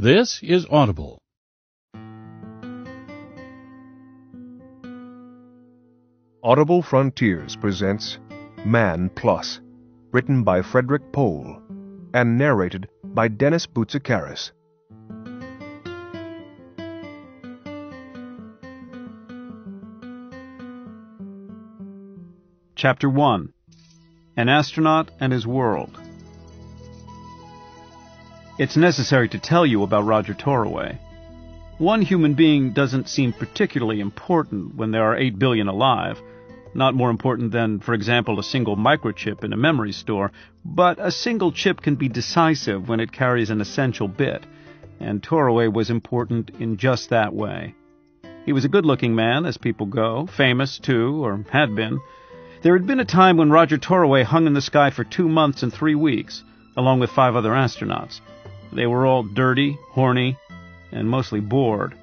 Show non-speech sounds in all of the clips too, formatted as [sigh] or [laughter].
This is Audible. Audible Frontiers presents Man Plus, written by Frederick Pohl and narrated by Dennis Boutsikaris. Chapter 1 An Astronaut and His World it's necessary to tell you about Roger Toraway. One human being doesn't seem particularly important when there are 8 billion alive, not more important than, for example, a single microchip in a memory store, but a single chip can be decisive when it carries an essential bit, and Toraway was important in just that way. He was a good looking man, as people go, famous too, or had been. There had been a time when Roger Toraway hung in the sky for two months and three weeks, along with five other astronauts. They were all dirty, horny, and mostly bored.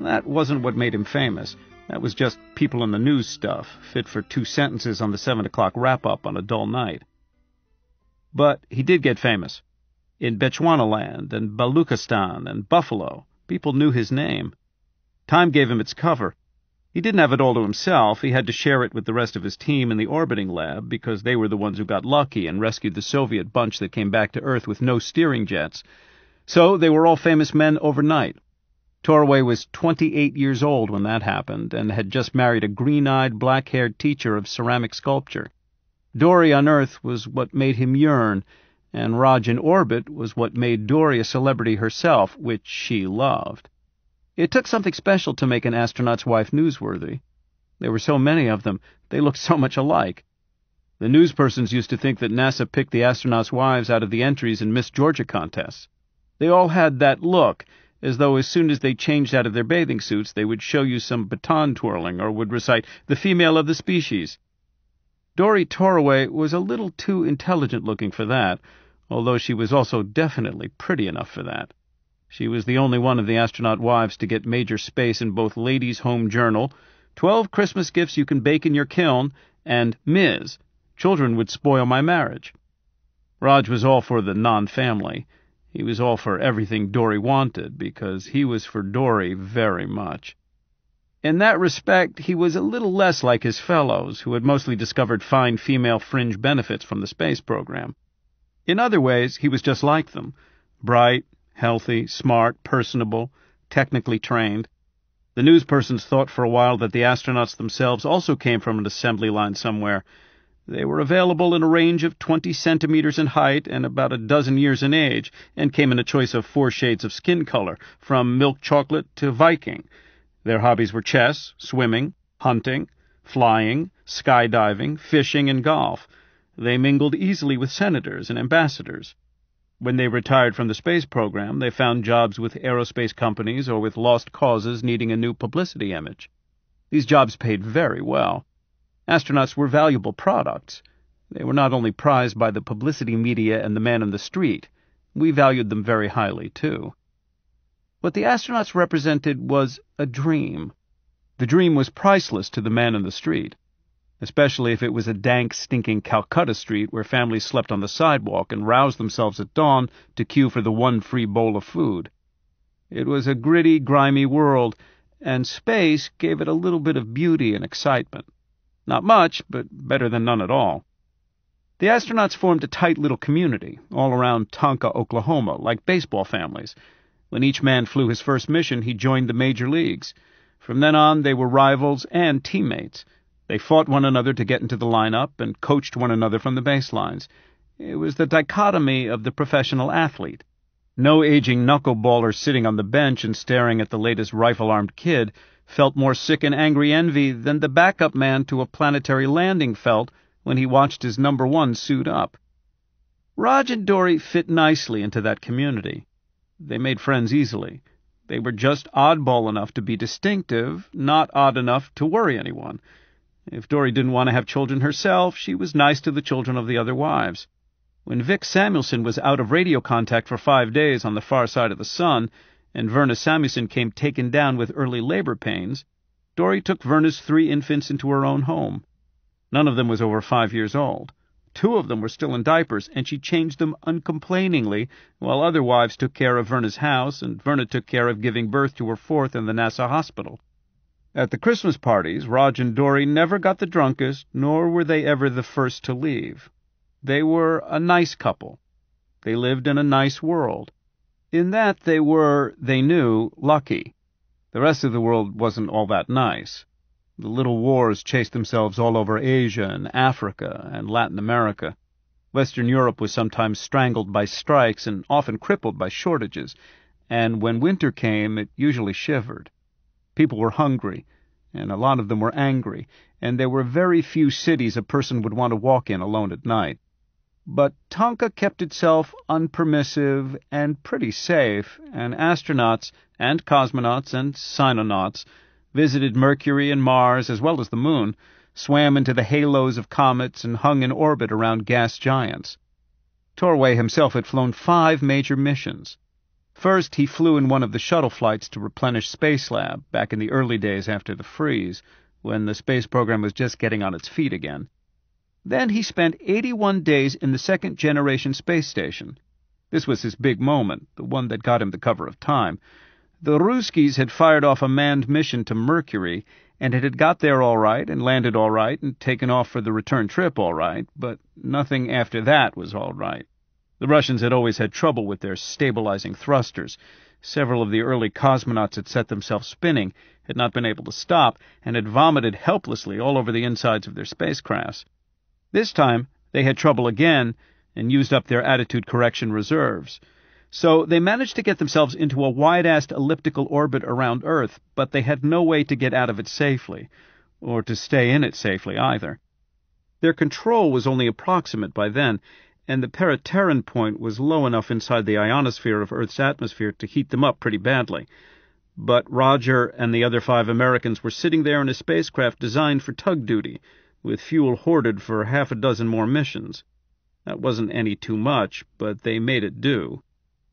That wasn't what made him famous. That was just people in the news stuff, fit for two sentences on the 7 o'clock wrap-up on a dull night. But he did get famous. In Bechuanaland and Baluchistan and Buffalo, people knew his name. Time gave him its cover, he didn't have it all to himself. He had to share it with the rest of his team in the orbiting lab because they were the ones who got lucky and rescued the Soviet bunch that came back to Earth with no steering jets. So they were all famous men overnight. Torway was 28 years old when that happened and had just married a green-eyed, black-haired teacher of ceramic sculpture. Dory on Earth was what made him yearn, and Raj in orbit was what made Dory a celebrity herself, which she loved. It took something special to make an astronaut's wife newsworthy. There were so many of them, they looked so much alike. The newspersons used to think that NASA picked the astronauts' wives out of the entries in Miss Georgia contests. They all had that look, as though as soon as they changed out of their bathing suits, they would show you some baton twirling or would recite, The Female of the Species. Dory Toraway was a little too intelligent looking for that, although she was also definitely pretty enough for that. She was the only one of the astronaut wives to get major space in both Ladies' Home Journal, 12 Christmas Gifts You Can Bake in Your Kiln, and Ms. Children Would Spoil My Marriage. Raj was all for the non family. He was all for everything Dory wanted, because he was for Dory very much. In that respect, he was a little less like his fellows, who had mostly discovered fine female fringe benefits from the space program. In other ways, he was just like them bright, healthy, smart, personable, technically trained. The newspersons thought for a while that the astronauts themselves also came from an assembly line somewhere. They were available in a range of 20 centimeters in height and about a dozen years in age, and came in a choice of four shades of skin color, from milk chocolate to Viking. Their hobbies were chess, swimming, hunting, flying, skydiving, fishing, and golf. They mingled easily with senators and ambassadors. When they retired from the space program, they found jobs with aerospace companies or with lost causes needing a new publicity image. These jobs paid very well. Astronauts were valuable products. They were not only prized by the publicity media and the man in the street, we valued them very highly, too. What the astronauts represented was a dream. The dream was priceless to the man in the street especially if it was a dank, stinking Calcutta street where families slept on the sidewalk and roused themselves at dawn to queue for the one free bowl of food. It was a gritty, grimy world, and space gave it a little bit of beauty and excitement. Not much, but better than none at all. The astronauts formed a tight little community, all around Tonka, Oklahoma, like baseball families. When each man flew his first mission, he joined the major leagues. From then on, they were rivals and teammates. They fought one another to get into the lineup and coached one another from the baselines. It was the dichotomy of the professional athlete. No aging knuckleballer sitting on the bench and staring at the latest rifle-armed kid felt more sick and angry envy than the backup man to a planetary landing felt when he watched his number one suit up. Raj and Dory fit nicely into that community. They made friends easily. They were just oddball enough to be distinctive, not odd enough to worry anyone. If Dory didn't want to have children herself, she was nice to the children of the other wives. When Vic Samuelson was out of radio contact for five days on the far side of the sun, and Verna Samuelson came taken down with early labor pains, Dory took Verna's three infants into her own home. None of them was over five years old. Two of them were still in diapers, and she changed them uncomplainingly, while other wives took care of Verna's house, and Verna took care of giving birth to her fourth in the NASA hospital. At the Christmas parties Raj and Dory never got the drunkest, nor were they ever the first to leave. They were a nice couple. They lived in a nice world. In that they were, they knew, lucky. The rest of the world wasn't all that nice. The little wars chased themselves all over Asia and Africa and Latin America. Western Europe was sometimes strangled by strikes and often crippled by shortages, and when winter came it usually shivered. People were hungry, and a lot of them were angry, and there were very few cities a person would want to walk in alone at night. But Tonka kept itself unpermissive and pretty safe, and astronauts and cosmonauts and cynonauts visited Mercury and Mars as well as the moon, swam into the halos of comets, and hung in orbit around gas giants. Torway himself had flown five major missions. First, he flew in one of the shuttle flights to replenish Spacelab back in the early days after the freeze, when the space program was just getting on its feet again. Then he spent 81 days in the second generation space station. This was his big moment, the one that got him the cover of Time. The Ruskies had fired off a manned mission to Mercury, and it had got there all right, and landed all right, and taken off for the return trip all right, but nothing after that was all right. The Russians had always had trouble with their stabilizing thrusters. Several of the early cosmonauts had set themselves spinning, had not been able to stop, and had vomited helplessly all over the insides of their spacecrafts. This time, they had trouble again and used up their attitude correction reserves. So they managed to get themselves into a wide-assed elliptical orbit around Earth, but they had no way to get out of it safely, or to stay in it safely either. Their control was only approximate by then, and the perihterran point was low enough inside the ionosphere of Earth's atmosphere to heat them up pretty badly. But Roger and the other five Americans were sitting there in a spacecraft designed for tug duty, with fuel hoarded for half a dozen more missions. That wasn't any too much, but they made it do.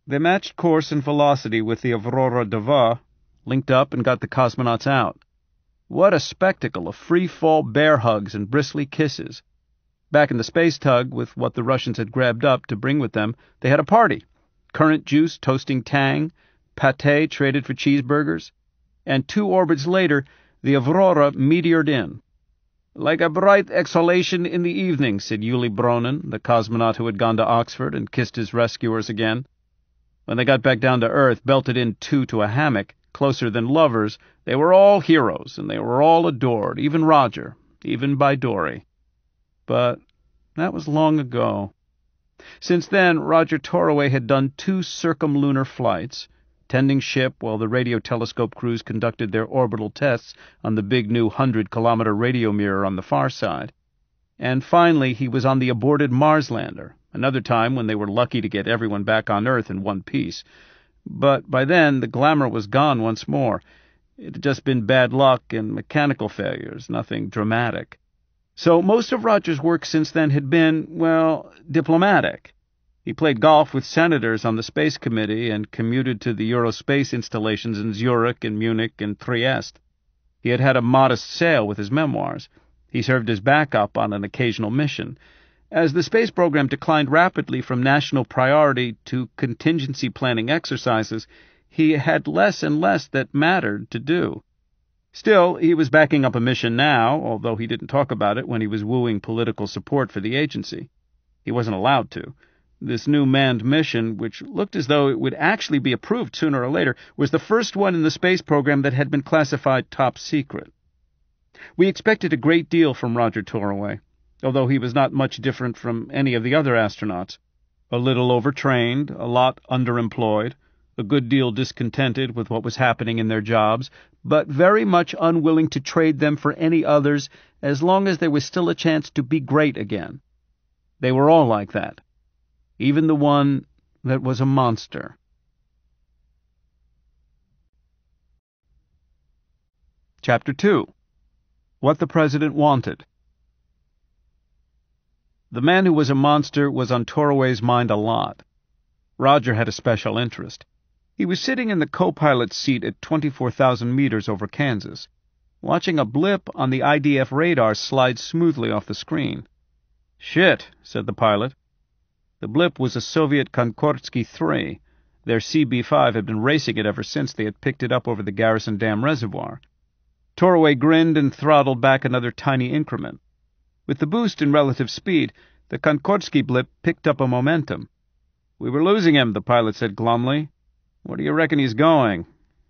They matched course and velocity with the Aurora Deva, linked up, and got the cosmonauts out. What a spectacle of free fall bear hugs and bristly kisses! Back in the space tug, with what the Russians had grabbed up to bring with them, they had a party. Currant juice toasting tang, pate traded for cheeseburgers, and two orbits later, the Aurora meteored in. Like a bright exhalation in the evening, said Yuli Bronin, the cosmonaut who had gone to Oxford and kissed his rescuers again. When they got back down to Earth, belted in two to a hammock, closer than lovers, they were all heroes, and they were all adored, even Roger, even by Dory. But that was long ago. Since then, Roger Toraway had done two circumlunar flights, tending ship while the radio telescope crews conducted their orbital tests on the big new 100 kilometer radio mirror on the far side. And finally, he was on the aborted Mars lander, another time when they were lucky to get everyone back on Earth in one piece. But by then, the glamour was gone once more. It had just been bad luck and mechanical failures, nothing dramatic. So most of Rogers' work since then had been, well, diplomatic. He played golf with senators on the Space Committee and commuted to the Eurospace installations in Zurich and Munich and Trieste. He had had a modest sale with his memoirs. He served as backup on an occasional mission. As the space program declined rapidly from national priority to contingency planning exercises, he had less and less that mattered to do. Still, he was backing up a mission now, although he didn't talk about it when he was wooing political support for the agency. He wasn't allowed to. This new manned mission, which looked as though it would actually be approved sooner or later, was the first one in the space program that had been classified top secret. We expected a great deal from Roger Toraway, although he was not much different from any of the other astronauts. A little overtrained, a lot underemployed, a good deal discontented with what was happening in their jobs, but very much unwilling to trade them for any others as long as there was still a chance to be great again. They were all like that, even the one that was a monster. Chapter 2 What the President Wanted. The man who was a monster was on Toraway's mind a lot. Roger had a special interest. He was sitting in the co-pilot's seat at 24,000 meters over Kansas, watching a blip on the IDF radar slide smoothly off the screen. Shit, said the pilot. The blip was a Soviet Konkordsky 3. Their CB-5 had been racing it ever since they had picked it up over the Garrison Dam Reservoir. Torway grinned and throttled back another tiny increment. With the boost in relative speed, the Konkordsky blip picked up a momentum. We were losing him, the pilot said glumly. Where do you reckon he's going?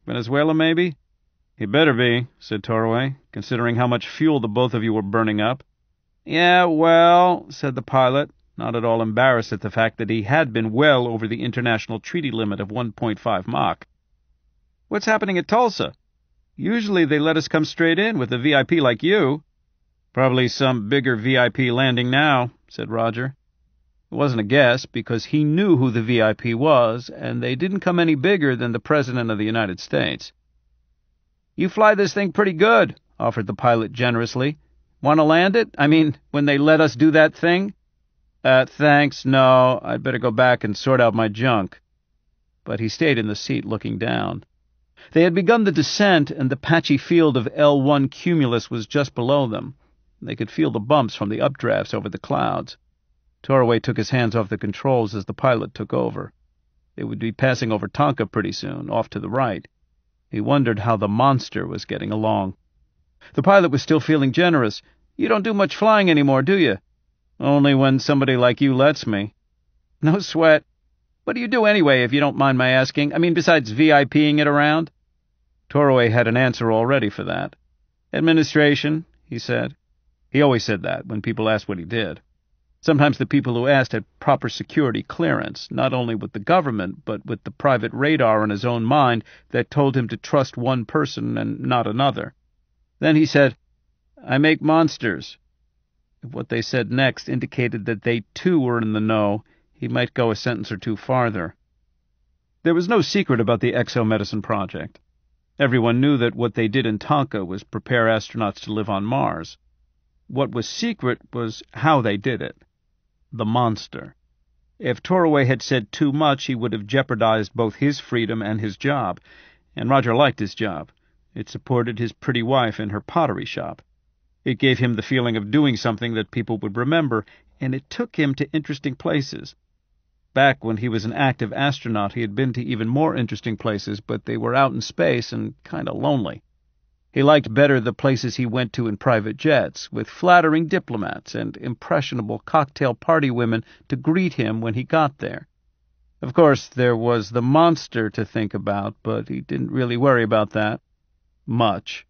Venezuela, maybe?" "He better be," said Torway, "considering how much fuel the both of you were burning up." "Yeah, well," said the pilot, not at all embarrassed at the fact that he had been well over the international treaty limit of 1.5 Mach. "What's happening at Tulsa? Usually they let us come straight in with a VIP like you." "Probably some bigger VIP landing now," said Roger. It wasn't a guess because he knew who the VIP was, and they didn't come any bigger than the President of the United States. You fly this thing pretty good, offered the pilot generously. Want to land it? I mean, when they let us do that thing? Uh, thanks, no. I'd better go back and sort out my junk. But he stayed in the seat looking down. They had begun the descent, and the patchy field of L1 cumulus was just below them. They could feel the bumps from the updrafts over the clouds. Toraway took his hands off the controls as the pilot took over. They would be passing over Tonka pretty soon, off to the right. He wondered how the monster was getting along. The pilot was still feeling generous. You don't do much flying anymore, do you? Only when somebody like you lets me. No sweat. What do you do anyway, if you don't mind my asking? I mean, besides VIPing it around? Toraway had an answer already for that. Administration, he said. He always said that when people asked what he did. Sometimes the people who asked had proper security clearance, not only with the government, but with the private radar in his own mind that told him to trust one person and not another. Then he said, I make monsters. If what they said next indicated that they too were in the know, he might go a sentence or two farther. There was no secret about the exomedicine project. Everyone knew that what they did in Tonka was prepare astronauts to live on Mars. What was secret was how they did it the monster. If Toraway had said too much, he would have jeopardized both his freedom and his job, and Roger liked his job. It supported his pretty wife and her pottery shop. It gave him the feeling of doing something that people would remember, and it took him to interesting places. Back when he was an active astronaut, he had been to even more interesting places, but they were out in space and kind of lonely. He liked better the places he went to in private jets, with flattering diplomats and impressionable cocktail party women to greet him when he got there. Of course, there was the monster to think about, but he didn't really worry about that. Much.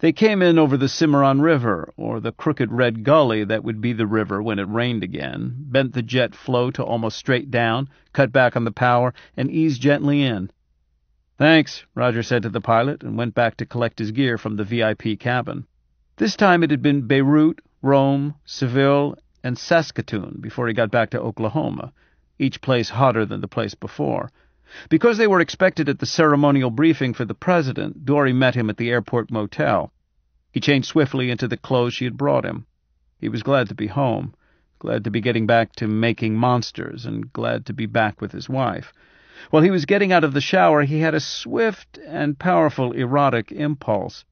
They came in over the Cimarron River, or the crooked red gully that would be the river when it rained again, bent the jet flow to almost straight down, cut back on the power, and eased gently in. Thanks, Roger said to the pilot, and went back to collect his gear from the VIP cabin. This time it had been Beirut, Rome, Seville, and Saskatoon before he got back to Oklahoma, each place hotter than the place before. Because they were expected at the ceremonial briefing for the president, Dory met him at the airport motel. He changed swiftly into the clothes she had brought him. He was glad to be home, glad to be getting back to making monsters, and glad to be back with his wife. While he was getting out of the shower, he had a swift and powerful erotic impulse.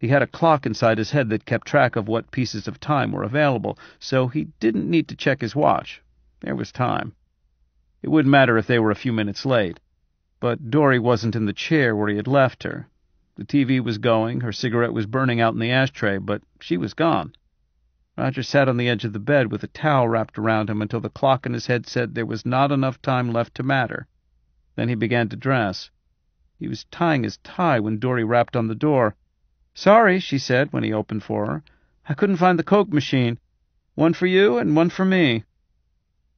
He had a clock inside his head that kept track of what pieces of time were available, so he didn't need to check his watch. There was time. It wouldn't matter if they were a few minutes late. But Dory wasn't in the chair where he had left her. The TV was going, her cigarette was burning out in the ashtray, but she was gone. Roger sat on the edge of the bed with a towel wrapped around him until the clock in his head said there was not enough time left to matter. Then he began to dress. He was tying his tie when Dorry rapped on the door. "Sorry," she said when he opened for her. "I couldn't find the Coke machine. One for you and one for me."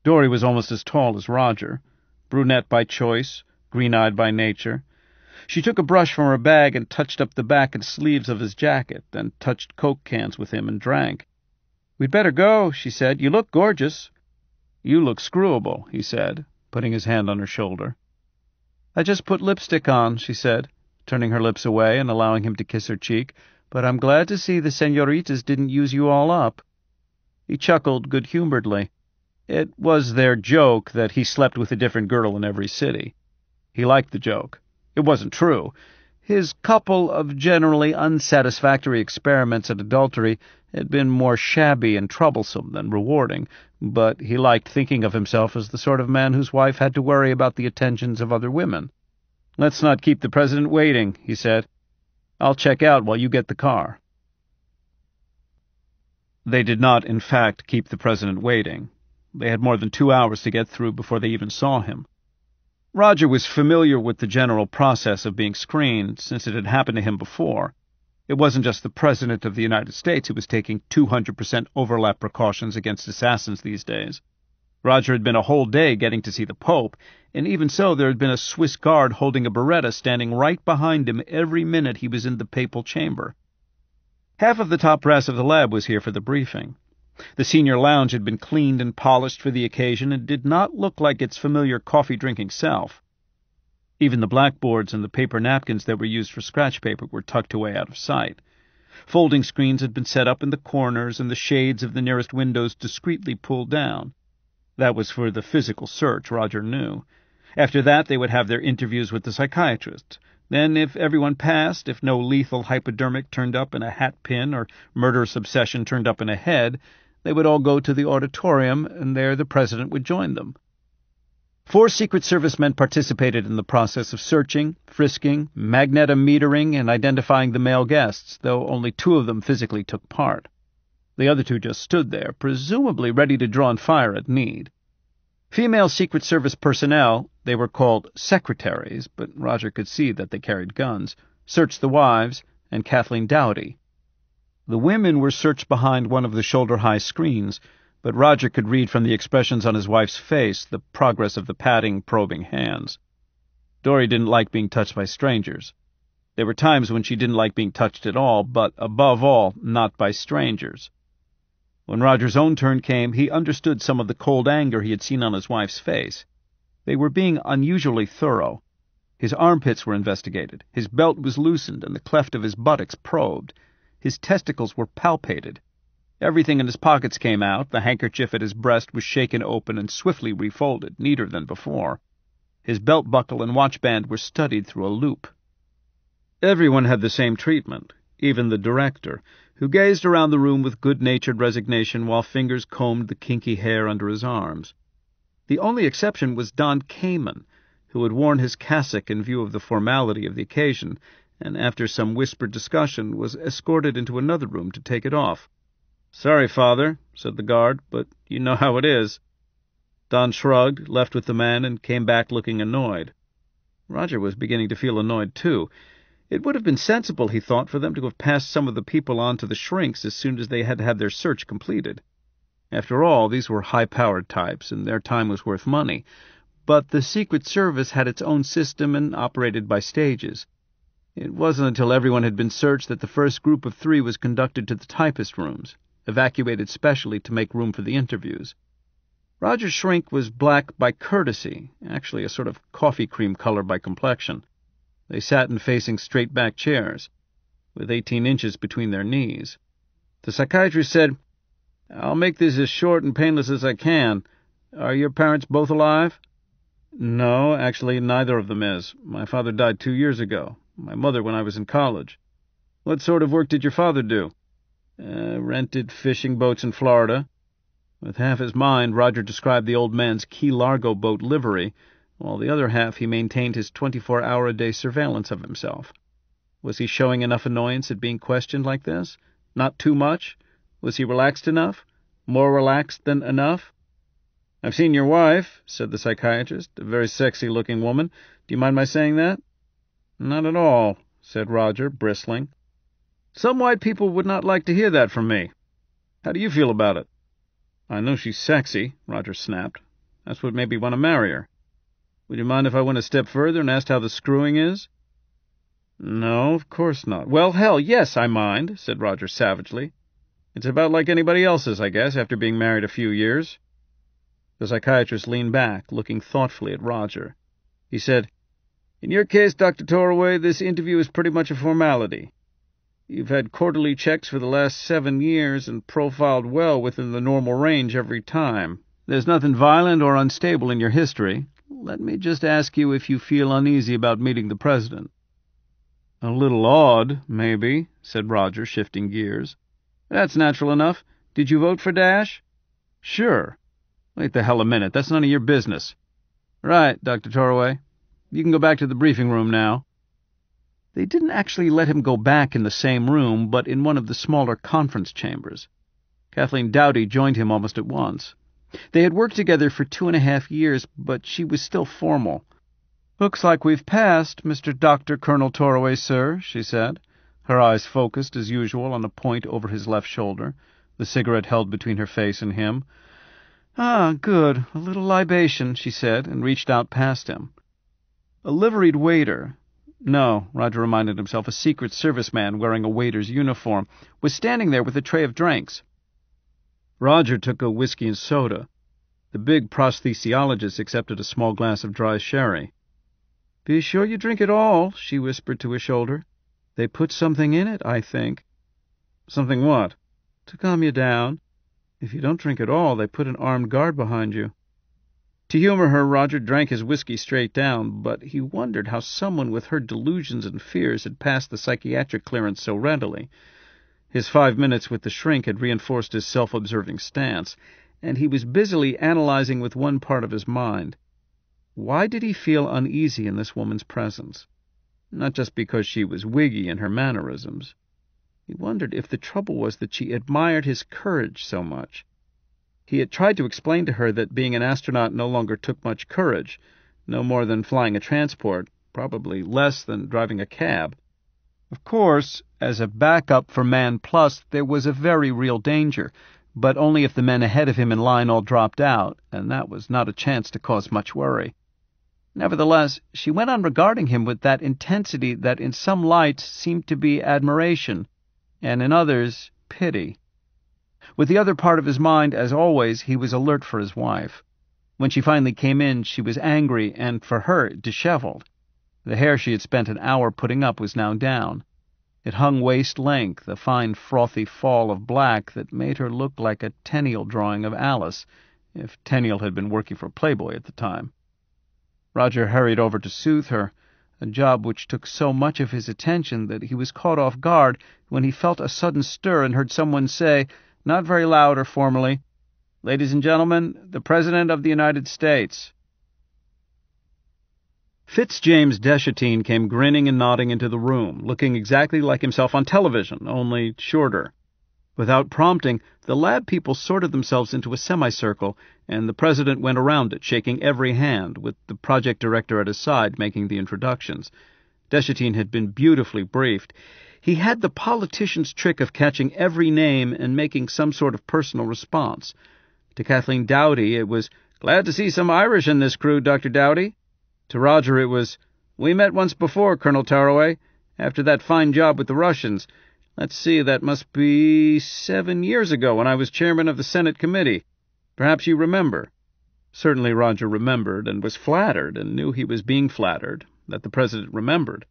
Dorry was almost as tall as Roger, brunette by choice, green eyed by nature. She took a brush from her bag and touched up the back and sleeves of his jacket, then touched Coke cans with him and drank. "We'd better go," she said. "You look gorgeous." "You look screwable," he said, putting his hand on her shoulder. I just put lipstick on, she said, turning her lips away and allowing him to kiss her cheek, but I'm glad to see the senoritas didn't use you all up. He chuckled good humoredly. It was their joke that he slept with a different girl in every city. He liked the joke. It wasn't true. His couple of generally unsatisfactory experiments at adultery had been more shabby and troublesome than rewarding, but he liked thinking of himself as the sort of man whose wife had to worry about the attentions of other women. Let's not keep the president waiting, he said. I'll check out while you get the car. They did not, in fact, keep the president waiting. They had more than two hours to get through before they even saw him. Roger was familiar with the general process of being screened, since it had happened to him before, it wasn't just the President of the United States who was taking 200% overlap precautions against assassins these days. Roger had been a whole day getting to see the Pope, and even so there had been a Swiss guard holding a beretta standing right behind him every minute he was in the papal chamber. Half of the top brass of the lab was here for the briefing. The senior lounge had been cleaned and polished for the occasion and did not look like its familiar coffee-drinking self. Even the blackboards and the paper napkins that were used for scratch paper were tucked away out of sight. Folding screens had been set up in the corners and the shades of the nearest windows discreetly pulled down. That was for the physical search, Roger knew. After that, they would have their interviews with the psychiatrist. Then, if everyone passed, if no lethal hypodermic turned up in a hat pin or murderous obsession turned up in a head, they would all go to the auditorium, and there the president would join them. Four Secret Service men participated in the process of searching, frisking, magnetometering, and identifying the male guests, though only two of them physically took part. The other two just stood there, presumably ready to draw on fire at need. Female Secret Service personnel, they were called secretaries, but Roger could see that they carried guns, searched the wives and Kathleen Dowdy. The women were searched behind one of the shoulder-high screens, but Roger could read from the expressions on his wife's face the progress of the patting, probing hands. Dory didn't like being touched by strangers. There were times when she didn't like being touched at all, but above all, not by strangers. When Roger's own turn came, he understood some of the cold anger he had seen on his wife's face. They were being unusually thorough. His armpits were investigated, his belt was loosened, and the cleft of his buttocks probed. His testicles were palpated. Everything in his pockets came out, the handkerchief at his breast was shaken open and swiftly refolded, neater than before. His belt buckle and watch band were studied through a loop. Everyone had the same treatment, even the director, who gazed around the room with good-natured resignation while fingers combed the kinky hair under his arms. The only exception was Don Cayman, who had worn his cassock in view of the formality of the occasion, and after some whispered discussion was escorted into another room to take it off. Sorry, father, said the guard, but you know how it is. Don shrugged, left with the man, and came back looking annoyed. Roger was beginning to feel annoyed, too. It would have been sensible, he thought, for them to have passed some of the people on to the shrinks as soon as they had had their search completed. After all, these were high-powered types, and their time was worth money. But the Secret Service had its own system and operated by stages. It wasn't until everyone had been searched that the first group of three was conducted to the typist rooms evacuated specially to make room for the interviews. Roger Shrink was black by courtesy, actually a sort of coffee cream color by complexion. They sat in facing straight back chairs, with 18 inches between their knees. The psychiatrist said, I'll make this as short and painless as I can. Are your parents both alive? No, actually, neither of them is. My father died two years ago, my mother when I was in college. What sort of work did your father do? uh, rented fishing boats in Florida. With half his mind, Roger described the old man's Key Largo boat livery, while the other half he maintained his 24 hour a day surveillance of himself. Was he showing enough annoyance at being questioned like this? Not too much? Was he relaxed enough? More relaxed than enough? I've seen your wife, said the psychiatrist, a very sexy looking woman. Do you mind my saying that? Not at all, said Roger, bristling. Some white people would not like to hear that from me. How do you feel about it? I know she's sexy, Roger snapped. That's what made me want to marry her. Would you mind if I went a step further and asked how the screwing is? No, of course not. Well, hell, yes, I mind, said Roger savagely. It's about like anybody else's, I guess, after being married a few years. The psychiatrist leaned back, looking thoughtfully at Roger. He said, In your case, Dr. Toraway, this interview is pretty much a formality. You've had quarterly checks for the last seven years and profiled well within the normal range every time. There's nothing violent or unstable in your history. Let me just ask you if you feel uneasy about meeting the President." "A little odd, maybe," said Roger, shifting gears. "That's natural enough. Did you vote for Dash?" "Sure." "Wait the hell a minute. That's none of your business." "Right, Dr. Torway. You can go back to the briefing room now. They didn't actually let him go back in the same room, but in one of the smaller conference chambers. Kathleen Dowdy joined him almost at once. They had worked together for two and a half years, but she was still formal. Looks like we've passed, Mr. Dr. Colonel Torroway, sir, she said, her eyes focused as usual on a point over his left shoulder, the cigarette held between her face and him. Ah, good. A little libation, she said, and reached out past him. A liveried waiter, no, Roger reminded himself, a Secret Service man wearing a waiter's uniform was standing there with a tray of drinks. Roger took a whiskey and soda. The big prosthesiologist accepted a small glass of dry sherry. Be sure you drink it all, she whispered to his shoulder. They put something in it, I think. Something what? To calm you down. If you don't drink it all, they put an armed guard behind you. To humor her, Roger drank his whiskey straight down, but he wondered how someone with her delusions and fears had passed the psychiatric clearance so readily. His five minutes with the shrink had reinforced his self observing stance, and he was busily analyzing with one part of his mind. Why did he feel uneasy in this woman's presence? Not just because she was wiggy in her mannerisms. He wondered if the trouble was that she admired his courage so much. He had tried to explain to her that being an astronaut no longer took much courage, no more than flying a transport, probably less than driving a cab. Of course, as a backup for Man Plus, there was a very real danger, but only if the men ahead of him in line all dropped out, and that was not a chance to cause much worry. Nevertheless, she went on regarding him with that intensity that in some lights seemed to be admiration, and in others, pity. With the other part of his mind, as always, he was alert for his wife. When she finally came in, she was angry and, for her, disheveled. The hair she had spent an hour putting up was now down. It hung waist length, a fine frothy fall of black that made her look like a Tenniel drawing of Alice, if Tenniel had been working for Playboy at the time. Roger hurried over to soothe her, a job which took so much of his attention that he was caught off guard when he felt a sudden stir and heard someone say, not very loud or formally, Ladies and gentlemen, the President of the United States. Fitzjames Deshatine came grinning and nodding into the room, looking exactly like himself on television, only shorter. Without prompting, the lab people sorted themselves into a semicircle, and the president went around it, shaking every hand, with the project director at his side making the introductions. Deshatine had been beautifully briefed. He had the politician's trick of catching every name and making some sort of personal response. To Kathleen Dowdy, it was, Glad to see some Irish in this crew, Dr. Dowdy. To Roger, it was, We met once before, Colonel Taraway, after that fine job with the Russians. Let's see, that must be seven years ago when I was chairman of the Senate committee. Perhaps you remember. Certainly Roger remembered and was flattered and knew he was being flattered that the president remembered.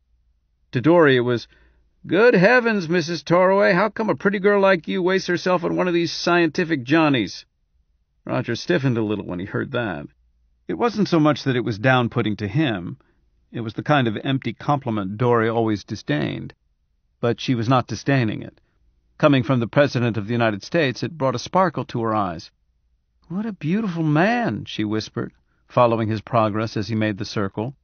To Dory it was, Good heavens, Mrs. Torroway, how come a pretty girl like you wastes herself on one of these scientific johnnies? Roger stiffened a little when he heard that. It wasn't so much that it was down putting to him. It was the kind of empty compliment Dory always disdained. But she was not disdaining it. Coming from the President of the United States, it brought a sparkle to her eyes. What a beautiful man, she whispered, following his progress as he made the circle.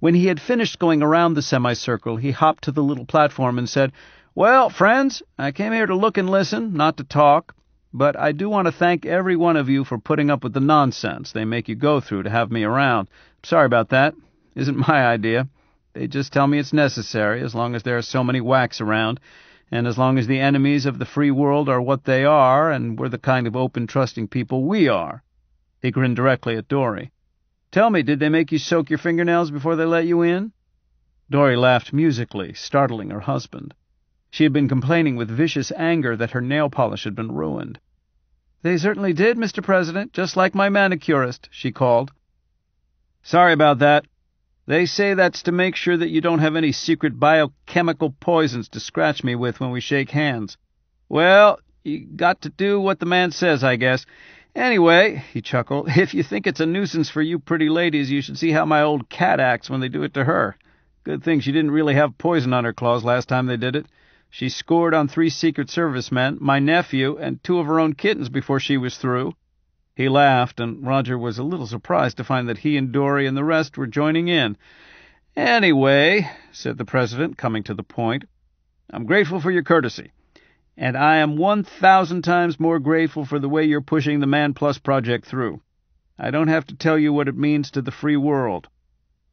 When he had finished going around the semicircle, he hopped to the little platform and said, Well, friends, I came here to look and listen, not to talk, but I do want to thank every one of you for putting up with the nonsense they make you go through to have me around. Sorry about that. Isn't my idea. They just tell me it's necessary, as long as there are so many whacks around, and as long as the enemies of the free world are what they are, and we're the kind of open, trusting people we are. He grinned directly at Dory. Tell me, did they make you soak your fingernails before they let you in? Dory laughed musically, startling her husband. She had been complaining with vicious anger that her nail polish had been ruined. They certainly did, Mr. President, just like my manicurist, she called. Sorry about that. They say that's to make sure that you don't have any secret biochemical poisons to scratch me with when we shake hands. Well, you got to do what the man says, I guess. Anyway, he chuckled, [laughs] if you think it's a nuisance for you pretty ladies, you should see how my old cat acts when they do it to her. Good thing she didn't really have poison on her claws last time they did it. She scored on three Secret Service men, my nephew, and two of her own kittens before she was through. He laughed, and Roger was a little surprised to find that he and Dory and the rest were joining in. Anyway, said the president, coming to the point, I'm grateful for your courtesy and I am 1,000 times more grateful for the way you're pushing the Man Plus project through. I don't have to tell you what it means to the free world.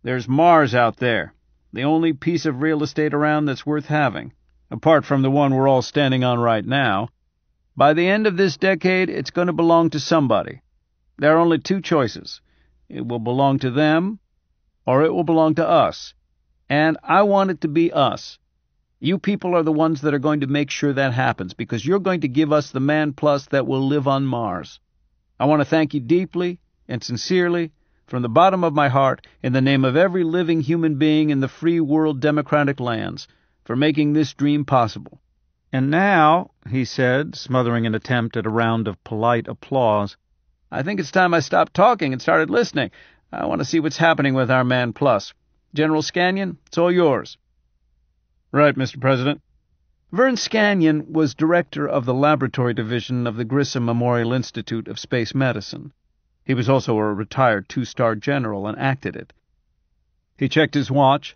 There's Mars out there, the only piece of real estate around that's worth having, apart from the one we're all standing on right now. By the end of this decade, it's going to belong to somebody. There are only two choices. It will belong to them, or it will belong to us. And I want it to be us. You people are the ones that are going to make sure that happens because you're going to give us the man plus that will live on Mars. I want to thank you deeply and sincerely from the bottom of my heart in the name of every living human being in the free world democratic lands for making this dream possible. And now, he said, smothering an attempt at a round of polite applause, I think it's time I stopped talking and started listening. I want to see what's happening with our man plus. General Scanyon, it's all yours. Right, Mr. President. Vern Scanyon was director of the laboratory division of the Grissom Memorial Institute of Space Medicine. He was also a retired two-star general and acted it. He checked his watch,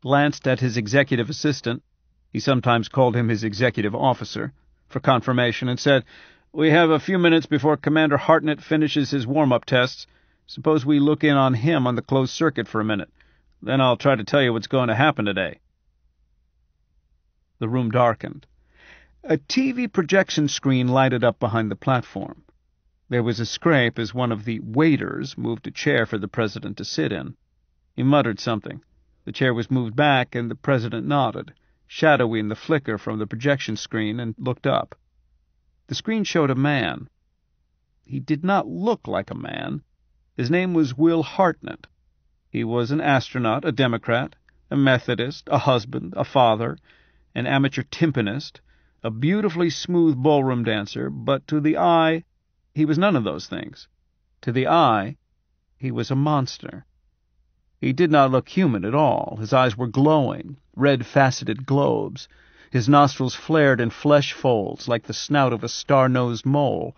glanced at his executive assistant, he sometimes called him his executive officer, for confirmation, and said, We have a few minutes before Commander Hartnett finishes his warm-up tests. Suppose we look in on him on the closed circuit for a minute. Then I'll try to tell you what's going to happen today. The room darkened. A TV projection screen lighted up behind the platform. There was a scrape as one of the waiters moved a chair for the president to sit in. He muttered something. The chair was moved back, and the president nodded, shadowing the flicker from the projection screen, and looked up. The screen showed a man. He did not look like a man. His name was Will Hartnett. He was an astronaut, a Democrat, a Methodist, a husband, a father, an amateur timpanist, a beautifully smooth ballroom dancer, but to the eye, he was none of those things. To the eye, he was a monster. He did not look human at all. His eyes were glowing, red faceted globes. His nostrils flared in flesh folds like the snout of a star nosed mole.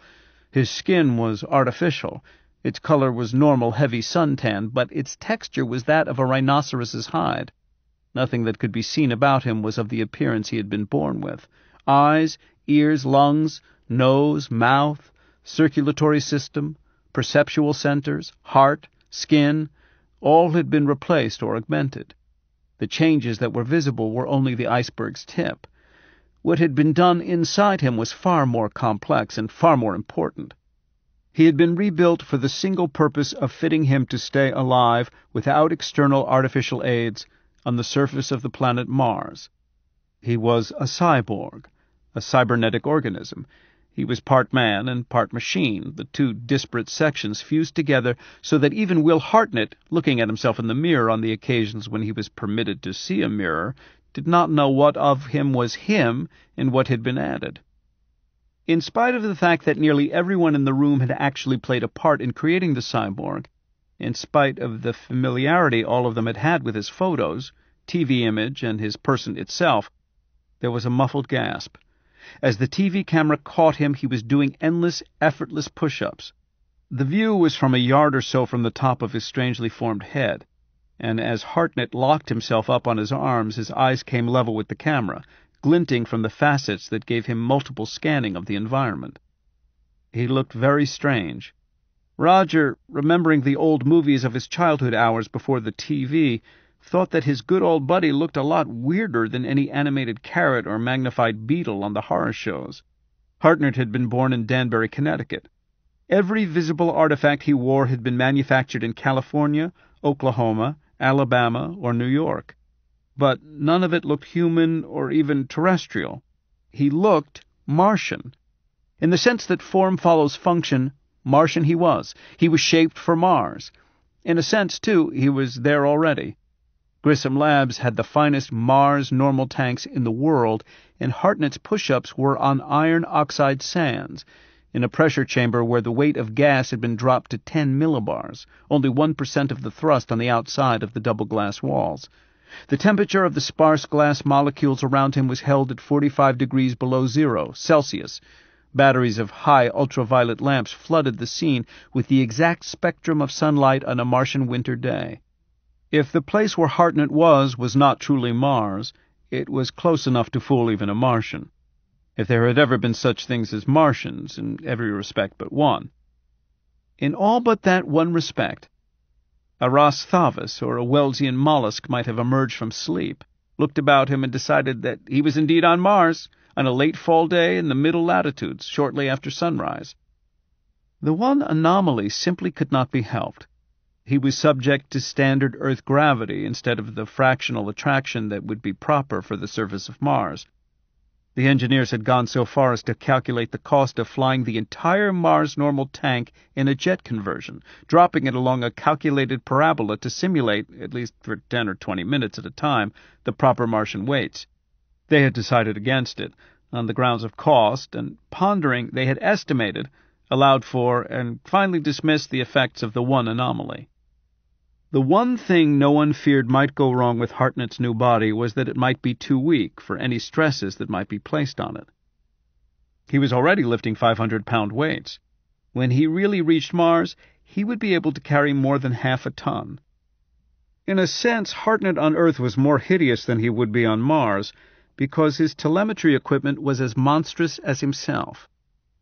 His skin was artificial. Its color was normal heavy suntan, but its texture was that of a rhinoceros's hide. Nothing that could be seen about him was of the appearance he had been born with. Eyes, ears, lungs, nose, mouth, circulatory system, perceptual centers, heart, skin, all had been replaced or augmented. The changes that were visible were only the iceberg's tip. What had been done inside him was far more complex and far more important. He had been rebuilt for the single purpose of fitting him to stay alive without external artificial aids on the surface of the planet Mars. He was a cyborg, a cybernetic organism. He was part man and part machine, the two disparate sections fused together so that even Will Hartnett, looking at himself in the mirror on the occasions when he was permitted to see a mirror, did not know what of him was him and what had been added. In spite of the fact that nearly everyone in the room had actually played a part in creating the cyborg, in spite of the familiarity all of them had had with his photos, TV image, and his person itself. There was a muffled gasp. As the TV camera caught him, he was doing endless, effortless push ups. The view was from a yard or so from the top of his strangely formed head, and as Hartnett locked himself up on his arms, his eyes came level with the camera, glinting from the facets that gave him multiple scanning of the environment. He looked very strange, Roger, remembering the old movies of his childhood hours before the TV, thought that his good old buddy looked a lot weirder than any animated carrot or magnified beetle on the horror shows. Hartnett had been born in Danbury, Connecticut. Every visible artifact he wore had been manufactured in California, Oklahoma, Alabama, or New York. But none of it looked human or even terrestrial. He looked Martian. In the sense that form follows function, Martian he was. He was shaped for Mars. In a sense, too, he was there already. Grissom Labs had the finest Mars normal tanks in the world, and Hartnett's push ups were on iron oxide sands, in a pressure chamber where the weight of gas had been dropped to 10 millibars, only 1% of the thrust on the outside of the double glass walls. The temperature of the sparse glass molecules around him was held at 45 degrees below zero, Celsius, Batteries of high ultraviolet lamps flooded the scene with the exact spectrum of sunlight on a Martian winter day. If the place where Hartnett was was not truly Mars, it was close enough to fool even a Martian. If there had ever been such things as Martians, in every respect but one. In all but that one respect, a Ras or a Wellesian mollusk might have emerged from sleep, looked about him and decided that he was indeed on Mars, on a late fall day in the middle latitudes shortly after sunrise. The one anomaly simply could not be helped. He was subject to standard Earth gravity instead of the fractional attraction that would be proper for the surface of Mars. The engineers had gone so far as to calculate the cost of flying the entire Mars normal tank in a jet conversion, dropping it along a calculated parabola to simulate, at least for 10 or 20 minutes at a time, the proper Martian weights. They had decided against it, on the grounds of cost, and pondering they had estimated, allowed for, and finally dismissed the effects of the one anomaly. The one thing no one feared might go wrong with Hartnett's new body was that it might be too weak for any stresses that might be placed on it. He was already lifting 500-pound weights. When he really reached Mars, he would be able to carry more than half a ton. In a sense, Hartnett on Earth was more hideous than he would be on Mars, because his telemetry equipment was as monstrous as himself.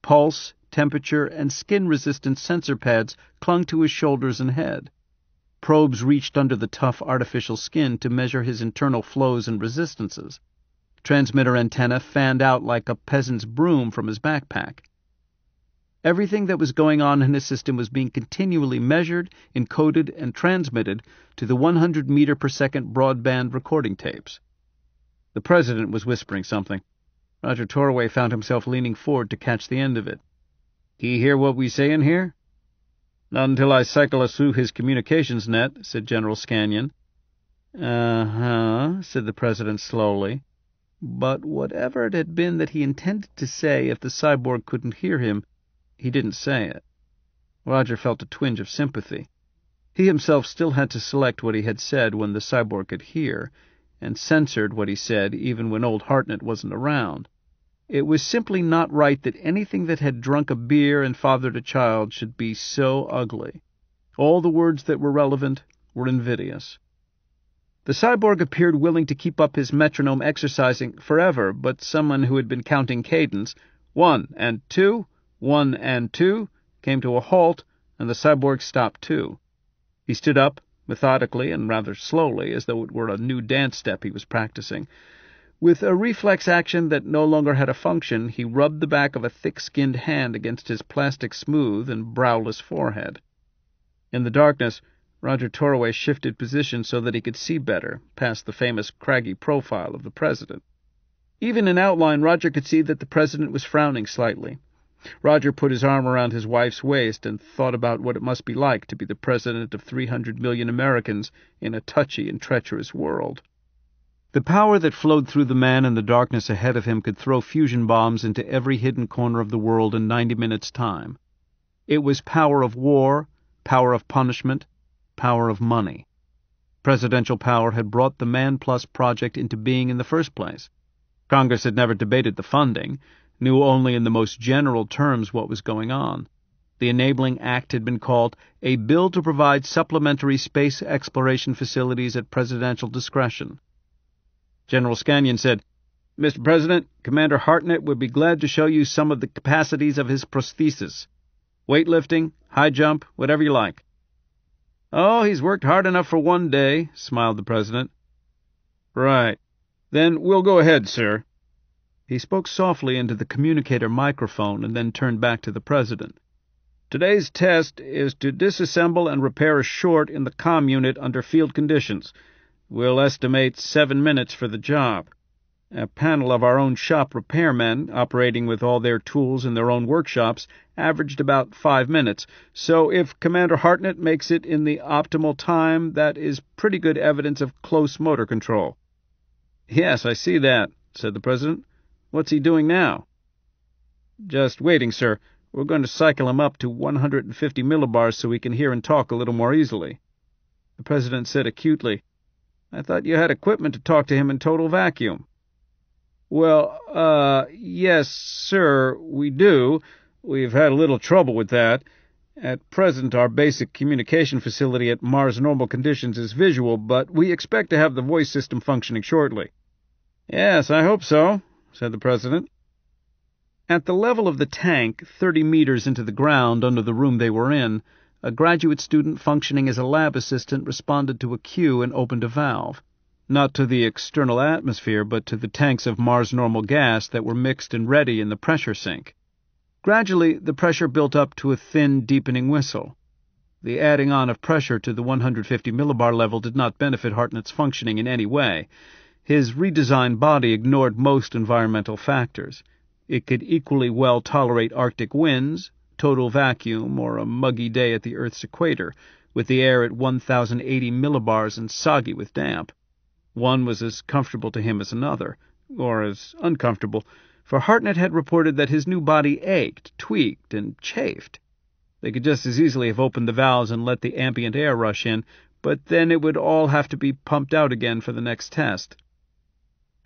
Pulse, temperature, and skin resistant sensor pads clung to his shoulders and head. Probes reached under the tough artificial skin to measure his internal flows and resistances. Transmitter antenna fanned out like a peasant's broom from his backpack. Everything that was going on in his system was being continually measured, encoded, and transmitted to the 100 meter per second broadband recording tapes. The president was whispering something. Roger Torway found himself leaning forward to catch the end of it. "He hear what we say in here?" "Not until I cycle us through his communications net," said General Scanyon. "Uh-huh," said the president slowly. But whatever it had been that he intended to say if the cyborg couldn't hear him, he didn't say it. Roger felt a twinge of sympathy. He himself still had to select what he had said when the cyborg could hear and censored what he said, even when old Hartnett wasn't around. It was simply not right that anything that had drunk a beer and fathered a child should be so ugly. All the words that were relevant were invidious. The cyborg appeared willing to keep up his metronome exercising forever, but someone who had been counting cadence, one and two, one and two, came to a halt, and the cyborg stopped too. He stood up methodically and rather slowly, as though it were a new dance step he was practicing. With a reflex action that no longer had a function, he rubbed the back of a thick skinned hand against his plastic smooth and browless forehead. In the darkness, Roger Toroway shifted position so that he could see better, past the famous craggy profile of the president. Even in outline, Roger could see that the president was frowning slightly. Roger put his arm around his wife's waist and thought about what it must be like to be the president of 300 million Americans in a touchy and treacherous world. The power that flowed through the man in the darkness ahead of him could throw fusion bombs into every hidden corner of the world in 90 minutes' time. It was power of war, power of punishment, power of money. Presidential power had brought the Man Plus project into being in the first place. Congress had never debated the funding knew only in the most general terms what was going on. The enabling act had been called a bill to provide supplementary space exploration facilities at presidential discretion. General Scanyon said, Mr. President, Commander Hartnett would be glad to show you some of the capacities of his prosthesis. Weightlifting, high jump, whatever you like. Oh, he's worked hard enough for one day, smiled the President. Right. Then we'll go ahead, sir, he spoke softly into the communicator microphone and then turned back to the president. Today's test is to disassemble and repair a short in the com unit under field conditions. We'll estimate seven minutes for the job. A panel of our own shop repairmen, operating with all their tools in their own workshops, averaged about five minutes. So if Commander Hartnett makes it in the optimal time, that is pretty good evidence of close motor control. Yes, I see that, said the President. What's he doing now?" "Just waiting, sir. We're going to cycle him up to 150 millibars so he can hear and talk a little more easily." The President said acutely, "I thought you had equipment to talk to him in total vacuum." "Well, uh yes, sir, we do. We've had a little trouble with that. At present our basic communication facility at Mars normal conditions is visual, but we expect to have the voice system functioning shortly." "Yes, I hope so said the President. At the level of the tank, thirty meters into the ground under the room they were in, a graduate student functioning as a lab assistant responded to a cue and opened a valve. Not to the external atmosphere, but to the tanks of Mars normal gas that were mixed and ready in the pressure sink. Gradually, the pressure built up to a thin, deepening whistle. The adding on of pressure to the 150 millibar level did not benefit Hartnett's functioning in any way. His redesigned body ignored most environmental factors. It could equally well tolerate Arctic winds, total vacuum, or a muggy day at the Earth's equator, with the air at 1,080 millibars and soggy with damp. One was as comfortable to him as another, or as uncomfortable, for Hartnett had reported that his new body ached, tweaked, and chafed. They could just as easily have opened the valves and let the ambient air rush in, but then it would all have to be pumped out again for the next test.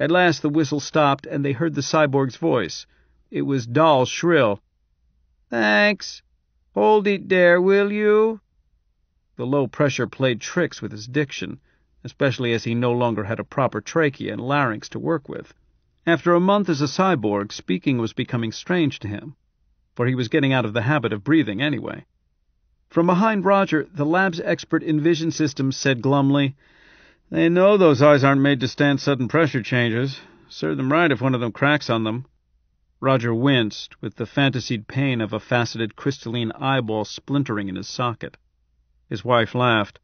At last the whistle stopped, and they heard the cyborg's voice. It was dull, shrill. Thanks. Hold it there, will you? The low pressure played tricks with his diction, especially as he no longer had a proper trachea and larynx to work with. After a month as a cyborg, speaking was becoming strange to him, for he was getting out of the habit of breathing anyway. From behind Roger, the lab's expert in vision systems said glumly, they know those eyes aren't made to stand sudden pressure changes. Serve them right if one of them cracks on them. Roger winced with the fantasied pain of a faceted crystalline eyeball splintering in his socket. His wife laughed.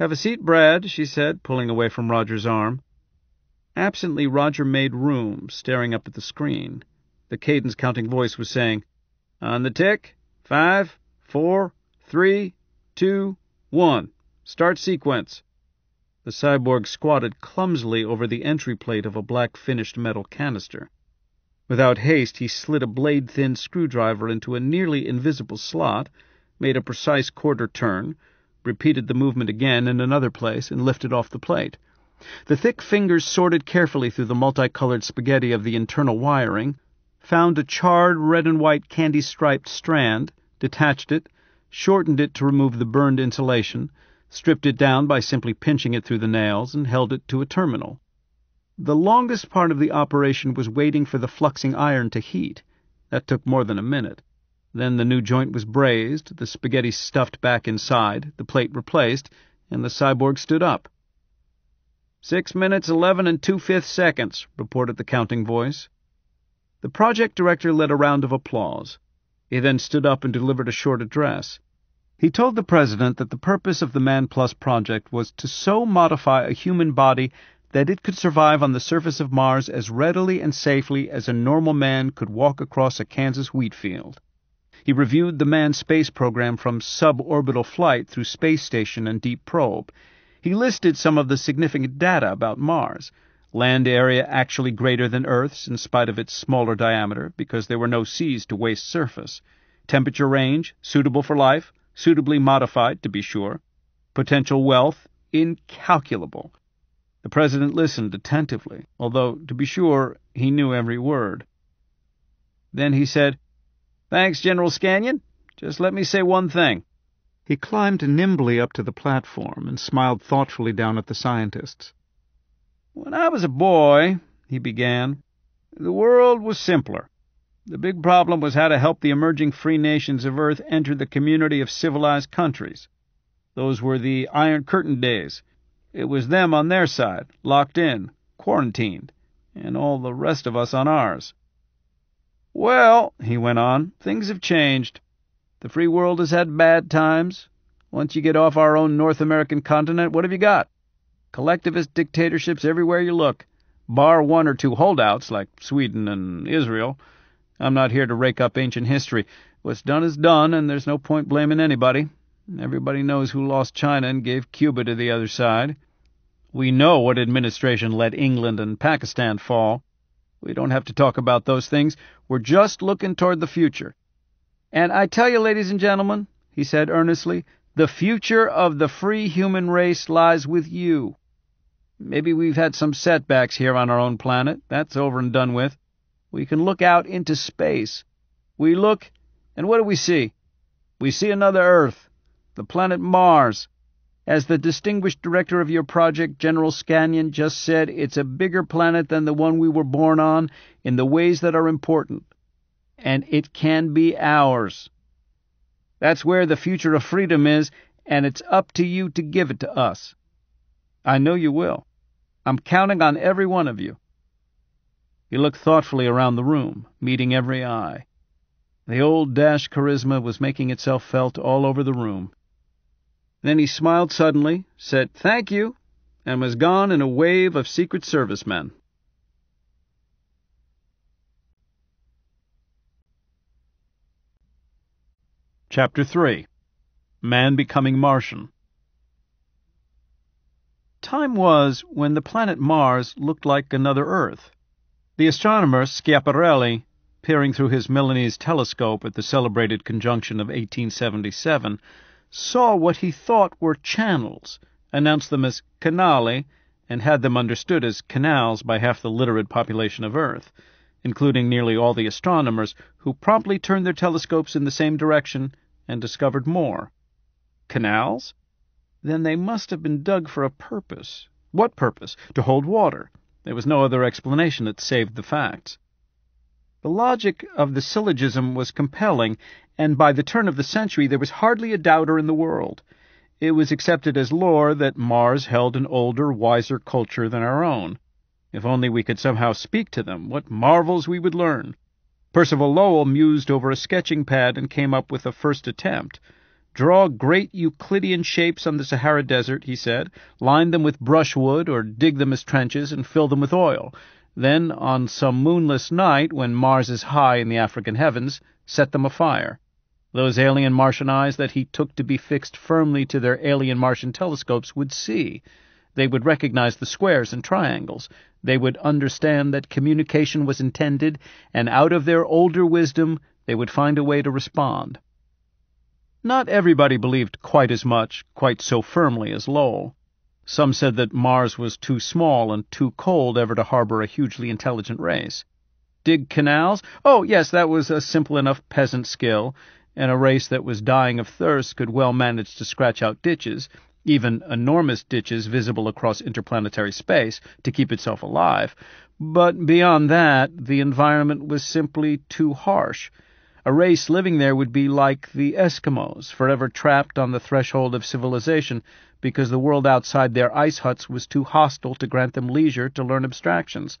Have a seat, Brad, she said, pulling away from Roger's arm. Absently, Roger made room, staring up at the screen. The cadence counting voice was saying, On the tick, five, four, three, two, one. Start sequence. The cyborg squatted clumsily over the entry plate of a black finished metal canister. Without haste, he slid a blade thin screwdriver into a nearly invisible slot, made a precise quarter turn, repeated the movement again in another place, and lifted off the plate. The thick fingers sorted carefully through the multicolored spaghetti of the internal wiring, found a charred red and white candy striped strand, detached it, shortened it to remove the burned insulation, stripped it down by simply pinching it through the nails, and held it to a terminal. The longest part of the operation was waiting for the fluxing iron to heat. That took more than a minute. Then the new joint was braised, the spaghetti stuffed back inside, the plate replaced, and the cyborg stood up. Six minutes, eleven and two-fifths seconds, reported the counting voice. The project director led a round of applause. He then stood up and delivered a short address. He told the president that the purpose of the Man Plus project was to so modify a human body that it could survive on the surface of Mars as readily and safely as a normal man could walk across a Kansas wheat field. He reviewed the manned space program from suborbital flight through space station and deep probe. He listed some of the significant data about Mars land area actually greater than Earth's in spite of its smaller diameter because there were no seas to waste surface, temperature range, suitable for life, suitably modified, to be sure, potential wealth incalculable. The President listened attentively, although, to be sure, he knew every word. Then he said, Thanks, General Scanyon. Just let me say one thing. He climbed nimbly up to the platform and smiled thoughtfully down at the scientists. When I was a boy, he began, the world was simpler. The big problem was how to help the emerging free nations of Earth enter the community of civilized countries. Those were the Iron Curtain days. It was them on their side, locked in, quarantined, and all the rest of us on ours. Well, he went on, things have changed. The free world has had bad times. Once you get off our own North American continent, what have you got? Collectivist dictatorships everywhere you look, bar one or two holdouts like Sweden and Israel. I'm not here to rake up ancient history. What's done is done, and there's no point blaming anybody. Everybody knows who lost China and gave Cuba to the other side. We know what administration let England and Pakistan fall. We don't have to talk about those things. We're just looking toward the future. And I tell you, ladies and gentlemen, he said earnestly, the future of the free human race lies with you. Maybe we've had some setbacks here on our own planet. That's over and done with. We can look out into space. We look, and what do we see? We see another Earth, the planet Mars. As the distinguished director of your project, General Scanyon, just said, it's a bigger planet than the one we were born on in the ways that are important. And it can be ours. That's where the future of freedom is, and it's up to you to give it to us. I know you will. I'm counting on every one of you. He looked thoughtfully around the room, meeting every eye. The old dash charisma was making itself felt all over the room. Then he smiled suddenly, said, Thank you, and was gone in a wave of Secret Service men. Chapter 3 Man Becoming Martian Time was when the planet Mars looked like another Earth. The astronomer Schiaparelli, peering through his Milanese telescope at the celebrated conjunction of 1877, saw what he thought were channels, announced them as canali, and had them understood as canals by half the literate population of Earth, including nearly all the astronomers, who promptly turned their telescopes in the same direction and discovered more. Canals? Then they must have been dug for a purpose. What purpose? To hold water. There was no other explanation that saved the facts. The logic of the syllogism was compelling, and by the turn of the century there was hardly a doubter in the world. It was accepted as lore that Mars held an older, wiser culture than our own. If only we could somehow speak to them, what marvels we would learn! Percival Lowell mused over a sketching pad and came up with a first attempt. Draw great Euclidean shapes on the Sahara Desert, he said, line them with brushwood or dig them as trenches and fill them with oil. Then, on some moonless night when Mars is high in the African heavens, set them afire. Those alien Martian eyes that he took to be fixed firmly to their alien Martian telescopes would see. They would recognize the squares and triangles. They would understand that communication was intended, and out of their older wisdom, they would find a way to respond. Not everybody believed quite as much, quite so firmly as Lowell. Some said that Mars was too small and too cold ever to harbor a hugely intelligent race. Dig canals? Oh, yes, that was a simple enough peasant skill, and a race that was dying of thirst could well manage to scratch out ditches, even enormous ditches visible across interplanetary space, to keep itself alive. But beyond that, the environment was simply too harsh a race living there would be like the Eskimos, forever trapped on the threshold of civilization because the world outside their ice huts was too hostile to grant them leisure to learn abstractions.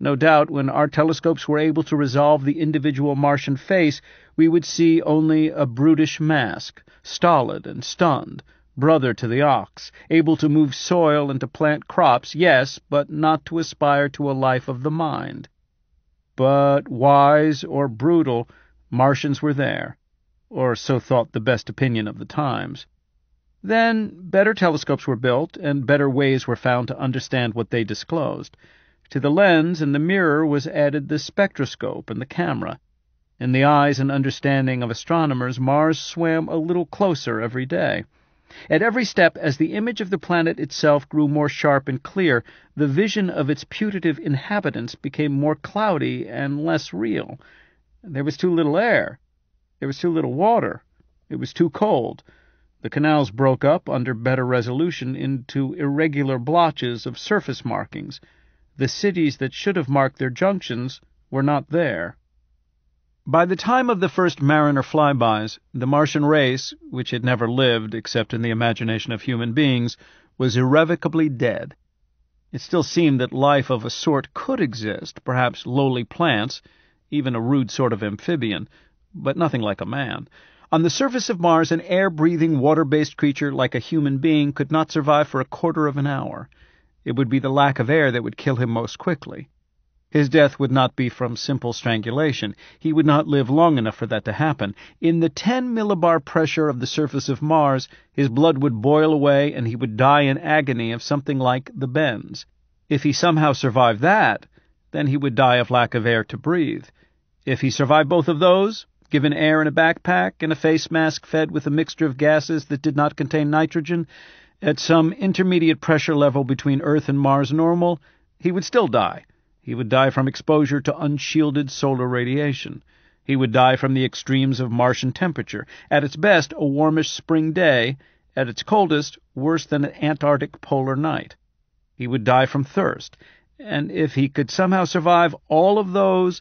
No doubt, when our telescopes were able to resolve the individual Martian face, we would see only a brutish mask, stolid and stunned, brother to the ox, able to move soil and to plant crops, yes, but not to aspire to a life of the mind. But wise or brutal, Martians were there, or so thought the best opinion of the times. Then, better telescopes were built, and better ways were found to understand what they disclosed. To the lens and the mirror was added the spectroscope and the camera. In the eyes and understanding of astronomers, Mars swam a little closer every day. At every step, as the image of the planet itself grew more sharp and clear, the vision of its putative inhabitants became more cloudy and less real. There was too little air. There was too little water. It was too cold. The canals broke up, under better resolution, into irregular blotches of surface markings. The cities that should have marked their junctions were not there. By the time of the first Mariner flybys, the Martian race, which had never lived except in the imagination of human beings, was irrevocably dead. It still seemed that life of a sort could exist, perhaps lowly plants, even a rude sort of amphibian, but nothing like a man. On the surface of Mars, an air breathing, water based creature like a human being could not survive for a quarter of an hour. It would be the lack of air that would kill him most quickly. His death would not be from simple strangulation. He would not live long enough for that to happen. In the 10 millibar pressure of the surface of Mars, his blood would boil away and he would die in agony of something like the bends. If he somehow survived that, then he would die of lack of air to breathe. If he survived both of those, given air in a backpack and a face mask fed with a mixture of gases that did not contain nitrogen, at some intermediate pressure level between Earth and Mars normal, he would still die. He would die from exposure to unshielded solar radiation. He would die from the extremes of Martian temperature. At its best, a warmish spring day. At its coldest, worse than an Antarctic polar night. He would die from thirst. And if he could somehow survive all of those,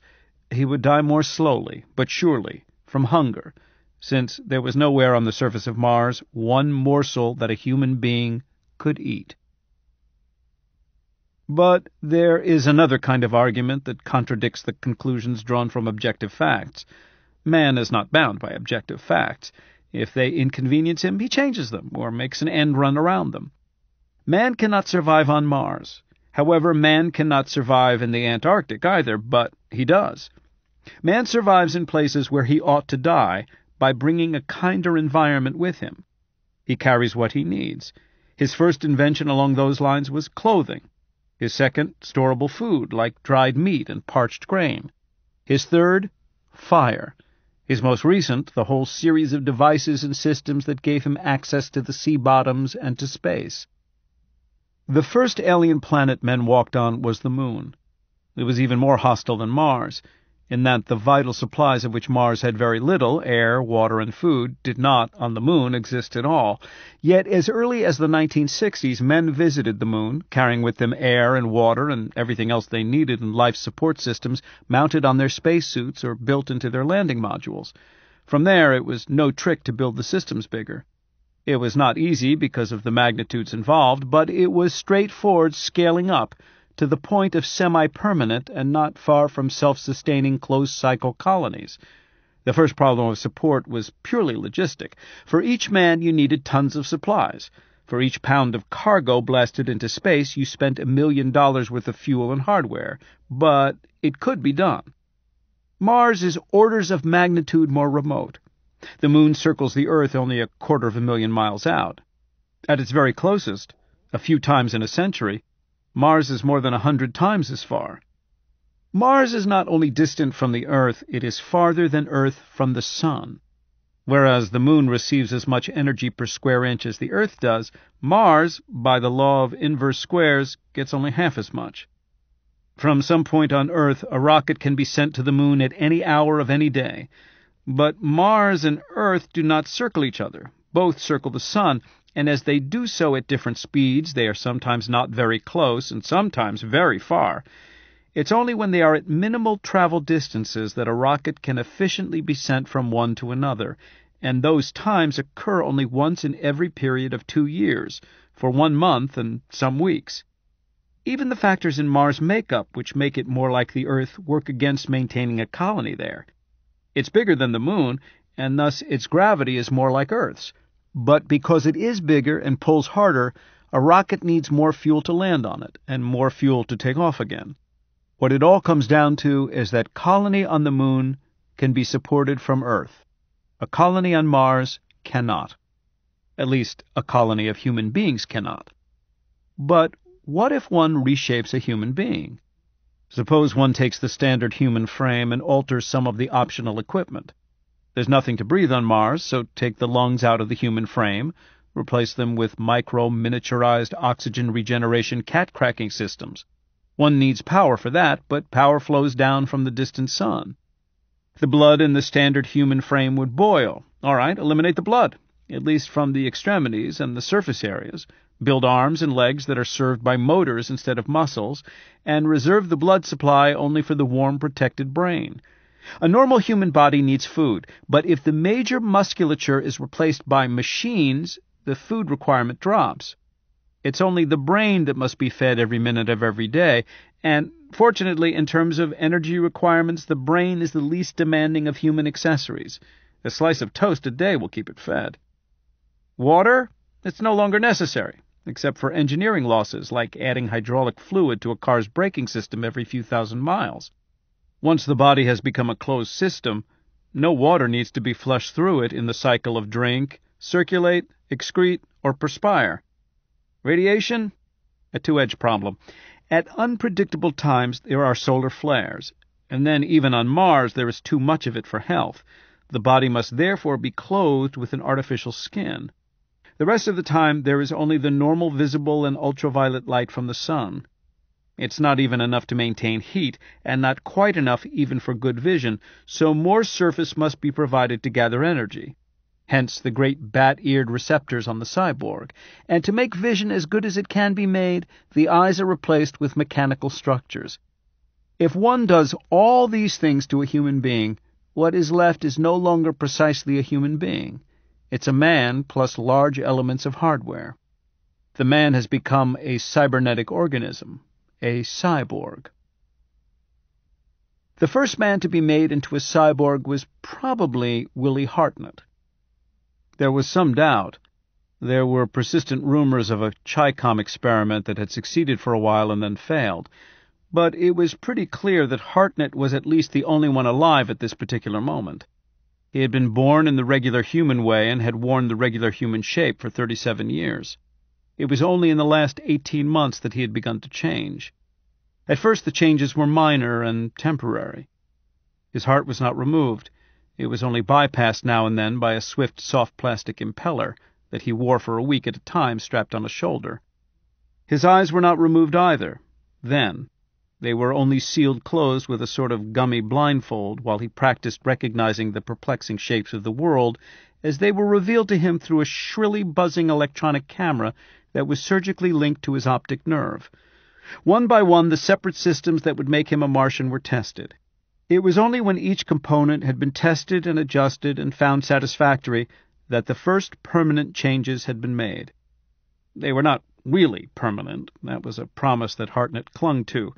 he would die more slowly, but surely, from hunger, since there was nowhere on the surface of Mars one morsel that a human being could eat. But there is another kind of argument that contradicts the conclusions drawn from objective facts. Man is not bound by objective facts. If they inconvenience him, he changes them or makes an end run around them. Man cannot survive on Mars. However, man cannot survive in the Antarctic either, but he does. Man survives in places where he ought to die by bringing a kinder environment with him. He carries what he needs. His first invention along those lines was clothing. His second, storable food, like dried meat and parched grain. His third, fire. His most recent, the whole series of devices and systems that gave him access to the sea bottoms and to space. The first alien planet men walked on was the moon. It was even more hostile than Mars in that the vital supplies of which Mars had very little, air, water, and food, did not, on the moon, exist at all. Yet, as early as the 1960s, men visited the moon, carrying with them air and water and everything else they needed in life support systems mounted on their spacesuits or built into their landing modules. From there, it was no trick to build the systems bigger. It was not easy because of the magnitudes involved, but it was straightforward scaling up to the point of semi-permanent and not far from self-sustaining closed-cycle colonies. The first problem of support was purely logistic. For each man, you needed tons of supplies. For each pound of cargo blasted into space, you spent a million dollars worth of fuel and hardware. But it could be done. Mars is orders of magnitude more remote. The moon circles the Earth only a quarter of a million miles out. At its very closest, a few times in a century, Mars is more than a hundred times as far. Mars is not only distant from the Earth, it is farther than Earth from the Sun. Whereas the Moon receives as much energy per square inch as the Earth does, Mars, by the law of inverse squares, gets only half as much. From some point on Earth, a rocket can be sent to the Moon at any hour of any day. But Mars and Earth do not circle each other, both circle the Sun, and as they do so at different speeds, they are sometimes not very close and sometimes very far. It's only when they are at minimal travel distances that a rocket can efficiently be sent from one to another, and those times occur only once in every period of two years, for one month and some weeks. Even the factors in Mars' makeup, which make it more like the Earth, work against maintaining a colony there. It's bigger than the Moon, and thus its gravity is more like Earth's but because it is bigger and pulls harder, a rocket needs more fuel to land on it and more fuel to take off again. What it all comes down to is that colony on the moon can be supported from Earth. A colony on Mars cannot. At least, a colony of human beings cannot. But what if one reshapes a human being? Suppose one takes the standard human frame and alters some of the optional equipment. There's nothing to breathe on Mars, so take the lungs out of the human frame, replace them with micro-miniaturized oxygen regeneration cat-cracking systems. One needs power for that, but power flows down from the distant sun. The blood in the standard human frame would boil. All right, eliminate the blood, at least from the extremities and the surface areas. Build arms and legs that are served by motors instead of muscles, and reserve the blood supply only for the warm, protected brain. A normal human body needs food, but if the major musculature is replaced by machines, the food requirement drops. It's only the brain that must be fed every minute of every day, and fortunately, in terms of energy requirements, the brain is the least demanding of human accessories. A slice of toast a day will keep it fed. Water? It's no longer necessary, except for engineering losses like adding hydraulic fluid to a car's braking system every few thousand miles. Once the body has become a closed system, no water needs to be flushed through it in the cycle of drink, circulate, excrete, or perspire. Radiation? A two edged problem. At unpredictable times, there are solar flares, and then even on Mars, there is too much of it for health. The body must therefore be clothed with an artificial skin. The rest of the time, there is only the normal visible and ultraviolet light from the sun. It's not even enough to maintain heat, and not quite enough even for good vision, so more surface must be provided to gather energy. Hence the great bat eared receptors on the cyborg. And to make vision as good as it can be made, the eyes are replaced with mechanical structures. If one does all these things to a human being, what is left is no longer precisely a human being. It's a man plus large elements of hardware. The man has become a cybernetic organism, a cyborg. The first man to be made into a cyborg was probably Willie Hartnett. There was some doubt. There were persistent rumors of a Chicom experiment that had succeeded for a while and then failed, but it was pretty clear that Hartnett was at least the only one alive at this particular moment. He had been born in the regular human way and had worn the regular human shape for 37 years. It was only in the last eighteen months that he had begun to change. At first the changes were minor and temporary. His heart was not removed. It was only bypassed now and then by a swift, soft plastic impeller that he wore for a week at a time strapped on a shoulder. His eyes were not removed either, then. They were only sealed closed with a sort of gummy blindfold while he practiced recognizing the perplexing shapes of the world as they were revealed to him through a shrilly buzzing electronic camera that was surgically linked to his optic nerve. One by one, the separate systems that would make him a Martian were tested. It was only when each component had been tested and adjusted and found satisfactory that the first permanent changes had been made. They were not really permanent. That was a promise that Hartnett clung to.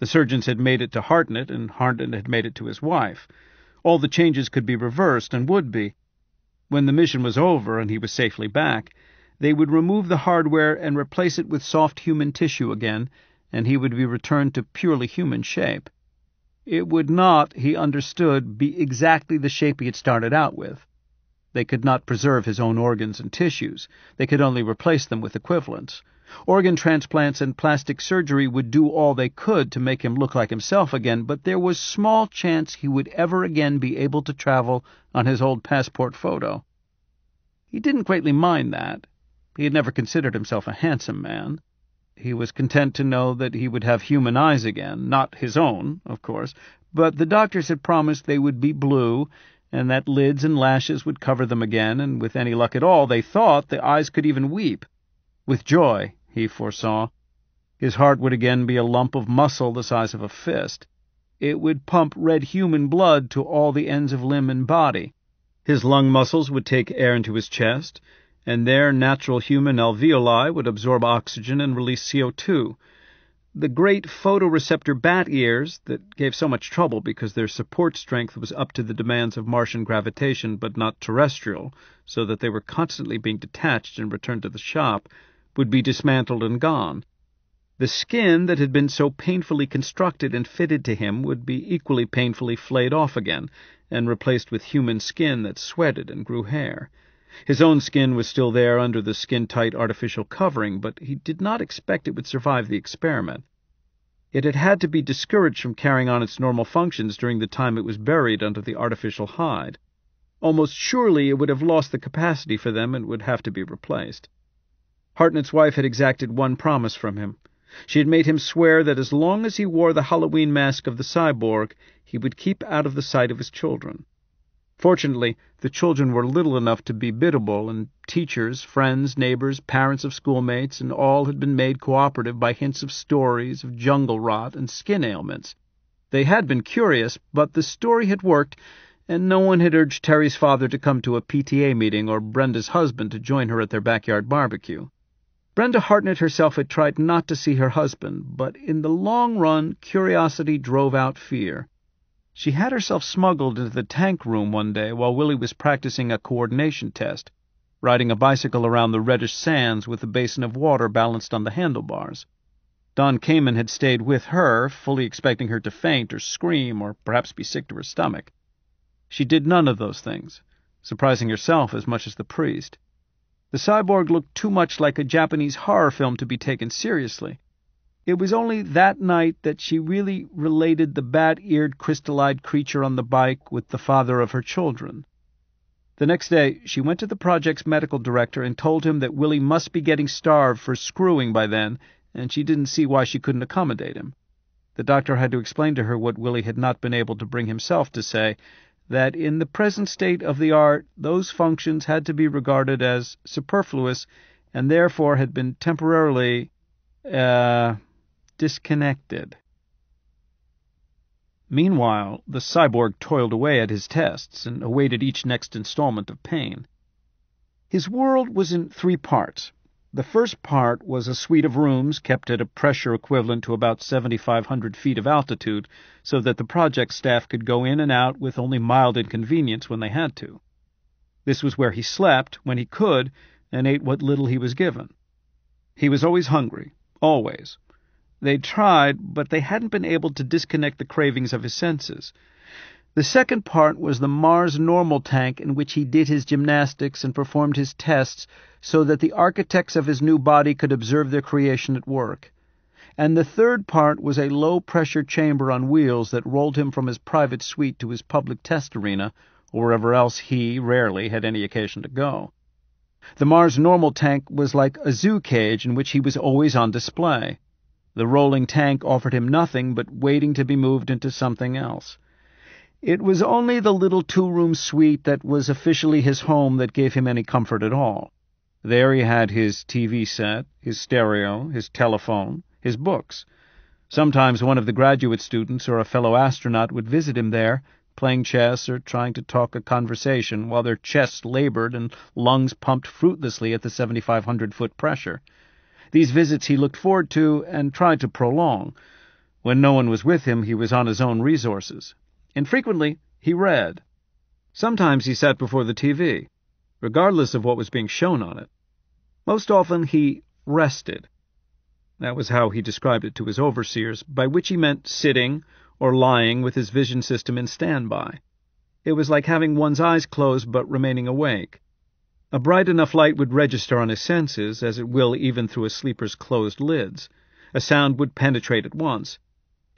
The surgeons had made it to Hartnett, and Hartnett had made it to his wife. All the changes could be reversed, and would be. When the mission was over and he was safely back, they would remove the hardware and replace it with soft human tissue again, and he would be returned to purely human shape. It would not, he understood, be exactly the shape he had started out with. They could not preserve his own organs and tissues. They could only replace them with equivalents. Organ transplants and plastic surgery would do all they could to make him look like himself again, but there was small chance he would ever again be able to travel on his old passport photo. He didn't greatly mind that. He had never considered himself a handsome man. He was content to know that he would have human eyes again, not his own, of course, but the doctors had promised they would be blue, and that lids and lashes would cover them again, and with any luck at all, they thought, the eyes could even weep. With joy, he foresaw. His heart would again be a lump of muscle the size of a fist. It would pump red human blood to all the ends of limb and body. His lung muscles would take air into his chest, and their natural human alveoli would absorb oxygen and release CO2. The great photoreceptor bat ears that gave so much trouble because their support strength was up to the demands of Martian gravitation but not terrestrial, so that they were constantly being detached and returned to the shop, would be dismantled and gone. The skin that had been so painfully constructed and fitted to him would be equally painfully flayed off again and replaced with human skin that sweated and grew hair. His own skin was still there under the skin-tight artificial covering, but he did not expect it would survive the experiment. It had had to be discouraged from carrying on its normal functions during the time it was buried under the artificial hide. Almost surely it would have lost the capacity for them and would have to be replaced. Hartnett's wife had exacted one promise from him. She had made him swear that as long as he wore the Halloween mask of the cyborg, he would keep out of the sight of his children. Fortunately, the children were little enough to be biddable, and teachers, friends, neighbors, parents of schoolmates, and all had been made cooperative by hints of stories of jungle rot and skin ailments. They had been curious, but the story had worked, and no one had urged Terry's father to come to a PTA meeting or Brenda's husband to join her at their backyard barbecue. Brenda Hartnett herself had tried not to see her husband, but in the long run, curiosity drove out fear. She had herself smuggled into the tank room one day while Willie was practicing a coordination test, riding a bicycle around the reddish sands with a basin of water balanced on the handlebars. Don Cayman had stayed with her, fully expecting her to faint or scream or perhaps be sick to her stomach. She did none of those things, surprising herself as much as the priest. The cyborg looked too much like a Japanese horror film to be taken seriously, it was only that night that she really related the bat eared, crystal eyed creature on the bike with the father of her children. The next day, she went to the project's medical director and told him that Willie must be getting starved for screwing by then, and she didn't see why she couldn't accommodate him. The doctor had to explain to her what Willie had not been able to bring himself to say that in the present state of the art, those functions had to be regarded as superfluous and therefore had been temporarily, uh, disconnected. Meanwhile, the cyborg toiled away at his tests and awaited each next installment of pain. His world was in three parts. The first part was a suite of rooms kept at a pressure equivalent to about 7,500 feet of altitude, so that the project staff could go in and out with only mild inconvenience when they had to. This was where he slept, when he could, and ate what little he was given. He was always hungry, always they tried, but they hadn't been able to disconnect the cravings of his senses. The second part was the Mars normal tank in which he did his gymnastics and performed his tests so that the architects of his new body could observe their creation at work. And the third part was a low pressure chamber on wheels that rolled him from his private suite to his public test arena, or wherever else he, rarely, had any occasion to go. The Mars normal tank was like a zoo cage in which he was always on display. The rolling tank offered him nothing but waiting to be moved into something else. It was only the little two room suite that was officially his home that gave him any comfort at all. There he had his TV set, his stereo, his telephone, his books. Sometimes one of the graduate students or a fellow astronaut would visit him there, playing chess or trying to talk a conversation while their chests labored and lungs pumped fruitlessly at the 7,500 foot pressure. These visits he looked forward to and tried to prolong. When no one was with him, he was on his own resources. Infrequently he read. Sometimes he sat before the TV, regardless of what was being shown on it. Most often, he rested. That was how he described it to his overseers, by which he meant sitting or lying with his vision system in standby. It was like having one's eyes closed but remaining awake. A bright enough light would register on his senses, as it will even through a sleeper's closed lids. A sound would penetrate at once.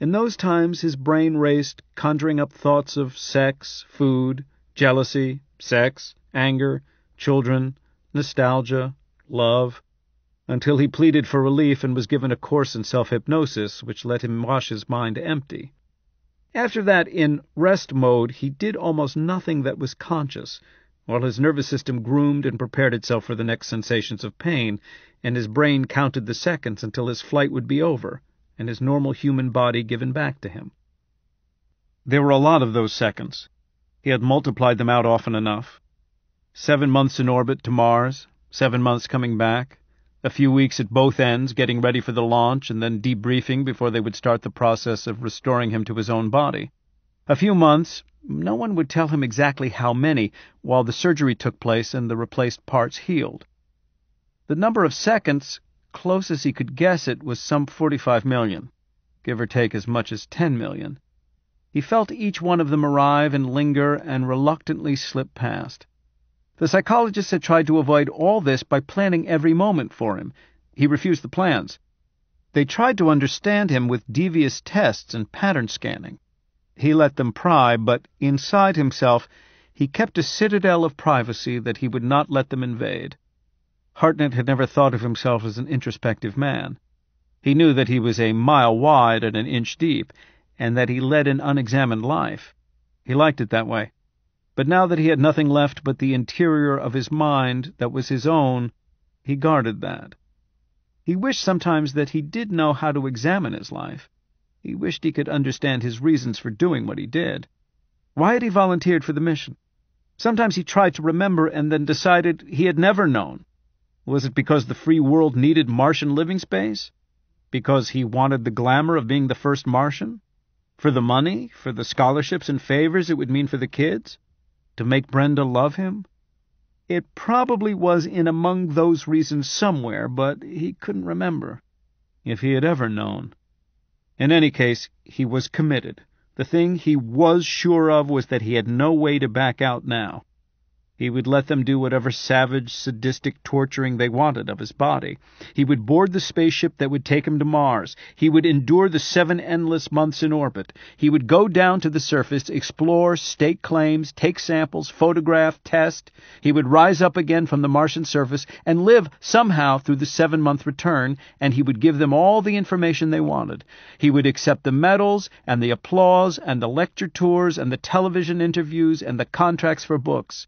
In those times his brain raced, conjuring up thoughts of sex, food, jealousy, sex, anger, children, nostalgia, love, until he pleaded for relief and was given a course in self hypnosis, which let him wash his mind empty. After that, in rest mode, he did almost nothing that was conscious while his nervous system groomed and prepared itself for the next sensations of pain, and his brain counted the seconds until his flight would be over and his normal human body given back to him. There were a lot of those seconds. He had multiplied them out often enough. Seven months in orbit to Mars, seven months coming back, a few weeks at both ends getting ready for the launch and then debriefing before they would start the process of restoring him to his own body. A few months, no one would tell him exactly how many while the surgery took place and the replaced parts healed. The number of seconds, close as he could guess it, was some 45 million, give or take as much as 10 million. He felt each one of them arrive and linger and reluctantly slip past. The psychologist had tried to avoid all this by planning every moment for him. He refused the plans. They tried to understand him with devious tests and pattern scanning. He let them pry, but inside himself he kept a citadel of privacy that he would not let them invade. Hartnett had never thought of himself as an introspective man. He knew that he was a mile wide and an inch deep, and that he led an unexamined life. He liked it that way. But now that he had nothing left but the interior of his mind that was his own, he guarded that. He wished sometimes that he did know how to examine his life. He wished he could understand his reasons for doing what he did. Why had he volunteered for the mission? Sometimes he tried to remember and then decided he had never known. Was it because the free world needed Martian living space? Because he wanted the glamour of being the first Martian? For the money? For the scholarships and favors it would mean for the kids? To make Brenda love him? It probably was in among those reasons somewhere, but he couldn't remember. If he had ever known. In any case, he was committed. The thing he was sure of was that he had no way to back out now. He would let them do whatever savage, sadistic torturing they wanted of his body. He would board the spaceship that would take him to Mars. He would endure the seven endless months in orbit. He would go down to the surface, explore, stake claims, take samples, photograph, test. He would rise up again from the Martian surface and live somehow through the seven month return, and he would give them all the information they wanted. He would accept the medals, and the applause, and the lecture tours, and the television interviews, and the contracts for books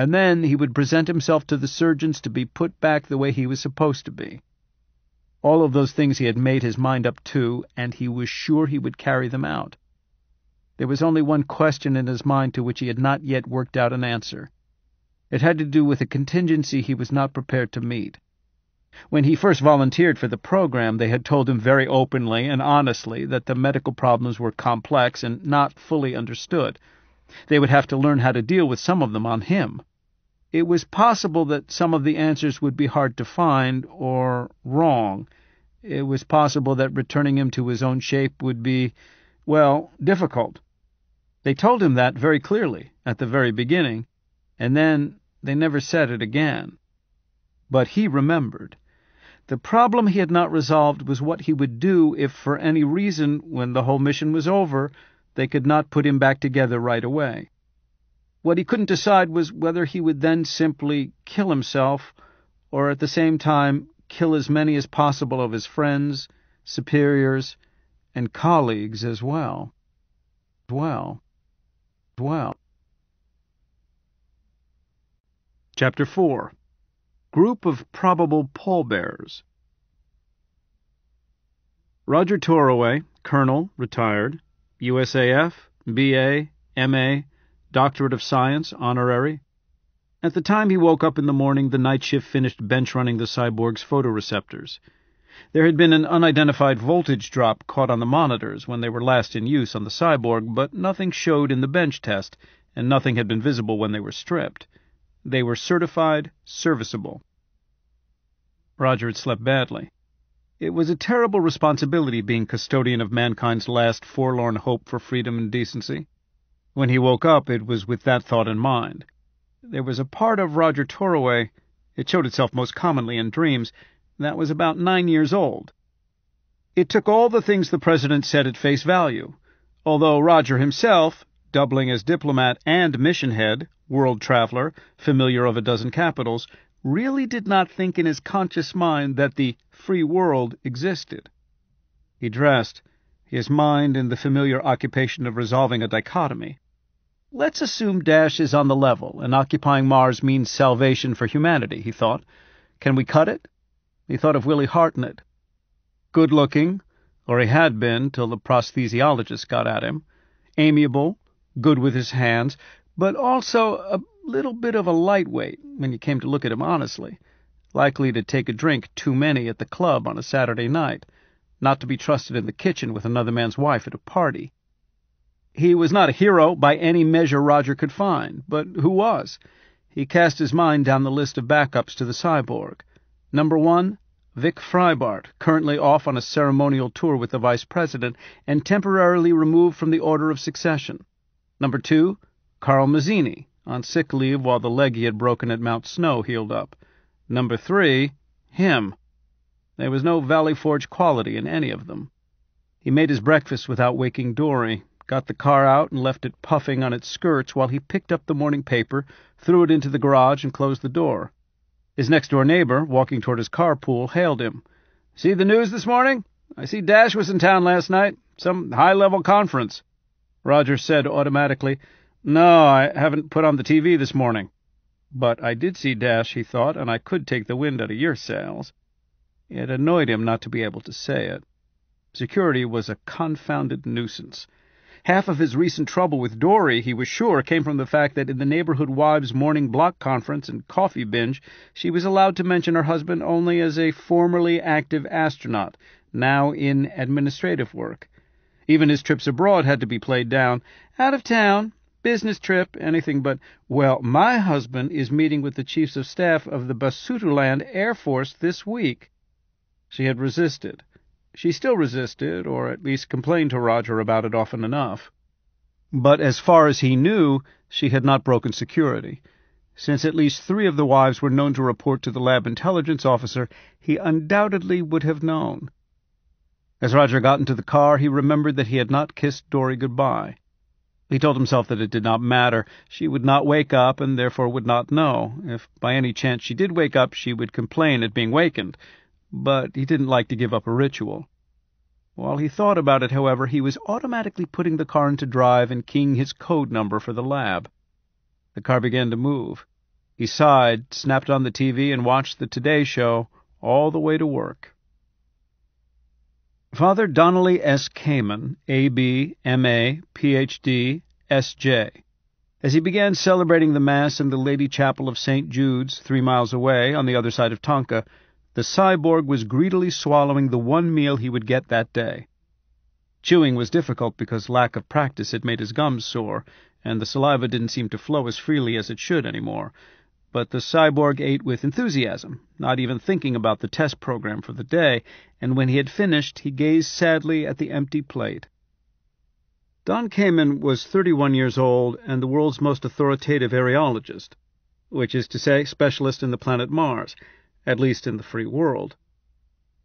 and then he would present himself to the surgeons to be put back the way he was supposed to be. All of those things he had made his mind up to, and he was sure he would carry them out. There was only one question in his mind to which he had not yet worked out an answer. It had to do with a contingency he was not prepared to meet. When he first volunteered for the program, they had told him very openly and honestly that the medical problems were complex and not fully understood. They would have to learn how to deal with some of them on him it was possible that some of the answers would be hard to find or wrong. It was possible that returning him to his own shape would be, well, difficult. They told him that very clearly at the very beginning, and then they never said it again. But he remembered. The problem he had not resolved was what he would do if, for any reason, when the whole mission was over, they could not put him back together right away. What he couldn't decide was whether he would then simply kill himself or at the same time kill as many as possible of his friends, superiors, and colleagues as well. Well. Well. Chapter 4 Group of Probable Pallbearers Roger Toraway, Colonel, retired, USAF, BA, MA, Doctorate of Science, honorary. At the time he woke up in the morning, the night shift finished bench running the cyborg's photoreceptors. There had been an unidentified voltage drop caught on the monitors when they were last in use on the cyborg, but nothing showed in the bench test, and nothing had been visible when they were stripped. They were certified serviceable. Roger had slept badly. It was a terrible responsibility being custodian of mankind's last forlorn hope for freedom and decency. When he woke up, it was with that thought in mind. There was a part of Roger Toroway; it showed itself most commonly in dreams, that was about nine years old. It took all the things the President said at face value, although Roger himself, doubling as diplomat and mission head, world traveler, familiar of a dozen capitals, really did not think in his conscious mind that the free world existed. He dressed, his mind in the familiar occupation of resolving a dichotomy, Let's assume Dash is on the level, and occupying Mars means salvation for humanity, he thought. Can we cut it? He thought of Willie Hartnett. Good looking, or he had been till the prosthesiologist got at him. Amiable, good with his hands, but also a little bit of a lightweight when you came to look at him honestly. Likely to take a drink too many at the club on a Saturday night. Not to be trusted in the kitchen with another man's wife at a party. He was not a hero by any measure Roger could find, but who was? He cast his mind down the list of backups to the cyborg. Number one, Vic Freibart, currently off on a ceremonial tour with the vice president and temporarily removed from the order of succession. Number two, Carl Mazzini, on sick leave while the leg he had broken at Mount Snow healed up. Number three, him. There was no Valley Forge quality in any of them. He made his breakfast without waking Dory, got the car out, and left it puffing on its skirts while he picked up the morning paper, threw it into the garage, and closed the door. His next door neighbor, walking toward his carpool, hailed him. See the news this morning? I see Dash was in town last night. Some high level conference. Roger said automatically, No, I haven't put on the TV this morning. But I did see Dash, he thought, and I could take the wind out of your sails. It annoyed him not to be able to say it. Security was a confounded nuisance. Half of his recent trouble with Dory, he was sure, came from the fact that in the neighborhood wives' morning block conference and coffee binge, she was allowed to mention her husband only as a formerly active astronaut, now in administrative work. Even his trips abroad had to be played down. Out of town, business trip, anything but, well, my husband is meeting with the chiefs of staff of the Basutoland Air Force this week. She had resisted. She still resisted, or at least complained to Roger about it often enough. But as far as he knew, she had not broken security. Since at least three of the wives were known to report to the lab intelligence officer, he undoubtedly would have known. As Roger got into the car, he remembered that he had not kissed Dory goodbye. He told himself that it did not matter. She would not wake up and therefore would not know. If by any chance she did wake up, she would complain at being wakened but he didn't like to give up a ritual. While he thought about it, however, he was automatically putting the car into drive and keying his code number for the lab. The car began to move. He sighed, snapped on the TV, and watched the Today Show all the way to work. Father Donnelly S. Kamen, A.B., M.A., Ph.D., S.J., as he began celebrating the Mass in the Lady Chapel of St. Jude's, three miles away, on the other side of Tonka, the cyborg was greedily swallowing the one meal he would get that day. Chewing was difficult because lack of practice had made his gums sore, and the saliva didn't seem to flow as freely as it should anymore. But the cyborg ate with enthusiasm, not even thinking about the test program for the day, and when he had finished, he gazed sadly at the empty plate. Don Kamen was 31 years old and the world's most authoritative aerologist, which is to say, specialist in the planet Mars at least in the free world.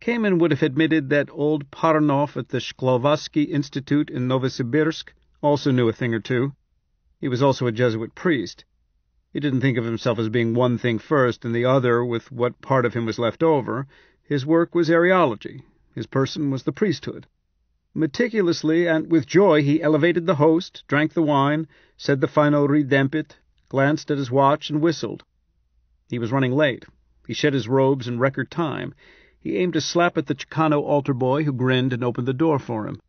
Kamen would have admitted that old Parnov at the Shklovsky Institute in Novosibirsk also knew a thing or two. He was also a Jesuit priest. He didn't think of himself as being one thing first and the other with what part of him was left over. His work was areology. His person was the priesthood. Meticulously and with joy he elevated the host, drank the wine, said the final redempit, glanced at his watch, and whistled. He was running late. He shed his robes in record time. He aimed a slap at the Chicano altar boy, who grinned and opened the door for him.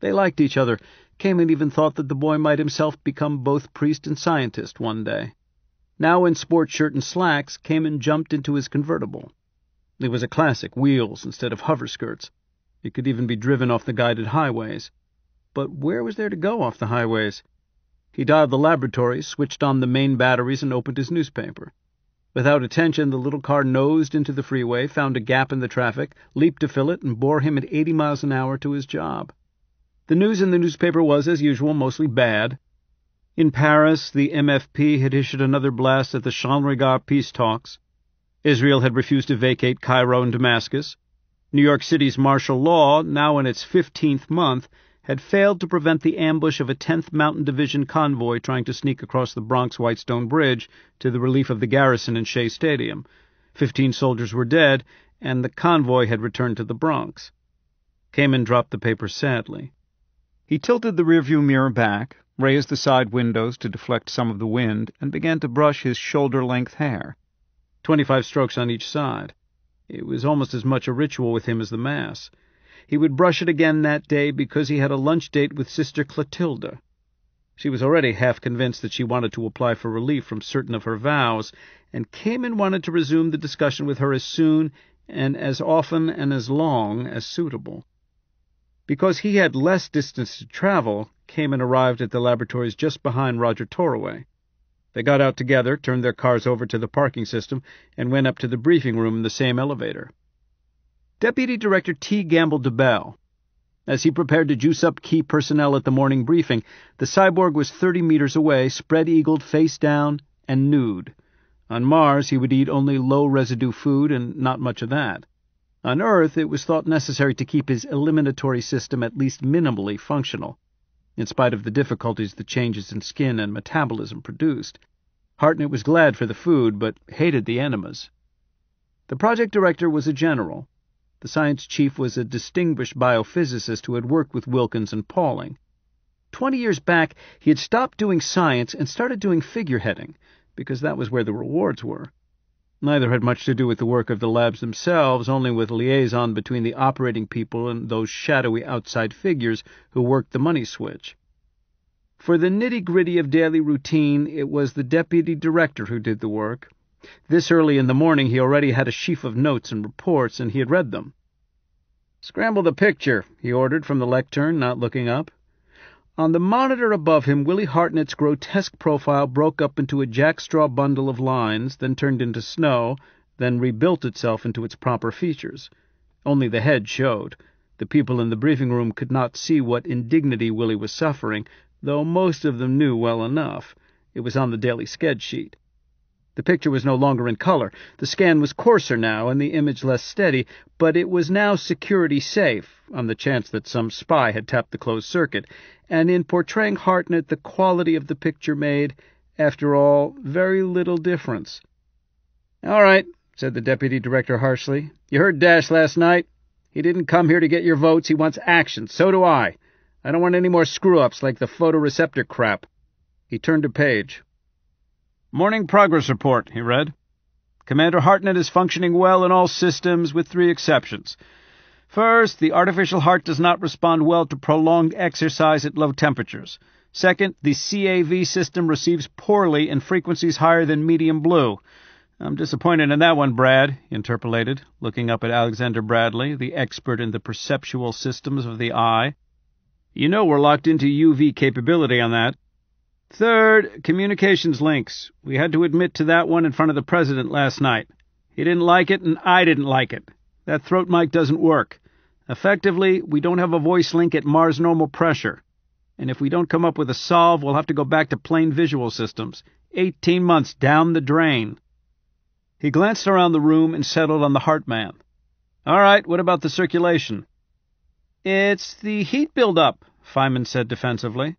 They liked each other. Kamen even thought that the boy might himself become both priest and scientist one day. Now in sport shirt and slacks, Kamen jumped into his convertible. It was a classic, wheels instead of hover skirts. It could even be driven off the guided highways. But where was there to go off the highways? He dialed the laboratory, switched on the main batteries, and opened his newspaper. Without attention, the little car nosed into the freeway, found a gap in the traffic, leaped to fill it, and bore him at 80 miles an hour to his job. The news in the newspaper was, as usual, mostly bad. In Paris, the MFP had issued another blast at the Champ peace talks. Israel had refused to vacate Cairo and Damascus. New York City's martial law, now in its 15th month, had failed to prevent the ambush of a 10th Mountain Division convoy trying to sneak across the Bronx Whitestone Bridge to the relief of the garrison in Shea Stadium. Fifteen soldiers were dead, and the convoy had returned to the Bronx. Kamen dropped the paper sadly. He tilted the rearview mirror back, raised the side windows to deflect some of the wind, and began to brush his shoulder-length hair. Twenty-five strokes on each side. It was almost as much a ritual with him as the Mass. He would brush it again that day because he had a lunch date with Sister Clotilda. She was already half convinced that she wanted to apply for relief from certain of her vows, and Cayman wanted to resume the discussion with her as soon and as often and as long as suitable. Because he had less distance to travel, Cayman arrived at the laboratories just behind Roger Toroway. They got out together, turned their cars over to the parking system, and went up to the briefing room in the same elevator. Deputy Director T. Gamble DeBell. As he prepared to juice up key personnel at the morning briefing, the cyborg was 30 meters away, spread eagled, face down, and nude. On Mars, he would eat only low residue food and not much of that. On Earth, it was thought necessary to keep his eliminatory system at least minimally functional, in spite of the difficulties the changes in skin and metabolism produced. Hartnett was glad for the food, but hated the enemas. The project director was a general, the science chief was a distinguished biophysicist who had worked with Wilkins and Pauling. Twenty years back, he had stopped doing science and started doing figureheading, because that was where the rewards were. Neither had much to do with the work of the labs themselves, only with liaison between the operating people and those shadowy outside figures who worked the money switch. For the nitty gritty of daily routine, it was the deputy director who did the work, this early in the morning he already had a sheaf of notes and reports, and he had read them. Scramble the picture, he ordered from the lectern, not looking up. On the monitor above him, Willie Hartnett's grotesque profile broke up into a jackstraw bundle of lines, then turned into snow, then rebuilt itself into its proper features. Only the head showed. The people in the briefing room could not see what indignity Willie was suffering, though most of them knew well enough. It was on the daily sketch sheet. The picture was no longer in color. The scan was coarser now and the image less steady, but it was now security safe, on the chance that some spy had tapped the closed circuit, and in portraying Hartnett the quality of the picture made, after all, very little difference. All right, said the deputy director harshly. You heard Dash last night. He didn't come here to get your votes. He wants action. So do I. I don't want any more screw ups like the photoreceptor crap. He turned a page. Morning progress report, he read. Commander Hartnett is functioning well in all systems, with three exceptions. First, the artificial heart does not respond well to prolonged exercise at low temperatures. Second, the CAV system receives poorly in frequencies higher than medium blue. I'm disappointed in that one, Brad, he interpolated, looking up at Alexander Bradley, the expert in the perceptual systems of the eye. You know we're locked into UV capability on that. Third, communications links. We had to admit to that one in front of the president last night. He didn't like it, and I didn't like it. That throat mic doesn't work. Effectively, we don't have a voice link at Mars normal pressure. And if we don't come up with a solve, we'll have to go back to plain visual systems. Eighteen months down the drain. He glanced around the room and settled on the heart man. All right, what about the circulation? It's the heat buildup, Feynman said defensively.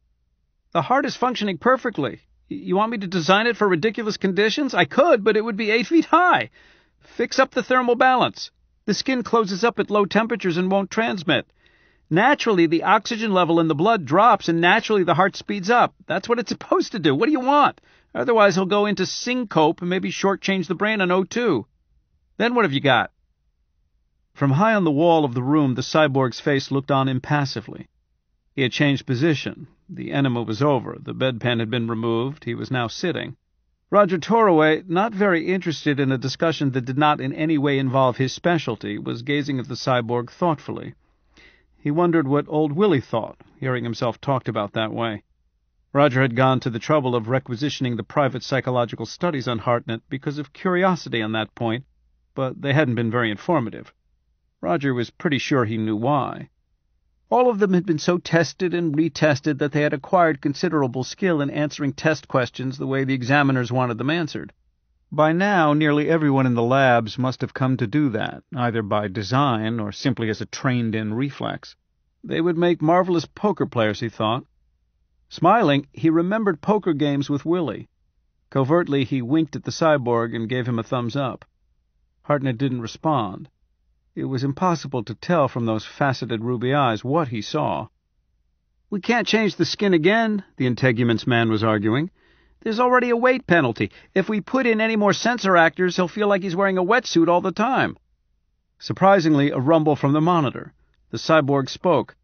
The heart is functioning perfectly. You want me to design it for ridiculous conditions? I could, but it would be eight feet high. Fix up the thermal balance. The skin closes up at low temperatures and won't transmit. Naturally, the oxygen level in the blood drops, and naturally, the heart speeds up. That's what it's [laughs] supposed to do. What do you want? Otherwise, he'll go into syncope and maybe shortchange the brain on O2. Then what have you got? From high on the wall of the room, the cyborg's face looked on impassively. He had changed position, the enema was over. The bedpan had been removed. He was now sitting. Roger Toraway, not very interested in a discussion that did not in any way involve his specialty, was gazing at the cyborg thoughtfully. He wondered what old Willie thought, hearing himself talked about that way. Roger had gone to the trouble of requisitioning the private psychological studies on Hartnett because of curiosity on that point, but they hadn't been very informative. Roger was pretty sure he knew why. All of them had been so tested and retested that they had acquired considerable skill in answering test questions the way the examiners wanted them answered. By now, nearly everyone in the labs must have come to do that, either by design or simply as a trained-in reflex. They would make marvelous poker players, he thought. Smiling, he remembered poker games with Willie. Covertly, he winked at the cyborg and gave him a thumbs up. Hartnett didn't respond. It was impossible to tell from those faceted ruby eyes what he saw. We can't change the skin again, the integuments man was arguing. There's already a weight penalty. If we put in any more sensor actors, he'll feel like he's wearing a wetsuit all the time. Surprisingly, a rumble from the monitor. The cyborg spoke.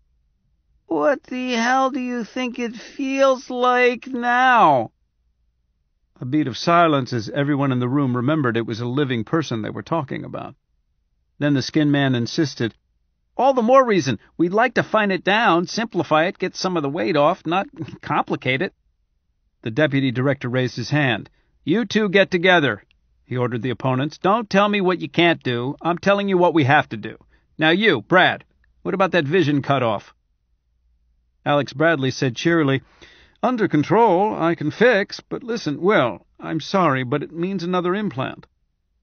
What the hell do you think it feels like now? A beat of silence as everyone in the room remembered it was a living person they were talking about. Then the skin man insisted, All the more reason. We'd like to fine it down, simplify it, get some of the weight off, not [laughs] complicate it. The deputy director raised his hand. You two get together, he ordered the opponents. Don't tell me what you can't do. I'm telling you what we have to do. Now you, Brad, what about that vision cutoff? Alex Bradley said cheerily, Under control, I can fix, but listen, Well, I'm sorry, but it means another implant.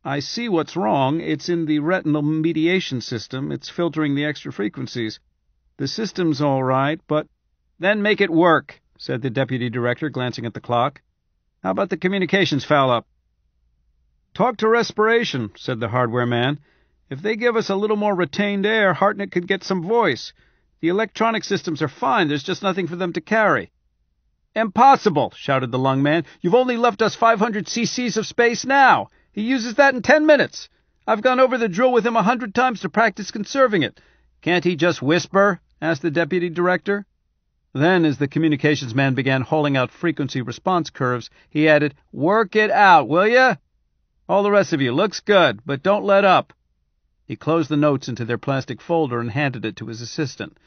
I see what's wrong. It's in the retinal mediation system. It's filtering the extra frequencies. The system's all right, but... Then make it work, said the deputy director, glancing at the clock. How about the communications foul-up? Talk to respiration, said the hardware man. If they give us a little more retained air, Hartnett could get some voice. The electronic systems are fine. There's just nothing for them to carry. Impossible, shouted the lung man. You've only left us 500 cc's of space now. He uses that in ten minutes. I've gone over the drill with him a hundred times to practice conserving it. Can't he just whisper? asked the deputy director. Then, as the communications man began hauling out frequency response curves, he added, Work it out, will you? All the rest of you, looks good, but don't let up. He closed the notes into their plastic folder and handed it to his assistant.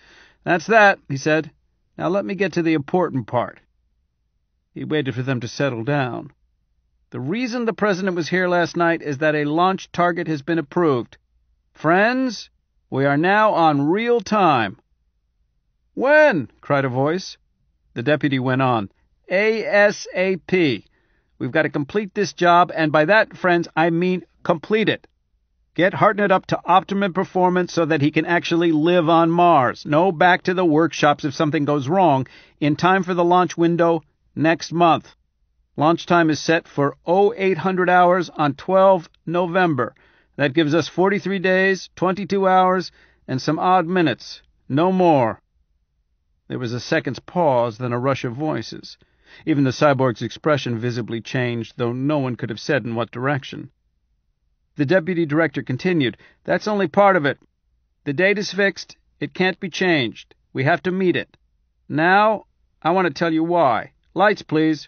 That's that, he said. Now let me get to the important part. He waited for them to settle down. The reason the president was here last night is that a launch target has been approved. Friends, we are now on real time. When? cried a voice. The deputy went on. ASAP. We've got to complete this job, and by that, friends, I mean complete it. Get Hartnett up to optimum performance so that he can actually live on Mars. No back to the workshops if something goes wrong, in time for the launch window next month. Launch time is set for 0800 hours on 12 November. That gives us 43 days, 22 hours, and some odd minutes. No more. There was a second's pause, then a rush of voices. Even the cyborg's expression visibly changed, though no one could have said in what direction. The deputy director continued, That's only part of it. The date is fixed. It can't be changed. We have to meet it. Now, I want to tell you why. Lights, please.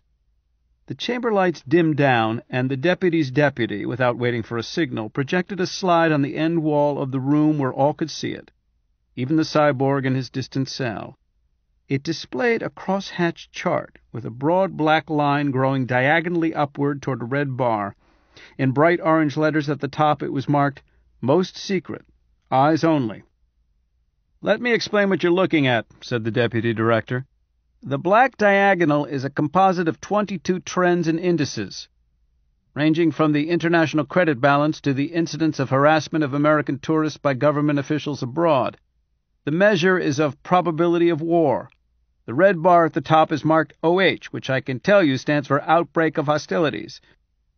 The chamber lights dimmed down, and the deputy's deputy, without waiting for a signal, projected a slide on the end wall of the room where all could see it, even the cyborg in his distant cell. It displayed a cross hatched chart, with a broad black line growing diagonally upward toward a red bar. In bright orange letters at the top, it was marked, Most Secret, Eyes Only. Let me explain what you're looking at, said the deputy director. The black diagonal is a composite of 22 trends and indices, ranging from the international credit balance to the incidence of harassment of American tourists by government officials abroad. The measure is of probability of war. The red bar at the top is marked OH, which I can tell you stands for outbreak of hostilities.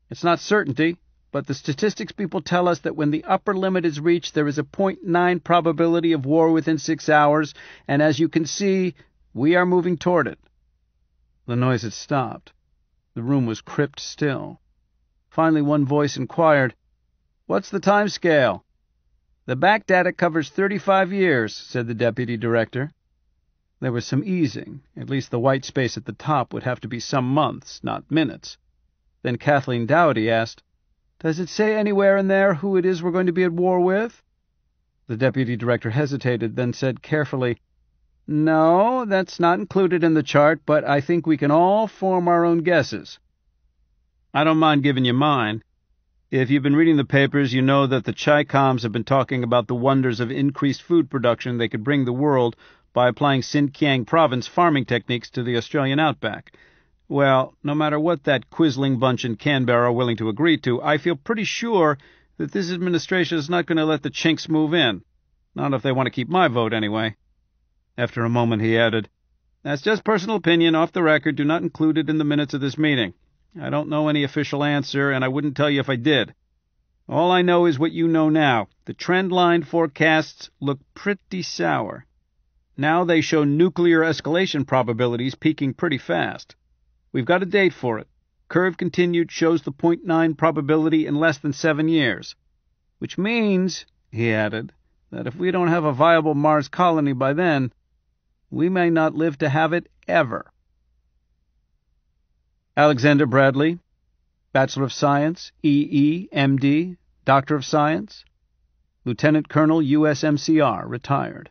It's not certainty, but the statistics people tell us that when the upper limit is reached, there is a 0.9 probability of war within six hours, and as you can see, we are moving toward it. The noise had stopped. The room was crypt still. Finally, one voice inquired, What's the time scale? The back data covers 35 years, said the deputy director. There was some easing. At least the white space at the top would have to be some months, not minutes. Then Kathleen Dowdy asked, Does it say anywhere in there who it is we're going to be at war with? The deputy director hesitated, then said carefully, no, that's not included in the chart, but I think we can all form our own guesses. I don't mind giving you mine. If you've been reading the papers, you know that the Coms have been talking about the wonders of increased food production they could bring the world by applying Xinjiang province farming techniques to the Australian outback. Well, no matter what that quizzling bunch in Canberra are willing to agree to, I feel pretty sure that this administration is not going to let the chinks move in. Not if they want to keep my vote, anyway. After a moment, he added, That's just personal opinion off the record. Do not include it in the minutes of this meeting. I don't know any official answer, and I wouldn't tell you if I did. All I know is what you know now. The trend line forecasts look pretty sour. Now they show nuclear escalation probabilities peaking pretty fast. We've got a date for it. Curve continued shows the 0.9 probability in less than seven years. Which means, he added, that if we don't have a viable Mars colony by then, we may not live to have it ever. Alexander Bradley, Bachelor of Science, EE, MD, Doctor of Science, Lieutenant Colonel USMCR, retired.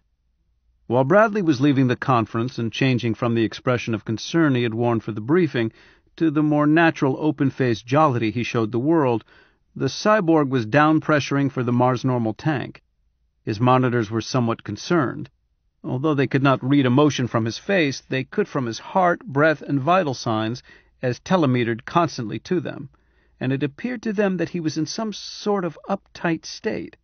While Bradley was leaving the conference and changing from the expression of concern he had worn for the briefing to the more natural open-faced jollity he showed the world, the cyborg was down pressuring for the Mars normal tank. His monitors were somewhat concerned. Although they could not read emotion from his face, they could from his heart, breath, and vital signs, as telemetered constantly to them, and it appeared to them that he was in some sort of uptight state.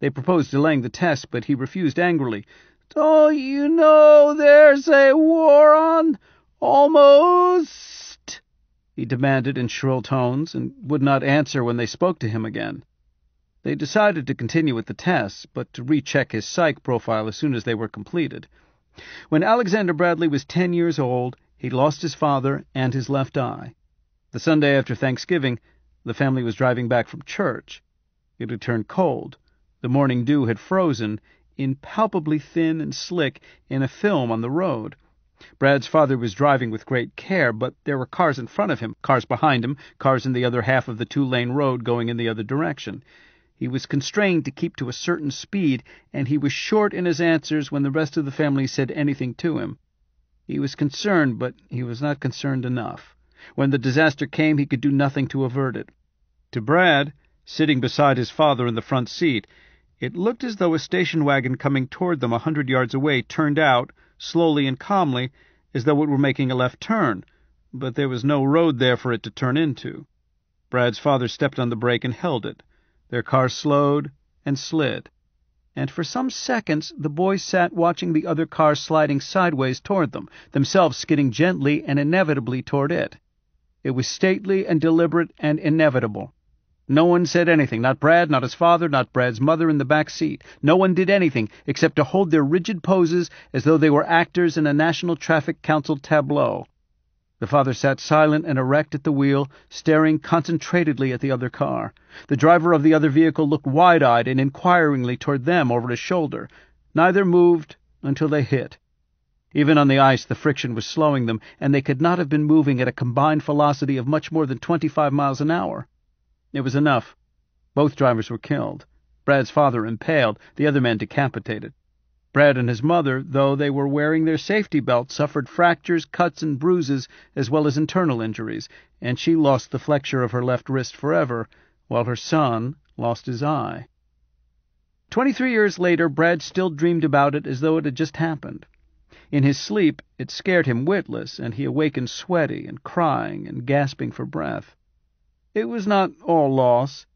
They proposed delaying the test, but he refused angrily. Don't you know there's a war on? Almost? He demanded in shrill tones, and would not answer when they spoke to him again. They decided to continue with the tests, but to recheck his psych profile as soon as they were completed. When Alexander Bradley was 10 years old, he lost his father and his left eye. The Sunday after Thanksgiving, the family was driving back from church. It had turned cold. The morning dew had frozen, impalpably thin and slick, in a film on the road. Brad's father was driving with great care, but there were cars in front of him, cars behind him, cars in the other half of the two lane road going in the other direction. He was constrained to keep to a certain speed, and he was short in his answers when the rest of the family said anything to him. He was concerned, but he was not concerned enough. When the disaster came, he could do nothing to avert it. To Brad, sitting beside his father in the front seat, it looked as though a station wagon coming toward them a hundred yards away turned out, slowly and calmly, as though it were making a left turn, but there was no road there for it to turn into. Brad's father stepped on the brake and held it. Their car slowed and slid, and for some seconds the boys sat watching the other car sliding sideways toward them, themselves skidding gently and inevitably toward it. It was stately and deliberate and inevitable. No one said anything, not Brad, not his father, not Brad's mother in the back seat. No one did anything except to hold their rigid poses as though they were actors in a National Traffic Council tableau. The father sat silent and erect at the wheel, staring concentratedly at the other car. The driver of the other vehicle looked wide eyed and inquiringly toward them over his shoulder. Neither moved until they hit. Even on the ice, the friction was slowing them, and they could not have been moving at a combined velocity of much more than 25 miles an hour. It was enough. Both drivers were killed. Brad's father impaled, the other man decapitated. Brad and his mother, though they were wearing their safety belts, suffered fractures, cuts, and bruises, as well as internal injuries, and she lost the flexure of her left wrist forever, while her son lost his eye. Twenty three years later, Brad still dreamed about it as though it had just happened. In his sleep, it scared him witless, and he awakened sweaty and crying and gasping for breath. It was not all loss.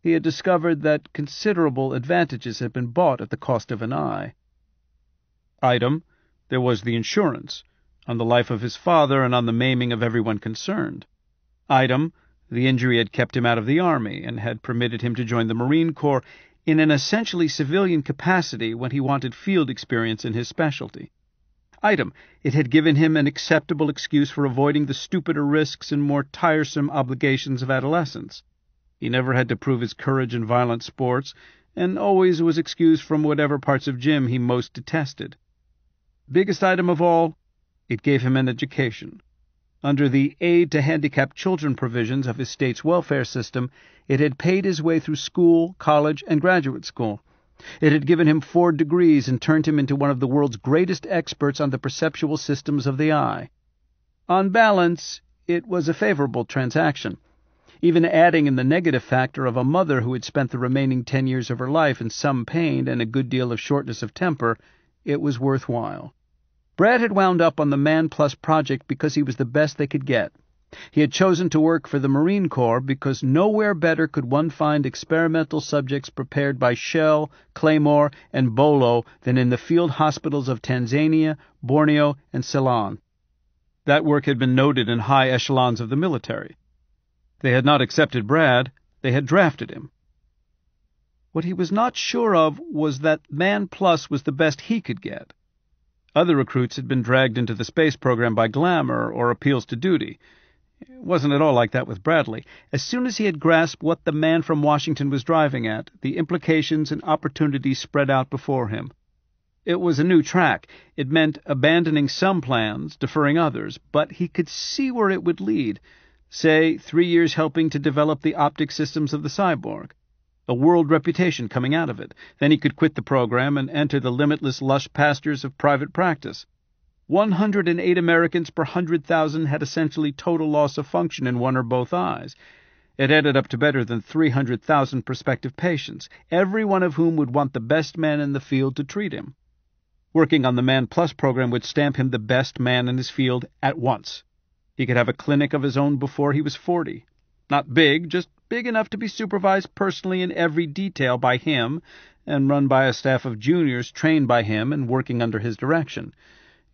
He had discovered that considerable advantages had been bought at the cost of an eye item, there was the insurance on the life of his father and on the maiming of everyone concerned. Item, the injury had kept him out of the army and had permitted him to join the Marine Corps in an essentially civilian capacity when he wanted field experience in his specialty. Item, it had given him an acceptable excuse for avoiding the stupider risks and more tiresome obligations of adolescence. He never had to prove his courage in violent sports, and always was excused from whatever parts of gym he most detested. Biggest item of all, it gave him an education. Under the Aid to Handicapped Children provisions of his state's welfare system, it had paid his way through school, college, and graduate school. It had given him four degrees and turned him into one of the world's greatest experts on the perceptual systems of the eye. On balance, it was a favorable transaction. Even adding in the negative factor of a mother who had spent the remaining ten years of her life in some pain and a good deal of shortness of temper, it was worthwhile. Brad had wound up on the Man Plus project because he was the best they could get. He had chosen to work for the Marine Corps because nowhere better could one find experimental subjects prepared by Shell, Claymore, and Bolo than in the field hospitals of Tanzania, Borneo, and Ceylon. That work had been noted in high echelons of the military. They had not accepted Brad, they had drafted him. What he was not sure of was that Man Plus was the best he could get. Other recruits had been dragged into the space program by glamour or appeals to duty. It wasn't at all like that with Bradley. As soon as he had grasped what the man from Washington was driving at, the implications and opportunities spread out before him. It was a new track. It meant abandoning some plans, deferring others, but he could see where it would lead. Say, three years helping to develop the optic systems of the cyborg a world reputation coming out of it. Then he could quit the program and enter the limitless lush pastures of private practice. 108 Americans per 100,000 had essentially total loss of function in one or both eyes. It added up to better than 300,000 prospective patients, every one of whom would want the best man in the field to treat him. Working on the Man Plus program would stamp him the best man in his field at once. He could have a clinic of his own before he was 40. Not big, just big enough to be supervised personally in every detail by him and run by a staff of juniors trained by him and working under his direction.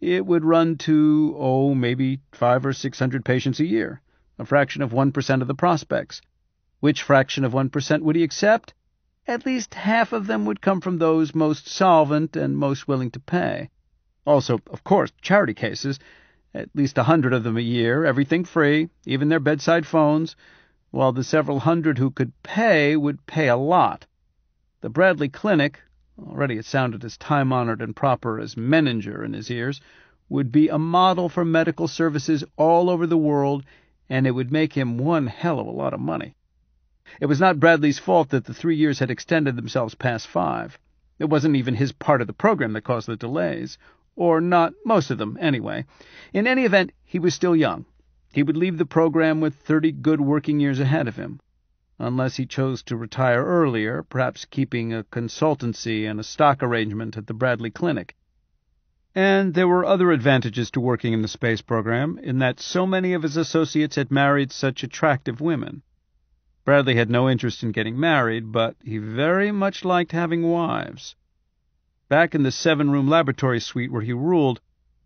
It would run to, oh, maybe five or six hundred patients a year, a fraction of one percent of the prospects. Which fraction of one percent would he accept? At least half of them would come from those most solvent and most willing to pay. Also, of course, charity cases at least a hundred of them a year, everything free, even their bedside phones, while the several hundred who could pay would pay a lot. The Bradley Clinic, already it sounded as time honored and proper as Menninger in his ears, would be a model for medical services all over the world, and it would make him one hell of a lot of money. It was not Bradley's fault that the three years had extended themselves past five. It wasn't even his part of the program that caused the delays, or not most of them, anyway. In any event, he was still young, he would leave the program with thirty good working years ahead of him, unless he chose to retire earlier, perhaps keeping a consultancy and a stock arrangement at the Bradley Clinic. And there were other advantages to working in the space program, in that so many of his associates had married such attractive women. Bradley had no interest in getting married, but he very much liked having wives. Back in the seven room laboratory suite where he ruled,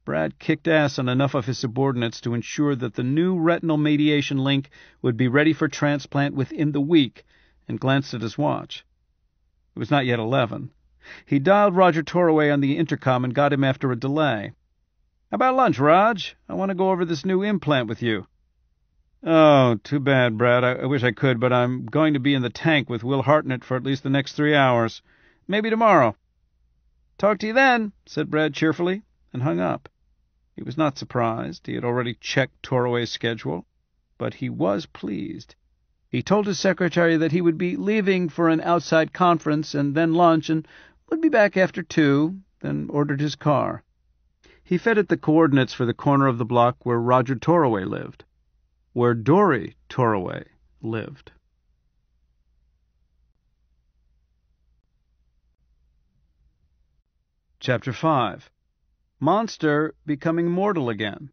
Brad kicked ass on enough of his subordinates to ensure that the new retinal mediation link would be ready for transplant within the week and glanced at his watch. It was not yet 11. He dialed Roger Toroway on the intercom and got him after a delay. How about lunch, Raj? I want to go over this new implant with you. Oh, too bad, Brad. I, I, wish I could, but I'm going to be in the tank with Will Hartnett for at least the next three hours. Maybe tomorrow. Talk to you then, said Brad cheerfully, and hung up. He was not surprised. He had already checked Toroway's schedule. But he was pleased. He told his secretary that he would be leaving for an outside conference and then lunch and would be back after two, then ordered his car. He fed it the coordinates for the corner of the block where Roger Toroway lived, where Dory Toroway lived. Chapter 5 monster becoming mortal again.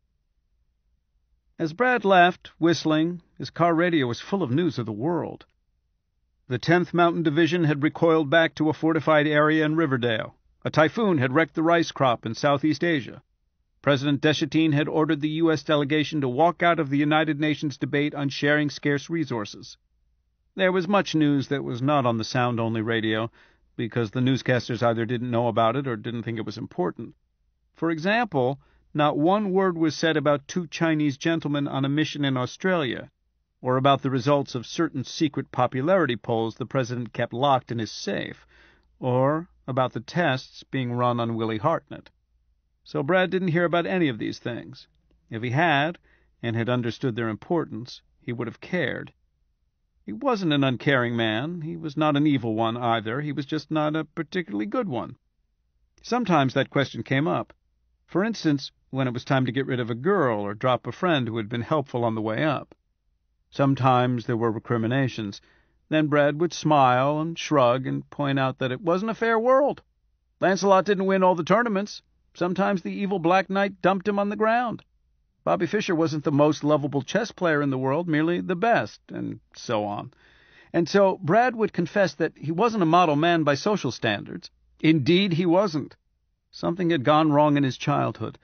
As Brad left, whistling, his car radio was full of news of the world. The 10th Mountain Division had recoiled back to a fortified area in Riverdale. A typhoon had wrecked the rice crop in Southeast Asia. President Deschatin had ordered the U.S. delegation to walk out of the United Nations debate on sharing scarce resources. There was much news that was not on the sound only radio, because the newscasters either didn't know about it or didn't think it was important. For example, not one word was said about two Chinese gentlemen on a mission in Australia, or about the results of certain secret popularity polls the President kept locked in his safe, or about the tests being run on Willie Hartnett. So Brad didn't hear about any of these things. If he had, and had understood their importance, he would have cared. He wasn't an uncaring man. He was not an evil one, either. He was just not a particularly good one. Sometimes that question came up. For instance, when it was time to get rid of a girl or drop a friend who had been helpful on the way up. Sometimes there were recriminations. Then Brad would smile and shrug and point out that it wasn't a fair world. Lancelot didn't win all the tournaments. Sometimes the evil Black Knight dumped him on the ground. Bobby Fischer wasn't the most lovable chess player in the world, merely the best, and so on. And so Brad would confess that he wasn't a model man by social standards. Indeed, he wasn't. Something had gone wrong in his childhood.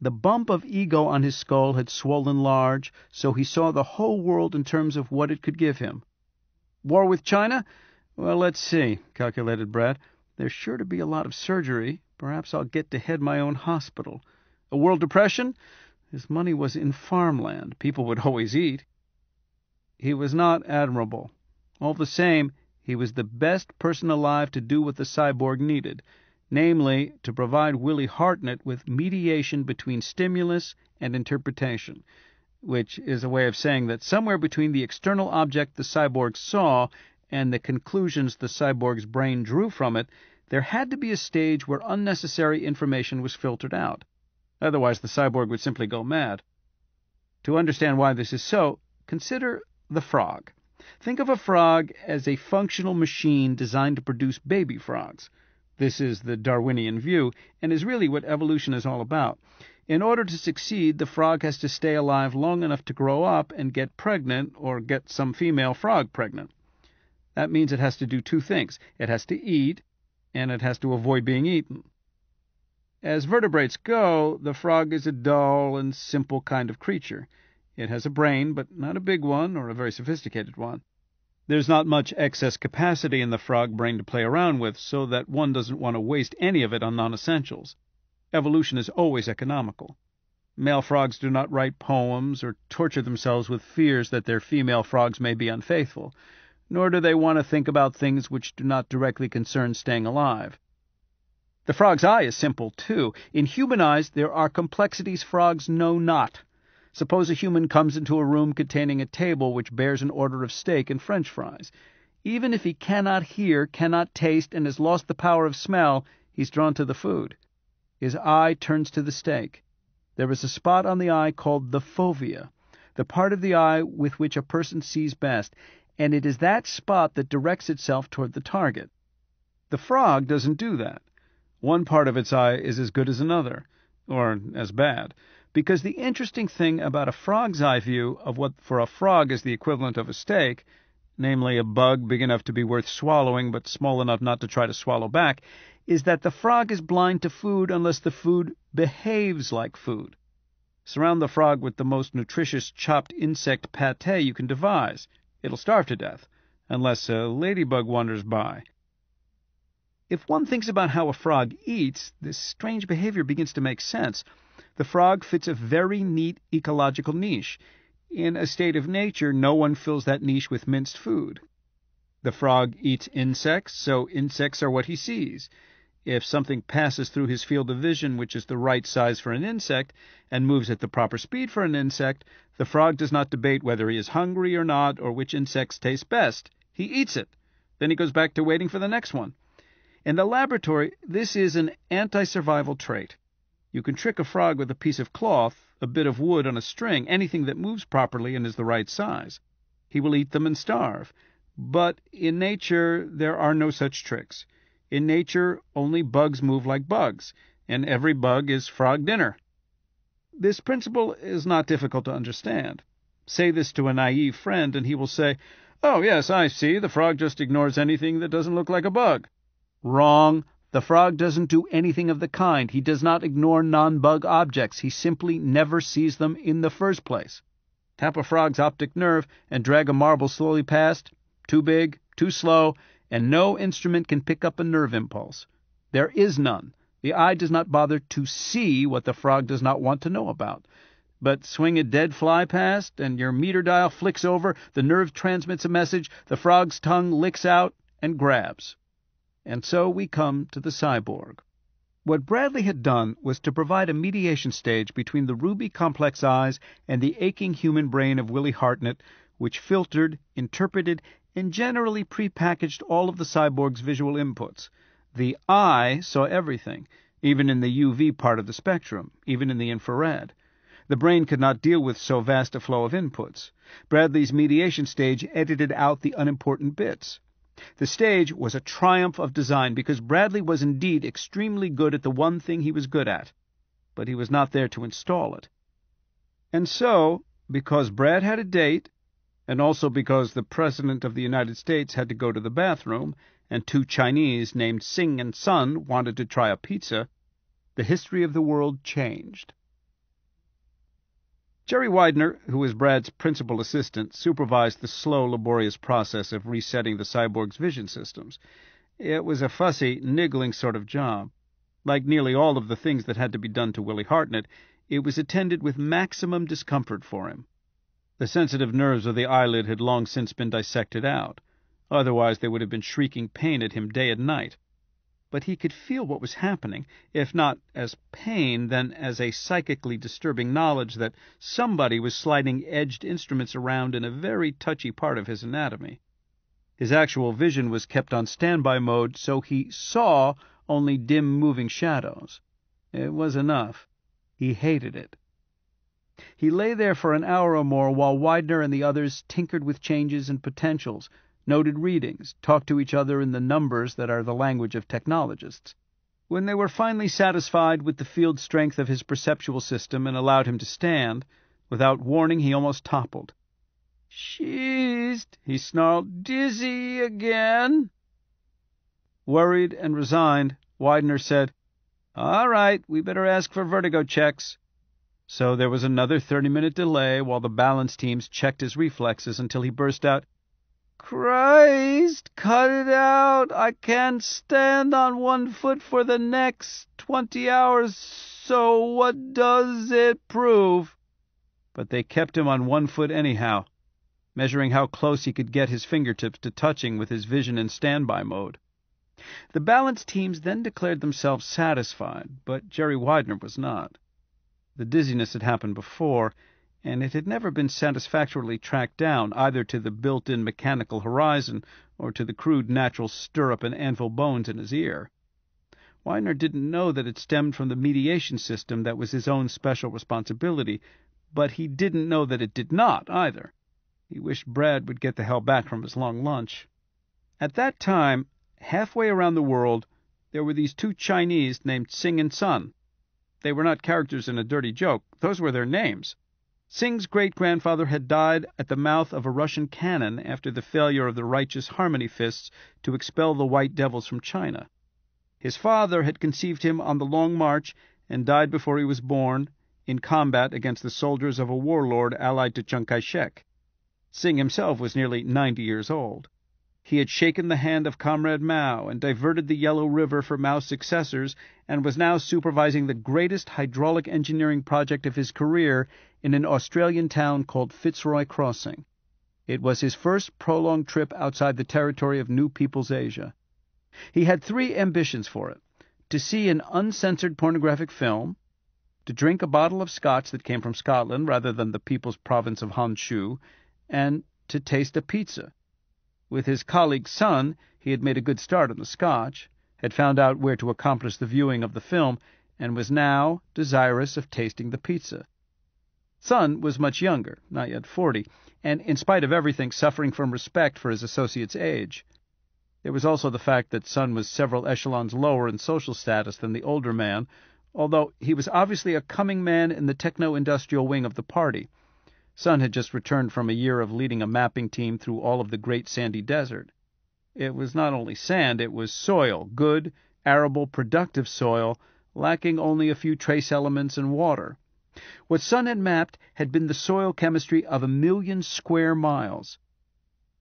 The bump of ego on his skull had swollen large, so he saw the whole world in terms of what it could give him. War with China? Well, let's see, calculated Brad. There's sure to be a lot of surgery. Perhaps I'll get to head my own hospital. A world depression? His money was in farmland. People would always eat. He was not admirable. All the same, he was the best person alive to do what the cyborg needed namely, to provide Willie Hartnett with mediation between stimulus and interpretation, which is a way of saying that somewhere between the external object the cyborg saw and the conclusions the cyborg's brain drew from it, there had to be a stage where unnecessary information was filtered out. Otherwise, the cyborg would simply go mad. To understand why this is so, consider the frog. Think of a frog as a functional machine designed to produce baby frogs. This is the Darwinian view, and is really what evolution is all about. In order to succeed, the frog has to stay alive long enough to grow up and get pregnant, or get some female frog pregnant. That means it has to do two things it has to eat, and it has to avoid being eaten. As vertebrates go, the frog is a dull and simple kind of creature. It has a brain, but not a big one or a very sophisticated one there's not much excess capacity in the frog brain to play around with, so that one doesn't want to waste any of it on non essentials. Evolution is always economical. Male frogs do not write poems or torture themselves with fears that their female frogs may be unfaithful, nor do they want to think about things which do not directly concern staying alive. The frog's eye is simple, too. In human eyes, there are complexities frogs know not. Suppose a human comes into a room containing a table which bears an order of steak and french fries. Even if he cannot hear, cannot taste, and has lost the power of smell, he's drawn to the food. His eye turns to the steak. There is a spot on the eye called the fovea, the part of the eye with which a person sees best, and it is that spot that directs itself toward the target. The frog doesn't do that. One part of its eye is as good as another, or as bad because the interesting thing about a frog's eye view of what for a frog is the equivalent of a steak, namely a bug big enough to be worth swallowing but small enough not to try to swallow back, is that the frog is blind to food unless the food behaves like food. Surround the frog with the most nutritious chopped insect pate you can devise. It'll starve to death, unless a ladybug wanders by. If one thinks about how a frog eats, this strange behavior begins to make sense. The frog fits a very neat ecological niche. In a state of nature, no one fills that niche with minced food. The frog eats insects, so insects are what he sees. If something passes through his field of vision, which is the right size for an insect, and moves at the proper speed for an insect, the frog does not debate whether he is hungry or not, or which insects taste best. He eats it. Then he goes back to waiting for the next one. In the laboratory, this is an anti survival trait. You can trick a frog with a piece of cloth, a bit of wood on a string, anything that moves properly and is the right size. He will eat them and starve. But in nature there are no such tricks. In nature only bugs move like bugs, and every bug is frog dinner. This principle is not difficult to understand. Say this to a naive friend, and he will say, Oh, yes, I see, the frog just ignores anything that doesn't look like a bug. Wrong the frog doesn't do anything of the kind. He does not ignore non bug objects. He simply never sees them in the first place. Tap a frog's optic nerve and drag a marble slowly past. Too big, too slow, and no instrument can pick up a nerve impulse. There is none. The eye does not bother to see what the frog does not want to know about. But swing a dead fly past, and your meter dial flicks over, the nerve transmits a message, the frog's tongue licks out and grabs. And so we come to the cyborg. What Bradley had done was to provide a mediation stage between the ruby complex eyes and the aching human brain of Willie Hartnett, which filtered, interpreted, and generally prepackaged all of the cyborg's visual inputs. The eye saw everything, even in the UV part of the spectrum, even in the infrared. The brain could not deal with so vast a flow of inputs. Bradley's mediation stage edited out the unimportant bits. The stage was a triumph of design, because Bradley was indeed extremely good at the one thing he was good at, but he was not there to install it. And so, because Brad had a date, and also because the President of the United States had to go to the bathroom, and two Chinese named Sing and Sun wanted to try a pizza, the history of the world changed. Jerry Widener, who was Brad's principal assistant, supervised the slow, laborious process of resetting the cyborg's vision systems. It was a fussy, niggling sort of job. Like nearly all of the things that had to be done to Willie Hartnett, it was attended with maximum discomfort for him. The sensitive nerves of the eyelid had long since been dissected out. Otherwise they would have been shrieking pain at him day and night but he could feel what was happening, if not as pain, then as a psychically disturbing knowledge that somebody was sliding edged instruments around in a very touchy part of his anatomy. His actual vision was kept on standby mode, so he saw only dim moving shadows. It was enough. He hated it. He lay there for an hour or more while Widener and the others tinkered with changes and potentials noted readings, talked to each other in the numbers that are the language of technologists. When they were finally satisfied with the field strength of his perceptual system and allowed him to stand, without warning he almost toppled. Sheezed, he snarled, dizzy again. Worried and resigned, Widener said, All right, we better ask for vertigo checks. So there was another 30 minute delay while the balance teams checked his reflexes until he burst out, "Christ! Cut it out! I can't stand on one foot for the next twenty hours, so what does it prove?" But they kept him on one foot anyhow, measuring how close he could get his fingertips to touching with his vision in standby mode. The balance teams then declared themselves satisfied, but Jerry Widener was not. The dizziness had happened before and it had never been satisfactorily tracked down either to the built-in mechanical horizon or to the crude natural stirrup and anvil bones in his ear. Weiner didn't know that it stemmed from the mediation system that was his own special responsibility, but he didn't know that it did not, either. He wished Brad would get the hell back from his long lunch. At that time, halfway around the world, there were these two Chinese named Sing and Sun. They were not characters in a dirty joke, those were their names. Singh's great grandfather had died at the mouth of a Russian cannon after the failure of the Righteous Harmony Fists to expel the white devils from China. His father had conceived him on the Long March and died before he was born in combat against the soldiers of a warlord allied to Chiang Kai shek. Singh himself was nearly ninety years old. He had shaken the hand of Comrade Mao and diverted the Yellow River for Mao's successors, and was now supervising the greatest hydraulic engineering project of his career in an Australian town called Fitzroy Crossing. It was his first prolonged trip outside the territory of New People's Asia. He had three ambitions for it to see an uncensored pornographic film, to drink a bottle of scotch that came from Scotland rather than the people's province of Honshu, and to taste a pizza. With his colleague's son, he had made a good start on the scotch, had found out where to accomplish the viewing of the film, and was now desirous of tasting the pizza. Sun was much younger, not yet forty, and in spite of everything, suffering from respect for his associate's age. There was also the fact that Sun was several echelons lower in social status than the older man, although he was obviously a coming man in the techno industrial wing of the party. Sun had just returned from a year of leading a mapping team through all of the great sandy desert. It was not only sand, it was soil, good, arable, productive soil, lacking only a few trace elements and water. What Sun had mapped had been the soil chemistry of a million square miles.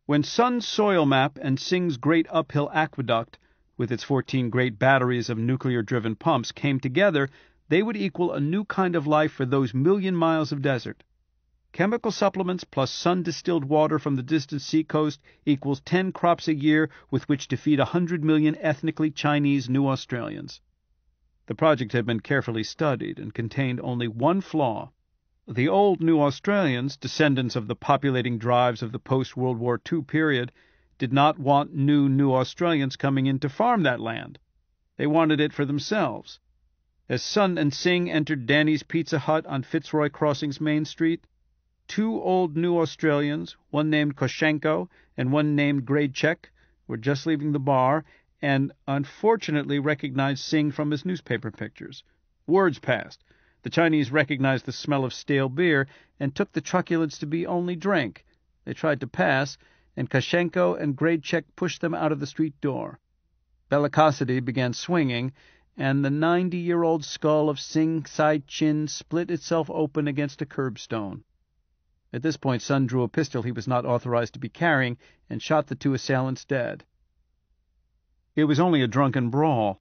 When Sun's soil map and Singh's great uphill aqueduct, with its 14 great batteries of nuclear driven pumps, came together, they would equal a new kind of life for those million miles of desert. Chemical supplements plus sun distilled water from the distant seacoast equals 10 crops a year with which to feed 100 million ethnically Chinese New Australians. The project had been carefully studied, and contained only one flaw. The old New Australians, descendants of the populating drives of the post World War II period, did not want new New Australians coming in to farm that land. They wanted it for themselves. As Sun and Singh entered Danny's Pizza Hut on Fitzroy Crossing's main street, two old New Australians, one named Koshenko and one named Graycheck, were just leaving the bar and unfortunately recognized Singh from his newspaper pictures. Words passed. The Chinese recognized the smell of stale beer, and took the truculence to be only drink. They tried to pass, and Kashenko and Graychek pushed them out of the street door. Bellicosity began swinging, and the ninety year old skull of Singh Sai Chin split itself open against a curbstone. At this point Sun drew a pistol he was not authorized to be carrying, and shot the two assailants dead. It was only a drunken brawl.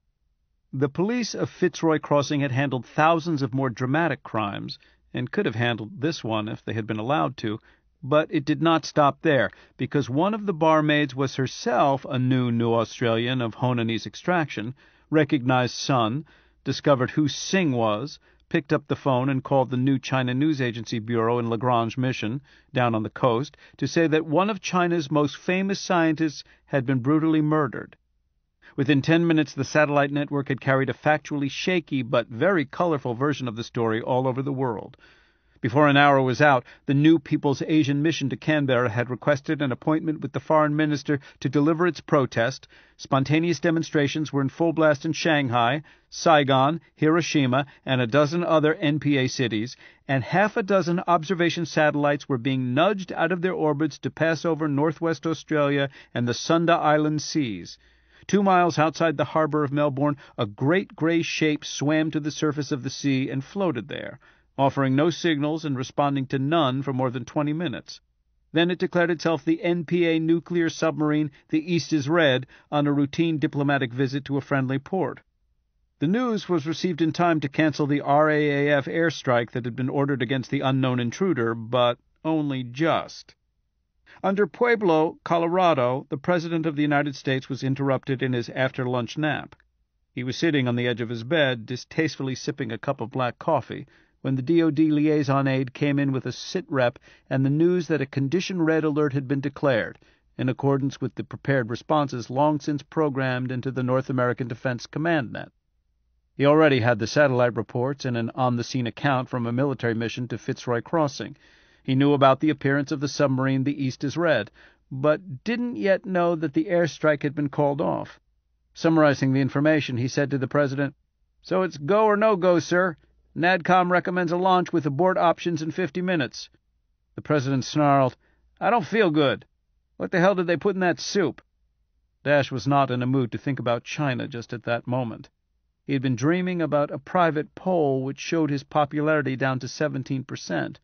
The police of Fitzroy Crossing had handled thousands of more dramatic crimes, and could have handled this one if they had been allowed to. But it did not stop there, because one of the barmaids was herself a new New Australian of Honanese extraction, recognized Sun, discovered who Singh was, picked up the phone and called the new China News Agency Bureau in Lagrange Mission, down on the coast, to say that one of China's most famous scientists had been brutally murdered. Within 10 minutes, the satellite network had carried a factually shaky but very colorful version of the story all over the world. Before an hour was out, the new People's Asian Mission to Canberra had requested an appointment with the Foreign Minister to deliver its protest. Spontaneous demonstrations were in full blast in Shanghai, Saigon, Hiroshima, and a dozen other NPA cities, and half a dozen observation satellites were being nudged out of their orbits to pass over northwest Australia and the Sunda Island seas. Two miles outside the harbor of Melbourne, a great gray shape swam to the surface of the sea and floated there, offering no signals and responding to none for more than 20 minutes. Then it declared itself the NPA nuclear submarine The East is Red on a routine diplomatic visit to a friendly port. The news was received in time to cancel the RAAF airstrike that had been ordered against the unknown intruder, but only just. Under Pueblo, Colorado, the President of the United States was interrupted in his after lunch nap. He was sitting on the edge of his bed, distastefully sipping a cup of black coffee, when the DoD liaison aide came in with a sit rep and the news that a condition red alert had been declared, in accordance with the prepared responses long since programmed into the North American Defense Command Net. He already had the satellite reports and an on the scene account from a military mission to Fitzroy Crossing he knew about the appearance of the submarine The East is Red, but didn't yet know that the airstrike had been called off. Summarizing the information, he said to the president, So it's go or no go, sir. NADCOM recommends a launch with abort options in 50 minutes. The president snarled, I don't feel good. What the hell did they put in that soup? Dash was not in a mood to think about China just at that moment. He had been dreaming about a private poll which showed his popularity down to 17 percent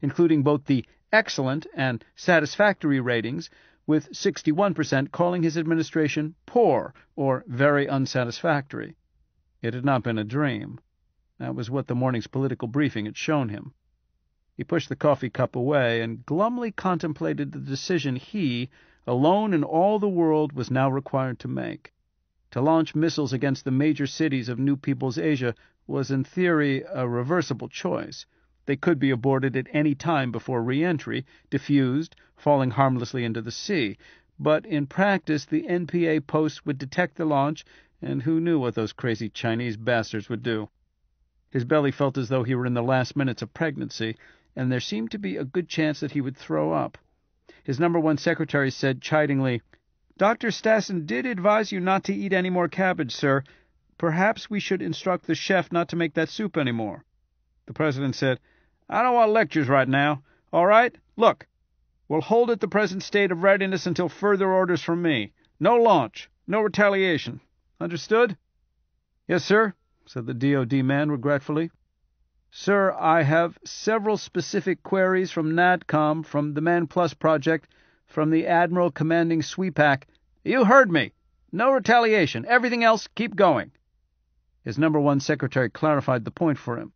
including both the excellent and satisfactory ratings, with 61% calling his administration poor or very unsatisfactory. It had not been a dream. That was what the morning's political briefing had shown him. He pushed the coffee cup away and glumly contemplated the decision he, alone in all the world, was now required to make. To launch missiles against the major cities of New People's Asia was in theory a reversible choice. They could be aborted at any time before reentry, diffused, falling harmlessly into the sea. But in practice, the NPA posts would detect the launch, and who knew what those crazy Chinese bastards would do? His belly felt as though he were in the last minutes of pregnancy, and there seemed to be a good chance that he would throw up. His number one secretary said chidingly, Dr. Stassen did advise you not to eat any more cabbage, sir. Perhaps we should instruct the chef not to make that soup any more. The president said, I don't want lectures right now. All right? Look, we'll hold at the present state of readiness until further orders from me. No launch. No retaliation. Understood? Yes, sir, said the DOD man regretfully. Sir, I have several specific queries from NATCOM, from the Man Plus project, from the Admiral commanding SWEPAC. You heard me. No retaliation. Everything else, keep going. His number one secretary clarified the point for him.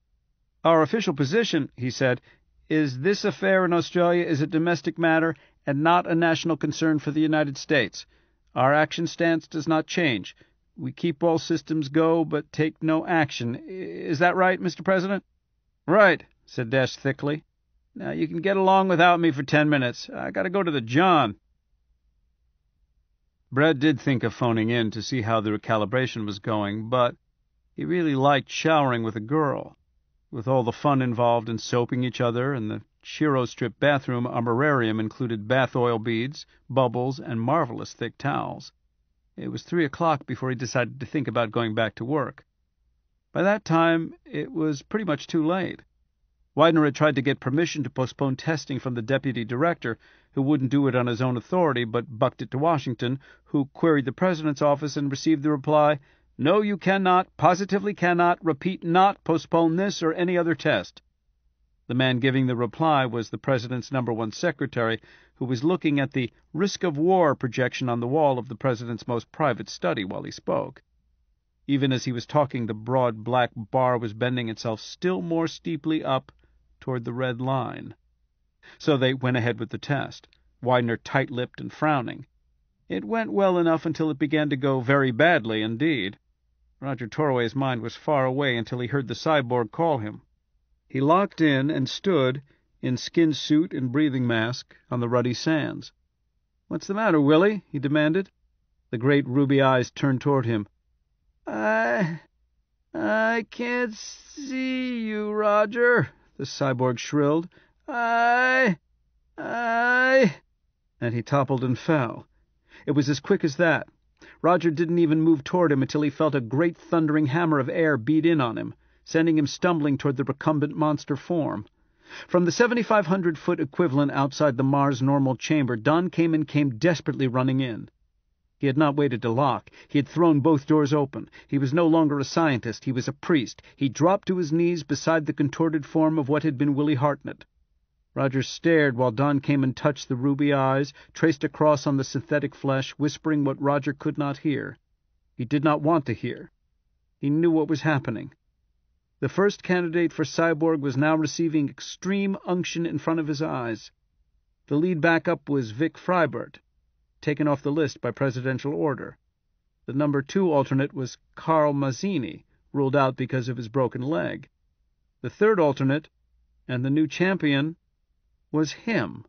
Our official position, he said, is this affair in Australia is a domestic matter and not a national concern for the United States. Our action stance does not change. We keep all systems go but take no action. Is that right, Mr. President? Right, said Dash thickly. Now you can get along without me for ten minutes. I gotta go to the John. Brad did think of phoning in to see how the recalibration was going, but he really liked showering with a girl with all the fun involved in soaping each other, and the strip bathroom armorarium included bath oil beads, bubbles, and marvelous thick towels. It was three o'clock before he decided to think about going back to work. By that time, it was pretty much too late. Widener had tried to get permission to postpone testing from the deputy director, who wouldn't do it on his own authority, but bucked it to Washington, who queried the president's office and received the reply, no, you cannot, positively cannot, repeat not, postpone this or any other test. The man giving the reply was the President's number one secretary, who was looking at the risk of war projection on the wall of the President's most private study while he spoke. Even as he was talking, the broad black bar was bending itself still more steeply up toward the red line. So they went ahead with the test, Widener tight lipped and frowning. It went well enough until it began to go very badly indeed. Roger Torway's mind was far away until he heard the cyborg call him. He locked in and stood, in skin suit and breathing mask, on the ruddy sands. "What's the matter, Willie?" he demanded. The great ruby eyes turned toward him. "I I can't see you, Roger," the cyborg shrilled. "I I And he toppled and fell. It was as quick as that. Roger didn't even move toward him until he felt a great thundering hammer of air beat in on him, sending him stumbling toward the recumbent monster form. From the 7,500 foot equivalent outside the Mars normal chamber, Don Kamen came desperately running in. He had not waited to lock. He had thrown both doors open. He was no longer a scientist, he was a priest. He dropped to his knees beside the contorted form of what had been Willie Hartnett. Roger stared while Don came and touched the ruby eyes, traced a cross on the synthetic flesh, whispering what Roger could not hear. He did not want to hear. He knew what was happening. The first candidate for Cyborg was now receiving extreme unction in front of his eyes. The lead backup was Vic Freibert, taken off the list by presidential order. The number two alternate was Carl Mazzini, ruled out because of his broken leg. The third alternate, and the new champion was him.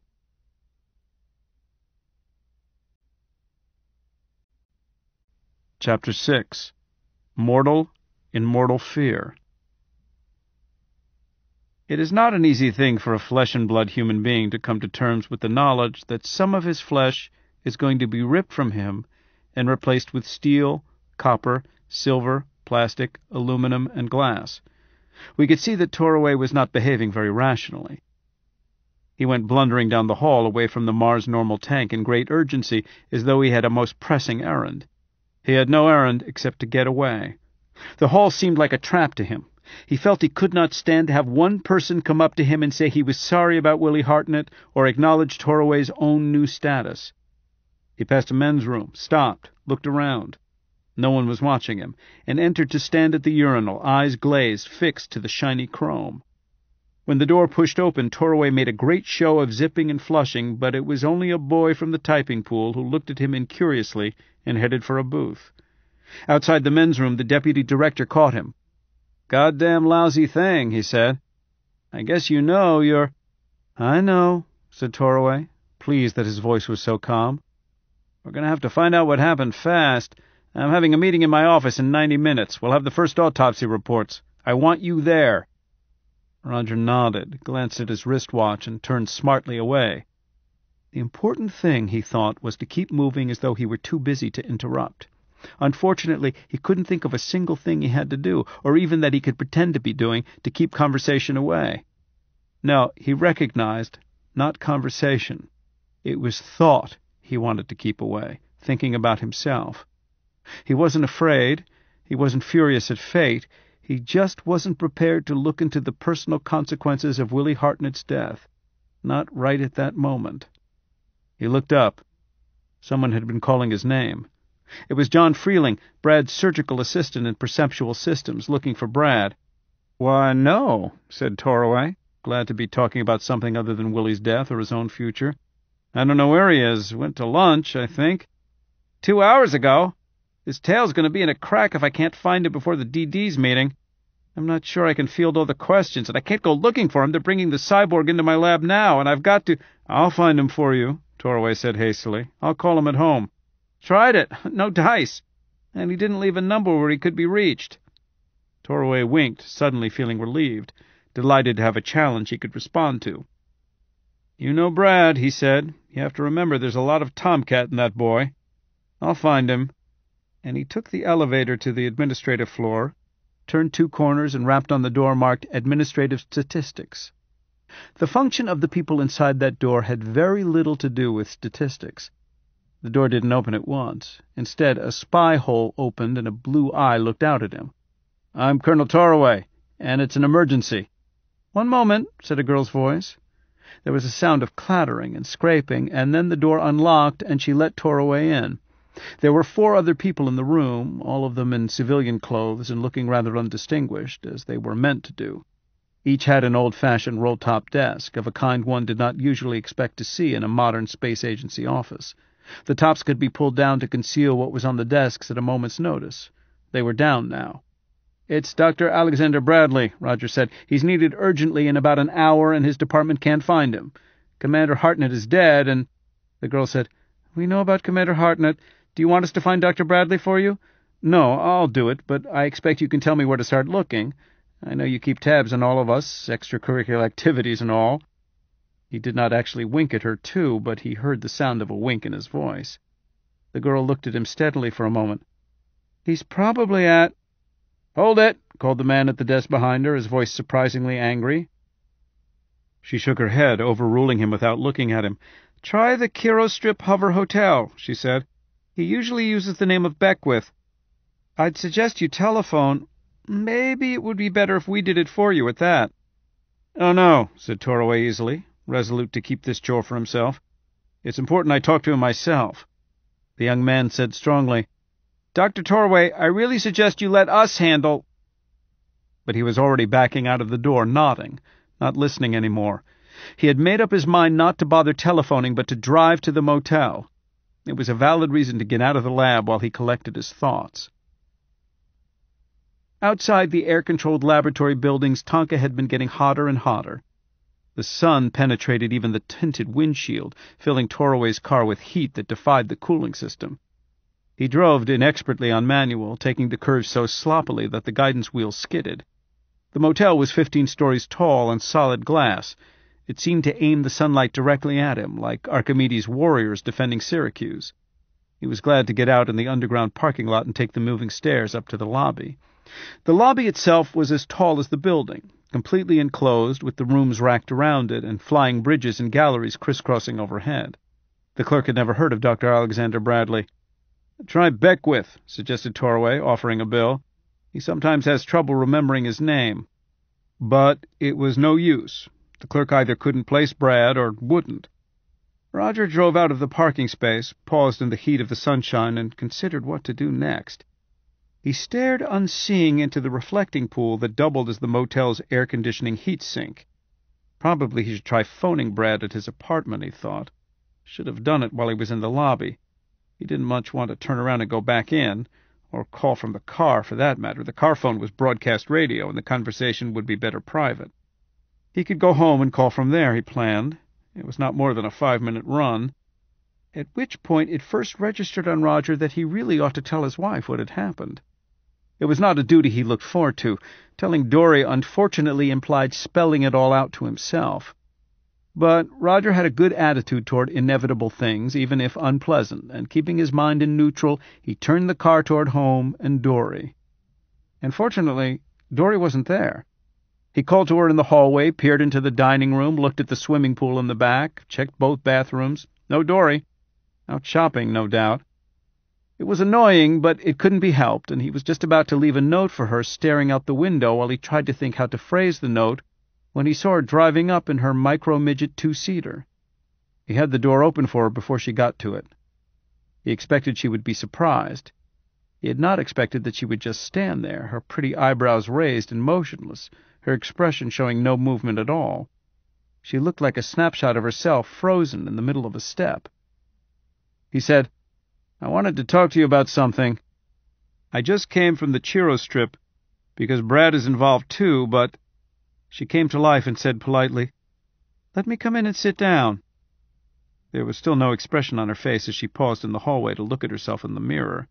Chapter 6 Mortal in Mortal Fear It is not an easy thing for a flesh and blood human being to come to terms with the knowledge that some of his flesh is going to be ripped from him and replaced with steel, copper, silver, plastic, aluminum, and glass. We could see that Toraway was not behaving very rationally. He went blundering down the hall away from the Mars normal tank in great urgency, as though he had a most pressing errand. He had no errand except to get away. The hall seemed like a trap to him. He felt he could not stand to have one person come up to him and say he was sorry about Willie Hartnett or acknowledge Toraway's own new status. He passed a men's room, stopped, looked around. No one was watching him, and entered to stand at the urinal, eyes glazed, fixed to the shiny chrome. When the door pushed open, Toraway made a great show of zipping and flushing, but it was only a boy from the typing pool who looked at him incuriously and headed for a booth. Outside the men's room, the deputy director caught him. Goddamn lousy thing, he said. I guess you know you're. I know, said Toraway, pleased that his voice was so calm. We're going to have to find out what happened fast. I'm having a meeting in my office in ninety minutes. We'll have the first autopsy reports. I want you there. Roger nodded, glanced at his wristwatch, and turned smartly away. The important thing, he thought, was to keep moving as though he were too busy to interrupt. Unfortunately, he couldn't think of a single thing he had to do, or even that he could pretend to be doing, to keep conversation away. No, he recognized, not conversation. It was thought he wanted to keep away, thinking about himself. He wasn't afraid. He wasn't furious at fate. He just wasn't prepared to look into the personal consequences of Willie Hartnett's death. Not right at that moment. He looked up. Someone had been calling his name. It was John Freeling, Brad's surgical assistant in Perceptual Systems, looking for Brad. Why, no, said Toroway, glad to be talking about something other than Willie's death or his own future. I don't know where he is. Went to lunch, I think. Two hours ago. His tail's going to be in a crack if I can't find him before the DD's meeting. I'm not sure I can field all the questions, and I can't go looking for him. They're bringing the cyborg into my lab now, and I've got to. I'll find him for you, Torway said hastily. I'll call him at home. Tried it. [laughs] No dice. And he didn't leave a number where he could be reached. Torway winked, suddenly feeling relieved, delighted to have a challenge he could respond to. You know Brad, he said. You have to remember there's a lot of tomcat in that boy. I'll find him. And he took the elevator to the administrative floor turned two corners, and rapped on the door marked Administrative Statistics. The function of the people inside that door had very little to do with statistics. The door didn't open at once. Instead, a spy hole opened and a blue eye looked out at him. I'm Colonel Toraway, and it's an emergency. One moment, said a girl's voice. There was a sound of clattering and scraping, and then the door unlocked and she let Toraway in. There were four other people in the room, all of them in civilian clothes and looking rather undistinguished, as they were meant to do. Each had an old-fashioned roll-top desk, of a kind one did not usually expect to see in a modern space agency office. The tops could be pulled down to conceal what was on the desks at a moment's notice. They were down now. It's Dr. Alexander Bradley, Roger said. He's needed urgently in about an hour, and his department can't find him. Commander Hartnett is dead, and... The girl said, We know about Commander Hartnett. Do you want us to find Dr. Bradley for you? No, I'll do it, but I expect you can tell me where to start looking. I know you keep tabs on all of us, extracurricular activities and all. He did not actually wink at her, too, but he heard the sound of a wink in his voice. The girl looked at him steadily for a moment. He's probably at... Hold it, called the man at the desk behind her, his voice surprisingly angry. She shook her head, overruling him without looking at him. Try the Kirostrip Hover Hotel, she said. He usually uses the name of Beckwith. I'd suggest you telephone. Maybe it would be better if we did it for you at that. Oh, no, said Toraway easily, resolute to keep this chore for himself. It's important I talk to him myself. The young man said strongly, Dr. Torway, I really suggest you let us handle. But he was already backing out of the door, nodding, not listening any more. He had made up his mind not to bother telephoning, but to drive to the motel. It was a valid reason to get out of the lab while he collected his thoughts. Outside the air controlled laboratory buildings, Tonka had been getting hotter and hotter. The sun penetrated even the tinted windshield, filling Toraway's car with heat that defied the cooling system. He drove inexpertly on manual, taking the curves so sloppily that the guidance wheel skidded. The motel was fifteen stories tall and solid glass, it seemed to aim the sunlight directly at him, like Archimedes' warriors defending Syracuse. He was glad to get out in the underground parking lot and take the moving stairs up to the lobby. The lobby itself was as tall as the building, completely enclosed, with the rooms racked around it and flying bridges and galleries crisscrossing overhead. The clerk had never heard of Dr. Alexander Bradley. Try Beckwith, suggested Torway, offering a bill. He sometimes has trouble remembering his name. But it was no use. The clerk either couldn't place Brad or wouldn't. Roger drove out of the parking space, paused in the heat of the sunshine, and considered what to do next. He stared unseeing into the reflecting pool that doubled as the motel's air conditioning heat sink. Probably he should try phoning Brad at his apartment, he thought. Should have done it while he was in the lobby. He didn't much want to turn around and go back in, or call from the car for that matter. The car phone was broadcast radio, and the conversation would be better private. He could go home and call from there, he planned. It was not more than a five minute run. At which point it first registered on Roger that he really ought to tell his wife what had happened. It was not a duty he looked forward to. Telling Dory unfortunately implied spelling it all out to himself. But Roger had a good attitude toward inevitable things, even if unpleasant, and keeping his mind in neutral, he turned the car toward home and Dory. And fortunately, Dory wasn't there. He called to her in the hallway, peered into the dining room, looked at the swimming pool in the back, checked both bathrooms. No Dory. Out shopping, no doubt. It was annoying, but it couldn't be helped, and he was just about to leave a note for her staring out the window while he tried to think how to phrase the note when he saw her driving up in her micro-midget two-seater. He had the door open for her before she got to it. He expected she would be surprised. He had not expected that she would just stand there, her pretty eyebrows raised and motionless, her expression showing no movement at all. She looked like a snapshot of herself frozen in the middle of a step. He said, I wanted to talk to you about something. I just came from the Chiro Strip because Brad is involved too, but... She came to life and said politely, Let me come in and sit down. There was still no expression on her face as she paused in the hallway to look at herself in the mirror.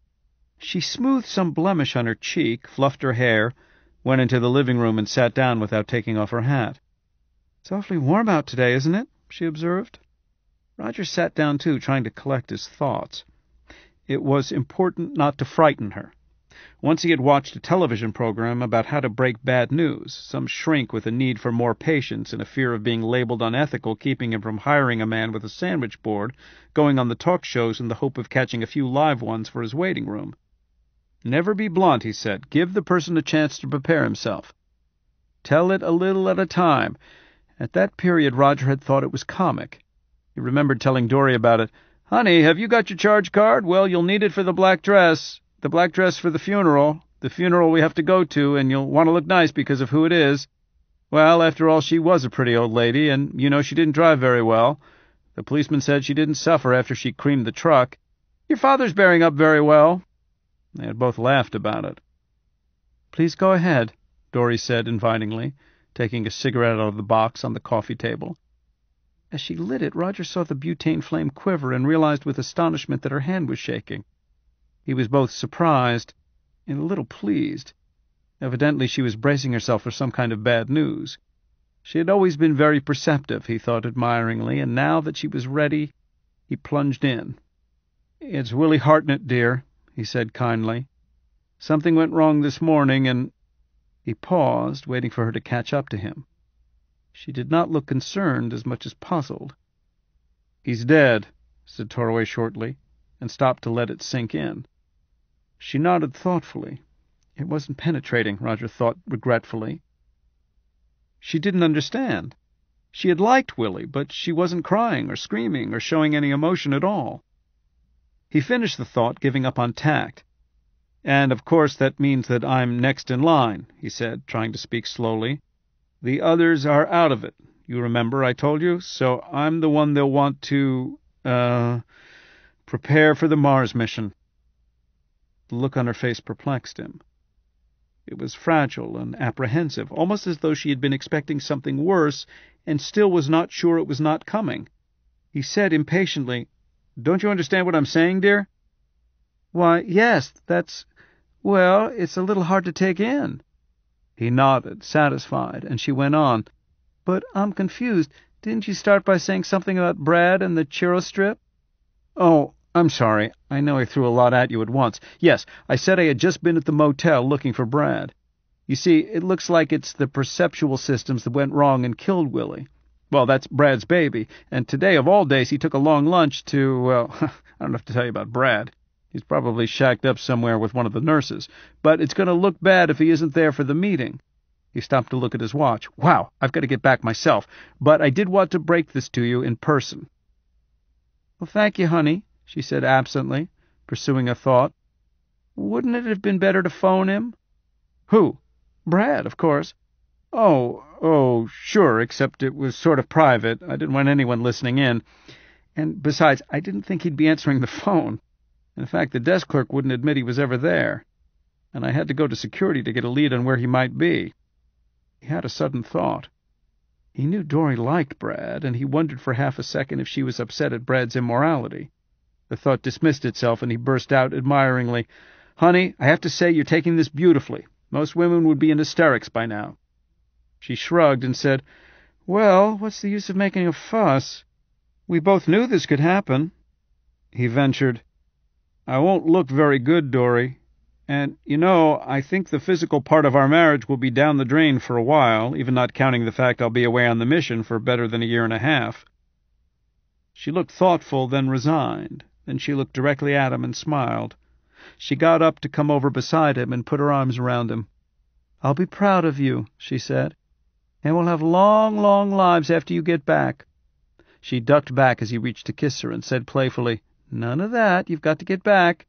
She smoothed some blemish on her cheek, fluffed her hair, went into the living room and sat down without taking off her hat. It's awfully warm out today, isn't it? she observed. Roger sat down too, trying to collect his thoughts. It was important not to frighten her. Once he had watched a television program about how to break bad news, some shrink with a need for more patience and a fear of being labeled unethical keeping him from hiring a man with a sandwich board, going on the talk shows in the hope of catching a few live ones for his waiting room. Never be blunt, he said. Give the person a chance to prepare himself. Tell it a little at a time. At that period, Roger had thought it was comic. He remembered telling Dory about it. Honey, have you got your charge card? Well, you'll need it for the black dress. The black dress for the funeral. The funeral we have to go to, and you'll want to look nice because of who it is. Well, after all, she was a pretty old lady, and you know she didn't drive very well. The policeman said she didn't suffer after she creamed the truck. Your father's bearing up very well. They had both laughed about it. Please go ahead, Dory said invitingly, taking a cigarette out of the box on the coffee table. As she lit it, Roger saw the butane flame quiver and realized with astonishment that her hand was shaking. He was both surprised and a little pleased. Evidently, she was bracing herself for some kind of bad news. She had always been very perceptive, he thought admiringly, and now that she was ready, he plunged in. It's Willie Hartnett, dear, he said kindly. Something went wrong this morning, and he paused, waiting for her to catch up to him. She did not look concerned as much as puzzled. He's dead, said Toroway shortly, and stopped to let it sink in. She nodded thoughtfully. It wasn't penetrating, Roger thought regretfully. She didn't understand. She had liked Willie, but she wasn't crying or screaming or showing any emotion at all. He finished the thought, giving up on tact. And of course that means that I'm next in line, he said, trying to speak slowly. The others are out of it, you remember I told you, so I'm the one they'll want to, uh, prepare for the Mars mission. The look on her face perplexed him. It was fragile and apprehensive, almost as though she had been expecting something worse and still was not sure it was not coming. He said impatiently, don't you understand what I'm saying, dear? Why, yes, that's. Well, it's a little hard to take in. He nodded, satisfied, and she went on. But I'm confused. Didn't you start by saying something about Brad and the chirostrip? strip? Oh, I'm sorry. I know I threw a lot at you at once. Yes, I said I had just been at the motel looking for Brad. You see, it looks like it's the perceptual systems that went wrong and killed Willie. Well, that's Brad's baby, and today of all days he took a long lunch to, well, [laughs] I don't have to tell you about Brad. He's probably shacked up somewhere with one of the nurses, but it's going to look bad if he isn't there for the meeting. He stopped to look at his watch. Wow, I've got to get back myself, but I did want to break this to you in person. Well, thank you, honey, she said absently, pursuing a thought. Wouldn't it have been better to phone him? Who? Brad, of course. Oh, oh, sure, except it was sort of private. I didn't want anyone listening in. And besides, I didn't think he'd be answering the phone. In fact, the desk clerk wouldn't admit he was ever there. And I had to go to security to get a lead on where he might be. He had a sudden thought. He knew Dory liked Brad, and he wondered for half a second if she was upset at Brad's immorality. The thought dismissed itself, and he burst out admiringly, Honey, I have to say you're taking this beautifully. Most women would be in hysterics by now. She shrugged and said, Well, what's the use of making a fuss? We both knew this could happen. He ventured, I won't look very good, Dory. And, you know, I think the physical part of our marriage will be down the drain for a while, even not counting the fact I'll be away on the mission for better than a year and a half. She looked thoughtful, then resigned. Then she looked directly at him and smiled. She got up to come over beside him and put her arms around him. I'll be proud of you, she said and we'll have long, long lives after you get back. She ducked back as he reached to kiss her and said playfully, None of that. You've got to get back.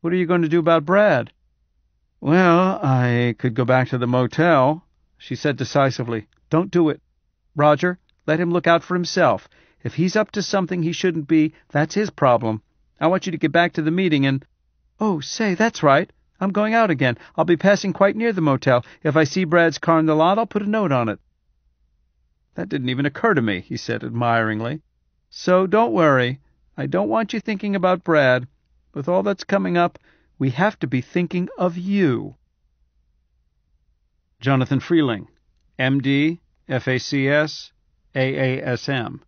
What are you going to do about Brad? Well, I could go back to the motel, she said decisively. Don't do it. Roger, let him look out for himself. If he's up to something he shouldn't be, that's his problem. I want you to get back to the meeting and. Oh, say, that's right. I'm going out again. I'll be passing quite near the motel. If I see Brad's car in the lot, I'll put a note on it. That didn't even occur to me, he said admiringly. So don't worry. I don't want you thinking about Brad. With all that's coming up, we have to be thinking of you. Jonathan Freeling, MD, FACS, AASM.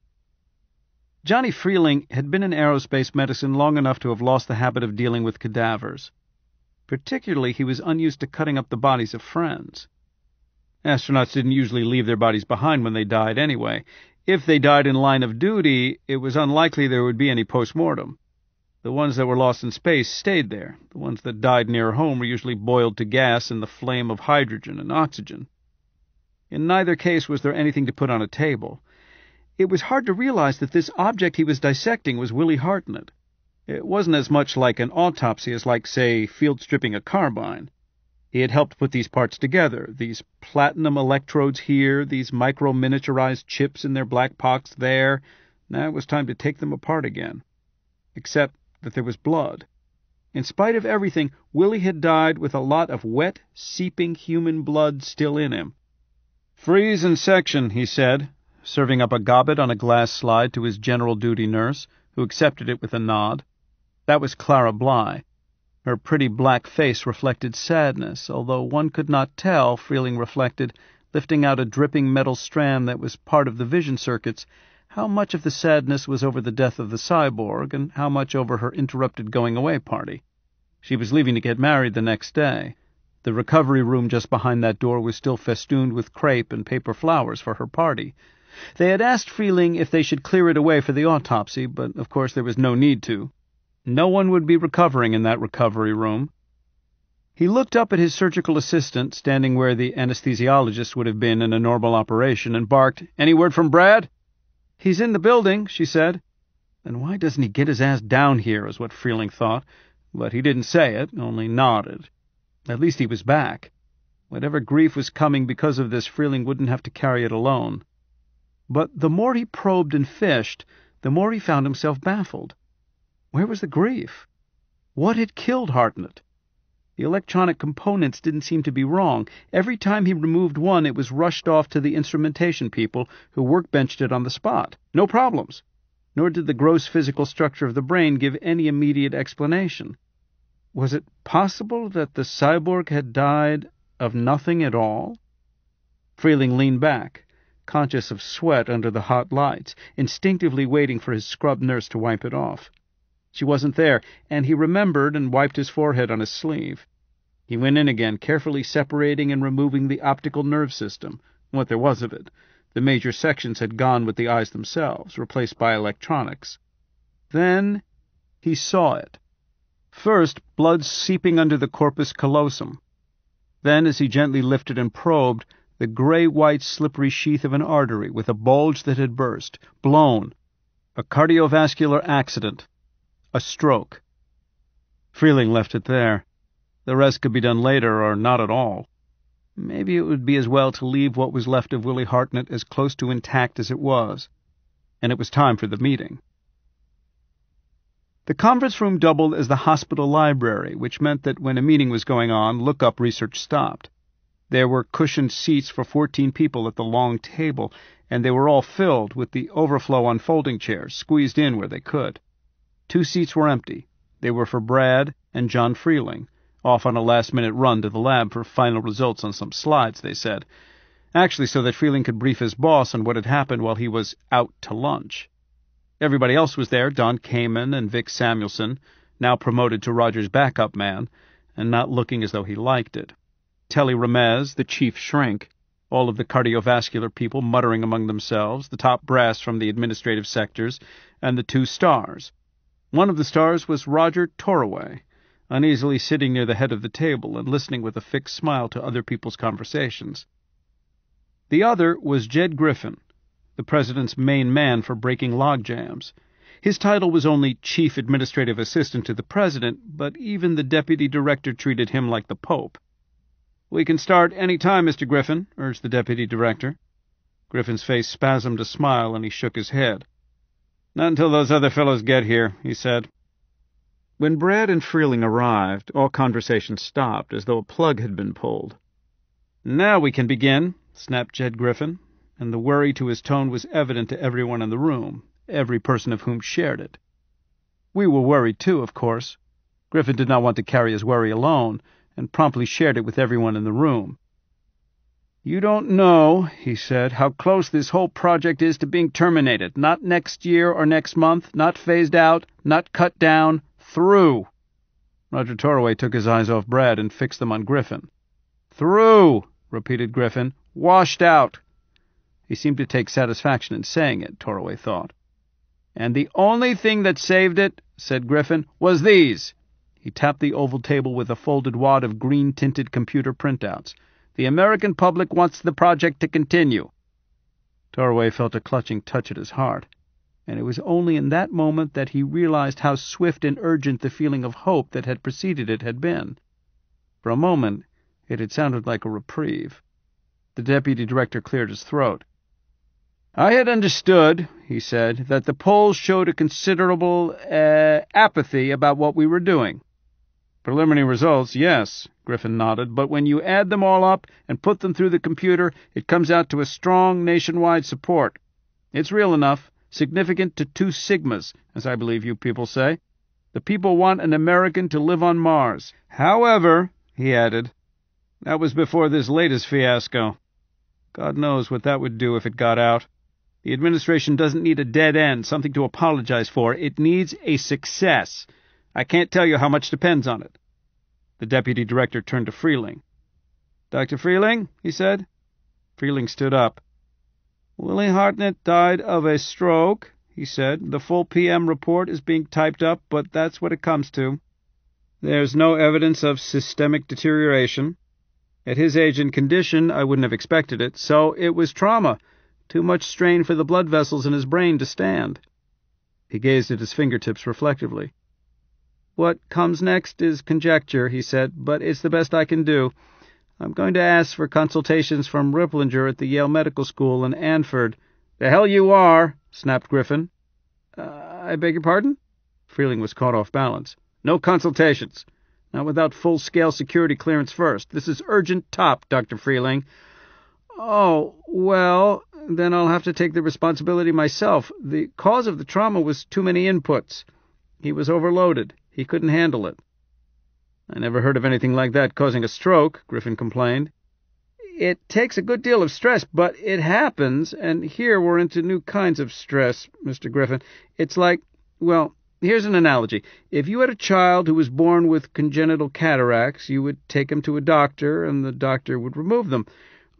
Johnny Freeling had been in aerospace medicine long enough to have lost the habit of dealing with cadavers. Particularly, he was unused to cutting up the bodies of friends. Astronauts didn't usually leave their bodies behind when they died anyway. If they died in line of duty, it was unlikely there would be any postmortem. The ones that were lost in space stayed there. The ones that died near home were usually boiled to gas in the flame of hydrogen and oxygen. In neither case was there anything to put on a table. It was hard to realize that this object he was dissecting was Willie Hartnett. It wasn't as much like an autopsy as like, say, field stripping a carbine. He had helped put these parts together, these platinum electrodes here, these micro-miniaturized chips in their black pox there. Now it was time to take them apart again. Except that there was blood. In spite of everything, Willie had died with a lot of wet, seeping human blood still in him. Freeze and section, he said, serving up a gobbet on a glass slide to his general duty nurse, who accepted it with a nod. That was Clara Bly. Her pretty black face reflected sadness, although one could not tell, Freeling reflected, lifting out a dripping metal strand that was part of the vision circuits, how much of the sadness was over the death of the cyborg and how much over her interrupted going away party. She was leaving to get married the next day. The recovery room just behind that door was still festooned with crepe and paper flowers for her party. They had asked Freeling if they should clear it away for the autopsy, but of course there was no need to. No one would be recovering in that recovery room. He looked up at his surgical assistant, standing where the anesthesiologist would have been in a normal operation, and barked, Any word from Brad? He's in the building, she said. Then why doesn't he get his ass down here, is what Freeling thought, but he didn't say it, only nodded. At least he was back. Whatever grief was coming because of this, Freeling wouldn't have to carry it alone. But the more he probed and fished, the more he found himself baffled. Where was the grief? What had killed Hartnett? The electronic components didn't seem to be wrong. Every time he removed one, it was rushed off to the instrumentation people who workbenched it on the spot. No problems. Nor did the gross physical structure of the brain give any immediate explanation. Was it possible that the cyborg had died of nothing at all? Freeling leaned back, conscious of sweat under the hot lights, instinctively waiting for his scrub nurse to wipe it off. She wasn't there, and he remembered and wiped his forehead on his sleeve. He went in again, carefully separating and removing the optical nerve system, what there was of it. The major sections had gone with the eyes themselves, replaced by electronics. Then he saw it. First, blood seeping under the corpus callosum. Then, as he gently lifted and probed, the gray-white slippery sheath of an artery with a bulge that had burst, blown. A cardiovascular accident. A stroke. Freeling left it there. The rest could be done later, or not at all. Maybe it would be as well to leave what was left of Willie Hartnett as close to intact as it was. And it was time for the meeting. The conference room doubled as the hospital library, which meant that when a meeting was going on, look-up research stopped. There were cushioned seats for fourteen people at the long table, and they were all filled with the overflow on folding chairs squeezed in where they could. Two seats were empty. They were for Brad and John Freeling, off on a last minute run to the lab for final results on some slides, they said. Actually, so that Freeling could brief his boss on what had happened while he was out to lunch. Everybody else was there Don Kamen and Vic Samuelson, now promoted to Roger's backup man, and not looking as though he liked it. Telly Ramez, the chief shrink, all of the cardiovascular people muttering among themselves, the top brass from the administrative sectors, and the two stars, one of the stars was Roger Toraway, uneasily sitting near the head of the table and listening with a fixed smile to other people's conversations. The other was Jed Griffin, the president's main man for breaking log jams. His title was only Chief Administrative Assistant to the President, but even the deputy director treated him like the Pope. We can start any time, Mr. Griffin, urged the deputy director. Griffin's face spasmed a smile and he shook his head. Not until those other fellows get here, he said. When Brad and Freeling arrived, all conversation stopped as though a plug had been pulled. Now we can begin, snapped Jed Griffin, and the worry to his tone was evident to everyone in the room, every person of whom shared it. We were worried too, of course. Griffin did not want to carry his worry alone, and promptly shared it with everyone in the room. You don't know, he said, how close this whole project is to being terminated. Not next year or next month, not phased out, not cut down, through. Roger Toroway took his eyes off Brad and fixed them on Griffin. Through, repeated Griffin. Washed out. He seemed to take satisfaction in saying it, Toroway thought. And the only thing that saved it, said Griffin, was these. He tapped the oval table with a folded wad of green tinted computer printouts. The American public wants the project to continue. Torway felt a clutching touch at his heart, and it was only in that moment that he realized how swift and urgent the feeling of hope that had preceded it had been. For a moment, it had sounded like a reprieve. The deputy director cleared his throat. I had understood, he said, that the polls showed a considerable uh, apathy about what we were doing. Preliminary results, yes, Griffin nodded, but when you add them all up and put them through the computer, it comes out to a strong nationwide support. It's real enough, significant to two sigmas, as I believe you people say. The people want an American to live on Mars. However, he added, that was before this latest fiasco. God knows what that would do if it got out. The administration doesn't need a dead end, something to apologize for. It needs a success. I can't tell you how much depends on it. The deputy director turned to Freeling. Dr. Freeling, he said. Freeling stood up. Willie Hartnett died of a stroke, he said. The full PM report is being typed up, but that's what it comes to. There's no evidence of systemic deterioration. At his age and condition, I wouldn't have expected it, so it was trauma, too much strain for the blood vessels in his brain to stand. He gazed at his fingertips reflectively. What comes next is conjecture, he said, but it's the best I can do. I'm going to ask for consultations from Ripplinger at the Yale Medical School in Anford. The hell you are, snapped Griffin. Uh, I beg your pardon? Freeling was caught off balance. No consultations. Not without full scale security clearance first. This is urgent top, Dr. Freeling. Oh, well, then I'll have to take the responsibility myself. The cause of the trauma was too many inputs. He was overloaded. He couldn't handle it. I never heard of anything like that causing a stroke, Griffin complained. It takes a good deal of stress, but it happens, and here we're into new kinds of stress, Mr. Griffin. It's like, well, here's an analogy. If you had a child who was born with congenital cataracts, you would take him to a doctor, and the doctor would remove them.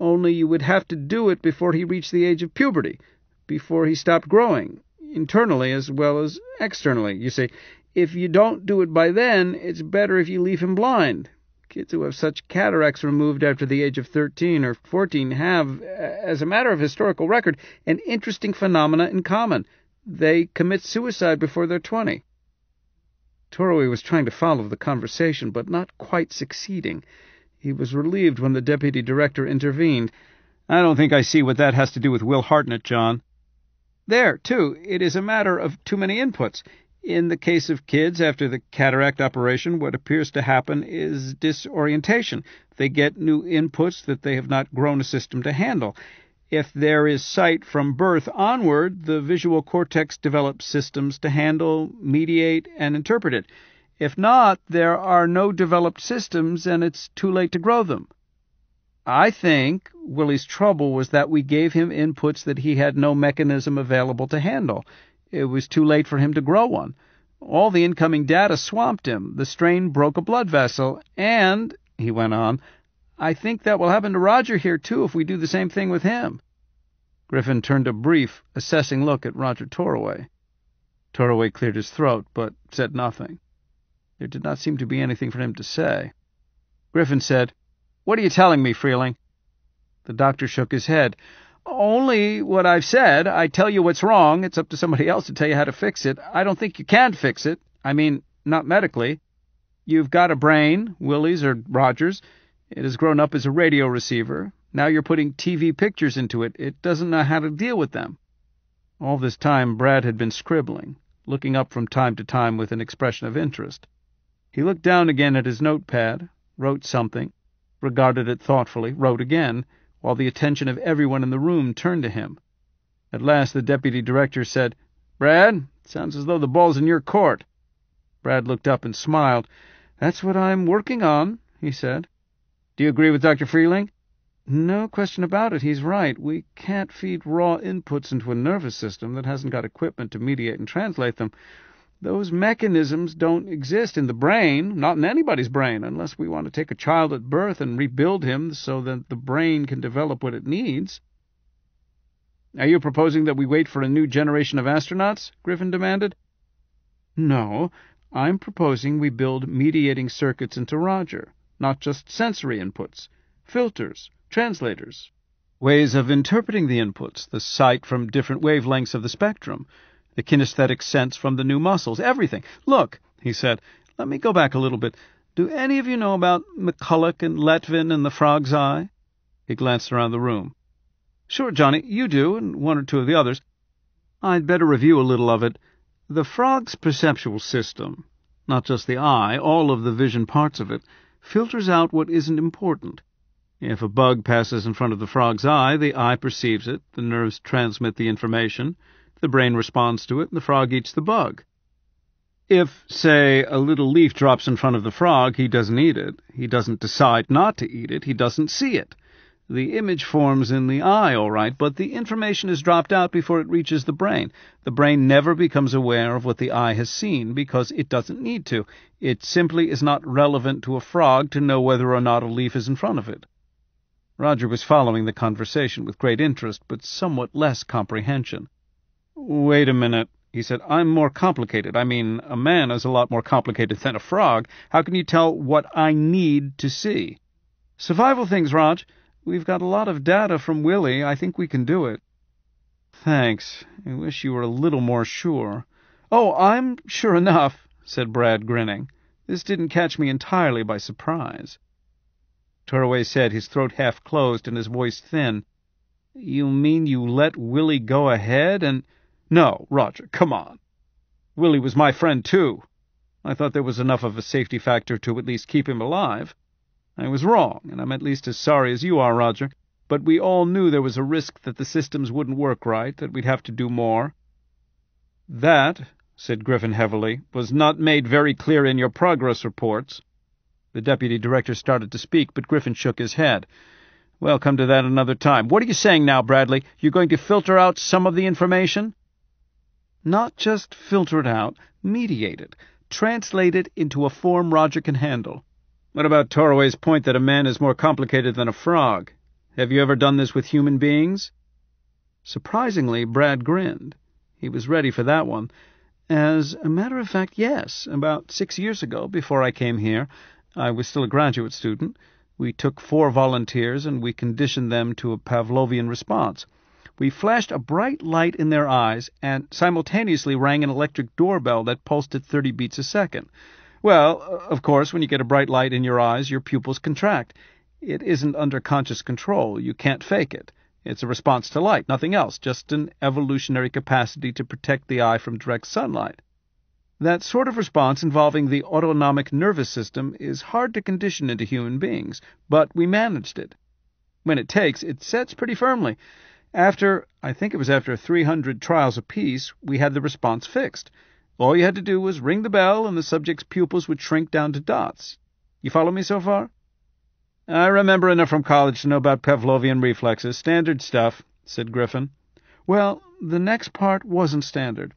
Only you would have to do it before he reached the age of puberty, before he stopped growing, internally as well as externally. You see, if you don't do it by then, it's better if you leave him blind. Kids who have such cataracts removed after the age of 13 or 14 have, as a matter of historical record, an interesting phenomena in common. They commit suicide before they're 20. Toroi was trying to follow the conversation, but not quite succeeding. He was relieved when the deputy director intervened. I don't think I see what that has to do with Will Hartnett, John. There, too, it is a matter of too many inputs. In the case of kids, after the cataract operation, what appears to happen is disorientation. They get new inputs that they have not grown a system to handle. If there is sight from birth onward, the visual cortex develops systems to handle, mediate, and interpret it. If not, there are no developed systems and it's too late to grow them. I think Willie's trouble was that we gave him inputs that he had no mechanism available to handle. It was too late for him to grow one. All the incoming data swamped him. The strain broke a blood vessel. And, he went on, I think that will happen to Roger here, too, if we do the same thing with him. Griffin turned a brief, assessing look at Roger Toroway. Toroway cleared his throat, but said nothing. There did not seem to be anything for him to say. Griffin said, What are you telling me, Freeling? The doctor shook his head. Only what I've said. I tell you what's wrong. It's up to somebody else to tell you how to fix it. I don't think you can fix it. I mean, not medically. You've got a brain, Willie's or Roger's. It has grown up as a radio receiver. Now you're putting TV pictures into it. It doesn't know how to deal with them. All this time, Brad had been scribbling, looking up from time to time with an expression of interest. He looked down again at his notepad, wrote something, regarded it thoughtfully, wrote again, while the attention of everyone in the room turned to him. At last the deputy director said, Brad, sounds as though the ball's in your court. Brad looked up and smiled. That's what I'm working on, he said. Do you agree with Dr. Freeling? No question about it, he's right. We can't feed raw inputs into a nervous system that hasn't got equipment to mediate and translate them. Those mechanisms don't exist in the brain, not in anybody's brain, unless we want to take a child at birth and rebuild him so that the brain can develop what it needs. Are you proposing that we wait for a new generation of astronauts? Griffin demanded. No, I'm proposing we build mediating circuits into Roger, not just sensory inputs, filters, translators, ways of interpreting the inputs, the sight from different wavelengths of the spectrum, the kinesthetic sense from the new muscles, everything. Look, he said, let me go back a little bit. Do any of you know about McCulloch and Letvin and the frog's eye? He glanced around the room. Sure, Johnny, you do, and one or two of the others. I'd better review a little of it. The frog's perceptual system, not just the eye, all of the vision parts of it, filters out what isn't important. If a bug passes in front of the frog's eye, the eye perceives it, the nerves transmit the information, the brain responds to it, and the frog eats the bug. If, say, a little leaf drops in front of the frog, he doesn't eat it. He doesn't decide not to eat it. He doesn't see it. The image forms in the eye, all right, but the information is dropped out before it reaches the brain. The brain never becomes aware of what the eye has seen because it doesn't need to. It simply is not relevant to a frog to know whether or not a leaf is in front of it. Roger was following the conversation with great interest, but somewhat less comprehension. Wait a minute, he said. I'm more complicated. I mean, a man is a lot more complicated than a frog. How can you tell what I need to see? Survival things, Raj. We've got a lot of data from Willie. I think we can do it. Thanks. I wish you were a little more sure. Oh, I'm sure enough, said Brad, grinning. This didn't catch me entirely by surprise. Turway said, his throat half closed and his voice thin. You mean you let Willie go ahead and— no, Roger, come on. Willie was my friend, too. I thought there was enough of a safety factor to at least keep him alive. I was wrong, and I'm at least as sorry as you are, Roger. But we all knew there was a risk that the systems wouldn't work right, that we'd have to do more. That, said Griffin heavily, was not made very clear in your progress reports. The deputy director started to speak, but Griffin shook his head. We'll come to that another time. What are you saying now, Bradley? You're going to filter out some of the information? Not just filter it out, mediate it, translate it into a form Roger can handle. What about Toroway's point that a man is more complicated than a frog? Have you ever done this with human beings? Surprisingly, Brad grinned. He was ready for that one. As a matter of fact, yes. About six years ago, before I came here, I was still a graduate student. We took four volunteers and we conditioned them to a Pavlovian response. We flashed a bright light in their eyes and simultaneously rang an electric doorbell that pulsed at 30 beats a second. Well, uh, of course, when you get a bright light in your eyes, your pupils contract. It isn't under conscious control. You can't fake it. It's a response to light, nothing else, just an evolutionary capacity to protect the eye from direct sunlight. That sort of response involving the autonomic nervous system is hard to condition into human beings, but we managed it. When it takes, it sets pretty firmly. After, I think it was after 300 trials apiece, we had the response fixed. All you had to do was ring the bell, and the subject's pupils would shrink down to dots. You follow me so far? I remember enough from college to know about Pavlovian reflexes. Standard stuff, said Griffin. Well, the next part wasn't standard.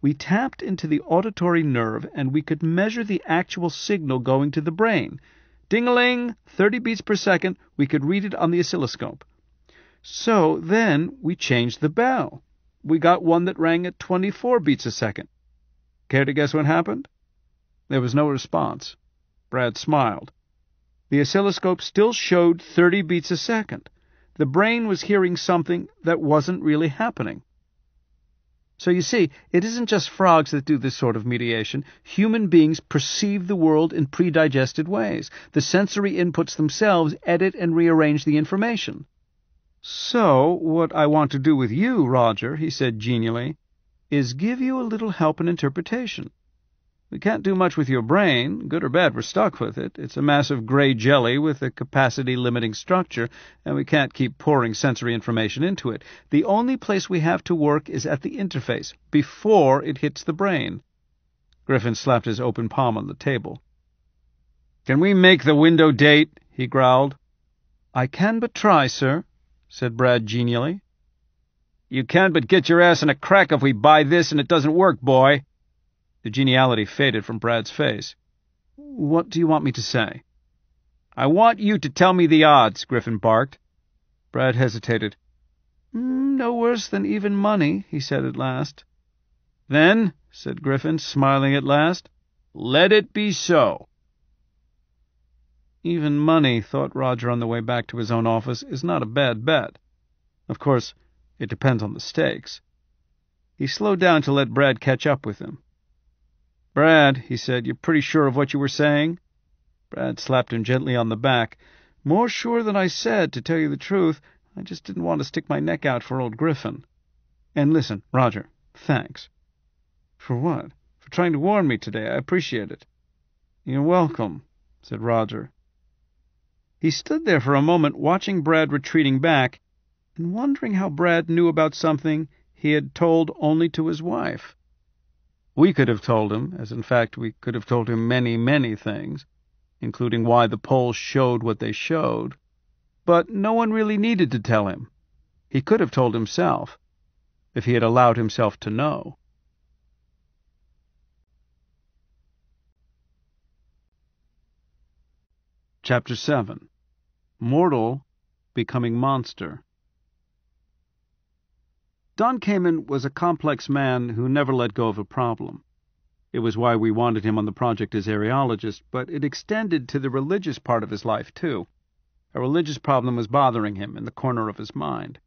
We tapped into the auditory nerve, and we could measure the actual signal going to the brain. Ding-a-ling, 30 beats per second, we could read it on the oscilloscope. So then we changed the bell. We got one that rang at 24 beats a second. Care to guess what happened? There was no response. Brad smiled. The oscilloscope still showed 30 beats a second. The brain was hearing something that wasn't really happening. So you see, it isn't just frogs that do this sort of mediation. Human beings perceive the world in predigested ways. The sensory inputs themselves edit and rearrange the information. "So what I want to do with you, Roger," he said genially, "is give you a little help in interpretation. We can't do much with your brain. Good or bad, we're stuck with it. It's a mass of gray jelly with a capacity limiting structure, and we can't keep pouring sensory information into it. The only place we have to work is at the interface, before it hits the brain." Griffin slapped his open palm on the table. "Can we make the window date?" he growled. "I can but try, sir said Brad genially. You can but get your ass in a crack if we buy this and it doesn't work, boy. The geniality faded from Brad's face. What do you want me to say? I want you to tell me the odds, Griffin barked. Brad hesitated. Mm, no worse than even money, he said at last. Then, said Griffin, smiling at last, let it be so. Even money, thought Roger on the way back to his own office, is not a bad bet. Of course, it depends on the stakes. He slowed down to let Brad catch up with him. Brad, he said, you're pretty sure of what you were saying? Brad slapped him gently on the back. More sure than I said, to tell you the truth. I just didn't want to stick my neck out for old Griffin. And listen, Roger, thanks. For what? For trying to warn me today. I appreciate it. You're welcome, said Roger. He stood there for a moment watching Brad retreating back and wondering how Brad knew about something he had told only to his wife. We could have told him, as in fact we could have told him many, many things, including why the polls showed what they showed. But no one really needed to tell him. He could have told himself, if he had allowed himself to know. Chapter 7 mortal becoming monster. Don Kamen was a complex man who never let go of a problem. It was why we wanted him on the project as areologist, but it extended to the religious part of his life, too. A religious problem was bothering him in the corner of his mind.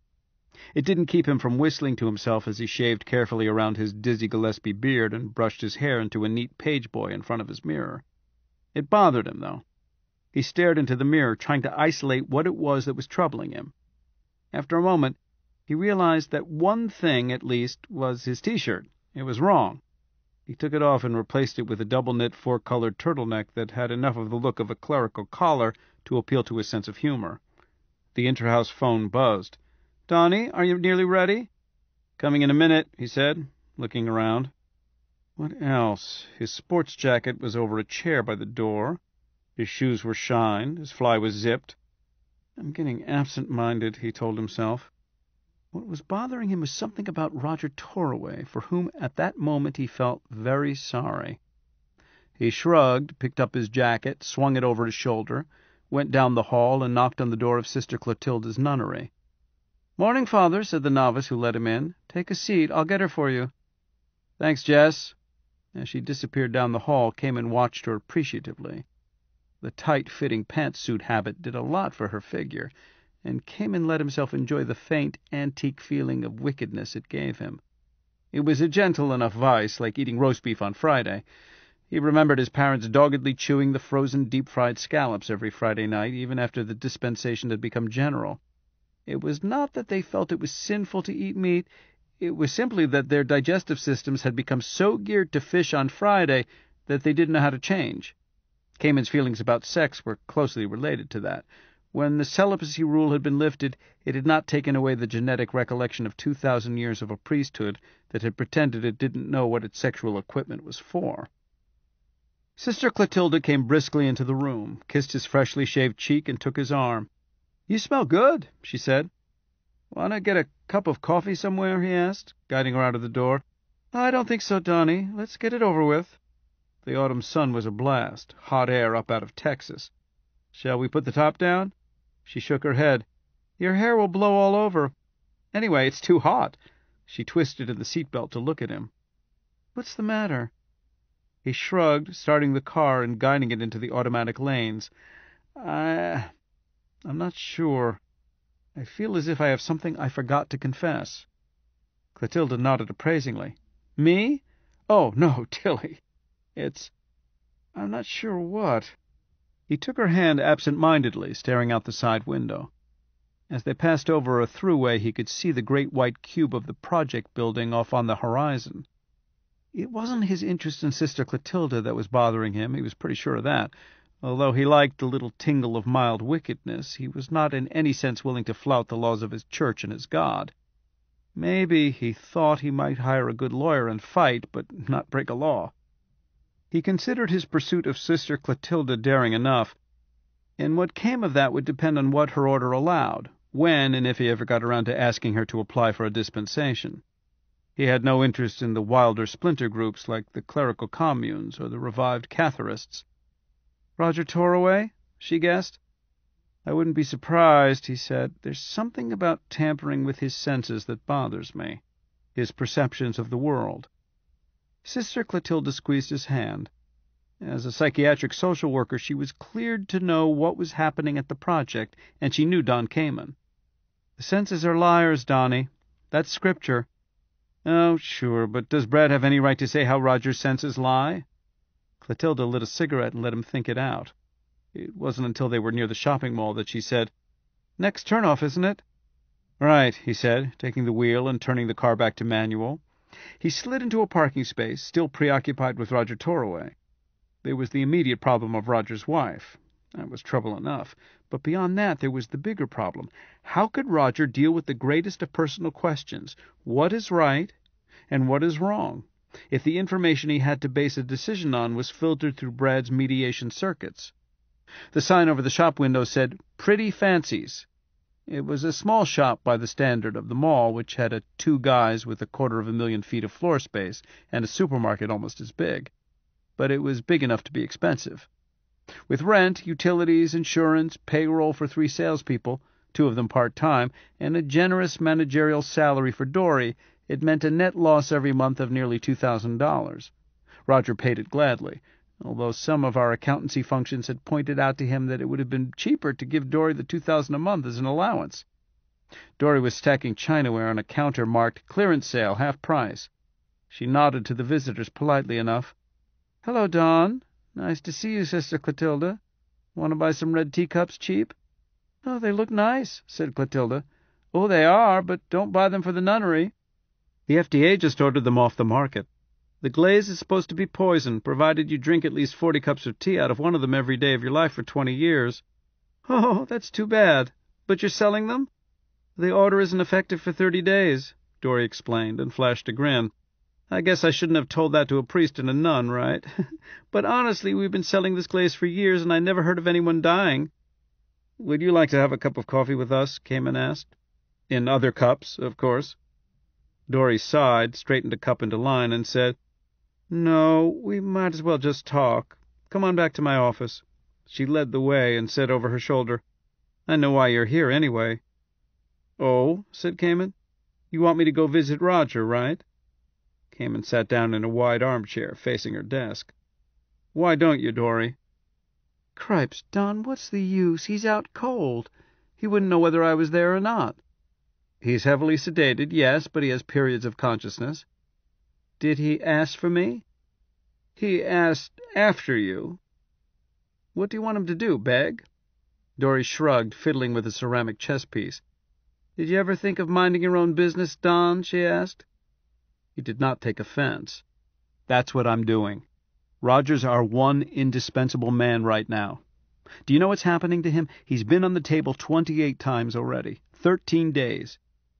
It didn't keep him from whistling to himself as he shaved carefully around his dizzy Gillespie beard and brushed his hair into a neat page boy in front of his mirror. It bothered him, though. He stared into the mirror, trying to isolate what it was that was troubling him. After a moment, he realized that one thing, at least, was his T shirt. It was wrong. He took it off and replaced it with a double knit, four colored turtleneck that had enough of the look of a clerical collar to appeal to his sense of humor. The interhouse phone buzzed. "Donnie, are you nearly ready?" "Coming in a minute," he said, looking around. What else? His sports jacket was over a chair by the door. His shoes were shined. His fly was zipped. "I'm getting absent minded," he told himself. What was bothering him was something about Roger Toraway, for whom at that moment he felt very sorry. He shrugged, picked up his jacket, swung it over his shoulder, went down the hall and knocked on the door of Sister Clotilda's nunnery. "Morning, Father," said the novice who let him in. "Take a seat. I'll get her for you." "Thanks, Jess." As she disappeared down the hall, and watched her appreciatively. The tight fitting pantsuit habit did a lot for her figure, and Cayman let himself enjoy the faint, antique feeling of wickedness it gave him. It was a gentle enough vice, like eating roast beef on Friday. He remembered his parents doggedly chewing the frozen deep fried scallops every Friday night, even after the dispensation had become general. It was not that they felt it was sinful to eat meat, it was simply that their digestive systems had become so geared to fish on Friday that they didn't know how to change. Cayman's feelings about sex were closely related to that. When the celibacy rule had been lifted, it had not taken away the genetic recollection of 2,000 years of a priesthood that had pretended it didn't know what its sexual equipment was for. Sister Clotilda came briskly into the room, kissed his freshly shaved cheek, and took his arm. You smell good, she said. Want to get a cup of coffee somewhere? he asked, guiding her out of the door. I don't think so, Donnie. Let's get it over with. The autumn sun was a blast, hot air up out of Texas. Shall we put the top down?" She shook her head. "Your hair will blow all over. Anyway, it's too hot." She twisted in the seat belt to look at him. "What's the matter?" He shrugged, starting the car and guiding it into the automatic lanes. "I I'm not sure. I feel as if I have something I forgot to confess." Clotilde nodded appraisingly. "Me? Oh, no, [laughs] Tillie! It's I'm not sure what." He took her hand absent mindedly, staring out the side window. As they passed over a throughway, he could see the great white cube of the Project building off on the horizon. It wasn't his interest in Sister Clotilda that was bothering him, he was pretty sure of that. Although he liked the little tingle of mild wickedness, he was not in any sense willing to flout the laws of his church and his God. Maybe, he thought, he might hire a good lawyer and fight, but not break a law. He considered his pursuit of Sister Clotilda daring enough, and what came of that would depend on what her order allowed, when and if he ever got around to asking her to apply for a dispensation. He had no interest in the wilder splinter groups like the clerical communes or the revived Catharists. Roger away. she guessed. I wouldn't be surprised, he said. There's something about tampering with his senses that bothers me, his perceptions of the world. Sister Clotilde squeezed his hand. As a psychiatric social worker, she was cleared to know what was happening at the project, and she knew Don Kamen. The senses are liars, Donnie. That's scripture. Oh, sure, but does Brad have any right to say how Roger's senses lie? Clotilde lit a cigarette and let him think it out. It wasn't until they were near the shopping mall that she said, Next turnoff, isn't it? Right, he said, taking the wheel and turning the car back to manual. He slid into a parking space, still preoccupied with Roger Toroway. There was the immediate problem of Roger's wife. That was trouble enough. But beyond that, there was the bigger problem. How could Roger deal with the greatest of personal questions what is right and what is wrong? If the information he had to base a decision on was filtered through Brad's mediation circuits. The sign over the shop window said, Pretty Fancies, it was a small shop by the standard of the mall, which had a Two Guys with a quarter of a million feet of floor space and a supermarket almost as big. But it was big enough to be expensive. With rent, utilities, insurance, payroll for three salespeople, two of them part time, and a generous managerial salary for Dorry, it meant a net loss every month of nearly $2,000. Roger paid it gladly although some of our accountancy functions had pointed out to him that it would have been cheaper to give Dory the 2000 a month as an allowance. Dory was stacking chinaware on a counter marked clearance sale, half price. She nodded to the visitors politely enough. Hello, Don. Nice to see you, Sister Clotilda. Want to buy some red teacups cheap? Oh, they look nice, said Clotilda. Oh, they are, but don't buy them for the nunnery. The FDA just ordered them off the market. The glaze is supposed to be poison, provided you drink at least forty cups of tea out of one of them every day of your life for twenty years." "Oh, that's too bad. But you're selling them?" "The order isn't effective for thirty days," Dorry explained, and flashed a grin. "I guess I shouldn't have told that to a priest and a nun, right? [laughs] But honestly, we've been selling this glaze for years, and I never heard of anyone dying." "Would you like to have a cup of coffee with us?" Kaman asked. "In other cups, of course." Dorry sighed, straightened a cup into line, and said. "No, we might as well just talk. Come on back to my office." She led the way, and said over her shoulder, "I know why you're here, anyway." "Oh?" said Cayman. "You want me to go visit Roger, right?" Cayman sat down in a wide armchair, facing her desk. "Why don't you, Dorry?" "Cripes, Don, what's the use? He's out cold. He wouldn't know whether I was there or not." "He's heavily sedated, yes, but he has periods of consciousness. Did he ask for me?" "He asked after you." "What do you want him to do? Beg?" Dorry shrugged, fiddling with a ceramic chess piece. "Did you ever think of minding your own business, Don?" she asked. He did not take offense. "That's what I'm doing. Roger's our one indispensable man right now. Do you know what's happening to him? He's been on the table twenty eight times already. Thirteen days.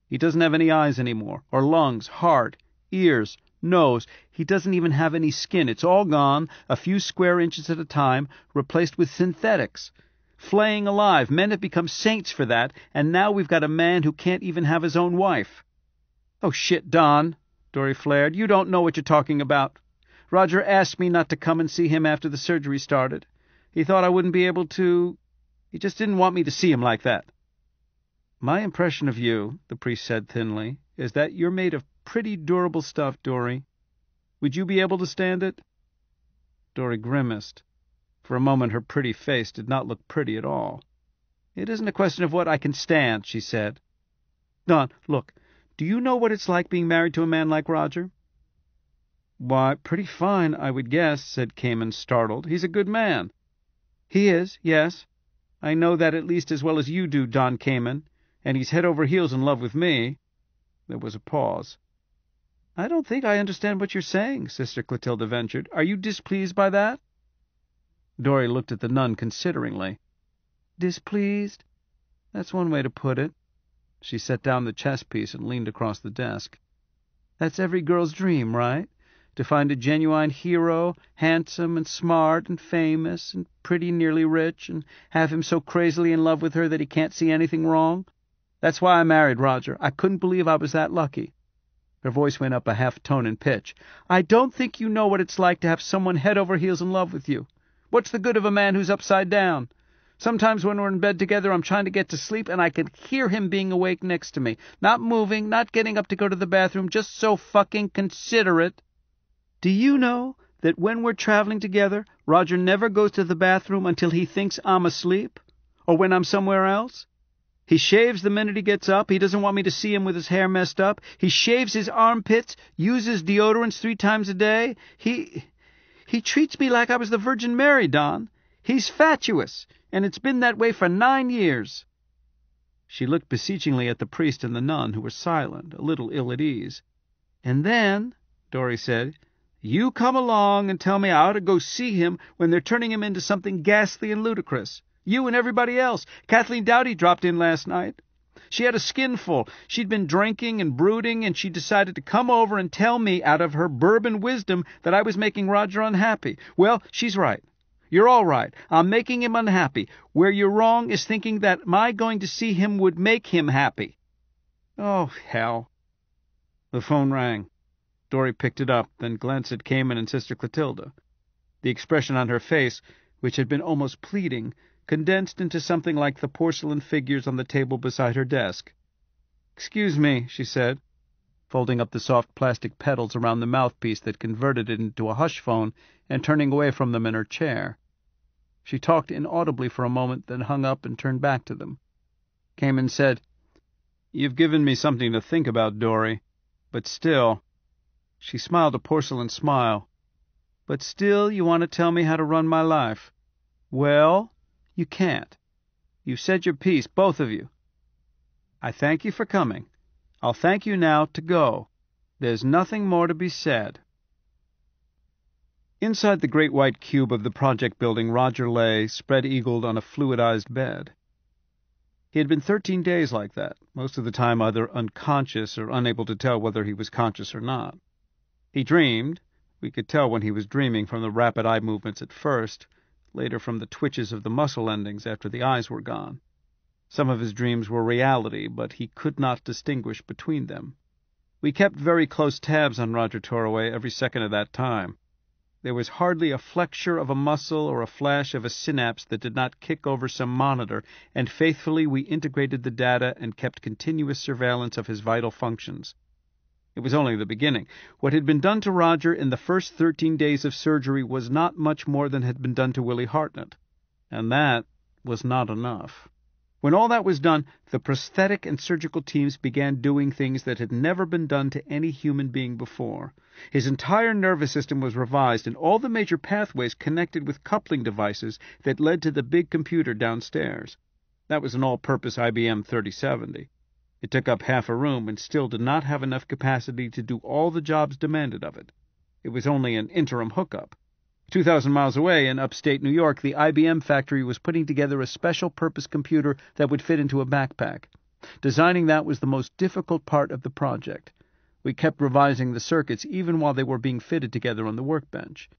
He doesn't have any eyes any more, or lungs, heart, ears nose. He doesn't even have any skin. It's all gone, a few square inches at a time, replaced with synthetics. Flaying alive. Men have become saints for that, and now we've got a man who can't even have his own wife. Oh, shit, Don, Dory flared. You don't know what you're talking about. Roger asked me not to come and see him after the surgery started. He thought I wouldn't be able to. He just didn't want me to see him like that. My impression of you, the priest said thinly, is that you're made of pretty durable stuff, Dory. Would you be able to stand it?" Dory grimaced. For a moment her pretty face did not look pretty at all. "It isn't a question of what I can stand," she said. "Don, look, do you know what it's like being married to a man like Roger?" "Why, pretty fine, I would guess," said Cayman, startled. "He's a good man." "He is, yes. I know that at least as well as you do, Don Cayman, and he's head over heels in love with me." There was a pause. "I don't think I understand what you're saying," Sister Clotilde ventured. "Are you displeased by that?" Dorry looked at the nun consideringly. "Displeased? That's one way to put it." She set down the chess piece and leaned across the desk. "That's every girl's dream, right? To find a genuine hero, handsome and smart and famous and pretty nearly rich, and have him so crazily in love with her that he can't see anything wrong. That's why I married Roger. I couldn't believe I was that lucky. Her voice went up a half tone in pitch. I don't think you know what it's like to have someone head over heels in love with you. What's the good of a man who's upside down? Sometimes when we're in bed together, I'm trying to get to sleep, and I can hear him being awake next to me. Not moving, not getting up to go to the bathroom, just so fucking considerate. Do you know that when we're traveling together, Roger never goes to the bathroom until he thinks I'm asleep? Or when I'm somewhere else? He shaves the minute he gets up. He doesn't want me to see him with his hair messed up. He shaves his armpits, uses deodorants three times a day. He he treats me like I was the Virgin Mary, Don. He's fatuous, and it's been that way for nine years. She looked beseechingly at the priest and the nun, who were silent, a little ill at ease. And then, Dory said, you come along and tell me I ought to go see him when they're turning him into something ghastly and ludicrous. You and everybody else. Kathleen Dowdy dropped in last night. She had a skinful. She'd been drinking and brooding, and she decided to come over and tell me out of her bourbon wisdom that I was making Roger unhappy. Well, she's right. You're all right. I'm making him unhappy. Where you're wrong is thinking that my going to see him would make him happy. Oh, hell. The phone rang. Dory picked it up, then glanced at Cayman and Sister Clotilda. The expression on her face, which had been almost pleading, condensed into something like the porcelain figures on the table beside her desk. Excuse me, she said, folding up the soft plastic petals around the mouthpiece that converted it into a hush phone and turning away from them in her chair. She talked inaudibly for a moment, then hung up and turned back to them. Came and said, You've given me something to think about, Dory, but still. She smiled a porcelain smile. But still, you want to tell me how to run my life. Well, you can't. You've said your piece, both of you. I thank you for coming. I'll thank you now to go. There's nothing more to be said." Inside the great white cube of the project building, Roger lay, spread-eagled on a fluidized bed. He had been 13 days like that, most of the time either unconscious or unable to tell whether he was conscious or not. He dreamed. We could tell when he was dreaming from the rapid eye movements at first later from the twitches of the muscle endings after the eyes were gone. Some of his dreams were reality, but he could not distinguish between them. We kept very close tabs on Roger Torraway every second of that time. There was hardly a flexure of a muscle or a flash of a synapse that did not kick over some monitor, and faithfully we integrated the data and kept continuous surveillance of his vital functions. It was only the beginning. What had been done to Roger in the first thirteen days of surgery was not much more than had been done to Willie Hartnett. And that was not enough. When all that was done, the prosthetic and surgical teams began doing things that had never been done to any human being before. His entire nervous system was revised, and all the major pathways connected with coupling devices that led to the big computer downstairs. That was an all purpose IBM 3070. It took up half a room and still did not have enough capacity to do all the jobs demanded of it. It was only an interim hookup. 2,000 miles away in upstate New York, the IBM factory was putting together a special purpose computer that would fit into a backpack. Designing that was the most difficult part of the project. We kept revising the circuits even while they were being fitted together on the workbench.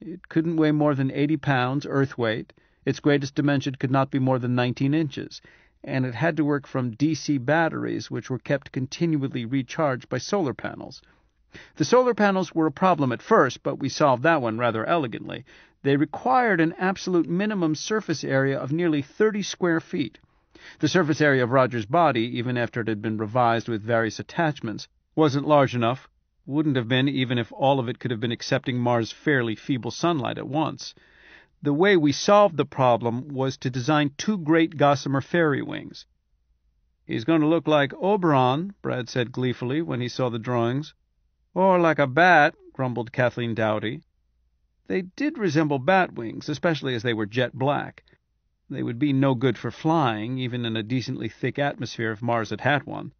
It couldn't weigh more than 80 pounds, earth weight. Its greatest dimension could not be more than 19 inches and it had to work from DC batteries, which were kept continually recharged by solar panels. The solar panels were a problem at first, but we solved that one rather elegantly. They required an absolute minimum surface area of nearly 30 square feet. The surface area of Roger's body, even after it had been revised with various attachments, wasn't large enough, wouldn't have been even if all of it could have been accepting Mars' fairly feeble sunlight at once. The way we solved the problem was to design two great Gossamer Fairy wings. He's going to look like Oberon, Brad said gleefully when he saw the drawings. Or like a bat, grumbled Kathleen Doughty. They did resemble bat wings, especially as they were jet black. They would be no good for flying, even in a decently thick atmosphere if Mars had had one.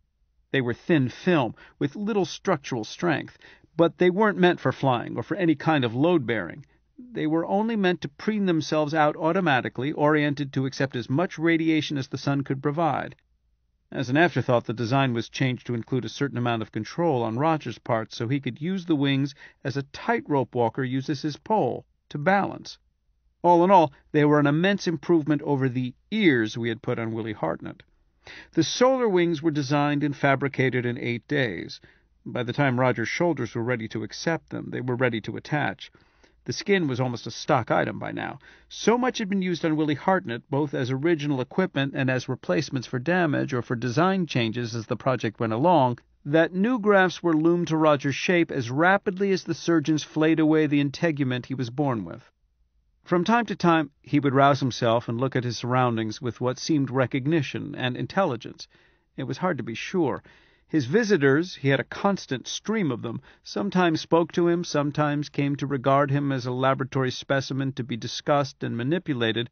They were thin film, with little structural strength, but they weren't meant for flying or for any kind of load bearing. They were only meant to preen themselves out automatically, oriented to accept as much radiation as the sun could provide. As an afterthought, the design was changed to include a certain amount of control on Roger's part, so he could use the wings as a tightrope walker uses his pole, to balance. All in all, they were an immense improvement over the "ears" we had put on Willie Hartnett. The solar wings were designed and fabricated in eight days. By the time Roger's shoulders were ready to accept them, they were ready to attach. The skin was almost a stock item by now. So much had been used on Willie Hartnett, both as original equipment and as replacements for damage or for design changes as the project went along, that new grafts were loomed to Roger's shape as rapidly as the surgeons flayed away the integument he was born with. From time to time, he would rouse himself and look at his surroundings with what seemed recognition and intelligence. It was hard to be sure. His visitors he had a constant stream of them sometimes spoke to him, sometimes came to regard him as a laboratory specimen to be discussed and manipulated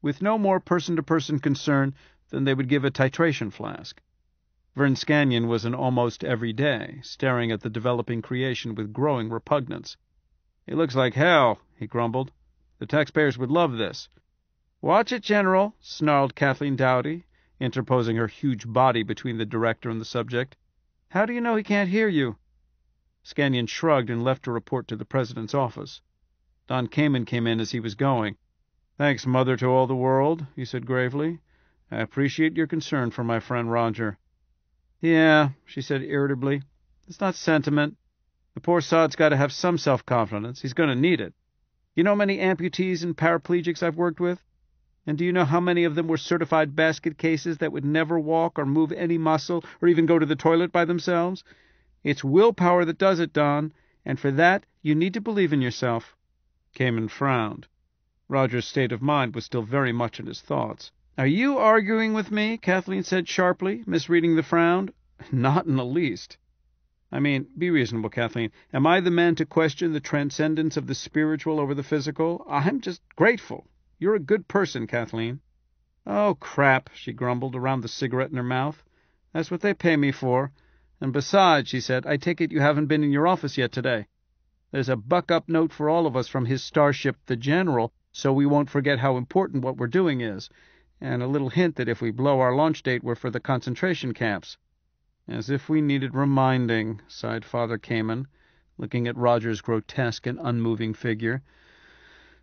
with no more person to person concern than they would give a titration flask. Vern Scanyon was an almost every day, staring at the developing creation with growing repugnance. It looks like hell," he grumbled. "The taxpayers would love this." "Watch it, General," snarled Kathleen Dowdy interposing her huge body between the director and the subject. How do you know he can't hear you? Scanyon shrugged and left to report to the president's office. Don Kamen came in as he was going. Thanks, mother to all the world, he said gravely. I appreciate your concern for my friend Roger. Yeah, she said irritably. It's not sentiment. The poor sod's got to have some self confidence. He's going to need it. You know many amputees and paraplegics I've worked with? And do you know how many of them were certified basket cases that would never walk or move any muscle or even go to the toilet by themselves? It's willpower that does it, Don, and for that you need to believe in yourself. Cayman frowned. Roger's state of mind was still very much in his thoughts. Are you arguing with me? Kathleen said sharply, misreading the frown. [laughs] Not in the least. I mean, be reasonable, Kathleen. Am I the man to question the transcendence of the spiritual over the physical? I'm just grateful you're a good person, Kathleen." "Oh, crap," she grumbled, around the cigarette in her mouth. "That's what they pay me for. And besides," she said, "I take it you haven't been in your office yet today. There's a buck up note for all of us from his starship, the General, so we won't forget how important what we're doing is, and a little hint that if we blow our launch date we're for the concentration camps." "As if we needed reminding," sighed Father Cayman, looking at Roger's grotesque and unmoving figure.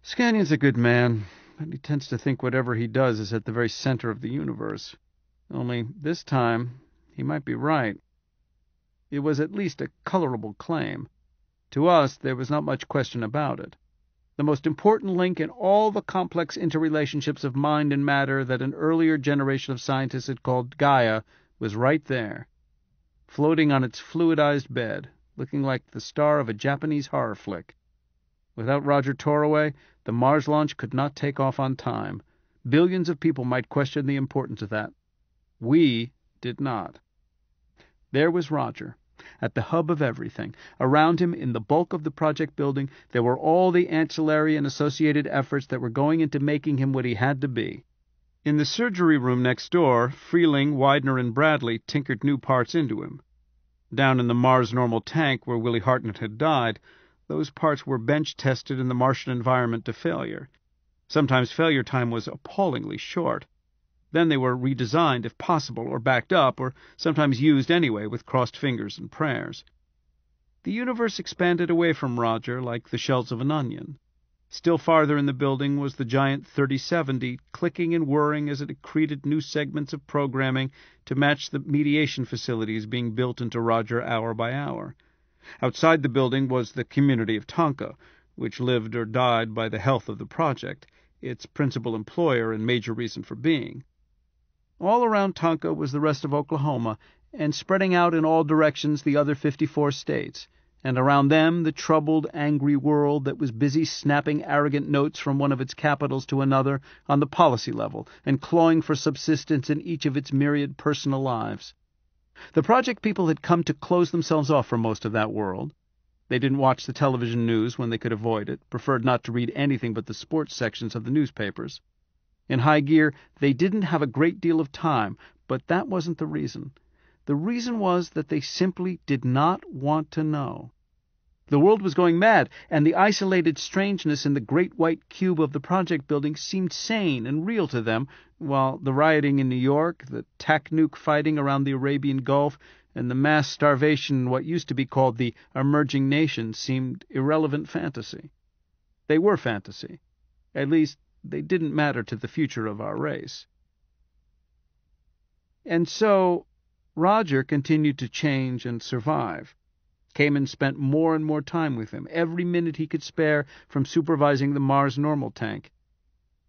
"Scanion's a good man and he tends to think whatever he does is at the very center of the universe. Only, this time, he might be right. It was at least a colorable claim. To us, there was not much question about it. The most important link in all the complex interrelationships of mind and matter that an earlier generation of scientists had called Gaia was right there, floating on its fluidized bed, looking like the star of a Japanese horror flick. Without Roger Toroway, the Mars launch could not take off on time. Billions of people might question the importance of that. We did not. There was Roger, at the hub of everything. Around him, in the bulk of the project building, there were all the ancillary and associated efforts that were going into making him what he had to be. In the surgery room next door, Freeling, Widener, and Bradley tinkered new parts into him. Down in the Mars normal tank where Willie Hartnett had died, those parts were bench tested in the Martian environment to failure. Sometimes failure time was appallingly short. Then they were redesigned if possible, or backed up, or sometimes used anyway with crossed fingers and prayers. The universe expanded away from Roger like the shells of an onion. Still farther in the building was the giant 3070, clicking and whirring as it accreted new segments of programming to match the mediation facilities being built into Roger hour by hour. Outside the building was the community of Tonka, which lived or died by the health of the project, its principal employer and major reason for being. All around Tonka was the rest of Oklahoma, and spreading out in all directions the other fifty four states, and around them the troubled, angry world that was busy snapping arrogant notes from one of its capitals to another on the policy level and clawing for subsistence in each of its myriad personal lives. The project people had come to close themselves off from most of that world. They didn't watch the television news when they could avoid it, preferred not to read anything but the sports sections of the newspapers. In high gear, they didn't have a great deal of time, but that wasn't the reason. The reason was that they simply did not want to know. The world was going mad, and the isolated strangeness in the great white cube of the project building seemed sane and real to them, while the rioting in New York, the tacnuk fighting around the Arabian Gulf, and the mass starvation in what used to be called the emerging nations seemed irrelevant fantasy. They were fantasy. At least, they didn't matter to the future of our race. And so, Roger continued to change and survive came and spent more and more time with him, every minute he could spare from supervising the Mars normal tank.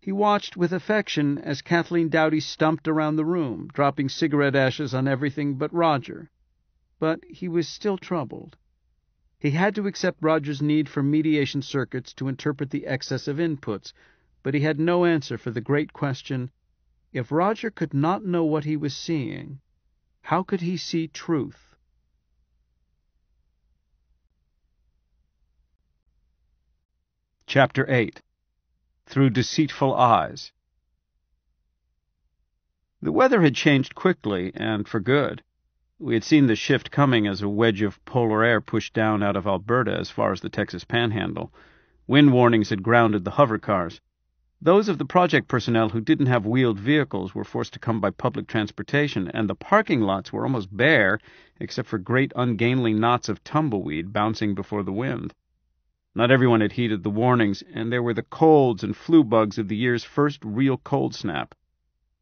He watched with affection as Kathleen Doughty stumped around the room, dropping cigarette ashes on everything but Roger. But he was still troubled. He had to accept Roger's need for mediation circuits to interpret the excess of inputs, but he had no answer for the great question if Roger could not know what he was seeing, how could he see truth? Chapter 8 Through Deceitful Eyes The weather had changed quickly, and for good. We had seen the shift coming as a wedge of polar air pushed down out of Alberta as far as the Texas panhandle. Wind warnings had grounded the hover cars. Those of the project personnel who didn't have wheeled vehicles were forced to come by public transportation, and the parking lots were almost bare except for great ungainly knots of tumbleweed bouncing before the wind. Not everyone had heeded the warnings, and there were the colds and flu bugs of the year's first real cold snap.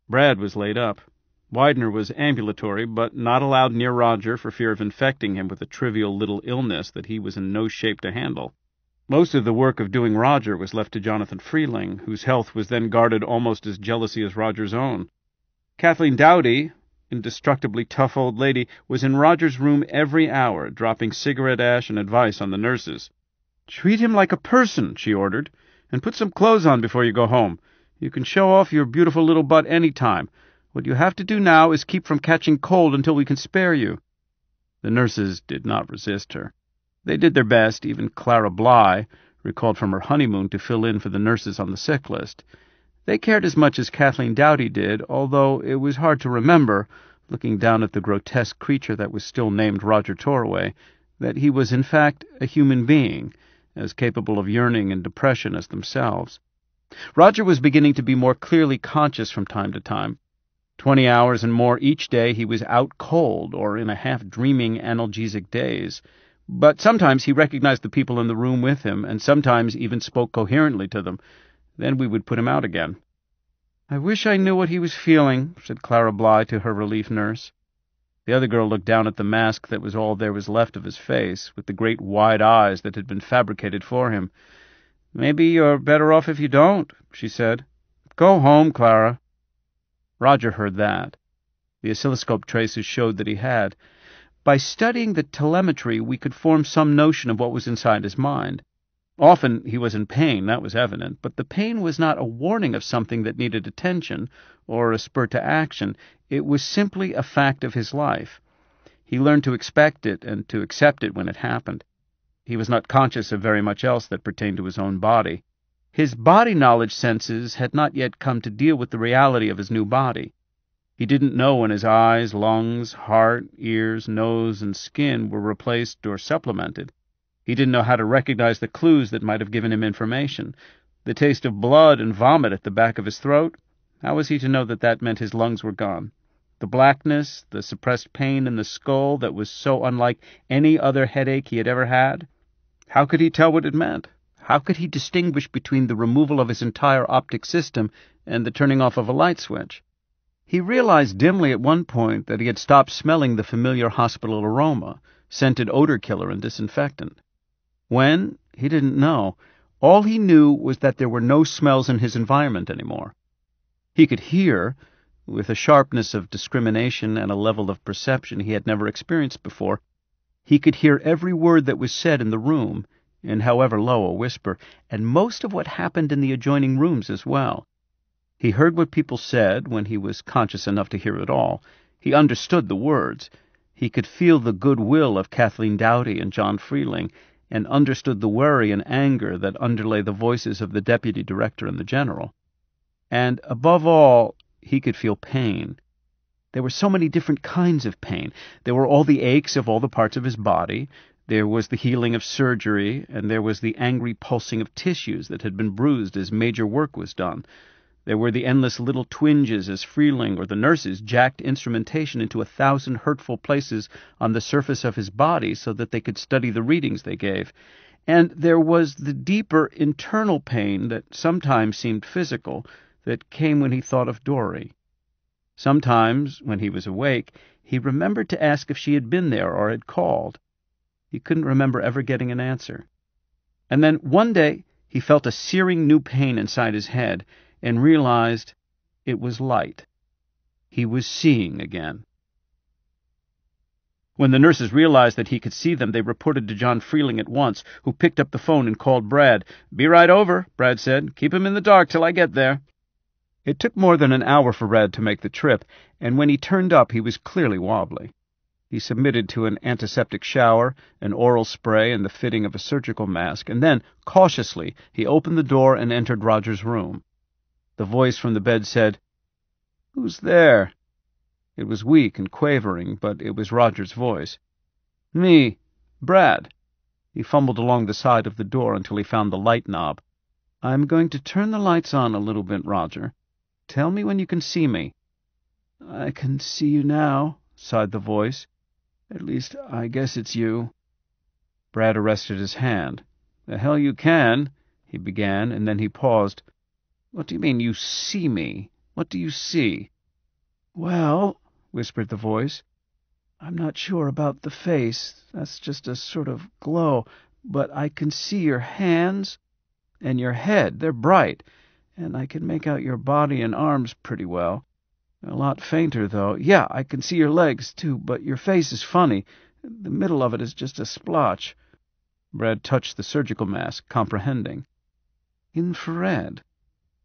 Brad was laid up. Widener was ambulatory, but not allowed near Roger for fear of infecting him with a trivial little illness that he was in no shape to handle. Most of the work of doing Roger was left to Jonathan Freeling, whose health was then guarded almost as jealously as Roger's own. Kathleen Dowdy, indestructibly tough old lady, was in Roger's room every hour, dropping cigarette ash and advice on the nurses. Treat him like a person, she ordered, and put some clothes on before you go home. You can show off your beautiful little butt any time. What you have to do now is keep from catching cold until we can spare you. The nurses did not resist her. They did their best, even Clara Bly, recalled from her honeymoon to fill in for the nurses on the sick list. They cared as much as Kathleen Doughty did, although it was hard to remember, looking down at the grotesque creature that was still named Roger Torway, that he was in fact a human being, as capable of yearning and depression as themselves. Roger was beginning to be more clearly conscious from time to time. Twenty hours and more each day he was out cold or in a half dreaming analgesic daze. But sometimes he recognized the people in the room with him, and sometimes even spoke coherently to them. Then we would put him out again. I wish I knew what he was feeling, said Clara Bly to her relief nurse. The other girl looked down at the mask that was all there was left of his face, with the great wide eyes that had been fabricated for him. Maybe you're better off if you don't, she said. Go home, Clara. Roger heard that. The oscilloscope traces showed that he had. By studying the telemetry, we could form some notion of what was inside his mind. Often he was in pain, that was evident, but the pain was not a warning of something that needed attention or a spur to action. It was simply a fact of his life. He learned to expect it and to accept it when it happened. He was not conscious of very much else that pertained to his own body. His body knowledge senses had not yet come to deal with the reality of his new body. He didn't know when his eyes, lungs, heart, ears, nose, and skin were replaced or supplemented. He didn't know how to recognize the clues that might have given him information. The taste of blood and vomit at the back of his throat, how was he to know that that meant his lungs were gone? The blackness, the suppressed pain in the skull that was so unlike any other headache he had ever had? How could he tell what it meant? How could he distinguish between the removal of his entire optic system and the turning off of a light switch? He realized dimly at one point that he had stopped smelling the familiar hospital aroma, scented odor killer and disinfectant. When? He didn't know. All he knew was that there were no smells in his environment anymore. He could hear, with a sharpness of discrimination and a level of perception he had never experienced before. He could hear every word that was said in the room, in however low a whisper, and most of what happened in the adjoining rooms as well. He heard what people said when he was conscious enough to hear it all. He understood the words. He could feel the good will of Kathleen Doughty and John Freeling, and understood the worry and anger that underlay the voices of the deputy director and the general. And above all, he could feel pain. There were so many different kinds of pain. There were all the aches of all the parts of his body. There was the healing of surgery, and there was the angry pulsing of tissues that had been bruised as major work was done. There were the endless little twinges as Freeling or the nurses jacked instrumentation into a thousand hurtful places on the surface of his body so that they could study the readings they gave. And there was the deeper internal pain that sometimes seemed physical that came when he thought of Dory. Sometimes, when he was awake, he remembered to ask if she had been there or had called. He couldn't remember ever getting an answer. And then one day he felt a searing new pain inside his head and realized it was light. He was seeing again. When the nurses realized that he could see them, they reported to John Freeling at once, who picked up the phone and called Brad. Be right over, Brad said. Keep him in the dark till I get there. It took more than an hour for Rad to make the trip, and when he turned up he was clearly wobbly. He submitted to an antiseptic shower, an oral spray, and the fitting of a surgical mask, and then, cautiously, he opened the door and entered Roger's room. The voice from the bed said, Who's there? It was weak and quavering, but it was Roger's voice. Me, Brad. He fumbled along the side of the door until he found the light knob. I'm going to turn the lights on a little bit, Roger. Tell me when you can see me." "I can see you now," sighed the voice. "At least, I guess it's you." Brad arrested his hand. "The hell you can!" he began, and then he paused. "What do you mean, you see me? What do you see?" "Well," whispered the voice, "I'm not sure about the face. That's just a sort of glow. But I can see your hands and your head. They're bright and I can make out your body and arms pretty well. A lot fainter, though. Yeah, I can see your legs, too, but your face is funny. The middle of it is just a splotch. Brad touched the surgical mask, comprehending. Infrared.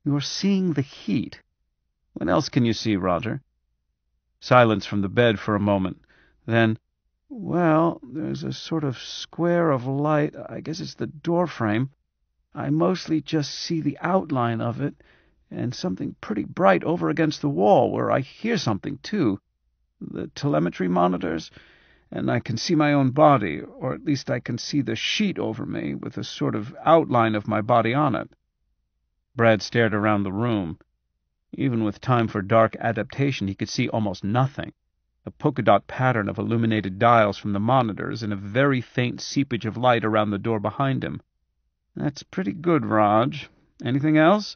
You're seeing the heat. What else can you see, Roger? Silence from the bed for a moment. Then, well, there's a sort of square of light. I guess it's the door frame. I mostly just see the outline of it, and something pretty bright over against the wall, where I hear something, too the telemetry monitors and I can see my own body, or at least I can see the sheet over me, with a sort of outline of my body on it." Brad stared around the room. Even with time for dark adaptation, he could see almost nothing a polka dot pattern of illuminated dials from the monitors and a very faint seepage of light around the door behind him. "That's pretty good, Raj. Anything else?"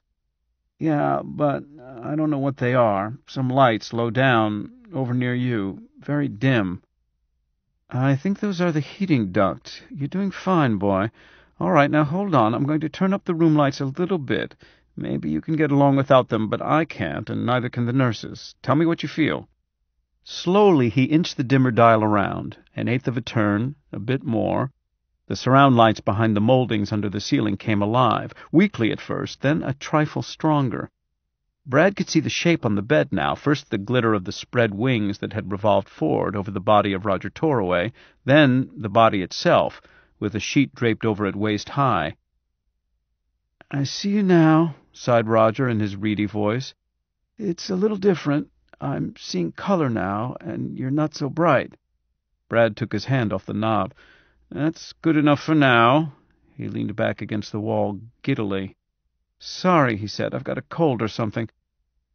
"Yeah, but uh, I don't know what they are. Some lights, low down, over near you. Very dim." "I think those are the heating ducts. You're doing fine, boy. All right, now hold on. I'm going to turn up the room lights a little bit. Maybe you can get along without them, but I can't, and neither can the nurses. Tell me what you feel." Slowly he inched the dimmer dial around. An eighth of a turn, a bit more. The surround lights behind the moldings under the ceiling came alive, weakly at first, then a trifle stronger. Brad could see the shape on the bed now, first the glitter of the spread wings that had revolved forward over the body of Roger Toroway, then the body itself, with a sheet draped over it waist high. I see you now, sighed Roger in his reedy voice. It's a little different. I'm seeing color now, and you're not so bright. Brad took his hand off the knob. That's good enough for now." He leaned back against the wall giddily. "Sorry," he said. "I've got a cold or something.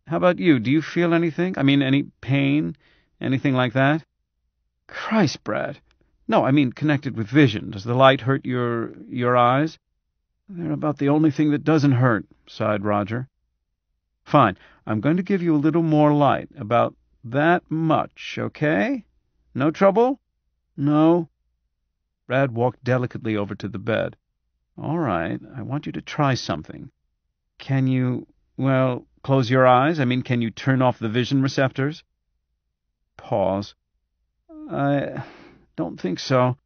How about you? Do you feel anything? I mean, any pain? Anything like that?" "Christ, Brad!" "No, I mean connected with vision. Does the light hurt your your eyes?" "They're about the only thing that doesn't hurt," sighed Roger. "Fine. I'm going to give you a little more light. About that much. Okay? No trouble?" "No." Brad walked delicately over to the bed. "All right. I want you to try something. Can you well, close your eyes? I mean, can you turn off the vision receptors?" Pause. "I don't think so."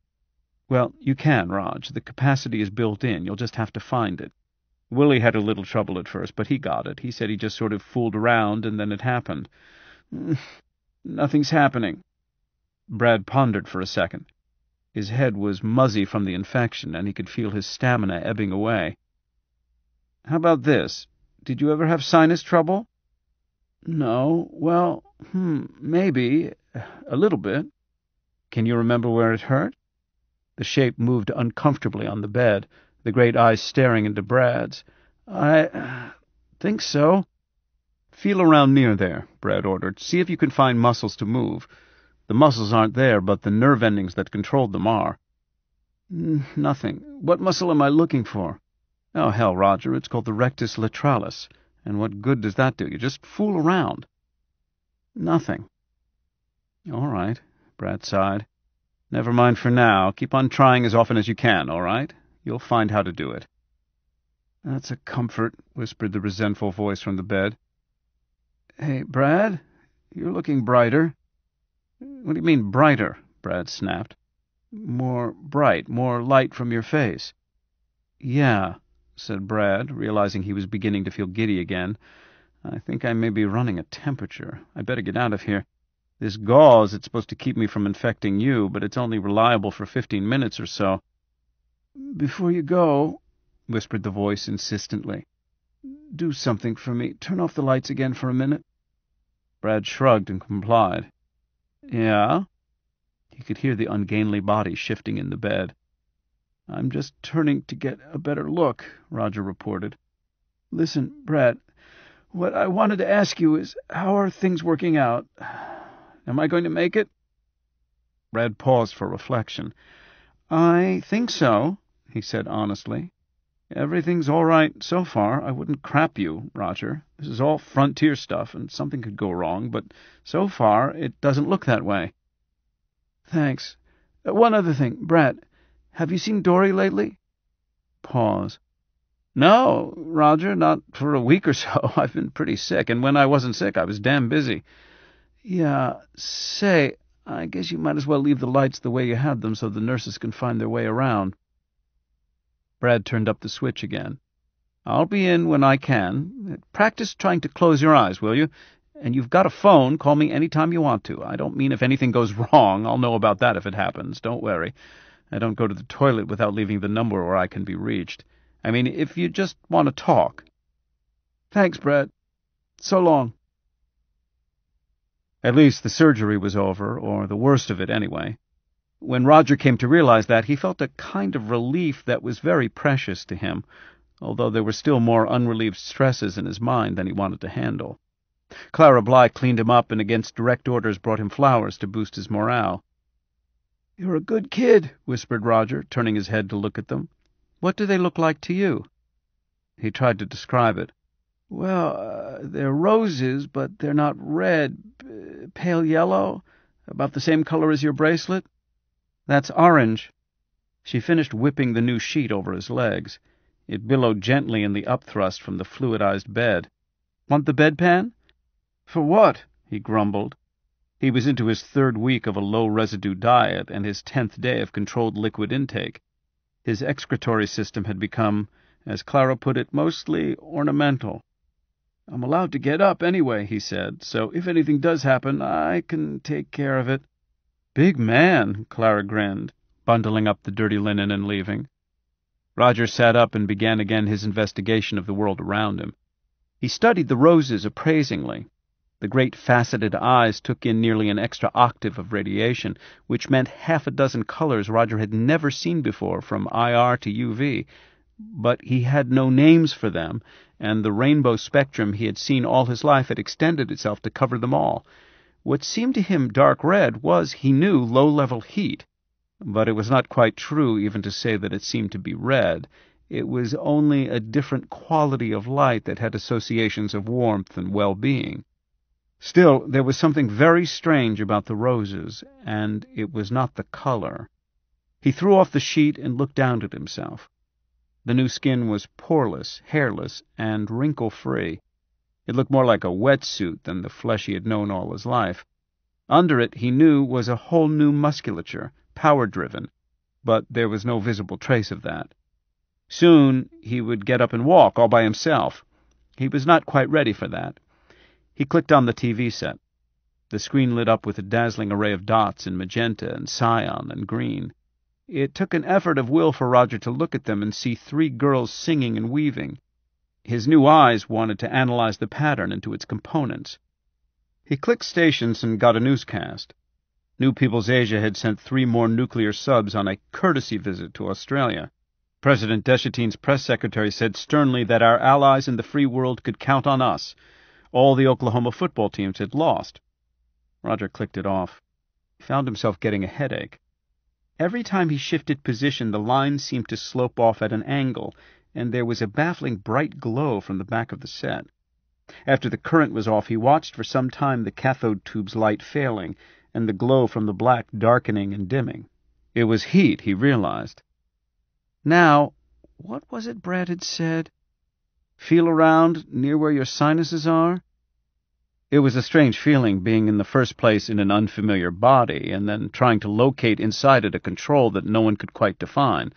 "Well, you can, Raj. The capacity is built in. You'll just have to find it. Willie had a little trouble at first, but he got it. He said he just sort of fooled around, and then it happened. Nothing's happening." Brad pondered for a second. His head was muzzy from the infection, and he could feel his stamina ebbing away. How about this? Did you ever have sinus trouble? No. Well, hmm, maybe. A little bit. Can you remember where it hurt? The shape moved uncomfortably on the bed, the great eyes staring into Brad's. I think so. Feel around near there, Brad ordered. See if you can find muscles to move. The muscles aren't there, but the nerve endings that controlled them are. nothing. What muscle am I looking for? Oh, hell, Roger, it's called the rectus lateralis. And what good does that do? You just fool around. Nothing. All right, Brad sighed. Never mind for now. Keep on trying as often as you can, all right? You'll find how to do it. That's a comfort, whispered the resentful voice from the bed. Hey, Brad, you're looking brighter. What do you mean, brighter? Brad snapped. More bright, more light from your face. Yeah, said Brad, realizing he was beginning to feel giddy again. I think I may be running a temperature. I'd better get out of here. This gauze, it's supposed to keep me from infecting you, but it's only reliable for fifteen minutes or so. Before you go, whispered the voice insistently, do something for me. Turn off the lights again for a minute. Brad shrugged and complied. "Yeah?" He could hear the ungainly body shifting in the bed. "I'm just turning to get a better look," Roger reported. "Listen, Brad, what I wanted to ask you is how are things working out? Am I going to make it?" Brad paused for reflection. "I think so," he said honestly. "Everything's all right so far. I wouldn't crap you, Roger. This is all frontier stuff, and something could go wrong, but so far it doesn't look that way." "Thanks. Uh, one other thing, Brett. Have you seen Dorry lately?" Pause. "No, Roger, not for a week or so. [laughs] I've been pretty sick, and when I wasn't sick I was damn busy." "Yeah. Say, I guess you might as well leave the lights the way you had them so the nurses can find their way around. Brad turned up the switch again. I'll be in when I can. Practice trying to close your eyes, will you? And you've got a phone. Call me any time you want to. I don't mean if anything goes [laughs] wrong. I'll know about that if it happens. Don't worry. I don't go to the toilet without leaving the number where I can be reached. I mean, if you just want to talk. Thanks, Brad. So long. At least the surgery was over, or the worst of it anyway. When Roger came to realize that, he felt a kind of relief that was very precious to him, although there were still more unrelieved stresses in his mind than he wanted to handle. Clara Bly cleaned him up and, against direct orders, brought him flowers to boost his morale. You're a good kid, whispered Roger, turning his head to look at them. What do they look like to you? He tried to describe it. Well, uh, they're roses, but they're not red, pale yellow, about the same color as your bracelet. That's orange. She finished whipping the new sheet over his legs. It billowed gently in the upthrust from the fluidized bed. Want the bedpan? For what? he grumbled. He was into his third week of a low-residue diet and his tenth day of controlled liquid intake. His excretory system had become, as Clara put it, mostly ornamental. I'm allowed to get up anyway, he said, so if anything does happen, I can take care of it. "Big man!" Clara grinned, bundling up the dirty linen and leaving. Roger sat up and began again his investigation of the world around him. He studied the roses appraisingly. The great faceted eyes took in nearly an extra octave of radiation, which meant half a dozen colors Roger had never seen before from IR to UV, but he had no names for them, and the rainbow spectrum he had seen all his life had extended itself to cover them all. What seemed to him dark red was, he knew, low level heat, but it was not quite true even to say that it seemed to be red. It was only a different quality of light that had associations of warmth and well being. Still, there was something very strange about the roses, and it was not the color. He threw off the sheet and looked down at himself. The new skin was poreless, hairless, and wrinkle free. It looked more like a wetsuit than the flesh he had known all his life. Under it, he knew, was a whole new musculature, power driven, but there was no visible trace of that. Soon he would get up and walk all by himself. He was not quite ready for that. He clicked on the TV set. The screen lit up with a dazzling array of dots in magenta and cyan and green. It took an effort of will for Roger to look at them and see three girls singing and weaving. His new eyes wanted to analyze the pattern into its components. He clicked stations and got a newscast. New People's Asia had sent three more nuclear subs on a courtesy visit to Australia. President Deschatin's press secretary said sternly that our allies in the free world could count on us. All the Oklahoma football teams had lost. Roger clicked it off. He found himself getting a headache. Every time he shifted position, the line seemed to slope off at an angle, and there was a baffling bright glow from the back of the set. After the current was off, he watched for some time the cathode tube's light failing and the glow from the black darkening and dimming. It was heat, he realized. Now, what was it Brad had said? Feel around near where your sinuses are? It was a strange feeling being in the first place in an unfamiliar body and then trying to locate inside it a control that no one could quite define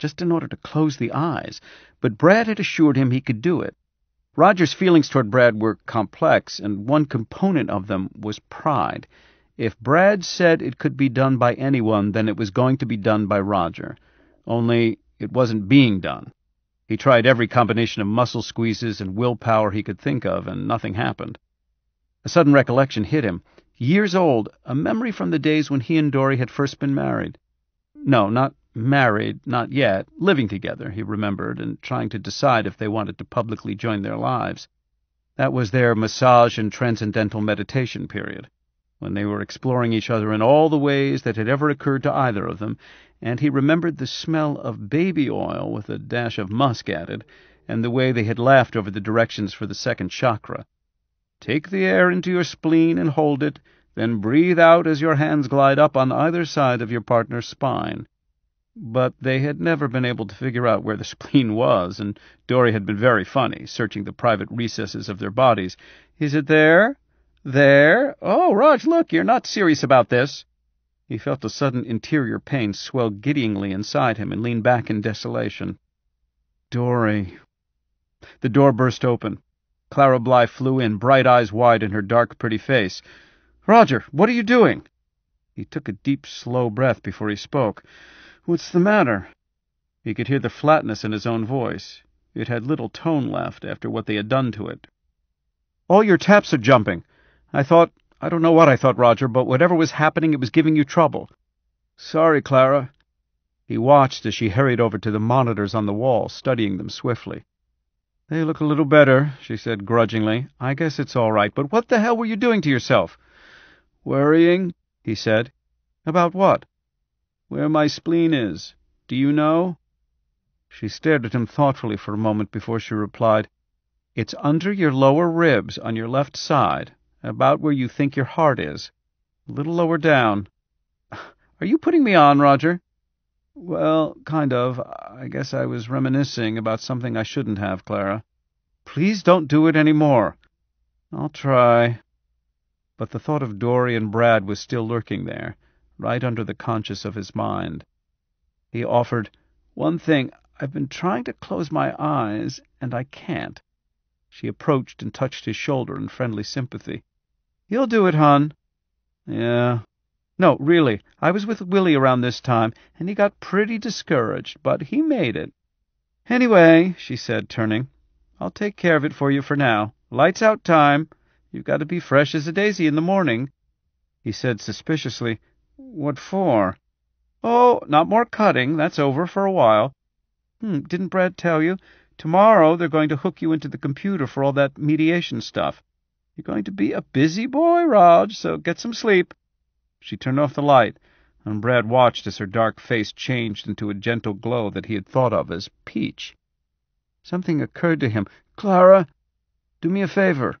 just in order to close the eyes, but Brad had assured him he could do it. Roger's feelings toward Brad were complex, and one component of them was pride. If Brad said it could be done by anyone, then it was going to be done by Roger. Only it wasn't being done. He tried every combination of muscle squeezes and willpower he could think of, and nothing happened. A sudden recollection hit him. Years old, a memory from the days when he and Dory had first been married. No, not married, not yet, living together, he remembered, and trying to decide if they wanted to publicly join their lives. That was their massage and transcendental meditation period, when they were exploring each other in all the ways that had ever occurred to either of them, and he remembered the smell of baby oil with a dash of musk added, and the way they had laughed over the directions for the second chakra. Take the air into your spleen and hold it, then breathe out as your hands glide up on either side of your partner's spine. But they had never been able to figure out where the spleen was, and Dory had been very funny, searching the private recesses of their bodies. Is it there? There? Oh, Raj, look, you're not serious about this. He felt a sudden interior pain swell giddyingly inside him and leaned back in desolation. Dory. The door burst open. Clara Bly flew in, bright eyes wide in her dark, pretty face. Roger, what are you doing? He took a deep, slow breath before he spoke. What's the matter?" He could hear the flatness in his own voice. It had little tone left, after what they had done to it. "All your taps are jumping. I thought I don't know what I thought, Roger, but whatever was happening, it was giving you trouble. Sorry, Clara." He watched as she hurried over to the monitors on the wall, studying them swiftly. "They look a little better," she said grudgingly. "I guess it's all right. But what the hell were you doing to yourself?" "Worrying," he said. "About what?" where my spleen is. Do you know?" She stared at him thoughtfully for a moment before she replied. "It's under your lower ribs, on your left side, about where you think your heart is. A little lower down. Are you putting me on, Roger?" "Well, kind of. I guess I was reminiscing about something I shouldn't have, Clara." "Please don't do it any more." "I'll try." But the thought of Dory and Brad was still lurking there right under the conscious of his mind. He offered, One thing. I've been trying to close my eyes, and I can't. She approached and touched his shoulder in friendly sympathy. You'll do it, hon. Yeah. No, really, I was with Willie around this time, and he got pretty discouraged, but he made it. Anyway, she said, turning, I'll take care of it for you for now. Lights out time. You've got to be fresh as a daisy in the morning. He said suspiciously, "What for?" "Oh, not more cutting. That's over for a while." Hmm, "Didn't Brad tell you? Tomorrow they're going to hook you into the computer for all that mediation stuff. You're going to be a busy boy, Raj. so get some sleep." She turned off the light, and Brad watched as her dark face changed into a gentle glow that he had thought of as peach. Something occurred to him. "Clara, do me a favor."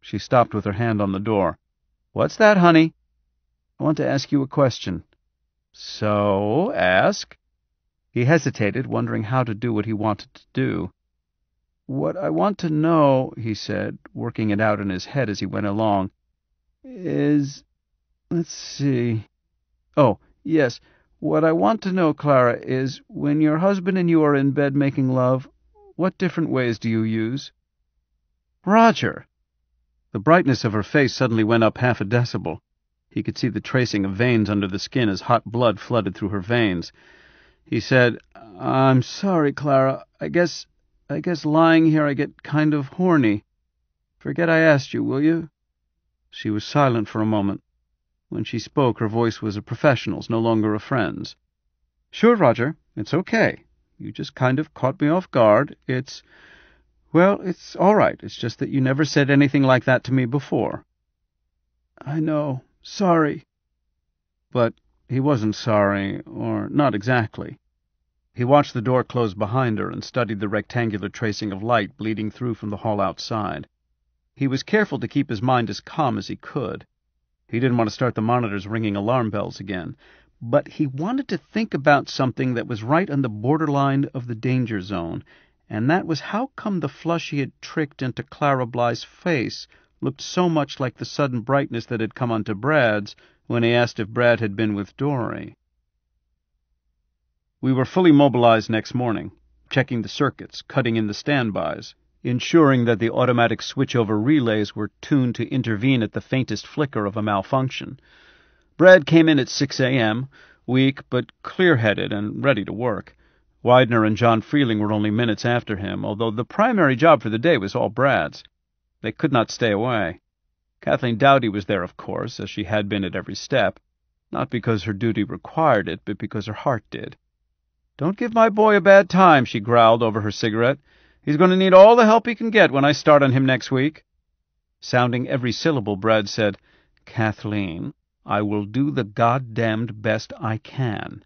She stopped with her hand on the door. "What's that, honey?" I want to ask you a question. So, ask. He hesitated, wondering how to do what he wanted to do. What I want to know, he said, working it out in his head as he went along, is. Let's see. Oh, yes. What I want to know, Clara, is when your husband and you are in bed making love, what different ways do you use? Roger! The brightness of her face suddenly went up half a decibel. He could see the tracing of veins under the skin as hot blood flooded through her veins. He said, "I'm sorry, Clara. I guess I guess lying here I get kind of horny. Forget I asked you, will you?" She was silent for a moment. When she spoke, her voice was a professional's, no longer a friend's. "Sure, Roger. It's okay. You just kind of caught me off guard. It's well, it's all right. It's just that you never said anything like that to me before." "I know. Sorry." But he wasn't sorry, or not exactly. He watched the door close behind her and studied the rectangular tracing of light bleeding through from the hall outside. He was careful to keep his mind as calm as he could. He didn't want to start the monitors ringing alarm bells again. But he wanted to think about something that was right on the borderline of the danger zone, and that was how come the flush he had tricked into Clara Bligh's face looked so much like the sudden brightness that had come onto Brad's when he asked if Brad had been with Dory. We were fully mobilized next morning, checking the circuits, cutting in the standbys, ensuring that the automatic switchover relays were tuned to intervene at the faintest flicker of a malfunction. Brad came in at 6 a.m., weak but clear headed and ready to work. Widener and John Freeling were only minutes after him, although the primary job for the day was all Brad's. They could not stay away. Kathleen Dowdy was there, of course, as she had been at every step, not because her duty required it, but because her heart did. Don't give my boy a bad time, she growled over her cigarette. He's going to need all the help he can get when I start on him next week. Sounding every syllable, Brad said, Kathleen, I will do the goddamned best I can.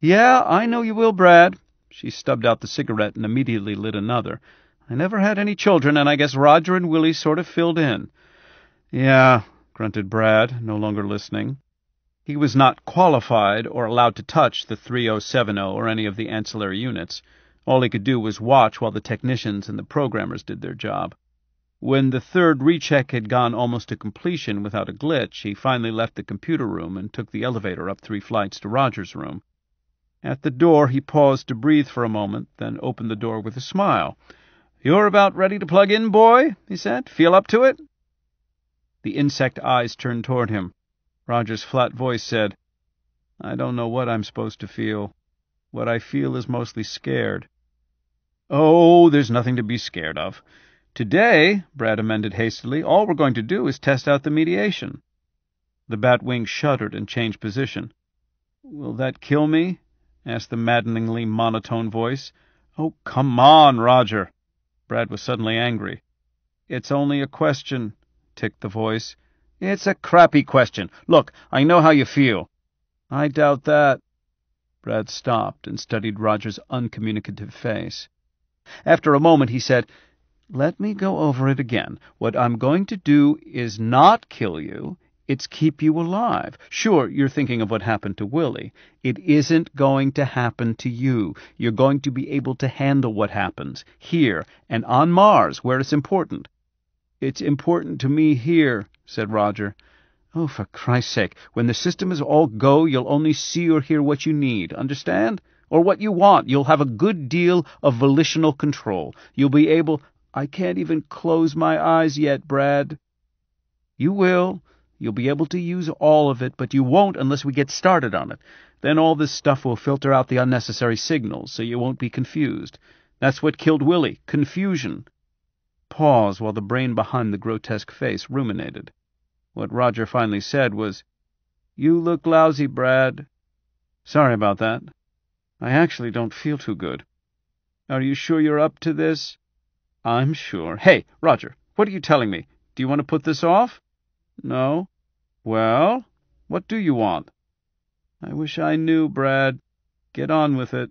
Yeah, I know you will, Brad. She stubbed out the cigarette and immediately lit another. I never had any children, and I guess Roger and Willie sort of filled in. Yeah, grunted Brad, no longer listening. He was not qualified or allowed to touch the 3070 or any of the ancillary units. All he could do was watch while the technicians and the programmers did their job. When the third recheck had gone almost to completion without a glitch, he finally left the computer room and took the elevator up three flights to Roger's room. At the door, he paused to breathe for a moment, then opened the door with a smile. You're about ready to plug in, boy? he said. Feel up to it? The insect eyes turned toward him. Roger's flat voice said, I don't know what I'm supposed to feel. What I feel is mostly scared. Oh, there's nothing to be scared of. Today, Brad amended hastily, all we're going to do is test out the mediation. The batwing shuddered and changed position. Will that kill me? asked the maddeningly monotone voice. Oh, come on, Roger. Brad was suddenly angry. It's only a question, ticked the voice. It's a crappy question. Look, I know how you feel. I doubt that. Brad stopped and studied Roger's uncommunicative face. After a moment, he said, Let me go over it again. What I'm going to do is not kill you. It's keep you alive. Sure, you're thinking of what happened to Willie. It isn't going to happen to you. You're going to be able to handle what happens here and on Mars, where it's important. It's important to me here, said Roger. Oh, for Christ's sake, when the system is all go, you'll only see or hear what you need, understand? Or what you want. You'll have a good deal of volitional control. You'll be able. I can't even close my eyes yet, Brad. You will. You'll be able to use all of it, but you won't unless we get started on it. Then all this stuff will filter out the unnecessary signals, so you won't be confused. That's what killed Willie confusion. Pause while the brain behind the grotesque face ruminated. What Roger finally said was, You look lousy, Brad. Sorry about that. I actually don't feel too good. Are you sure you're up to this? I'm sure. Hey, Roger, what are you telling me? Do you want to put this off? No. "Well, what do you want?" "I wish I knew, Brad. Get on with it."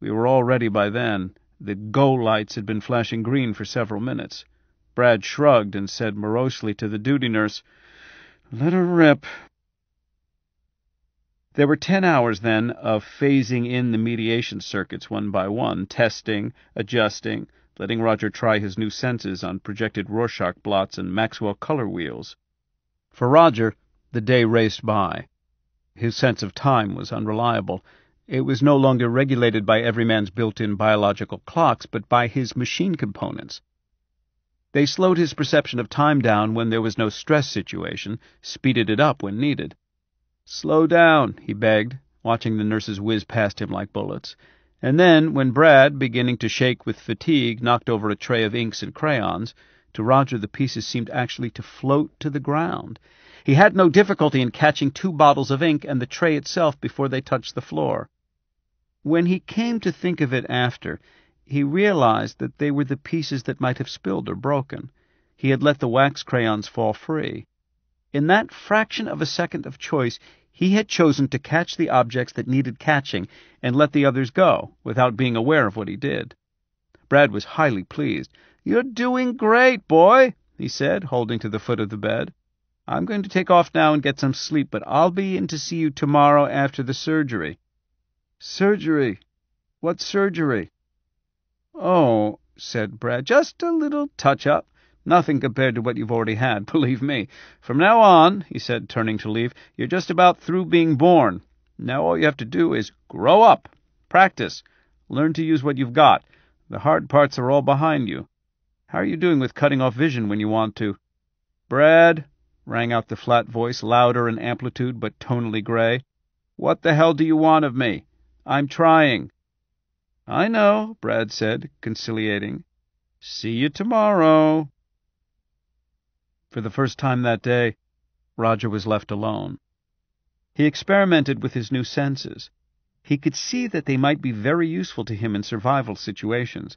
We were all ready by then. The "go" lights had been flashing green for several minutes. Brad shrugged and said morosely to the duty nurse, "Let her rip." There were ten hours, then, of phasing in the mediation circuits one by one, testing, adjusting, letting Roger try his new senses on projected Rorschach blots and Maxwell color wheels. For Roger, the day raced by. His sense of time was unreliable. It was no longer regulated by every man's built in biological clocks, but by his machine components. They slowed his perception of time down when there was no stress situation, speeded it up when needed. Slow down, he begged, watching the nurses whiz past him like bullets. And then, when Brad, beginning to shake with fatigue, knocked over a tray of inks and crayons, to Roger, the pieces seemed actually to float to the ground. He had no difficulty in catching two bottles of ink and the tray itself before they touched the floor. When he came to think of it after, he realized that they were the pieces that might have spilled or broken. He had let the wax crayons fall free. In that fraction of a second of choice, he had chosen to catch the objects that needed catching and let the others go, without being aware of what he did. Brad was highly pleased, "You're doing great, boy," he said, holding to the foot of the bed. "I'm going to take off now and get some sleep, but I'll be in to see you to morrow after the surgery." "Surgery? What surgery?" "Oh," said Brad, "just a little touch up. Nothing compared to what you've already had, [laughs] believe me. From now on," he said, turning to leave, "you're just about through being born. Now all you have to do is grow up, practice, learn to use what you've got. The hard parts are all behind you. How are you doing with cutting off vision when you want to? Brad, rang out the flat voice, louder in amplitude but tonally gray. What the hell do you want of me? I'm trying. I know, Brad said, conciliating. See you tomorrow. For the first time that day, Roger was left alone. He experimented with his new senses. He could see that they might be very useful to him in survival situations,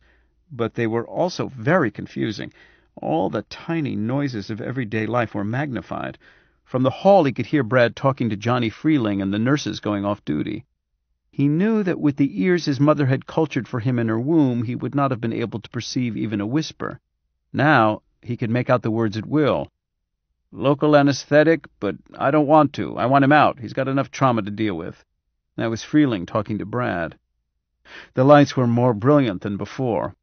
but they were also very confusing. All the tiny noises of everyday life were magnified. From the hall he could hear Brad talking to Johnny Freeling and the nurses going off duty. He knew that with the ears his mother had cultured for him in her womb, he would not have been able to perceive even a whisper. Now he could make out the words at will. Local anesthetic, but I don't want to. I want him out. He's got enough trauma to deal with. That was Freeling talking to Brad. The lights were more brilliant than before.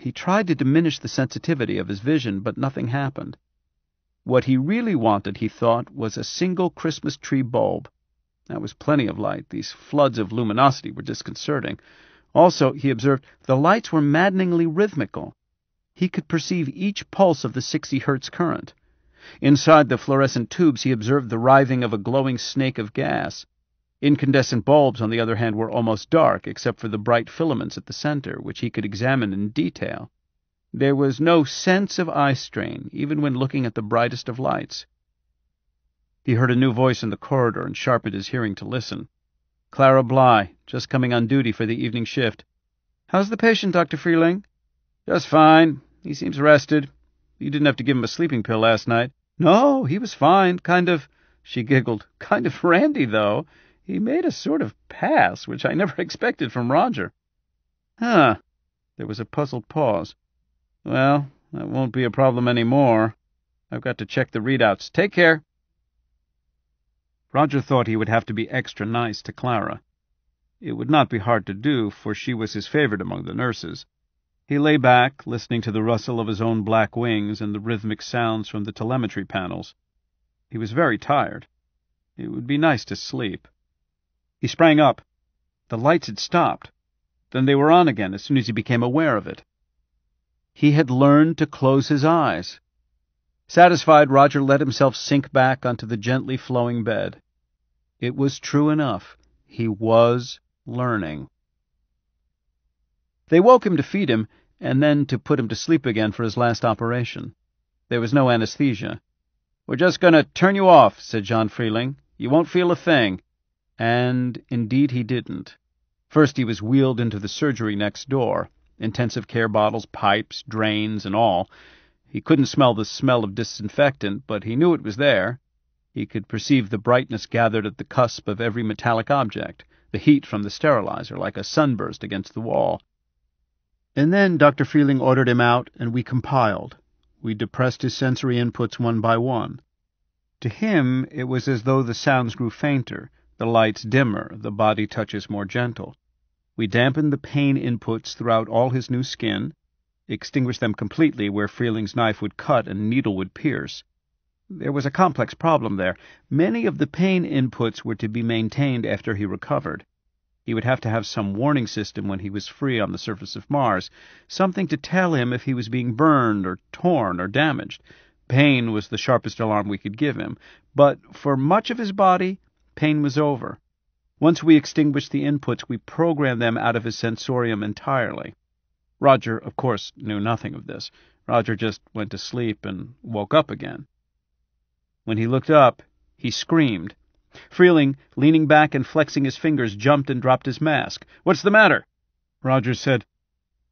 He tried to diminish the sensitivity of his vision, but nothing happened. What he really wanted, he thought, was a single Christmas tree bulb. That was plenty of light. These floods of luminosity were disconcerting. Also, he observed, the lights were maddeningly rhythmical. He could perceive each pulse of the 60 hertz current. Inside the fluorescent tubes, he observed the writhing of a glowing snake of gas. Incandescent bulbs, on the other hand, were almost dark, except for the bright filaments at the center, which he could examine in detail. There was no sense of eye strain, even when looking at the brightest of lights. He heard a new voice in the corridor and sharpened his hearing to listen. Clara Bly, just coming on duty for the evening shift. How's the patient, Dr. Freeling? Just fine. He seems rested. You didn't have to give him a sleeping pill last night. No, he was fine. Kind of, she giggled, kind of [laughs] randy, though. He made a sort of pass which I never [laughs] expected from Roger. "Huh." There was a puzzled pause. "Well, that won't be a problem any more. I've got to check the readouts. Take care." Roger thought he would have to be extra nice to Clara. It would not be hard to do, for she was his favorite among the nurses. He lay back, listening to the rustle of his own black wings and the rhythmic sounds from the telemetry panels. He was very tired. It would be nice to sleep. He sprang up. The lights had stopped. Then they were on again as soon as he became aware of it. He had learned to close his eyes. Satisfied, Roger let himself sink back onto the gently flowing bed. It was true enough. He was learning. They woke him to feed him, and then to put him to sleep again for his last operation. There was no anesthesia. We're just going to turn you off, said John Freeling. You won't feel a thing. And indeed he didn't. First, he was wheeled into the surgery next door intensive care bottles, pipes, drains, and all. He couldn't smell the smell of disinfectant, but he knew it was there. He could perceive the brightness gathered at the cusp of every metallic object, the heat from the sterilizer like a sunburst against the wall. And then Dr. Freeling ordered him out, and we compiled. We depressed his sensory inputs one by one. To him, it was as though the sounds grew fainter, the light's dimmer, the body touches more gentle. We dampen the pain inputs throughout all his new skin, extinguish them completely where Freeling's knife would cut and needle would pierce. There was a complex problem there. Many of the pain inputs were to be maintained after he recovered. He would have to have some warning system when he was free on the surface of Mars, something to tell him if he was being burned or torn or damaged. Pain was the sharpest alarm we could give him, but for much of his body, Pain was over. Once we extinguished the inputs, we programmed them out of his sensorium entirely. Roger, of course, knew nothing of this. Roger just went to sleep and woke up again. When he looked up, he screamed. Freeling, leaning back and flexing his fingers, jumped and dropped his mask. What's the matter? Roger said,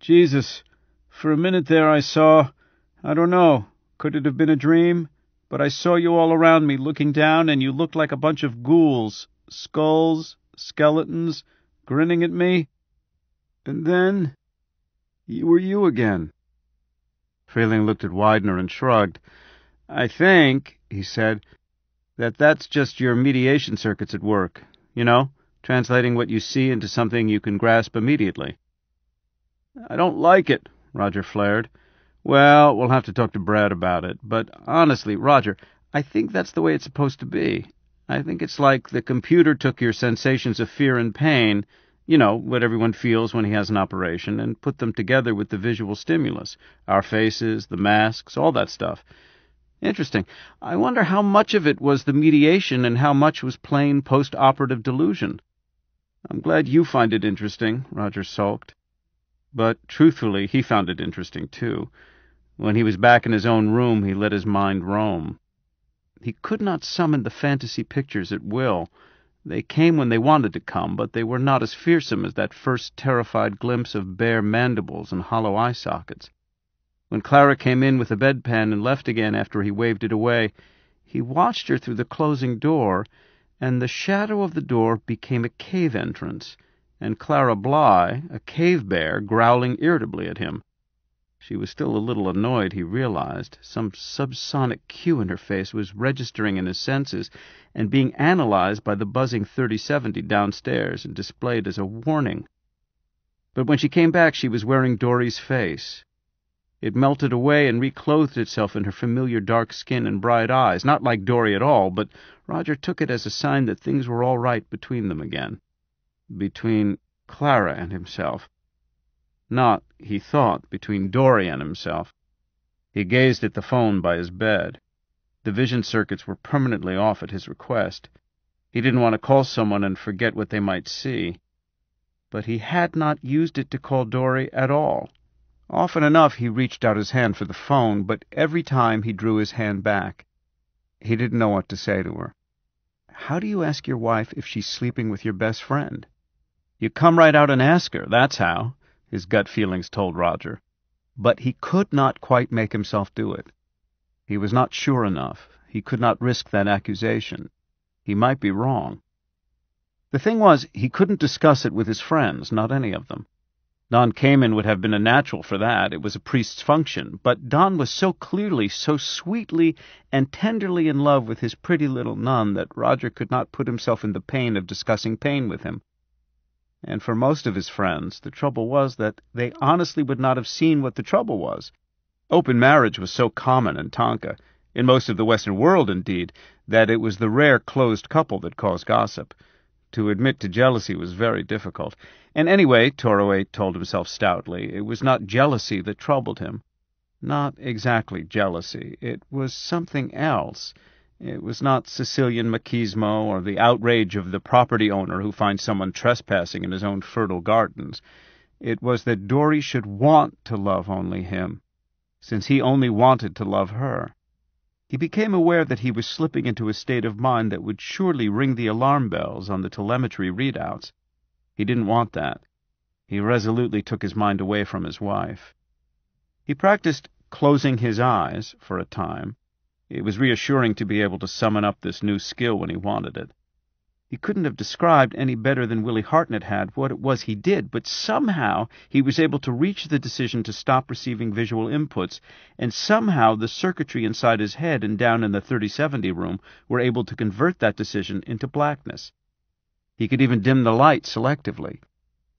Jesus, for a minute there I saw. I don't know. Could it have been a dream? But I saw you all around me, looking down, and you looked like a bunch of ghouls, skulls, skeletons, grinning at me. And then you were you again. Freeling looked at Widener and shrugged. I think, he said, that that's just your mediation circuits at work, you know, translating what you see into something you can grasp immediately. I don't like it, Roger flared. Well, we'll have to talk to Brad about it. But honestly, Roger, I think that's the way it's supposed to be. I think it's like the computer took your sensations of fear and pain, you know, what everyone feels when he has an operation, and put them together with the visual stimulus our faces, the masks, all that stuff. Interesting. I wonder how much of it was the mediation and how much was plain post operative delusion. I'm glad you find it interesting, Roger sulked. But truthfully, he found it interesting, too. When he was back in his own room, he let his mind roam. He could not summon the fantasy pictures at will. They came when they wanted to come, but they were not as fearsome as that first terrified glimpse of bare mandibles and hollow eye sockets. When Clara came in with a bedpan and left again after he waved it away, he watched her through the closing door, and the shadow of the door became a cave entrance, and Clara Bly, a cave bear, growling irritably at him. She was still a little annoyed, he realized. Some subsonic cue in her face was registering in his senses and being analyzed by the buzzing 3070 downstairs and displayed as a warning. But when she came back, she was wearing Dory's face. It melted away and reclothed itself in her familiar dark skin and bright eyes, not like Dory at all, but Roger took it as a sign that things were all right between them again. Between Clara and himself. Not, he thought, between Dorry and himself. He gazed at the phone by his bed. The vision circuits were permanently off at his request. He didn't want to call someone and forget what they might see. But he had not used it to call Dorry at all. Often enough he reached out his hand for the phone, but every time he drew his hand back. He didn't know what to say to her. How do you ask your wife if she's sleeping with your best friend? You come right out and ask her, that's how his gut feelings told Roger. But he could not quite make himself do it. He was not sure enough. He could not risk that accusation. He might be wrong. The thing was, he couldn't discuss it with his friends, not any of them. Don Cayman would have been a natural for that, it was a priest's function, but Don was so clearly, so sweetly, and tenderly in love with his pretty little nun that Roger could not put himself in the pain of discussing pain with him. And for most of his friends, the trouble was that they honestly would not have seen what the trouble was. Open marriage was so common in Tonka, in most of the Western world, indeed, that it was the rare closed couple that caused gossip. To admit to jealousy was very difficult. And anyway, Toroway told himself stoutly, it was not jealousy that troubled him. Not exactly jealousy. It was something else. It was not Sicilian machismo or the outrage of the property owner who finds someone trespassing in his own fertile gardens. It was that Dorry should want to love only him, since he only wanted to love her. He became aware that he was slipping into a state of mind that would surely ring the alarm bells on the telemetry readouts. He didn't want that. He resolutely took his mind away from his wife. He practiced closing his eyes for a time it was reassuring to be able to summon up this new skill when he wanted it. He couldn't have described any better than Willie Hartnett had what it was he did, but somehow he was able to reach the decision to stop receiving visual inputs, and somehow the circuitry inside his head and down in the 3070 room were able to convert that decision into blackness. He could even dim the light selectively.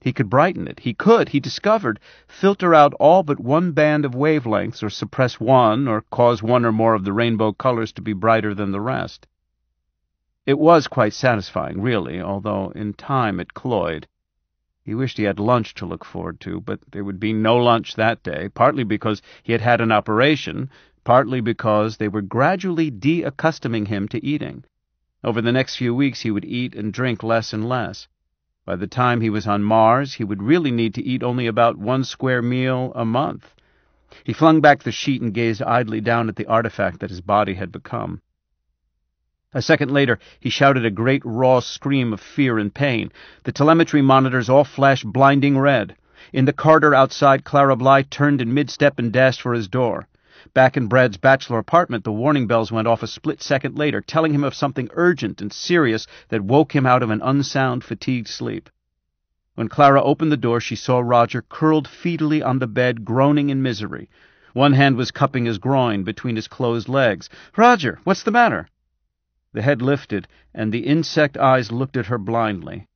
He could brighten it. He could, he discovered, filter out all but one band of wavelengths, or suppress one, or cause one or more of the rainbow colors to be brighter than the rest. It was quite satisfying, really, although in time it cloyed. He wished he had lunch to look forward to, but there would be no lunch that day, partly because he had had an operation, partly because they were gradually de accustoming him to eating. Over the next few weeks he would eat and drink less and less. By the time he was on Mars, he would really need to eat only about one square meal a month. He flung back the sheet and gazed idly down at the artifact that his body had become. A second later, he shouted a great raw scream of fear and pain. The telemetry monitors all flashed blinding red. In the corridor outside, Clara Bly turned in mid step and dashed for his door. Back in Brad's bachelor apartment, the warning bells went off a split second later, telling him of something urgent and serious that woke him out of an unsound, fatigued sleep. When Clara opened the door, she saw Roger curled fetally on the bed, groaning in misery. One hand was cupping his groin between his closed legs. Roger, what's the matter? The head lifted, and the insect eyes looked at her blindly.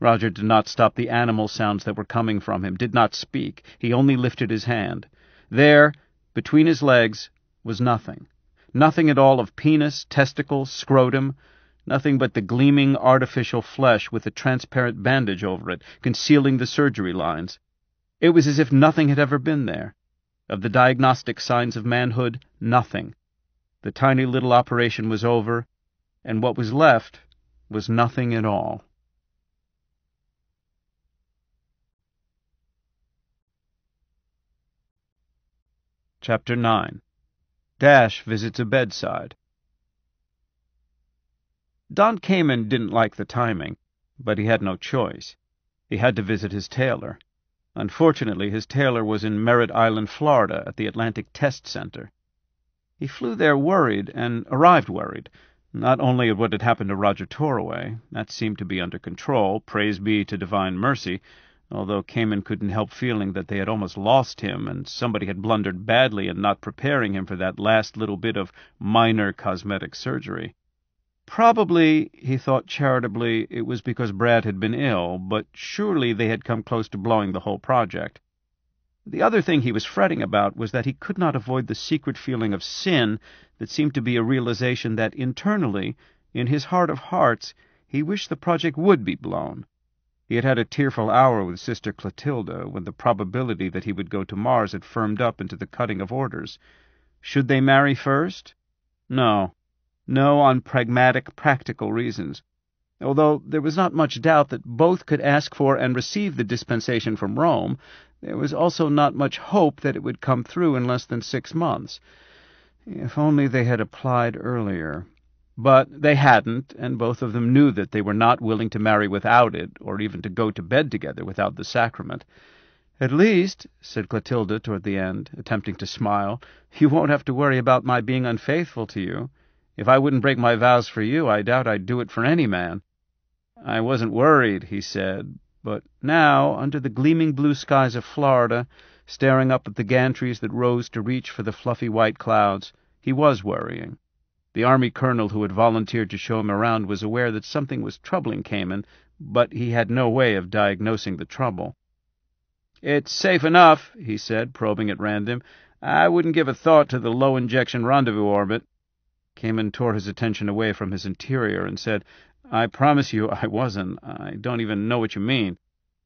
Roger did not stop the animal sounds that were coming from him, did not speak. He only lifted his hand. There, between his legs was nothing. Nothing at all of penis, testicle, scrotum, nothing but the gleaming artificial flesh with a transparent bandage over it, concealing the surgery lines. It was as if nothing had ever been there. Of the diagnostic signs of manhood, nothing. The tiny little operation was over, and what was left was nothing at all. Chapter 9 Dash Visits a Bedside Don Kamen didn't like the timing, but he had no choice. He had to visit his tailor. Unfortunately, his tailor was in Merritt Island, Florida, at the Atlantic Test Center. He flew there worried, and arrived worried. Not only at what had happened to Roger Toraway, that seemed to be under control, praise be to divine mercy, although Cayman couldn't help feeling that they had almost lost him and somebody had blundered badly in not preparing him for that last little bit of minor cosmetic surgery. Probably, he thought charitably, it was because Brad had been ill, but surely they had come close to blowing the whole project. The other thing he was fretting about was that he could not avoid the secret feeling of sin that seemed to be a realization that internally, in his heart of hearts, he wished the project would be blown he had had a tearful hour with Sister Clotilda when the probability that he would go to Mars had firmed up into the cutting of orders. Should they marry first? No. No on pragmatic, practical reasons. Although there was not much doubt that both could ask for and receive the dispensation from Rome, there was also not much hope that it would come through in less than six months. If only they had applied earlier. But they hadn't, and both of them knew that they were not willing to marry without it, or even to go to bed together without the sacrament. At least, said Clotilda toward the end, attempting to smile, you won't have to worry about my being unfaithful to you. If I wouldn't break my vows for you, I doubt I'd do it for any man. I wasn't worried, he said, but now, under the gleaming blue skies of Florida, staring up at the gantries that rose to reach for the fluffy white clouds, he was worrying. The army colonel who had volunteered to show him around was aware that something was troubling Cayman, but he had no way of diagnosing the trouble. "It's safe enough," he said, probing at random. "I wouldn't give a thought to the low injection rendezvous orbit." Cayman tore his attention away from his interior and said, "I promise you I wasn't. I don't even know what you mean."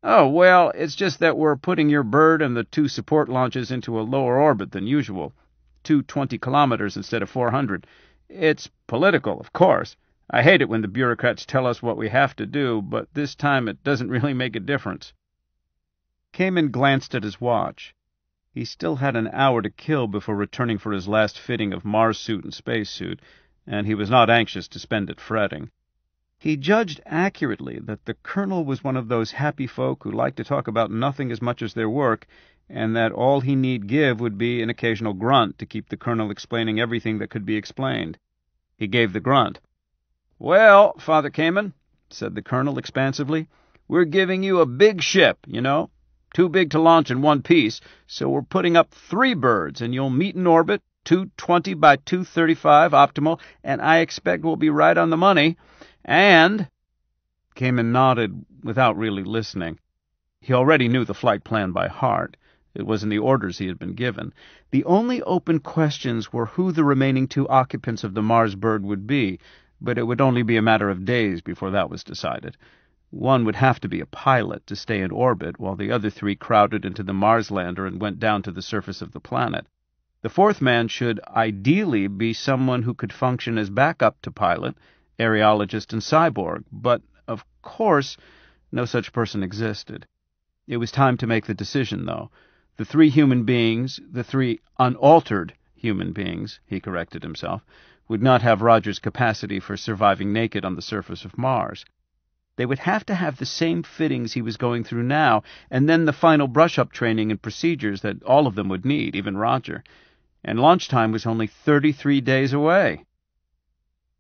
"Oh, well, it's just that we're putting your bird and the two support launches into a lower orbit than usual two twenty kilometers instead of four hundred. It's political, of course. I hate it when the bureaucrats tell us what we have to do, but this time it doesn't really make a difference. and glanced at his watch. He still had an hour to kill before returning for his last fitting of Mars suit and spacesuit, and he was not anxious to spend it fretting. He judged accurately that the colonel was one of those happy folk who like to talk about nothing as much as their work, and that all he need give would be an occasional grunt to keep the colonel explaining everything that could be explained. He gave the grunt. Well, Father Cayman said the colonel expansively, we're giving you a big ship, you know, too big to launch in one piece, so we're putting up three birds, and you'll meet in orbit, 220 by 235 optimal, and I expect we'll be right on the money. And. Cayman nodded without really listening. He already knew the flight plan by heart. It was in the orders he had been given. The only open questions were who the remaining two occupants of the Marsberg would be, but it would only be a matter of days before that was decided. One would have to be a pilot to stay in orbit, while the other three crowded into the Marslander and went down to the surface of the planet. The fourth man should, ideally, be someone who could function as backup to pilot, areologist, and cyborg, but, of course, no such person existed. It was time to make the decision, though the three human beings, the three unaltered human beings, he corrected himself, would not have Roger's capacity for surviving naked on the surface of Mars. They would have to have the same fittings he was going through now, and then the final brush up training and procedures that all of them would need, even Roger. And launch time was only 33 days away.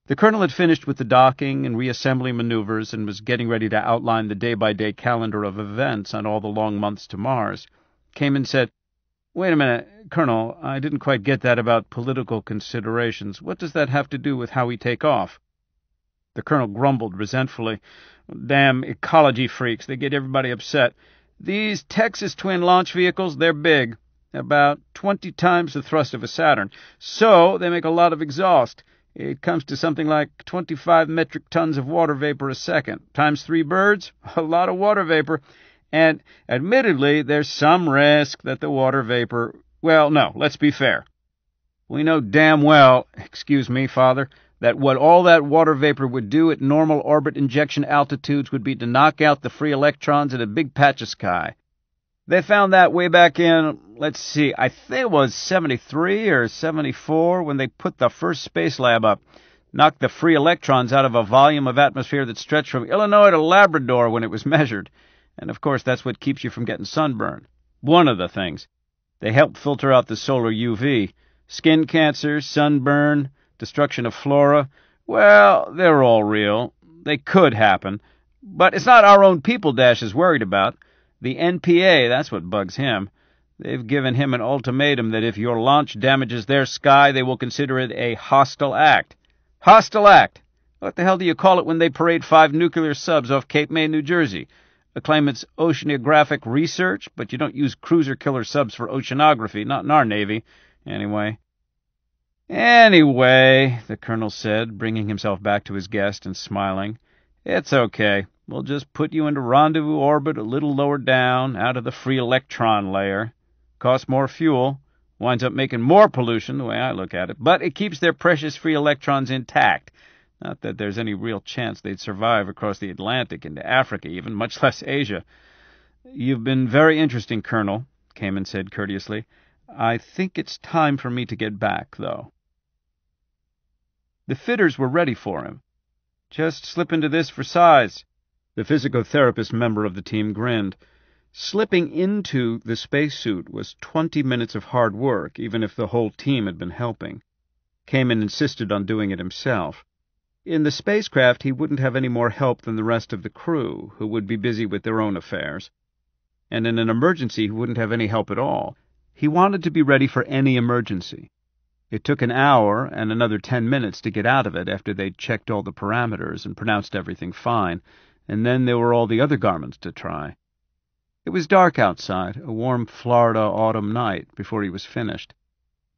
The colonel had finished with the docking and reassembly maneuvers and was getting ready to outline the day by day calendar of events on all the long months to Mars came and said, Wait a minute, Colonel, I didn't quite get that about political considerations. What does that have to do with how we take off? The colonel grumbled resentfully. Damn ecology freaks, they get everybody upset. These Texas twin launch vehicles, they're big, about 20 times the thrust of a Saturn, so they make a lot of exhaust. It comes to something like 25 metric tons of water vapor a second. Times three birds, [laughs] a lot of water vapor. And admittedly, there's some risk that the water vapor. Well, no, let's be fair. We know damn well, [laughs] excuse me, Father, that what all that water vapor would do at normal orbit injection altitudes would be to knock out the free electrons in a big patch of sky. They found that way back in, let's see, I think it was 73 or 74 when they put the first space lab up. Knocked the free electrons out of a volume of atmosphere that stretched from Illinois to Labrador when it was [laughs] measured. And of course, that's what keeps you from getting sunburn. One of the things. They help filter out the solar UV. Skin cancer, sunburn, destruction of flora. Well, they're all real. They could happen. But it's not our own people Dash is worried about. The NPA, that's what bugs him. They've given him an ultimatum that if your launch damages their sky, they will consider it a hostile act. Hostile act! What the hell do you call it when they parade five nuclear subs off Cape May, New Jersey? claim it's oceanographic research, but you don't use cruiser killer subs for oceanography, not in our Navy, anyway. Anyway, the colonel said, bringing himself back to his guest and smiling, it's okay. We'll just put you into rendezvous orbit a little lower down, out of the free electron layer. Costs more fuel, winds up making more pollution, the way I look at it, but it keeps their precious free electrons intact. Not that there's any real chance they'd survive across the Atlantic into Africa, even, much [laughs] less Asia. You've been very interesting, Colonel, Cayman said courteously. I think it's time for me to get back, though. The fitters were ready for him. Just slip into this for size. The physiotherapist member of the team grinned. Slipping into the spacesuit was twenty minutes of hard work, even if the whole team had been helping. Cayman insisted on doing it himself. In the spacecraft, he wouldn't have any more help than the rest of the crew, who would be busy with their own affairs. And in an emergency, he wouldn't have any help at all. He wanted to be ready for any emergency. It took an hour and another ten minutes to get out of it after they'd checked all the parameters and pronounced everything fine, and then there were all the other garments to try. It was dark outside, a warm Florida autumn night, before he was finished.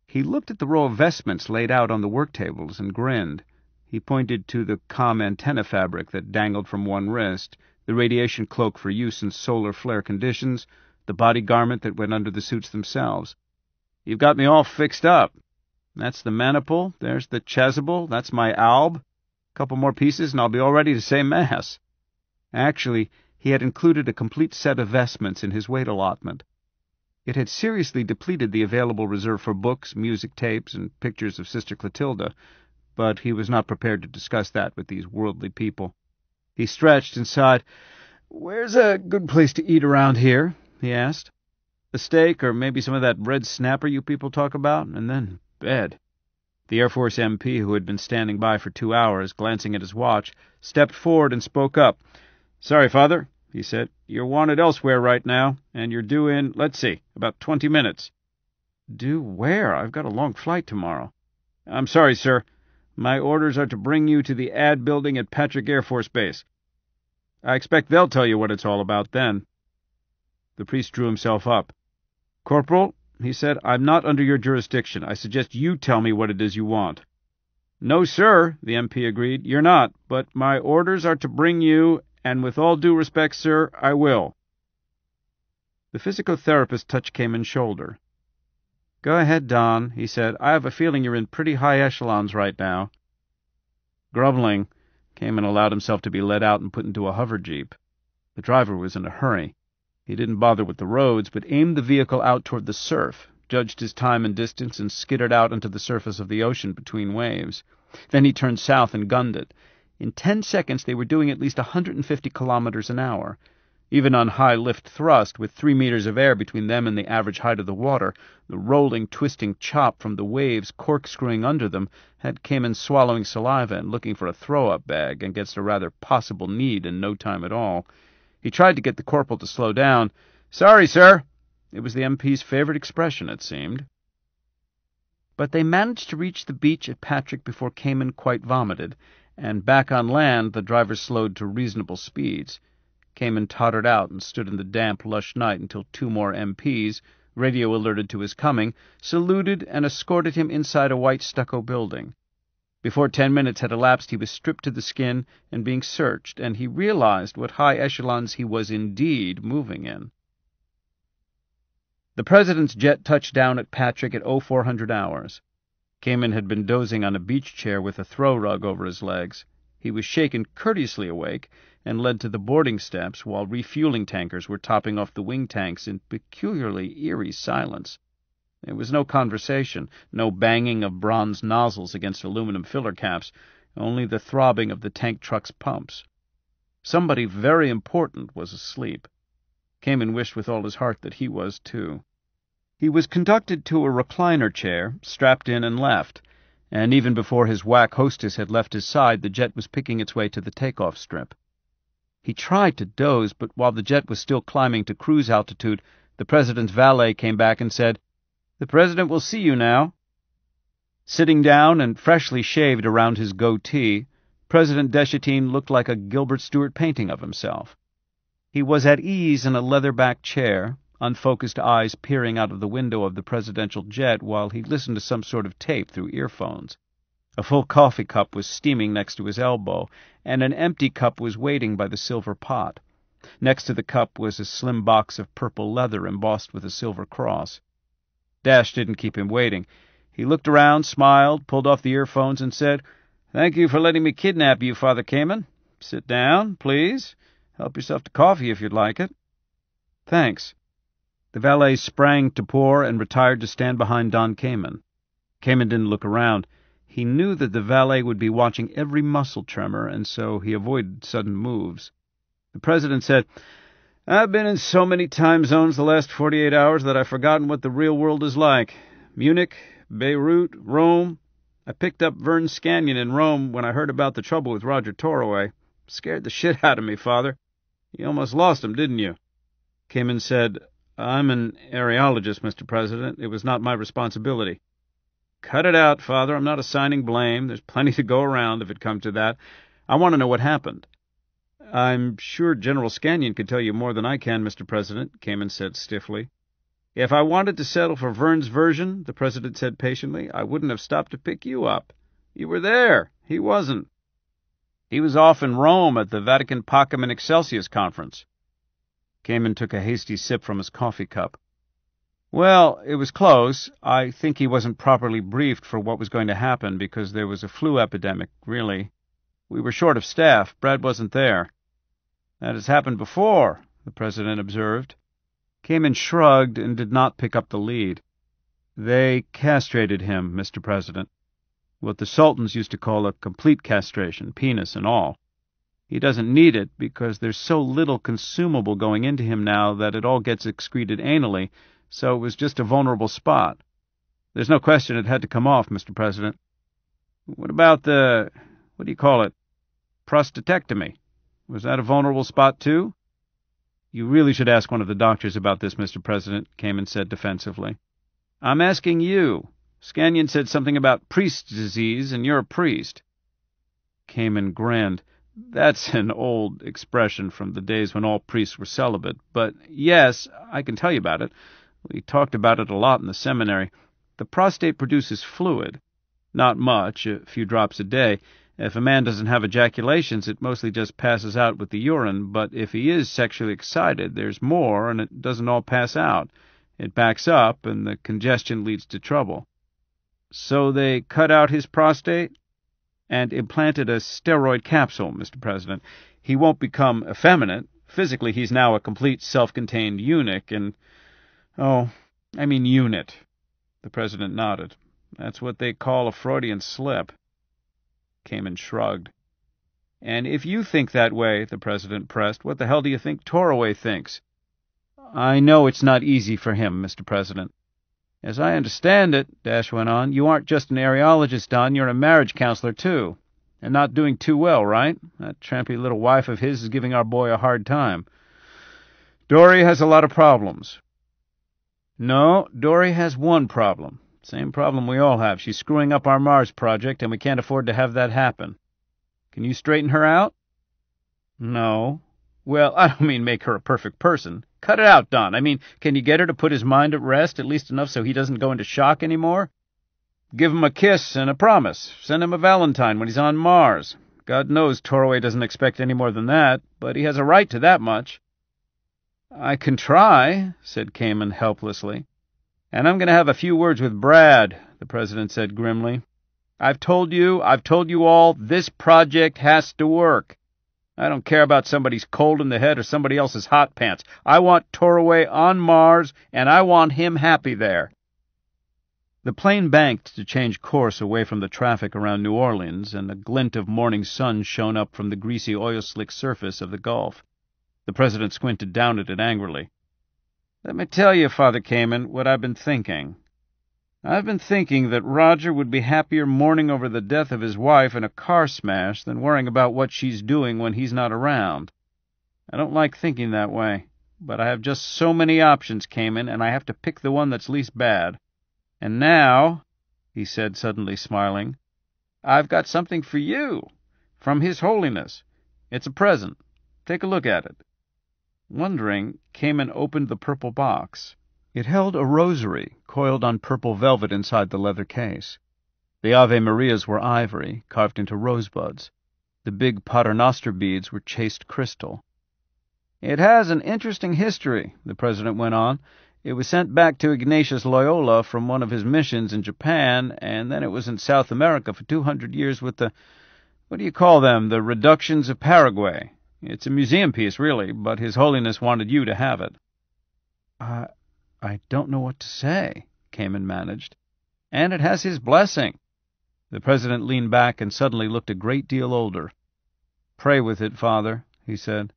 He looked at the row of vestments laid out on the work tables and grinned. He pointed to the com antenna fabric that dangled from one wrist, the radiation cloak for use in solar flare conditions, the body garment that went under the suits themselves. You've got me all fixed up. That's the maniple, there's the chasuble, that's my alb. A couple more pieces and I'll be all ready to say mass. Actually, he had included a complete set of vestments in his weight allotment. It had seriously depleted the available reserve for books, music tapes, and pictures of Sister Clotilda, but he was not prepared to discuss that with these worldly people. He stretched and sighed. Where's a good place to eat around here? he asked. A steak, or maybe some of that red snapper you people talk about, and then bed. The Air Force MP, who had been standing by for two hours, glancing at his watch, stepped forward and spoke up. Sorry, Father, he said. You're wanted elsewhere right now, and you're due in, let's see, about twenty minutes. Due where? I've got a long flight tomorrow. I'm sorry, sir. My orders are to bring you to the ad building at Patrick Air Force Base. I expect they'll tell you what it's all about then. The priest drew himself up. Corporal, he said, I'm not under your jurisdiction. I suggest you tell me what it is you want. No, sir, the MP agreed. You're not, but my orders are to bring you, and with all due respect, sir, I will. The physical therapist touched Cayman's shoulder. Go ahead, Don, he said. I have a feeling you're in pretty high echelons right now. Grumbling, Kamen allowed himself to be led out and put into a hover jeep. The driver was in a hurry. He didn't bother with the roads, but aimed the vehicle out toward the surf, judged his time and distance, and skittered out into the surface of the ocean between waves. Then he turned south and gunned it. In ten seconds, they were doing at least 150 kilometers an hour. Even on high lift thrust, with three meters of air between them and the average height of the water, the rolling, twisting chop from the waves corkscrewing under them had in swallowing saliva and looking for a throw up bag against a rather possible need in no time at all. He tried to get the corporal to slow down. Sorry, sir. It was the MP's favorite expression, it seemed. But they managed to reach the beach at Patrick before Cayman quite vomited, and back on land the driver slowed to reasonable speeds came and tottered out and stood in the damp, lush night until two more MPs, radio alerted to his coming, saluted and escorted him inside a white stucco building. Before ten minutes had elapsed, he was stripped to the skin and being searched, and he realized what high echelons he was indeed moving in. The president's jet touched down at Patrick at 0400 hours. Kamen had been dozing on a beach chair with a throw rug over his legs. He was shaken courteously awake and led to the boarding steps, while refueling tankers were topping off the wing tanks in peculiarly eerie silence. There was no conversation, no banging of bronze nozzles against aluminum filler caps, only the throbbing of the tank truck's pumps. Somebody very important was asleep. Kamen wished with all his heart that he was, too. He was conducted to a recliner chair, strapped in and left, and even before his whack hostess had left his side, the jet was picking its way to the takeoff strip. He tried to doze, but while the jet was still climbing to cruise altitude, the president's valet came back and said, The president will see you now. Sitting down and freshly shaved around his goatee, President Deschatin looked like a Gilbert Stuart painting of himself. He was at ease in a leather backed chair, unfocused eyes peering out of the window of the presidential jet while he listened to some sort of tape through earphones. A full coffee cup was steaming next to his elbow, and an empty cup was waiting by the silver pot. Next to the cup was a slim box of purple leather embossed with a silver cross. Dash didn't keep him waiting. He looked around, smiled, pulled off the earphones, and said, Thank you for letting me kidnap you, Father Cayman. Sit down, please. Help yourself to coffee if you'd like it. Thanks. The valet sprang to pour and retired to stand behind Don Cayman. Cayman didn't look around. He knew that the valet would be watching every muscle tremor, and so he avoided sudden moves. The president said, I've been in so many time zones the last 48 hours that I've forgotten what the real world is like. Munich, Beirut, Rome. I picked up Vern Scanyon in Rome when I heard about the trouble with Roger Toroway. Scared the shit out of me, father. You almost lost him, didn't you? Came said, I'm an areologist, Mr. President. It was not my responsibility. Cut it out, father. I'm not assigning blame. There's plenty to go around if it comes to that. I want to know what happened. I'm sure General Scanyon could tell you more than I can, Mr. President, Kamen said stiffly. If I wanted to settle for Vern's version, the president said patiently, I wouldn't have stopped to pick you up. You were there. He wasn't. He was off in Rome at the Vatican Pacem and Excelsius conference. Kamen took a hasty sip from his coffee cup. Well, it was close. I think he wasn't properly briefed for what was going to happen because there was a flu epidemic, really. We were short of staff. Brad wasn't there. That has happened before, the president observed. Kamen shrugged and did not pick up the lead. They castrated him, Mr. President. What the sultans used to call a complete castration, penis and all. He doesn't need it because there's so little consumable going into him now that it all gets excreted anally so it was just a vulnerable spot. There's no question it had to come off, Mr. President. What about the, what do you call it, prostatectomy? Was that a vulnerable spot, too? You really should ask one of the doctors about this, Mr. President, Kamen said defensively. I'm asking you. Scanyon said something about priest disease, and you're a priest. Kamen grinned. That's [laughs] an old expression from the days when all priests were celibate, but yes, I can tell you about it. We talked about it a lot in the seminary. The prostate produces fluid. Not much, a few drops a day. If a man doesn't have ejaculations, it mostly just passes out with the urine, but if he is sexually excited, there's more, and it doesn't all pass out. It backs up, and the congestion leads to trouble. So they cut out his prostate? And implanted a steroid capsule, Mr. President. He won't become effeminate. Physically, he's now a complete self-contained eunuch, and "Oh, I mean unit." The President nodded. "That's what they call a Freudian slip." Kamen shrugged. "And if you think that way," the President pressed, "what the hell do you think Toraway thinks?" "I know it's not easy for him, Mr. President." "As I understand it," Dash went on, "you aren't just an areologist, Don. You're a marriage counselor, too. And not doing too well, right? That trampy little wife of his is giving our boy a hard time." "Dory has a lot of problems. No, Dory has one problem. Same problem we all have. She's screwing up our Mars project, and we can't afford to have that happen. Can you straighten her out? No. Well, [laughs] I don't mean make her a perfect person. Cut it out, Don. I mean, can you get her to put his mind at rest, at least enough so he doesn't go into shock anymore? Give him a kiss and a promise. Send him a valentine when he's on Mars. God knows Torway doesn't expect any more than that, but he has a right to that much. "I can try," said Cayman helplessly. "And I'm going to have a few words with Brad," the President said grimly. "I've told you, I've told you all, this project has to work. I don't care about somebody's cold in the head or somebody else's hot pants. I want Torraway on Mars, and I want him happy there." The plane banked to change course away from the traffic around New Orleans, and a glint of morning sun shone up from the greasy oil slick surface of the Gulf. The president squinted down at it angrily. Let me tell you, Father Cayman, what I've been thinking. I've been thinking that Roger would be happier mourning over the death of his wife in a car smash than worrying about what she's doing when he's not around. I don't like thinking that way, but I have just so many options, Cayman, and I have to pick the one that's least bad. And now, he said, suddenly smiling, I've got something for you, from His Holiness. It's a present. Take a look at it. Wondering, came and opened the purple box. It held a rosary coiled on purple velvet inside the leather case. The Ave Marias were ivory, carved into rosebuds. The big Paternoster beads were chased crystal. "It has an interesting history," the president went on. "It was sent back to Ignatius Loyola from one of his missions in Japan, and then it was in South America for two hundred years with the what do you call them? the reductions of Paraguay. It's a museum piece, really, but His Holiness wanted you to have it. I I don't know what to say, Cayman managed. And it has his blessing. The president leaned back and suddenly looked a great deal older. Pray with it, father, he said.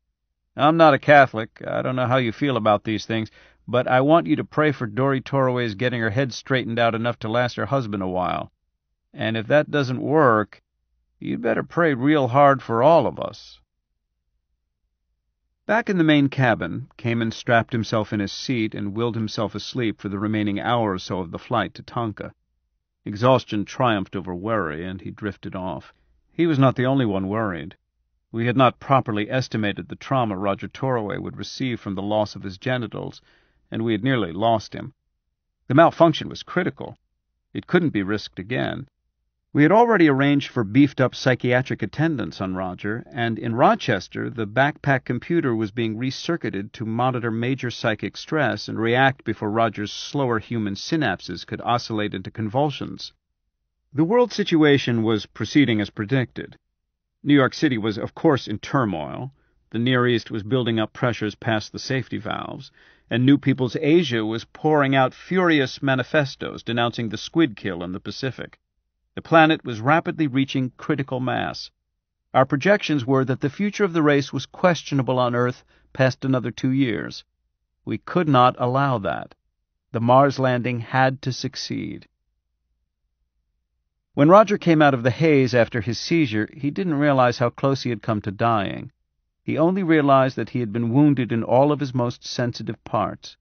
I'm not a Catholic. I don't know how you feel about these things, but I want you to pray for Dory Toroway's getting her head straightened out enough to last her husband a while. And if that doesn't work, you'd better pray real hard for all of us. Back in the main cabin, Cayman strapped himself in his seat and willed himself asleep for the remaining hour or so of the flight to Tonka. Exhaustion triumphed over worry, and he drifted off. He was not the only one worried. We had not properly estimated the trauma Roger Toroway would receive from the loss of his genitals, and we had nearly lost him. The malfunction was critical. It couldn't be risked again. We had already arranged for beefed up psychiatric attendance on Roger, and in Rochester, the backpack computer was being recircuited to monitor major psychic stress and react before Roger's slower human synapses could oscillate into convulsions. The world situation was proceeding as predicted. New York City was, of course, in turmoil. The Near East was building up pressures past the safety valves, and New People's Asia was pouring out furious manifestos denouncing the squid kill in the Pacific. The planet was rapidly reaching critical mass. Our projections were that the future of the race was questionable on Earth past another two years. We could not allow that. The Mars landing had to succeed. When Roger came out of the haze after his seizure, he didn't realize how close he had come to dying. He only realized that he had been wounded in all of his most sensitive parts.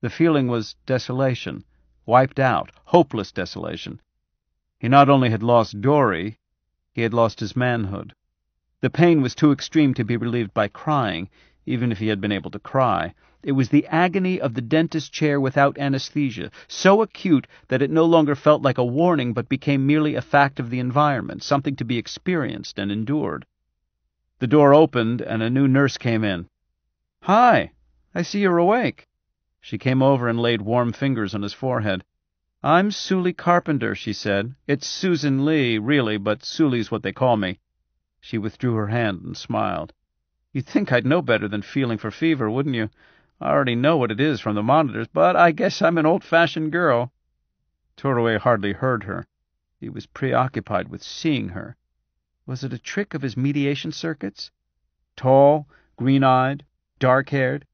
The feeling was desolation, wiped out, hopeless desolation, he not only had lost Dorry, he had lost his manhood. The pain was too extreme to be relieved by crying, even if he had been able to cry. It was the agony of the dentist's chair without anesthesia, so acute that it no longer felt like a warning but became merely a fact of the environment, something to be experienced and endured. The door opened and a new nurse came in. Hi, I see you're awake. She came over and laid warm fingers on his forehead. I'm Sully Carpenter, she said. It's Susan Lee, really, but Sully's what they call me. She withdrew her hand and smiled. You'd think I'd know better than feeling for fever, wouldn't you? I already know what it is from the monitors, but I guess I'm an old-fashioned girl. Toroway hardly heard her. He was preoccupied with seeing her. Was it a trick of his mediation circuits? Tall, green-eyed, dark-haired,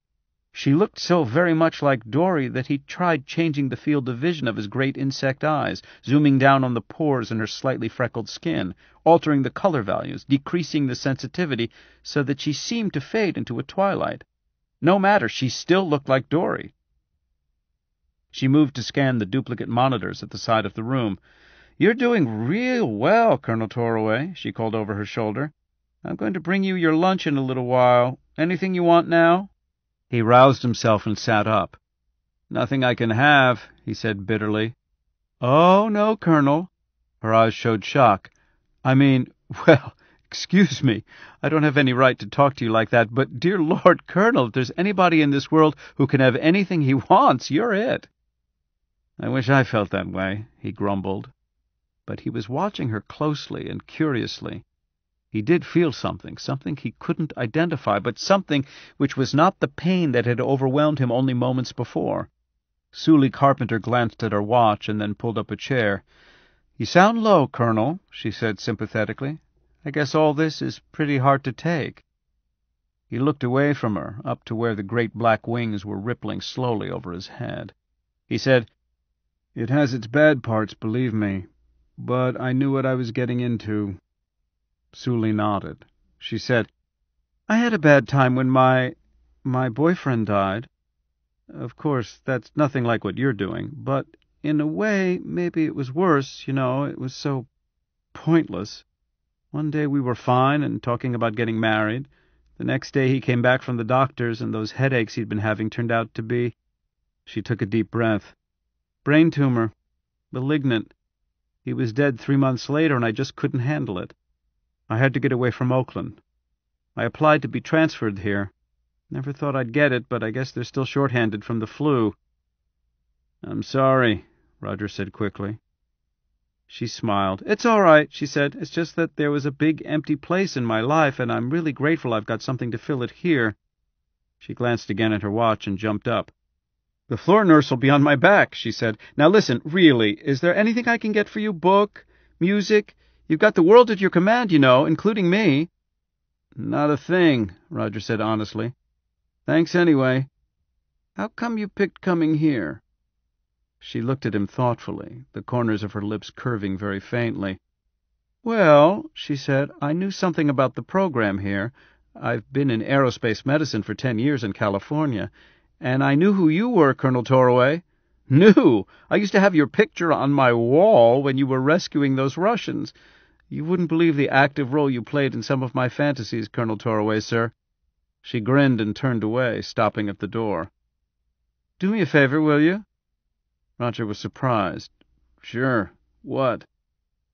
she looked so very much like Dorry that he tried changing the field of vision of his great insect eyes, zooming down on the pores in her slightly freckled skin, altering the color values, decreasing the sensitivity, so that she seemed to fade into a twilight. No matter, she still looked like Dorry. She moved to scan the duplicate monitors at the side of the room. You're doing real well, Colonel Toraway," she called over her shoulder. I'm going to bring you your lunch in a little while. Anything you want now? He roused himself and sat up. "Nothing I can have," he said bitterly. "Oh, no, Colonel." Her eyes showed shock. "I mean, [laughs] well, excuse me. I don't have any right to talk to you like that, but, dear Lord, [laughs] Colonel, if there's anybody in this world who can have anything he [laughs] wants, you're it." I wish I felt that way, he grumbled. But he was watching her closely and curiously. He did feel something, something he couldn't identify, but something which was not the pain that had overwhelmed him only moments before. Sully Carpenter glanced at her watch and then pulled up a chair. You sound low, Colonel, she said sympathetically. I guess all this is pretty hard to take. He looked away from her, up to where the great black wings were rippling slowly over his head. He said, It has its bad parts, believe me, but I knew what I was getting into. Suli nodded. She said, I had a bad time when my my boyfriend died. Of course, that's nothing like what you're doing, but in a way, maybe it was worse, you know, it was so pointless. One day we were fine and talking about getting married. The next day he came back from the doctor's, and those headaches he'd been having turned out to be. She took a deep breath. Brain tumor. Malignant. He was dead three months later, and I just couldn't handle it. I had to get away from Oakland. I applied to be transferred here. Never thought I'd get it, but I guess they're still shorthanded from the flu. I'm sorry, Roger said quickly. She smiled. It's all right, she said. It's just that there was a big empty place in my life, and I'm really grateful I've got something to fill it here. She glanced again at her watch and jumped up. The floor nurse will be on my back, she said. Now listen, really, is there anything I can get for you? Book? Music? You've got the world at your command, you know, including me. Not a thing, Roger said honestly. Thanks anyway. How come you picked coming here? She looked at him thoughtfully, the corners of her lips curving very faintly. Well, she said, I knew something about the program here. I've been in aerospace medicine for ten years in California, and I knew who you were, Colonel Toroway. Knew! I used to have your picture on my wall when you were rescuing those Russians. You wouldn't believe the active role you played in some of my fantasies, Colonel Torraway, sir. She grinned and turned away, stopping at the door. Do me a favor, will you? Roger was surprised. Sure. What?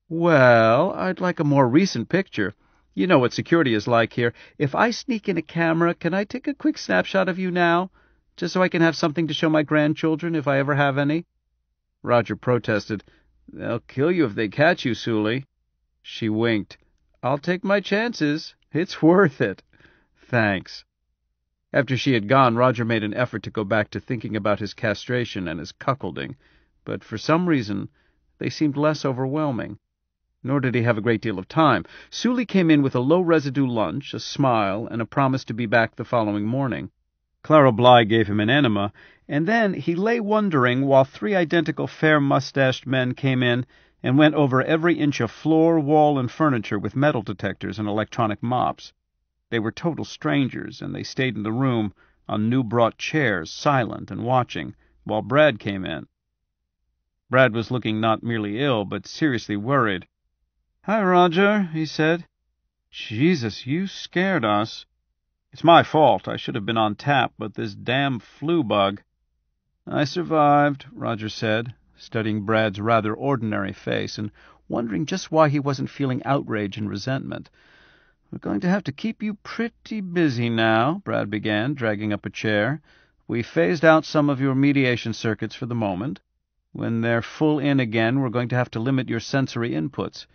Well, I'd like a more recent picture. You know what security is like here. If I sneak in a camera, can I take a quick snapshot of you now? Just so I can have something to show my grandchildren if I ever have any? Roger protested. They'll kill you if they catch you, Sully. She winked. "I'll take my chances. It's [laughs] worth it." "Thanks." After she had gone, Roger made an effort to go back to thinking about his castration and his cuckolding, but for some reason they seemed less overwhelming. Nor did he have a great deal of time. Suli came in with a low residue lunch, a smile, and a promise to be back the following morning. Clara Bly gave him an enema, and then he lay wondering while three identical fair mustached men came in and went over every inch of floor, wall, and furniture with metal detectors and electronic mops. They were total strangers, and they stayed in the room on new brought chairs, silent and watching, while Brad came in. Brad was looking not merely ill, but seriously worried. Hi, Roger, he said. Jesus, you scared us. It's my fault. I should have been on tap, but this damn flu bug. I survived, Roger said, studying Brad's rather ordinary face and wondering just why he wasn't feeling outrage and resentment. We're going to have to keep you pretty busy now, Brad began, dragging up a chair. We phased out some of your mediation circuits for the moment. When they're full in again, we're going to have to limit your sensory inputs,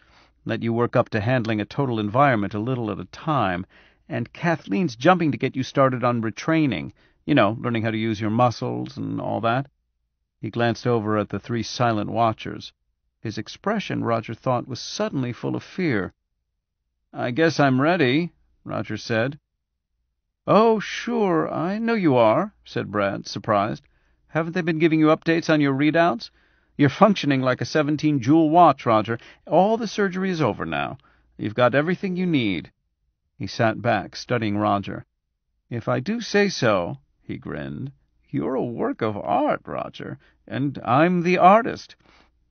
let you work up to handling a total environment a little at a time. And Kathleen's jumping to get you started on retraining, you know, learning how to use your muscles and all that. He glanced over at the three silent watchers. His expression, Roger thought, was suddenly full of fear. "I guess I'm ready," Roger said. "Oh, sure, I know you are," said Brad, surprised. "Haven't they been giving you updates on your readouts? You're functioning like a 17 jewel watch, Roger. All the surgery is over now. You've got everything you need." He sat back, studying Roger. "If I do say so," he grinned. You're a work of art, Roger, and I'm the artist.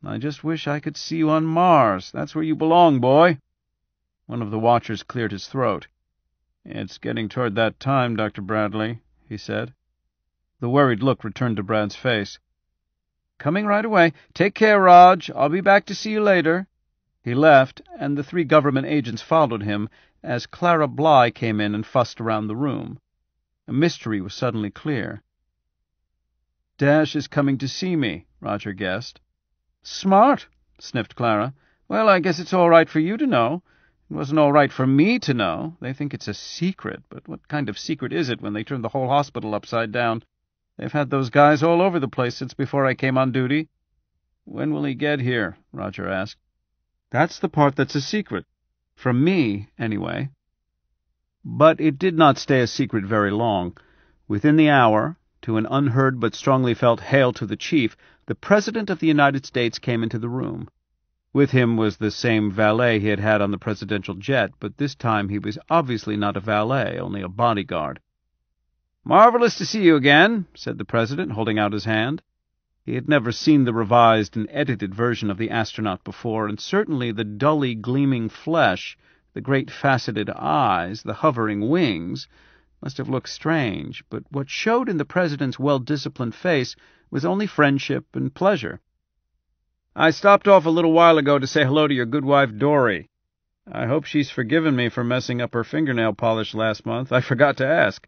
I just wish I could see you on Mars. That's where you belong, boy. One of the watchers cleared his throat. It's getting toward that time, Dr. Bradley, he said. The worried look returned to Brad's face. Coming right away. Take care, Raj. I'll be back to see you later. He left, and the three government agents followed him as Clara Bly came in and fussed around the room. A mystery was suddenly clear. "Dash is coming to see me," Roger guessed. "Smart!" sniffed Clara. "Well, I guess it's all right for you to know. It wasn't all right for me to know. They think it's a secret, but what kind of secret is it when they turn the whole hospital upside down? They've had those guys all over the place since before I came on duty." "When will he get here?" Roger asked. "That's the part that's a secret from me, anyway." But it did not stay a secret very long. Within the hour. To an unheard but strongly felt hail to the chief, the President of the United States came into the room. With him was the same valet he had had on the presidential jet, but this time he was obviously not a valet, only a bodyguard. Marvelous to see you again, said the President, holding out his hand. He had never seen the revised and edited version of the astronaut before, and certainly the dully gleaming flesh, the great faceted eyes, the hovering wings, must have looked strange, but what showed in the President's well disciplined face was only friendship and pleasure. I stopped off a little while ago to say hello to your good wife, Dory. I hope she's forgiven me for messing up her fingernail polish last month. I [laughs] forgot to ask.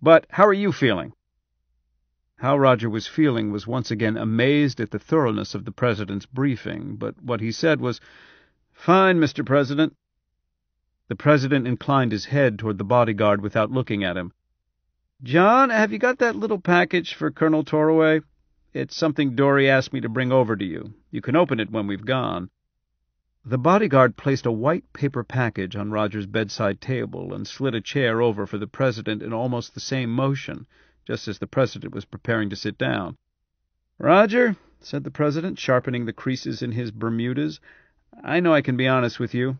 But how are you feeling? How Roger was feeling was once again amazed at the thoroughness of the President's briefing, but what he said was, Fine, Mr. President. The President inclined his head toward the bodyguard without looking at him. John, have you got that little package for Colonel Torraway? It's something Dory asked me to bring over to you. You can open it when we've gone. The bodyguard placed a white paper package on Roger's bedside table and slid a chair over for the president in almost the same motion, just as the president was preparing to sit down. Roger, said the president, sharpening the creases in his Bermudas, I know I can be honest with you.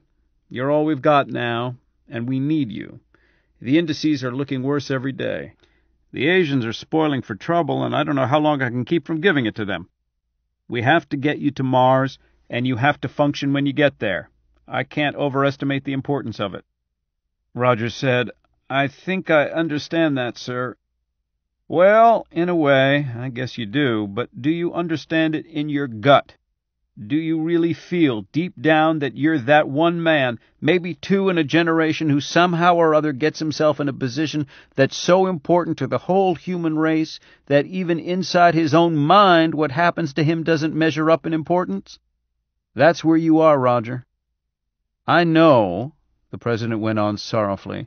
You're all we've got now, and we need you. The indices are looking worse every day. The Asians are spoiling for trouble, and I don't know how long I can keep from giving it to them. We have to get you to Mars, and you have to function when you get there. I can't overestimate the importance of it. Rogers said, I think I understand that, sir. Well, in a way, I guess you do, but do you understand it in your gut? Do you really feel deep down that you're that one man, maybe two in a generation, who somehow or other gets himself in a position that's so important to the whole human race that even inside his own mind what happens to him doesn't measure up in importance? That's where you are, Roger. I know, the President went on sorrowfully,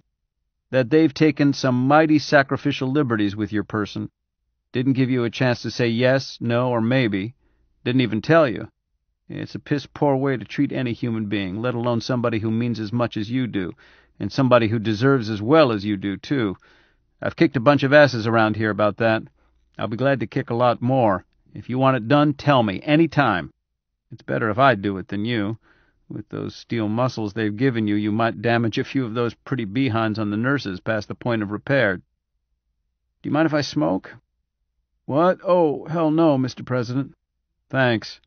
that they've taken some mighty sacrificial liberties with your person. Didn't give you a chance to say yes, no, or maybe. Didn't even tell you. It's a piss poor way to treat any human being, let alone somebody who means as much as you do, and somebody who deserves as well as you do, too. I've kicked a bunch of asses around here about that. I'll be glad to kick a lot more. If you want it done, tell me, any time. It's better if I do it than you. With those steel muscles they've given you, you might damage a few of those pretty behinds on the nurses past the point of repair. Do you mind if I smoke? What? Oh, hell no, Mr. President. Thanks.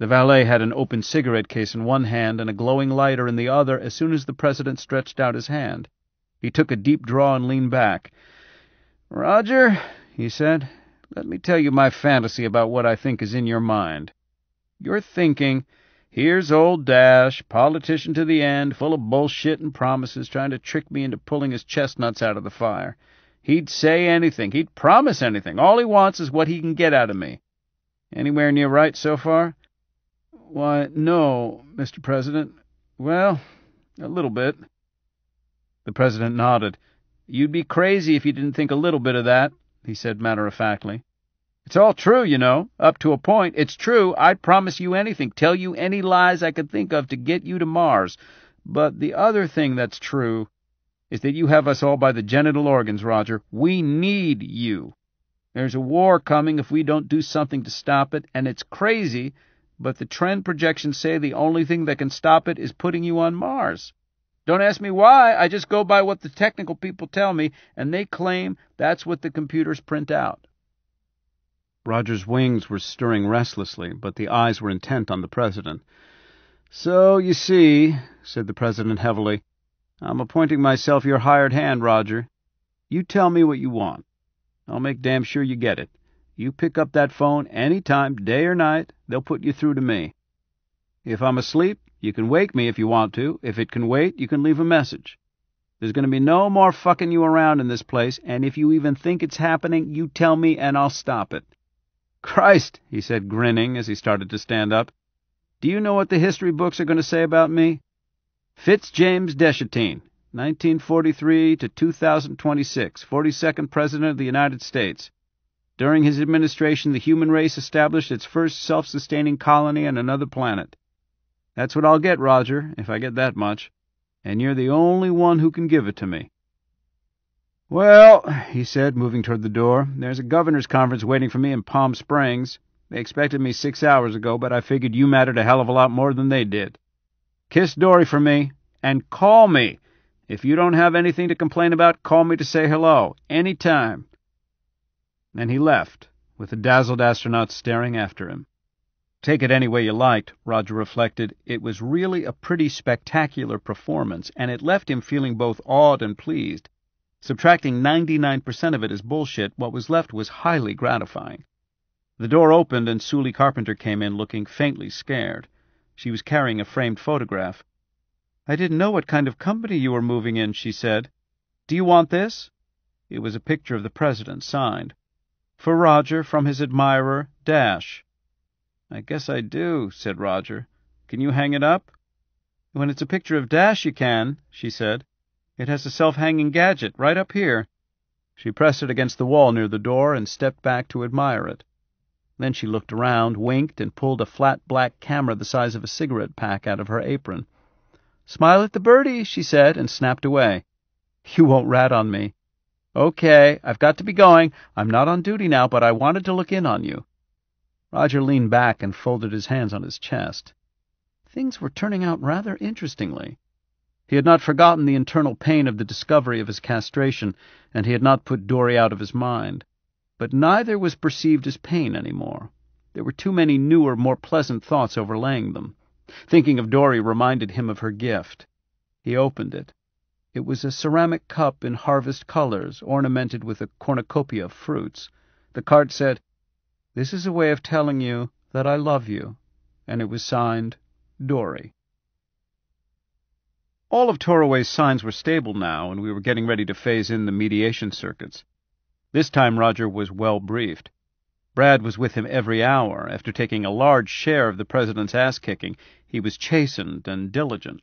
The valet had an open cigarette case in one hand and a glowing lighter in the other as soon as the president stretched out his hand. He took a deep draw and leaned back. Roger, he said, let me tell you my fantasy about what I think is in your mind. You're thinking, here's old Dash, politician to the end, full of bullshit and promises, trying to trick me into pulling his chestnuts out of the fire. He'd say anything, he'd promise anything. All he wants is what he can get out of me. Anywhere near right so far? Why, no, Mr. President. Well, a little bit. The president nodded. You'd be crazy if you didn't think a little bit of that, he said matter of factly. It's all true, you know, up to a point. It's true. I'd promise you anything, tell you any lies I could think of to get you to Mars. But the other thing that's true is that you have us all by the genital organs, Roger. We need you. There's a war coming if we don't do something to stop it, and it's crazy but the trend projections say the only thing that can stop it is putting you on Mars. Don't ask me why, I just go by what the technical people tell me, and they claim that's what the computers print out. Roger's wings were stirring restlessly, but the eyes were intent on the President. So, you see, said the President heavily, I'm appointing myself your hired hand, Roger. You tell me what you want. I'll make damn sure you get it. You pick up that phone any time, day or night, they'll put you through to me. If I'm asleep, you can wake me if you want to. If it can wait, you can leave a message. There's going to be no more fucking you around in this place, and if you even think it's happening, you tell me and I'll stop it. Christ, he said, grinning as he started to stand up. Do you know what the history books are going to say about me? Fitz James Deshatine, 1943 to 2026, 42nd President of the United States. During his administration, the human race established its first self sustaining colony on another planet. That's what I'll get, Roger, if I get that much. And you're the only one who can give it to me. Well, he said, moving toward the door, there's a governor's conference waiting for me in Palm Springs. They expected me six hours ago, but I figured you mattered a hell of a lot more than they did. Kiss Dory for me, and call me. If you don't have anything to complain about, call me to say hello, any time and he left, with the dazzled astronaut staring after him. Take it any way you liked, Roger reflected. It was really a pretty spectacular performance, and it left him feeling both awed and pleased. Subtracting 99% of it as bullshit, what was left was highly gratifying. The door opened and Sully Carpenter came in looking faintly scared. She was carrying a framed photograph. I didn't know what kind of company you were moving in, she said. Do you want this? It was a picture of the president signed. For Roger, from his admirer, Dash. I guess I do, said Roger. Can you hang it up? When it's a picture of Dash, you can, she said. It has a self-hanging gadget, right up here. She pressed it against the wall near the door and stepped back to admire it. Then she looked around, winked, and pulled a flat black camera the size of a cigarette pack out of her apron. Smile at the birdie, she said, and snapped away. You won't rat on me. Okay, I've got to be going. I'm not on duty now, but I wanted to look in on you. Roger leaned back and folded his hands on his chest. Things were turning out rather interestingly. He had not forgotten the internal pain of the discovery of his castration, and he had not put Dory out of his mind. But neither was perceived as pain any more. There were too many newer, more pleasant thoughts overlaying them. Thinking of Dory reminded him of her gift. He opened it. It was a ceramic cup in harvest colors, ornamented with a cornucopia of fruits. The card said, "This is a way of telling you that I love you," and it was signed Dory. All of Toraway's signs were stable now, and we were getting ready to phase in the mediation circuits. This time Roger was well briefed. Brad was with him every hour. After taking a large share of the president's ass kicking, he was chastened and diligent.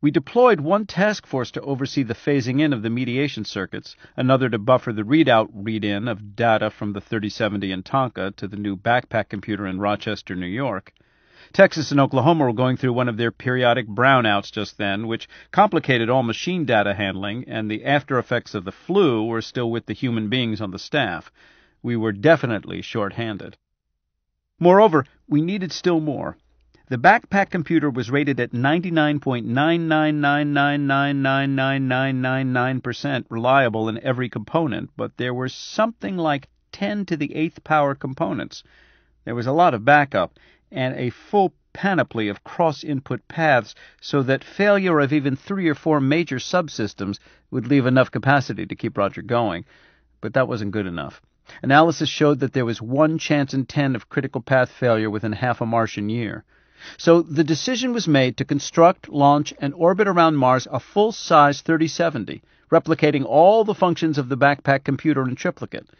We deployed one task force to oversee the phasing in of the mediation circuits, another to buffer the readout read in of data from the 3070 in Tonka to the new backpack computer in Rochester, New York. Texas and Oklahoma were going through one of their periodic brownouts just then, which complicated all machine data handling, and the after effects of the flu were still with the human beings on the staff. We were definitely short-handed. Moreover, we needed still more. The backpack computer was rated at 999999999999 percent reliable in every component, but there were something like 10 to the 8th power components. There was a lot of backup and a full panoply of cross input paths so that failure of even three or four major subsystems would leave enough capacity to keep Roger going. But that wasn't good enough. Analysis showed that there was one chance in ten of critical path failure within half a Martian year. So the decision was made to construct, launch, and orbit around Mars a full size 3070, replicating all the functions of the backpack computer in triplicate.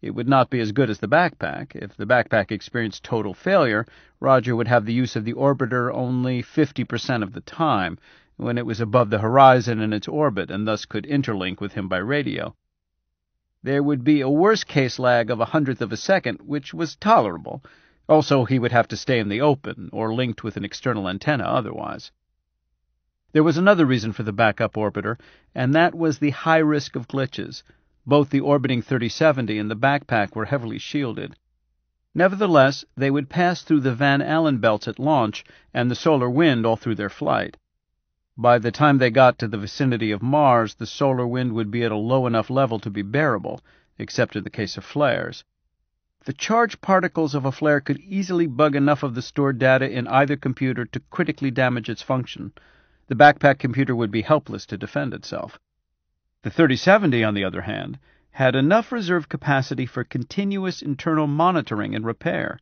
It would not be as good as the backpack. If the backpack experienced total failure, Roger would have the use of the orbiter only 50% of the time, when it was above the horizon in its orbit and thus could interlink with him by radio. There would be a worst case lag of a hundredth of a second, which was tolerable also, he would have to stay in the open, or linked with an external antenna otherwise. There was another reason for the backup orbiter, and that was the high risk of glitches. Both the orbiting 3070 and the backpack were heavily shielded. Nevertheless, they would pass through the Van Allen belts at launch and the solar wind all through their flight. By the time they got to the vicinity of Mars, the solar wind would be at a low enough level to be bearable, except in the case of flares. The charged particles of a flare could easily bug enough of the stored data in either computer to critically damage its function. The backpack computer would be helpless to defend itself. The 3070, on the other hand, had enough reserve capacity for continuous internal monitoring and repair.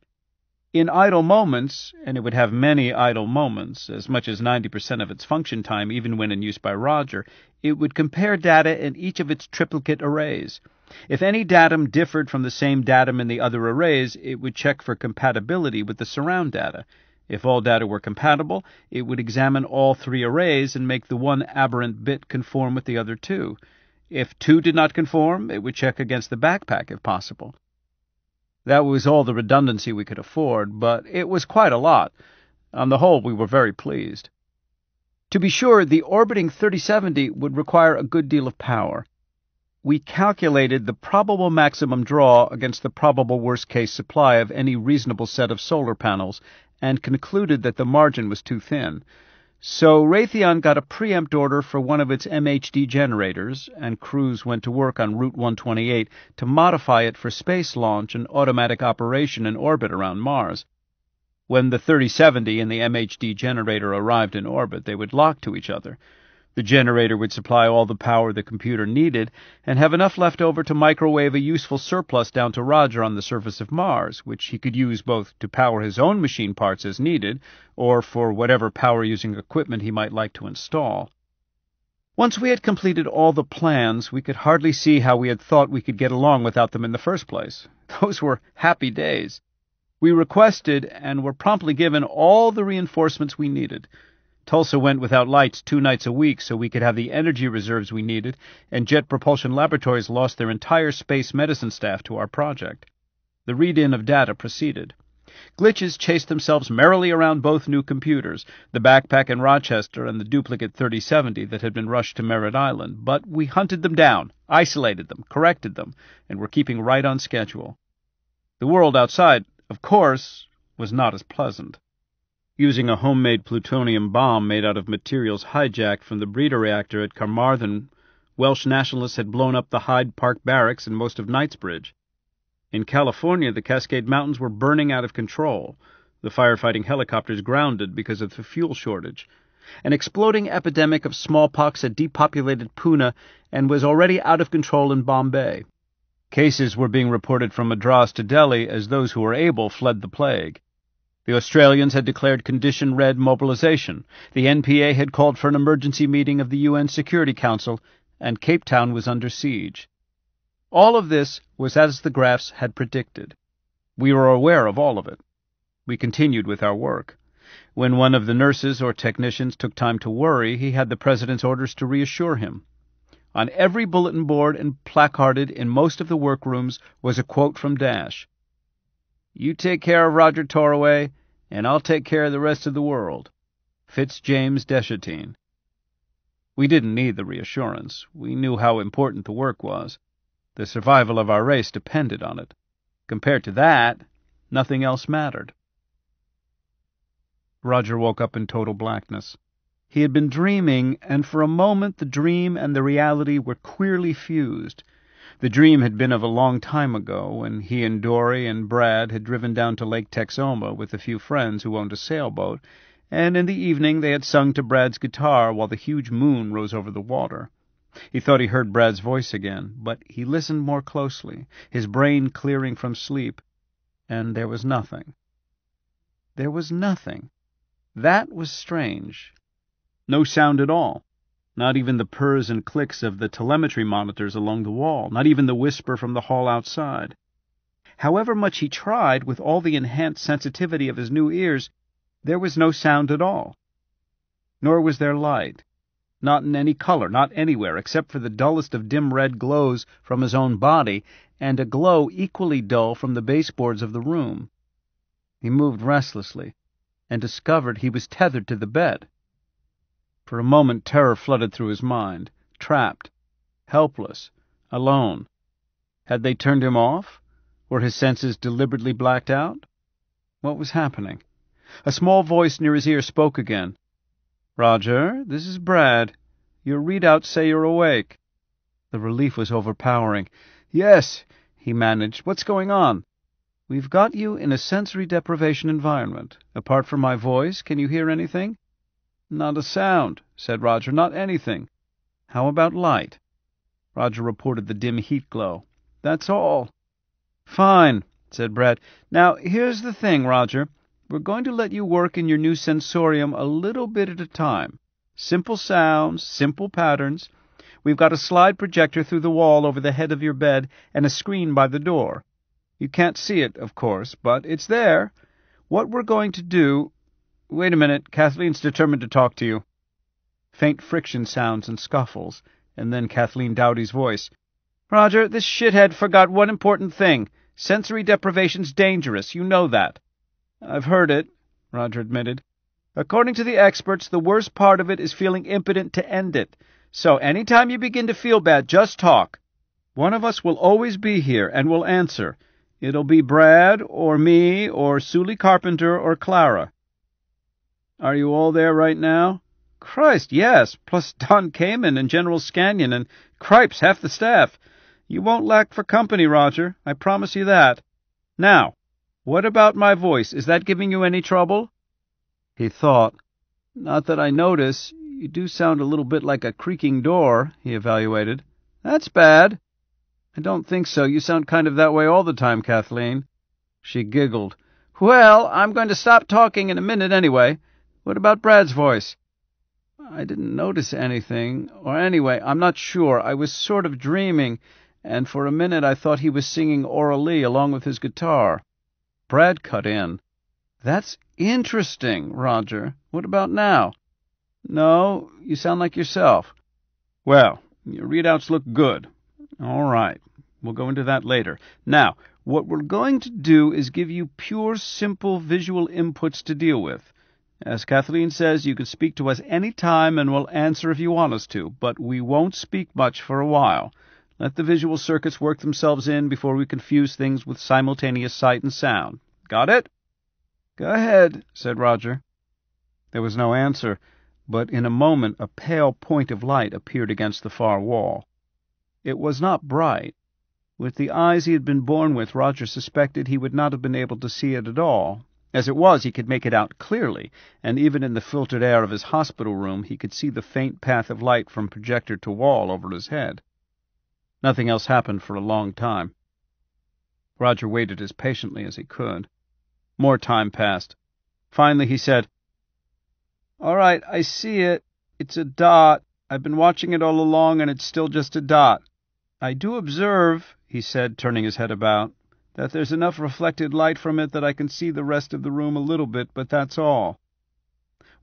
In idle moments, and it would have many idle moments, as much as 90% of its function time, even when in use by Roger, it would compare data in each of its triplicate arrays. If any datum differed from the same datum in the other arrays, it would check for compatibility with the surround data. If all data were compatible, it would examine all three arrays and make the one aberrant bit conform with the other two. If two did not conform, it would check against the backpack if possible. That was all the redundancy we could afford, but it was quite a lot. On the whole, we were very pleased. To be sure, the orbiting 3070 would require a good deal of power we calculated the probable maximum draw against the probable worst case supply of any reasonable set of solar panels and concluded that the margin was too thin. So Raytheon got a preempt order for one of its MHD generators, and crews went to work on Route 128 to modify it for space launch and automatic operation in orbit around Mars. When the 3070 and the MHD generator arrived in orbit, they would lock to each other. The generator would supply all the power the computer needed and have enough left over to microwave a useful surplus down to Roger on the surface of Mars, which he could use both to power his own machine parts as needed or for whatever power using equipment he might like to install. Once we had completed all the plans, we could hardly see how we had thought we could get along without them in the first place. [laughs] Those were happy days. We requested and were promptly given all the reinforcements we needed. Tulsa went without lights two nights a week so we could have the energy reserves we needed, and Jet Propulsion Laboratories lost their entire space medicine staff to our project. The read in of data proceeded. Glitches chased themselves merrily around both new computers, the backpack in Rochester and the duplicate 3070 that had been rushed to Merritt Island, but we hunted them down, isolated them, corrected them, and were keeping right on schedule. The world outside, of course, was not as pleasant using a homemade plutonium bomb made out of materials hijacked from the breeder reactor at Carmarthen, Welsh nationalists had blown up the Hyde Park barracks and most of Knightsbridge. In California, the Cascade Mountains were burning out of control, the firefighting helicopters grounded because of the fuel shortage. An exploding epidemic of smallpox had depopulated Pune and was already out of control in Bombay. Cases were being reported from Madras to Delhi as those who were able fled the plague. The Australians had declared condition red mobilization. The NPA had called for an emergency meeting of the UN Security Council, and Cape Town was under siege. All of this was as the graphs had predicted. We were aware of all of it. We continued with our work. When one of the nurses or technicians took time to worry, he had the President's orders to reassure him. On every bulletin board and placarded in most of the workrooms was a quote from Dash. You take care of Roger Torraway, and I'll take care of the rest of the world. Fitz James D'Eschatine. We didn't need the reassurance. We knew how important the work was. The survival of our race depended on it. Compared to that, nothing else mattered. Roger woke up in total blackness. He had been dreaming, and for a moment the dream and the reality were queerly fused. The dream had been of a long time ago, when he and Dorry and Brad had driven down to Lake Texoma with a few friends who owned a sailboat, and in the evening they had sung to Brad's guitar while the huge moon rose over the water. He thought he heard Brad's voice again, but he listened more closely, his brain clearing from sleep, and there was nothing. There was nothing. That was strange. No sound at all. Not even the purrs and clicks of the telemetry monitors along the wall, not even the whisper from the hall outside. However much he tried, with all the enhanced sensitivity of his new ears, there was no sound at all. Nor was there light. Not in any color, not anywhere, except for the dullest of dim red glows from his own body, and a glow equally dull from the baseboards of the room. He moved restlessly, and discovered he was tethered to the bed. For a moment, terror flooded through his mind. Trapped, helpless, alone. Had they turned him off? Were his senses deliberately blacked out? What was happening? A small voice near his ear spoke again. Roger, this is Brad. Your readouts say you're awake. The relief was overpowering. Yes, he managed. What's going on? We've got you in a sensory deprivation environment. Apart from my voice, can you hear anything? "Not a sound," said Roger. "Not anything. How about light?" Roger reported the dim heat glow. "That's all." "Fine," said Brett. "Now here's the thing, Roger. We're going to let you work in your new sensorium a little bit at a time. Simple sounds, simple patterns. We've got a slide projector through the wall over the head of your bed, and a screen by the door. You can't see it, of course, but it's there. What we're going to do Wait a minute. Kathleen's determined to talk to you. Faint friction sounds and scuffles, and then Kathleen Dowdy's voice. Roger, this shithead forgot one important thing. Sensory deprivation's dangerous. You know that. I've heard it, Roger admitted. According to the experts, the worst part of it is feeling impotent to end it. So any time you begin to feel bad, just talk. One of us will always be here and will answer. It'll be Brad or me or Sully Carpenter or Clara. Are you all there right now?" "Christ, yes! Plus Don Cayman and General Scanyon and, cripes, half the staff. You won't lack for company, Roger, I promise you that. Now, what about my voice? Is that giving you any trouble?" He thought. "Not that I notice. You do sound a little bit like a creaking door," he evaluated. "That's bad." "I don't think so. You sound kind of that way all the time, Kathleen." She giggled. "Well, I'm going to stop talking in a minute, anyway. What about Brad's voice?" "I didn't notice anything, or anyway, I'm not sure. I was sort of dreaming, and for a minute I thought he was singing Lee" along with his guitar." Brad cut in. "That's interesting, Roger. What about now?" "No, you sound like yourself. Well, your readouts look good. All right. We'll go into that later. Now, what we're going to do is give you pure, simple visual inputs to deal with. As Kathleen says, you can speak to us any time and we'll answer if you want us to, but we won't speak much for a while. Let the visual circuits work themselves in before we confuse things with simultaneous sight and sound. Got it? Go ahead, said Roger. There was no answer, but in a moment a pale point of light appeared against the far wall. It was not bright. With the eyes he had been born with, Roger suspected he would not have been able to see it at all, as it was, he could make it out clearly, and even in the filtered air of his hospital room he could see the faint path of light from projector to wall over his head. Nothing else happened for a long time. Roger waited as patiently as he could. More time passed. Finally he said, All right, I see it. It's a dot. I've been watching it all along, and it's still just a dot. I do observe, he said, turning his head about, that there's enough reflected light from it that I can see the rest of the room a little bit, but that's all.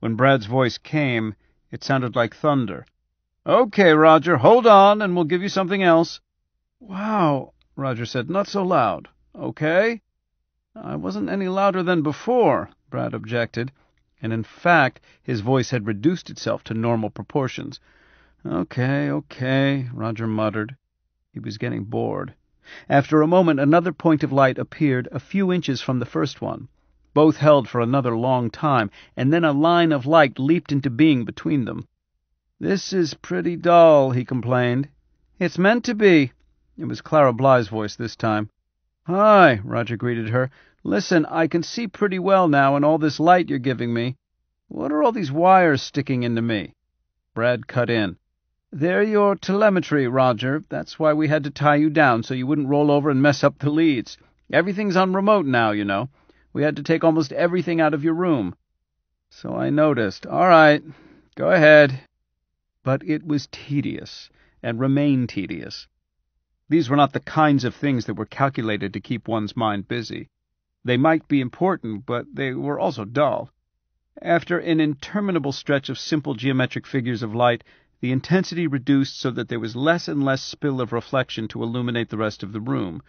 When Brad's voice came, it sounded like thunder. Okay, Roger, hold on, and we'll give you something else. Wow, Roger said, not so loud. Okay? I wasn't any louder than before, Brad objected, and in fact, his voice had reduced itself to normal proportions. Okay, okay, Roger muttered. He was getting bored. After a moment another point of light appeared a few inches from the first one. Both held for another long time, and then a line of light leaped into being between them. "This is pretty dull," he complained. "It's meant to be." It was Clara Bligh's voice this time. "Hi," Roger greeted her. "Listen, I can see pretty well now in all this light you're giving me. What are all these wires sticking into me?" Brad cut in. They're your telemetry, Roger. That's why we had to tie you down, so you wouldn't roll over and mess up the leads. Everything's on remote now, you know. We had to take almost everything out of your room. So I noticed. All right, go ahead. But it was tedious, and remained tedious. These were not the kinds of things that were calculated to keep one's mind busy. They might be important, but they were also dull. After an interminable stretch of simple geometric figures of light the intensity reduced so that there was less and less spill of reflection to illuminate the rest of the room.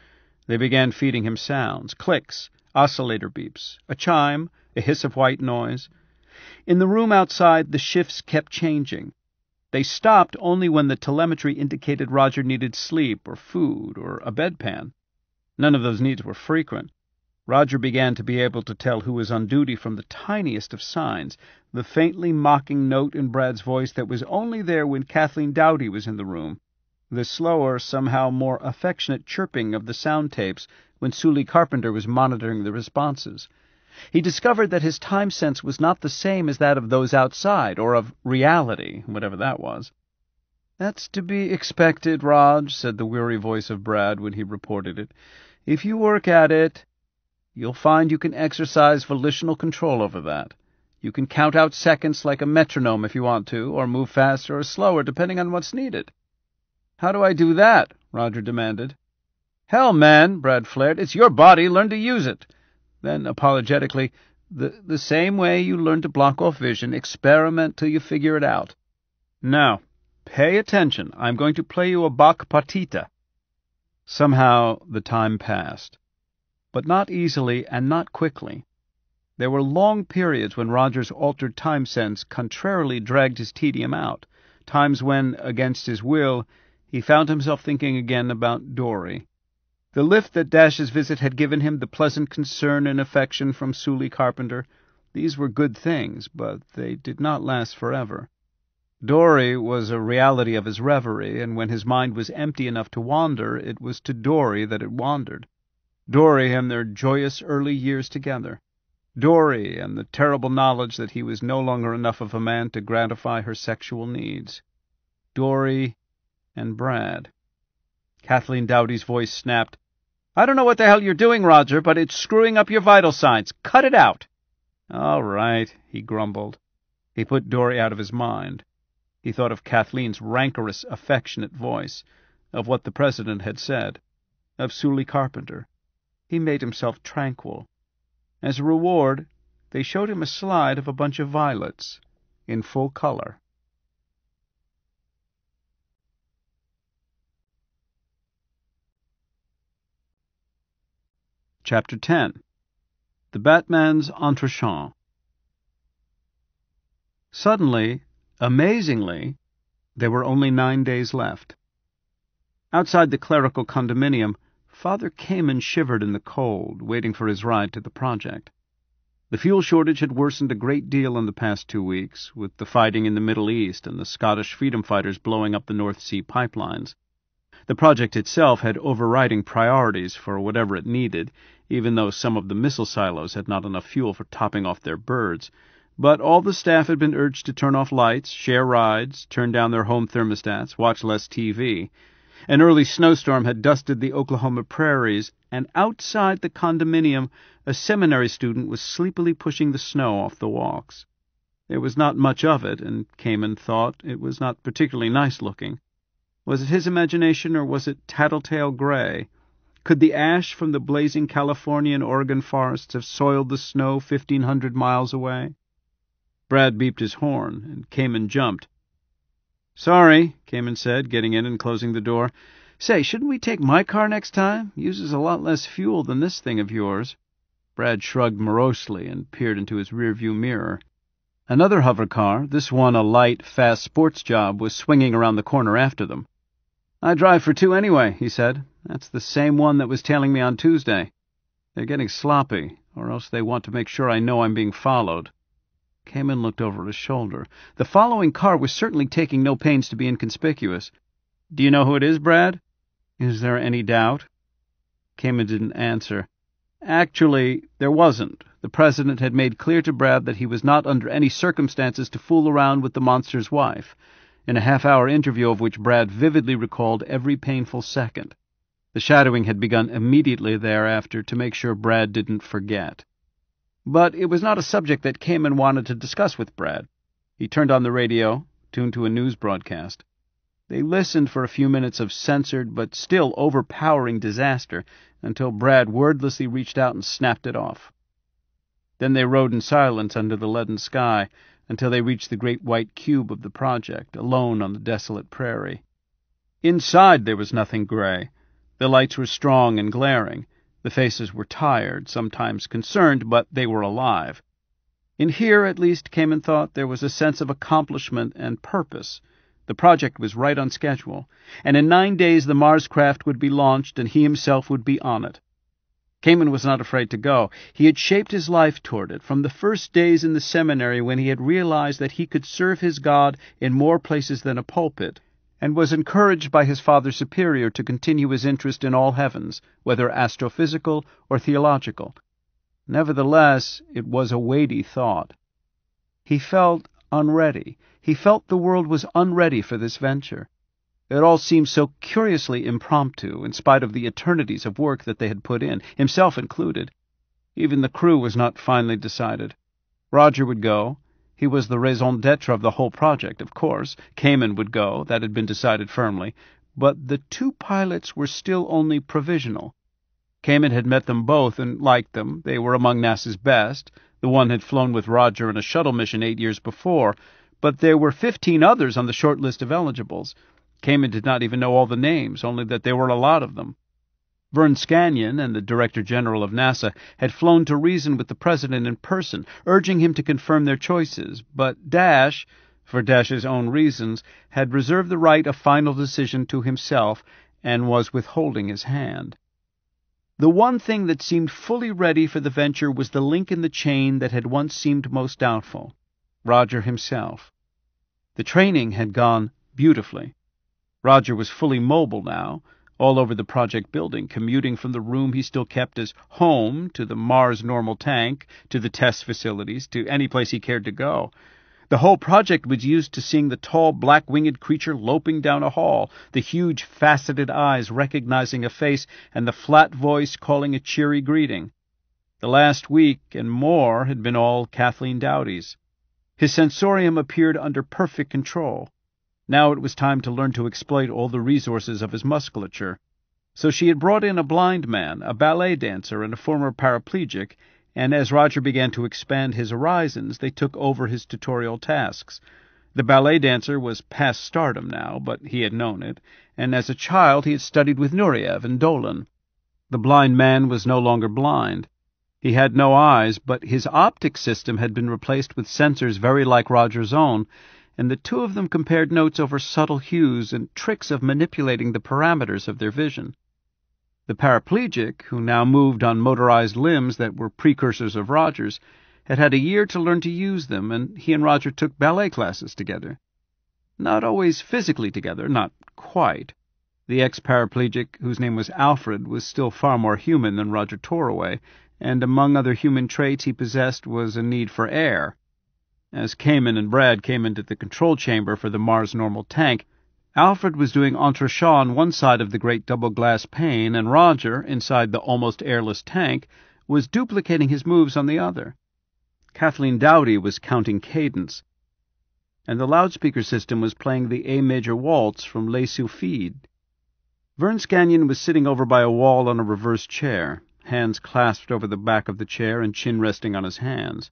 They began feeding him sounds, clicks, oscillator beeps, a chime, a hiss of white noise. In the room outside, the shifts kept changing. They stopped only when the telemetry indicated Roger needed sleep or food or a bedpan. None of those needs were frequent. Roger began to be able to tell who was on duty from the tiniest of signs, the faintly mocking note in Brad's voice that was only there when Kathleen Dowdy was in the room, the slower, somehow more affectionate chirping of the sound tapes when Sully Carpenter was monitoring the responses. He discovered that his time sense was not the same as that of those outside, or of reality, whatever that was. That's to be expected, Rog, said the weary voice of Brad when he reported it. If you work at it, You'll find you can exercise volitional control over that. You can count out seconds like a metronome if you want to, or move faster or slower, depending on what's needed. How do I do that? Roger demanded. Hell, man, Brad flared. It's your body. Learn to use it. Then, apologetically, the, the same way you learn to block off vision, experiment till you figure it out. Now, pay attention. I'm going to play you a Bach partita. Somehow the time passed but not easily and not quickly. There were long periods when Roger's altered time sense contrarily dragged his tedium out, times when, against his will, he found himself thinking again about Dory. The lift that Dash's visit had given him, the pleasant concern and affection from Sully Carpenter, these were good things, but they did not last forever. Dory was a reality of his reverie, and when his mind was empty enough to wander, it was to Dory that it wandered. Dorry and their joyous early years together; Dorry and the terrible knowledge that he was no longer enough of a man to gratify her sexual needs; Dorry and Brad. Kathleen Dowdy's voice snapped, "I don't know what the hell you're doing, Roger, but it's screwing up your vital signs. Cut it out!" "All right," he grumbled. He put Dorry out of his mind. He thought of Kathleen's rancorous, affectionate voice, of what the president had said, of Sully Carpenter he made himself tranquil. As a reward, they showed him a slide of a bunch of violets, in full color. Chapter 10 The Batman's Entrechamp Suddenly, amazingly, there were only nine days left. Outside the clerical condominium, Father came and shivered in the cold, waiting for his ride to the project. The fuel shortage had worsened a great deal in the past two weeks, with the fighting in the Middle East and the Scottish freedom fighters blowing up the North Sea pipelines. The project itself had overriding priorities for whatever it needed, even though some of the missile silos had not enough fuel for topping off their birds. But all the staff had been urged to turn off lights, share rides, turn down their home thermostats, watch less TV. An early snowstorm had dusted the Oklahoma prairies, and outside the condominium a seminary student was sleepily pushing the snow off the walks. There was not much of it, and Cayman thought it was not particularly nice looking. Was it his imagination or was it tattletale gray? Could the ash from the blazing California and Oregon forests have soiled the snow fifteen hundred miles away? Brad beeped his horn, and Cayman jumped. Sorry, Kamen said, getting in and closing the door. Say, shouldn't we take my car next time? Uses a lot less fuel than this thing of yours. Brad shrugged morosely and peered into his rearview mirror. Another hover car, this one a light, fast sports job, was swinging around the corner after them. I drive for two anyway, he said. That's the same one that was tailing me on Tuesday. They're getting sloppy, or else they want to make sure I know I'm being followed. Kamen looked over his shoulder. The following car was certainly taking no pains to be inconspicuous. Do you know who it is, Brad? Is there any doubt? Kamen didn't answer. Actually, there wasn't. The president had made clear to Brad that he was not under any circumstances to fool around with the monster's wife, in a half hour interview of which Brad vividly recalled every painful second. The shadowing had begun immediately thereafter to make sure Brad didn't forget. But it was not a subject that Kamen wanted to discuss with Brad. He turned on the radio, tuned to a news broadcast. They listened for a few minutes of censored but still overpowering disaster until Brad wordlessly reached out and snapped it off. Then they rode in silence under the leaden sky until they reached the great white cube of the project, alone on the desolate prairie. Inside there was nothing gray. The lights were strong and glaring, the faces were tired, sometimes concerned, but they were alive. In here, at least, Kamen thought, there was a sense of accomplishment and purpose. The project was right on schedule, and in nine days the Mars craft would be launched and he himself would be on it. Kamen was not afraid to go. He had shaped his life toward it from the first days in the seminary when he had realized that he could serve his God in more places than a pulpit and was encouraged by his father superior to continue his interest in all heavens, whether astrophysical or theological. Nevertheless, it was a weighty thought. He felt unready. He felt the world was unready for this venture. It all seemed so curiously impromptu, in spite of the eternities of work that they had put in, himself included. Even the crew was not finally decided. Roger would go, he was the raison d'etre of the whole project, of course. Cayman would go, that had been decided firmly. But the two pilots were still only provisional. Cayman had met them both and liked them. They were among NASA's best. The one had flown with Roger in a shuttle mission eight years before. But there were 15 others on the short list of eligibles. Cayman did not even know all the names, only that there were a lot of them. Vern Scanyon and the Director General of NASA had flown to reason with the President in person, urging him to confirm their choices, but Dash, for Dash's own reasons, had reserved the right of final decision to himself and was withholding his hand. The one thing that seemed fully ready for the venture was the link in the chain that had once seemed most doubtful Roger himself. The training had gone beautifully. Roger was fully mobile now, all over the project building, commuting from the room he still kept as home to the Mars normal tank, to the test facilities, to any place he cared to go. The whole project was used to seeing the tall, black winged creature loping down a hall, the huge, faceted eyes recognizing a face, and the flat voice calling a cheery greeting. The last week and more had been all Kathleen Dowdy's. His sensorium appeared under perfect control. Now it was time to learn to exploit all the resources of his musculature. So she had brought in a blind man, a ballet dancer, and a former paraplegic, and as Roger began to expand his horizons, they took over his tutorial tasks. The ballet dancer was past stardom now, but he had known it, and as a child he had studied with Nureyev and Dolan. The blind man was no longer blind. He had no eyes, but his optic system had been replaced with sensors very like Roger's own, and the two of them compared notes over subtle hues and tricks of manipulating the parameters of their vision. The paraplegic, who now moved on motorized limbs that were precursors of Roger's, had had a year to learn to use them, and he and Roger took ballet classes together. Not always physically together, not quite. The ex paraplegic, whose name was Alfred, was still far more human than Roger Toraway, and among other human traits he possessed was a need for air, as Cayman and Brad came into the control chamber for the Mars normal tank, Alfred was doing entrechat on one side of the great double glass pane, and Roger, inside the almost airless tank, was duplicating his moves on the other. Kathleen Dowdy was counting cadence, and the loudspeaker system was playing the A major waltz from Les Sylphides. Vern Scanyon was sitting over by a wall on a reverse chair, hands clasped over the back of the chair and chin resting on his hands.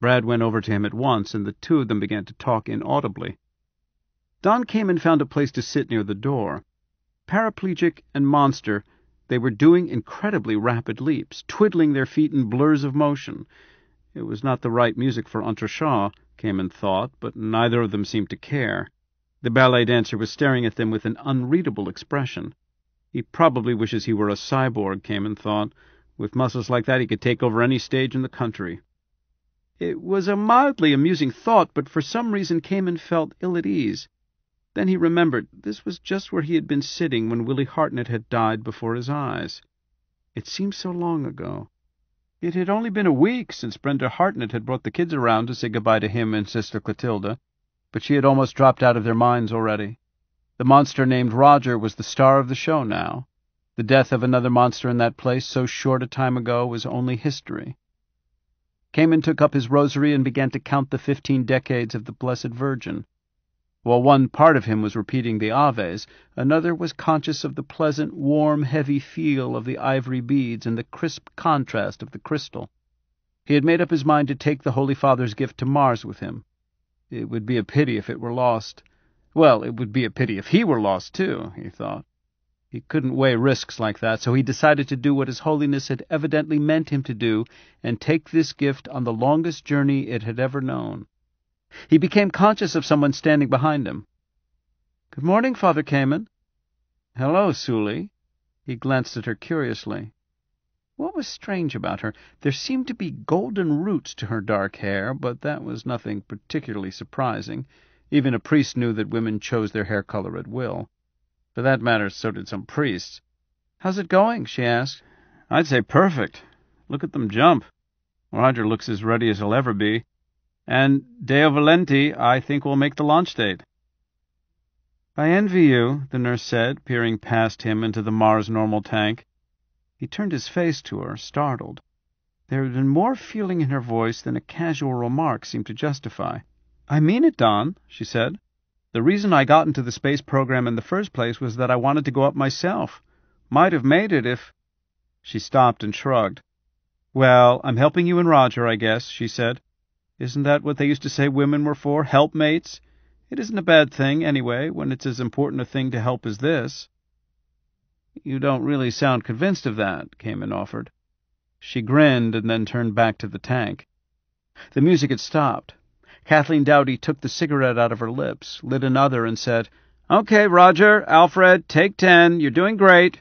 Brad went over to him at once, and the two of them began to talk inaudibly. Don came and found a place to sit near the door. Paraplegic and monster, they were doing incredibly rapid leaps, twiddling their feet in blurs of motion. It was not the right music for Entrechat, Cayman thought, but neither of them seemed to care. The ballet dancer was staring at them with an unreadable expression. He probably wishes he were a cyborg, Cayman thought. With muscles like that, he could take over any stage in the country. It was a mildly amusing thought, but for some reason Cayman felt ill at ease. Then he remembered this was just where he had been sitting when Willie Hartnett had died before his eyes. It seemed so long ago. It had only been a week since Brenda Hartnett had brought the kids around to say goodbye to him and Sister Clotilda, but she had almost dropped out of their minds already. The monster named Roger was the star of the show now. The death of another monster in that place so short a time ago was only history came and took up his rosary and began to count the fifteen decades of the Blessed Virgin. While one part of him was repeating the Aves, another was conscious of the pleasant, warm, heavy feel of the ivory beads and the crisp contrast of the crystal. He had made up his mind to take the Holy Father's gift to Mars with him. It would be a pity if it were lost. Well, it would be a pity if he were lost, too, he thought. He couldn't weigh risks like that, so he decided to do what His Holiness had evidently meant him to do and take this gift on the longest journey it had ever known. He became conscious of someone standing behind him. Good morning, Father Cayman. Hello, Suli. He glanced at her curiously. What was strange about her? There seemed to be golden roots to her dark hair, but that was nothing particularly surprising. Even a priest knew that women chose their hair color at will. For that matter, so did some priests. How's it going? she asked. I'd say perfect. Look at them jump. Roger looks as ready as he'll ever be. And Deo Valenti, I think, we will make the launch date. I envy you, the nurse said, peering past him into the Mars normal tank. He turned his face to her, startled. There had been more feeling in her voice than a casual remark seemed to justify. I mean it, Don, she said. The reason I got into the space program in the first place was that I wanted to go up myself. Might have made it if. She stopped and shrugged. Well, I'm helping you and Roger, I guess, she said. Isn't that what they used to say women were for? Helpmates? It isn't a bad thing, anyway, when it's as important a thing to help as this. You don't really sound convinced of that, Cayman offered. She grinned and then turned back to the tank. The music had stopped. Kathleen Dowdy took the cigarette out of her lips, lit another, and said, Okay, Roger, Alfred, take ten. You're doing great.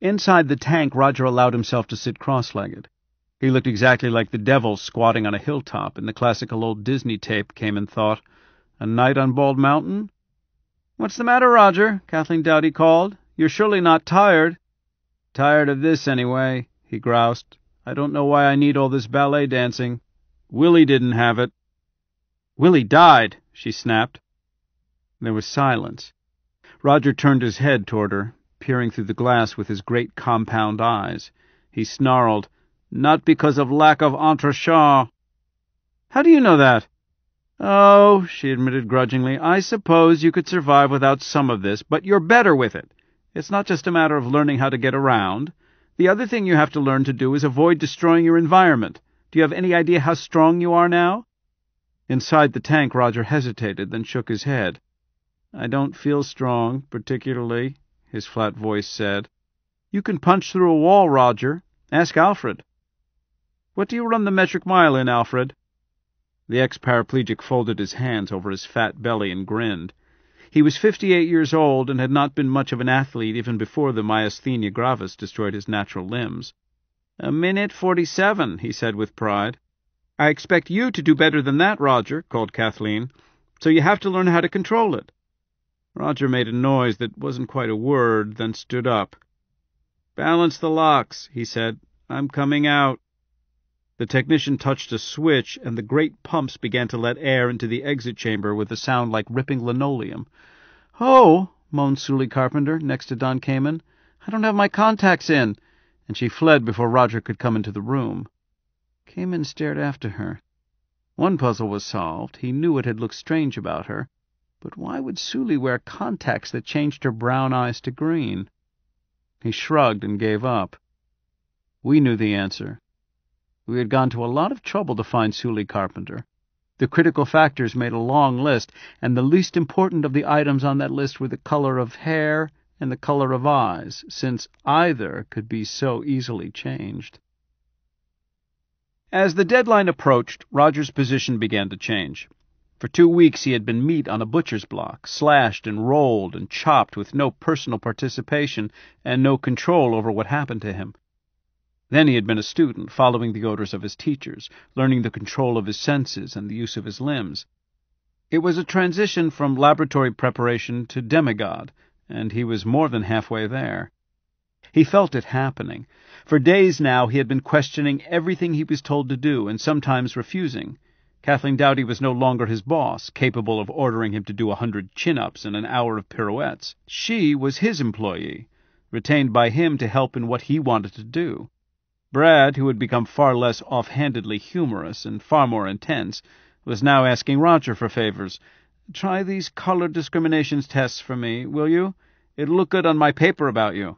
Inside the tank, Roger allowed himself to sit cross legged. He looked exactly like the devil squatting on a hilltop in the classical old Disney tape, came in thought. A night on Bald Mountain? What's the matter, Roger? Kathleen Dowdy called. You're surely not tired. Tired of this, anyway, he groused. I don't know why I need all this ballet dancing. Willie didn't have it. Willie died, she snapped. There was silence. Roger turned his head toward her, peering through the glass with his great compound eyes. He snarled, Not because of lack of entrechat. How do you know that? Oh, she admitted grudgingly, I suppose you could survive without some of this, but you're better with it. It's not just a matter of learning how to get around. The other thing you have to learn to do is avoid destroying your environment. Do you have any idea how strong you are now? Inside the tank, Roger hesitated, then shook his head. I don't feel strong, particularly, his flat voice said. You can punch through a wall, Roger. Ask Alfred. What do you run the metric mile in, Alfred? The ex-paraplegic folded his hands over his fat belly and grinned. He was fifty-eight years old and had not been much of an athlete even before the myasthenia gravis destroyed his natural limbs. A minute forty-seven, he said with pride. I expect you to do better than that, Roger, called Kathleen, so you have to learn how to control it. Roger made a noise that wasn't quite a word, then stood up. Balance the locks, he said. I'm coming out. The technician touched a switch, and the great pumps began to let air into the exit chamber with a sound like ripping linoleum. Oh, moaned Sully Carpenter, next to Don Cayman. I don't have my contacts in. And she fled before Roger could come into the room came and stared after her. One puzzle was solved. He knew it had looked strange about her. But why would Suli wear contacts that changed her brown eyes to green? He shrugged and gave up. We knew the answer. We had gone to a lot of trouble to find Suli Carpenter. The critical factors made a long list, and the least important of the items on that list were the color of hair and the color of eyes, since either could be so easily changed. As the deadline approached, Roger's position began to change. For two weeks he had been meat on a butcher's block, slashed and rolled and chopped with no personal participation and no control over what happened to him. Then he had been a student, following the orders of his teachers, learning the control of his senses and the use of his limbs. It was a transition from laboratory preparation to demigod, and he was more than halfway there. He felt it happening, for days now he had been questioning everything he was told to do and sometimes refusing. Kathleen Dowdy was no longer his boss, capable of ordering him to do a hundred chin-ups and an hour of pirouettes. She was his employee, retained by him to help in what he wanted to do. Brad, who had become far less offhandedly humorous and far more intense, was now asking Roger for favors. Try these color discriminations tests for me, will you? It'll look good on my paper about you.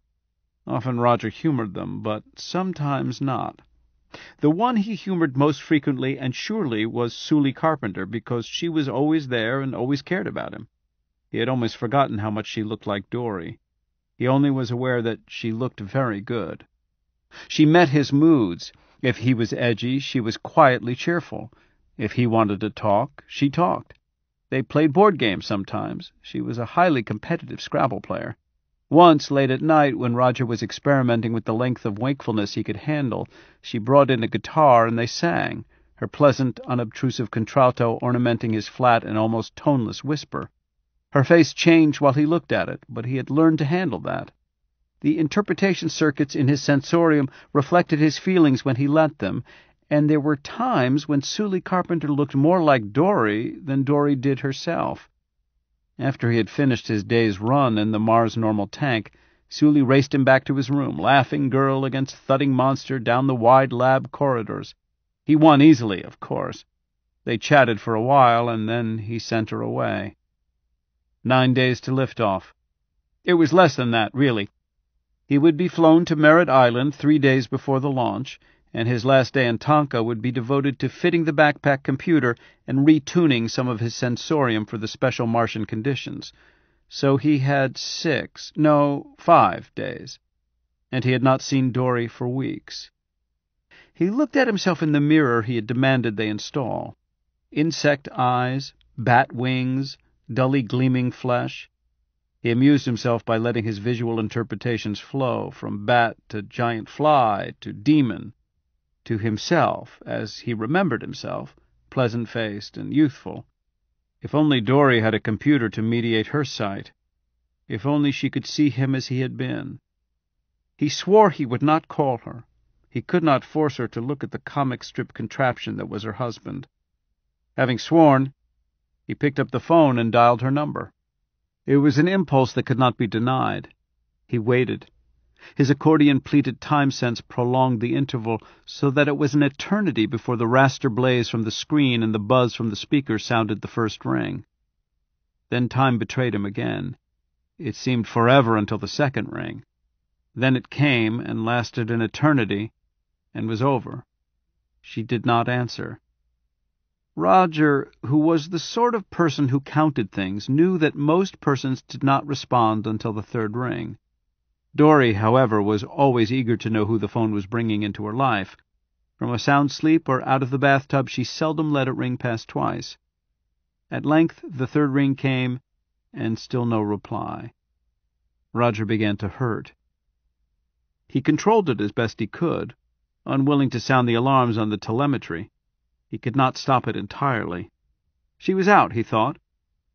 Often Roger humoured them, but sometimes not. The one he humoured most frequently and surely was Sully Carpenter, because she was always there and always cared about him. He had almost forgotten how much she looked like Dorry. He only was aware that she looked very good. She met his moods. If he was edgy, she was quietly cheerful. If he wanted to talk, she talked. They played board games sometimes. She was a highly competitive Scrabble player. Once, late at night, when Roger was experimenting with the length of wakefulness he could handle, she brought in a guitar and they sang, her pleasant, unobtrusive contralto ornamenting his flat and almost toneless whisper. Her face changed while he looked at it, but he had learned to handle that. The interpretation circuits in his sensorium reflected his feelings when he let them, and there were times when Sully Carpenter looked more like Dory than Dory did herself. After he had finished his day's run in the Mars normal tank, Suli raced him back to his room, laughing girl against thudding monster down the wide lab corridors. He won easily, of course. They chatted for a while, and then he sent her away. Nine days to liftoff. It was less than that, really. He would be flown to Merritt Island three days before the launch, and his last day in Tonka would be devoted to fitting the backpack computer and retuning some of his sensorium for the special Martian conditions. So he had six, no, five days, and he had not seen Dory for weeks. He looked at himself in the mirror he had demanded they install. Insect eyes, bat wings, dully gleaming flesh. He amused himself by letting his visual interpretations flow, from bat to giant fly to demon to himself as he remembered himself, pleasant-faced and youthful. If only Dory had a computer to mediate her sight. If only she could see him as he had been. He swore he would not call her. He could not force her to look at the comic strip contraption that was her husband. Having sworn, he picked up the phone and dialed her number. It was an impulse that could not be denied. He waited. His accordion pleated time sense prolonged the interval so that it was an eternity before the raster blaze from the screen and the buzz from the speaker sounded the first ring. Then time betrayed him again. It seemed forever until the second ring. Then it came and lasted an eternity and was over. She did not answer. Roger, who was the sort of person who counted things, knew that most persons did not respond until the third ring. Dorry, however, was always eager to know who the phone was bringing into her life. From a sound sleep or out of the bathtub, she seldom let it ring past twice. At length the third ring came, and still no reply. Roger began to hurt. He controlled it as best he could, unwilling to sound the alarms on the telemetry. He could not stop it entirely. She was out, he thought.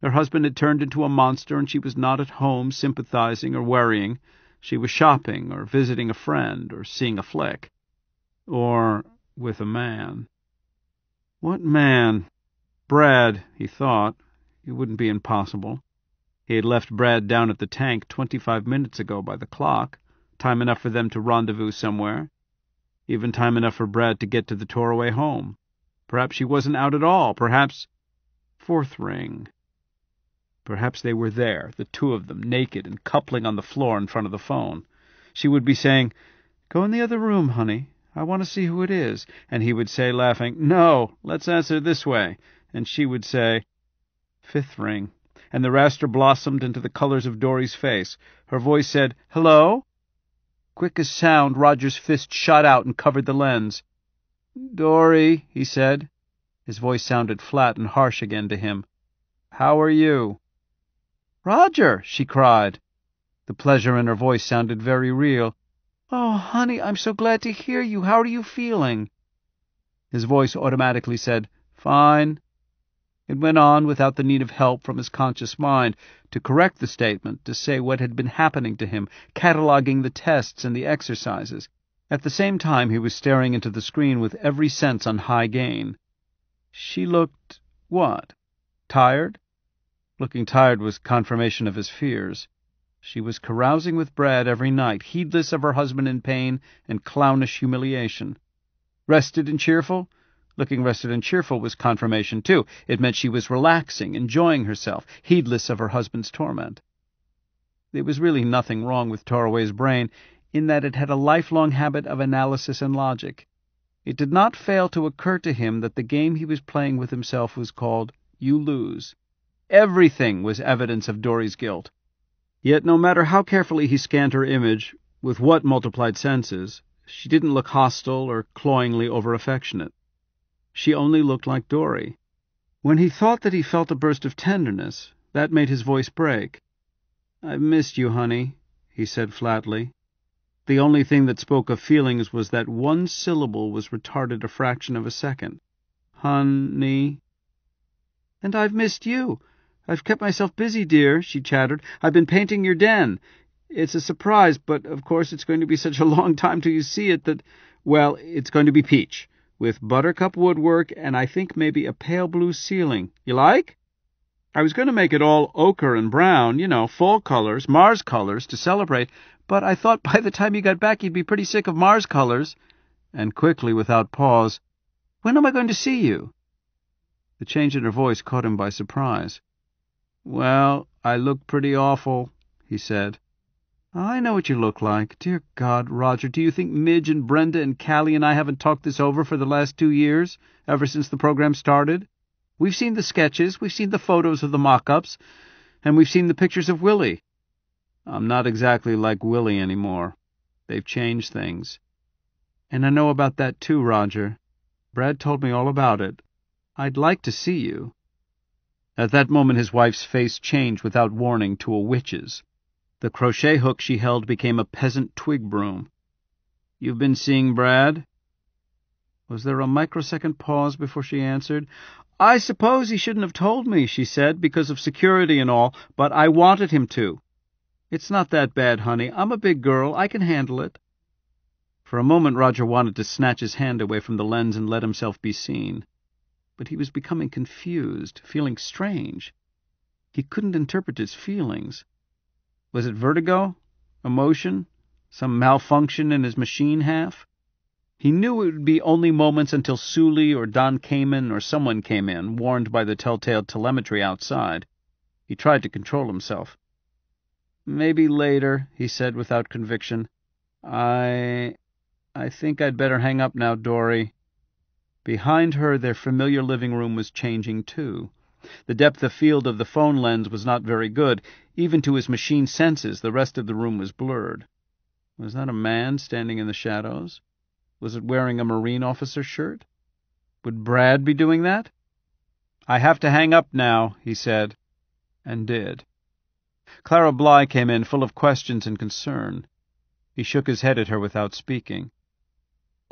Her husband had turned into a monster, and she was not at home sympathizing or worrying. She was shopping, or visiting a friend, or seeing a flick. Or with a man. What man? Brad, he thought. It wouldn't be impossible. He had left Brad down at the tank 25 minutes ago by the clock, time enough for them to rendezvous somewhere, even time enough for Brad to get to the Toraway home. Perhaps she wasn't out at all. Perhaps... Fourth ring. Perhaps they were there, the two of them, naked and coupling on the floor in front of the phone. She would be saying, Go in the other room, honey. I want to see who it is. And he would say, laughing, No, let's answer this way. And she would say, Fifth ring. And the raster blossomed into the colors of Dory's face. Her voice said, Hello? Quick as sound, Roger's fist shot out and covered the lens. Dory, he said. His voice sounded flat and harsh again to him. How are you? "Roger!" she cried. The pleasure in her voice sounded very real. "Oh, honey, I'm so glad to hear you. How are you feeling?" His voice automatically said, "Fine." It went on, without the need of help from his conscious mind, to correct the statement, to say what had been happening to him, cataloging the tests and the exercises. At the same time he was staring into the screen with every sense on high gain. She looked what? Tired? Looking tired was confirmation of his fears. She was carousing with Brad every night, heedless of her husband in pain and clownish humiliation. Rested and cheerful? Looking rested and cheerful was confirmation, too. It meant she was relaxing, enjoying herself, heedless of her husband's torment. There was really nothing wrong with Torraway's brain, in that it had a lifelong habit of analysis and logic. It did not fail to occur to him that the game he was playing with himself was called You Lose. Everything was evidence of Dory's guilt. Yet no matter how carefully he scanned her image, with what multiplied senses, she didn't look hostile or cloyingly over-affectionate. She only looked like Dory. When he thought that he felt a burst of tenderness, that made his voice break. I've missed you, honey, he said flatly. The only thing that spoke of feelings was that one syllable was retarded a fraction of a second. Honey. And I've missed you. "I've kept myself busy, dear," she chattered. "I've been painting your den. It's a surprise, but of course it's going to be such a long [laughs] time till you see it that well, it's going to be peach, with buttercup woodwork and I think maybe a pale blue ceiling. You like? I was going to make it all ochre and brown, you know, fall colors, Mars colors, to celebrate, but I thought by the time you got back you'd be pretty sick of Mars colors. And quickly, without pause, when am I going to see you? The change in her voice caught him by surprise. "Well, I look pretty awful," he said. "I know what you look like. Dear God, Roger, do you think Midge and Brenda and Callie and I haven't talked this over for the last two years, ever since the program started? We've seen the sketches, we've seen the photos of the mock ups, and we've seen the pictures of Willie. I'm not exactly like Willie any more. They've changed things. And I know about that, too, Roger. Brad told me all about it. I'd like to see you. At that moment his wife's face changed without warning to a witch's. The crochet hook she held became a peasant twig broom. You've been seeing Brad? Was there a microsecond pause before she answered? I suppose he shouldn't have told me, she said, because of security and all, but I wanted him to. It's not that bad, honey. I'm a big girl. I can handle it. For a moment, Roger wanted to snatch his hand away from the lens and let himself be seen but he was becoming confused, feeling strange. He couldn't interpret his feelings. Was it vertigo? Emotion? Some malfunction in his machine half? He knew it would be only moments until Suli or Don Cayman or someone came in, warned by the telltale telemetry outside. He tried to control himself. Maybe later, he said without conviction. I... I think I'd better hang up now, Dory. Behind her, their familiar living room was changing, too. The depth of field of the phone lens was not very good. Even to his machine senses, the rest of the room was blurred. Was that a man standing in the shadows? Was it wearing a Marine officer shirt? Would Brad be doing that? I have to hang up now, he said, and did. Clara Bly came in, full of questions and concern. He shook his head at her without speaking.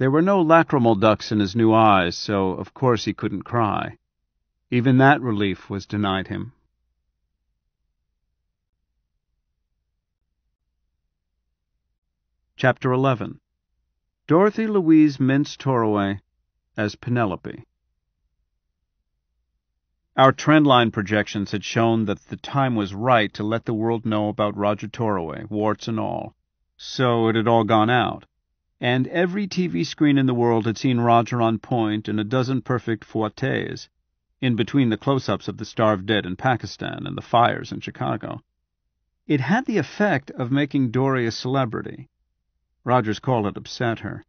There were no lacrymal ducts in his new eyes, so of course he couldn't cry. Even that relief was denied him. Chapter 11 Dorothy Louise Mintz Toroway as Penelope. Our trendline projections had shown that the time was right to let the world know about Roger Toroway, warts and all. So it had all gone out and every TV screen in the world had seen Roger on point in a dozen perfect foites, in between the close-ups of the starved dead in Pakistan and the fires in Chicago. It had the effect of making Dory a celebrity. Roger's call had upset her.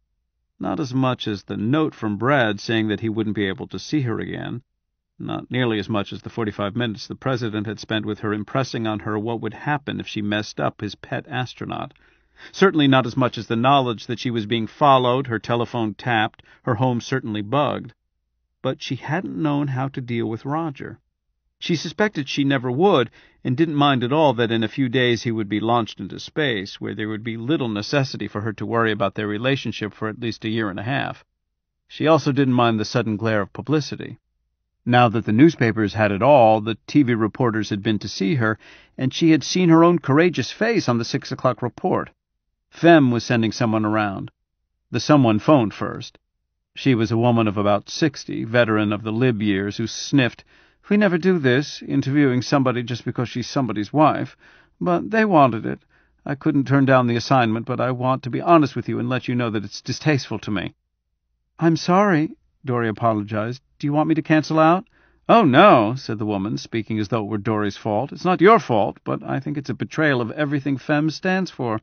Not as much as the note from Brad saying that he wouldn't be able to see her again, not nearly as much as the 45 minutes the president had spent with her impressing on her what would happen if she messed up his pet astronaut. Certainly not as much as the knowledge that she was being followed, her telephone tapped, her home certainly bugged. But she hadn't known how to deal with Roger. She suspected she never would, and didn't mind at all that in a few days he would be launched into space, where there would be little necessity for her to worry about their relationship for at least a year and a half. She also didn't mind the sudden glare of publicity. Now that the newspapers had it all, the TV reporters had been to see her, and she had seen her own courageous face on the six o'clock report. Fem was sending someone around. The someone phoned first. She was a woman of about sixty, veteran of the lib years, who sniffed, We never do this, interviewing somebody just because she's somebody's wife. But they wanted it. I couldn't turn down the assignment, but I want to be honest with you and let you know that it's distasteful to me. I'm sorry, Dory apologized. Do you want me to cancel out? Oh, no, said the woman, speaking as though it were Dory's fault. It's not your fault, but I think it's a betrayal of everything Fem stands for.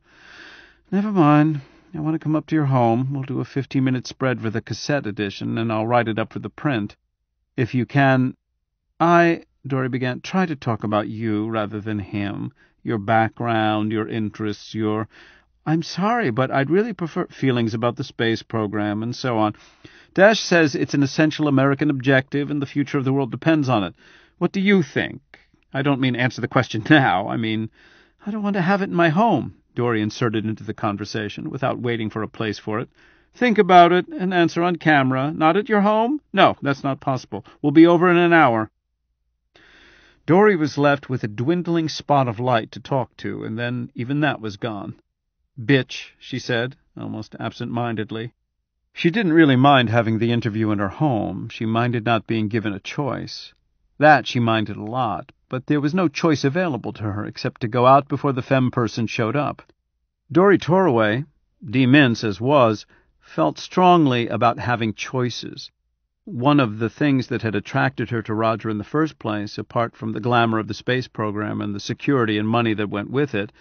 Never mind. I want to come up to your home. We'll do a 15 minute spread for the cassette edition, and I'll write it up for the print. If you can. I, Dory began, try to talk about you rather than him, your background, your interests, your. I'm sorry, but I'd really prefer feelings about the space program and so on. Dash says it's an essential American objective and the future of the world depends on it. What do you think? I don't mean answer the question [laughs] now. I mean, I don't want to have it in my home. Dory inserted into the conversation, without waiting for a place for it. Think about it and answer on camera. Not at your home? No, that's not possible. We'll be over in an hour. Dory was left with a dwindling spot of light to talk to, and then even that was gone. Bitch, she said, almost absent-mindedly. She didn't really mind having the interview in her home. She minded not being given a choice. That she minded a lot, but there was no choice available to her except to go out before the femme person showed up. Dory Toraway, D. Mintz as was, felt strongly about having choices. One of the things that had attracted her to Roger in the first place, apart from the glamour of the space program and the security and money that went with it,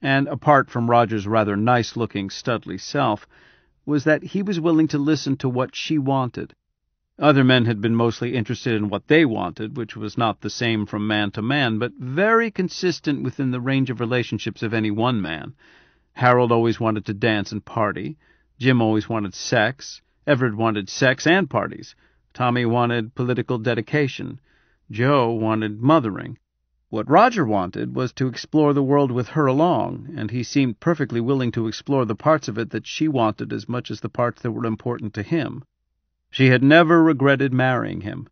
and apart from Roger's rather nice looking, studly self, was that he was willing to listen to what she wanted other men had been mostly interested in what they wanted, which was not the same from man to man, but very consistent within the range of relationships of any one man. Harold always wanted to dance and party. Jim always wanted sex. Everett wanted sex and parties. Tommy wanted political dedication. Joe wanted mothering. What Roger wanted was to explore the world with her along, and he seemed perfectly willing to explore the parts of it that she wanted as much as the parts that were important to him. She had never regretted marrying him.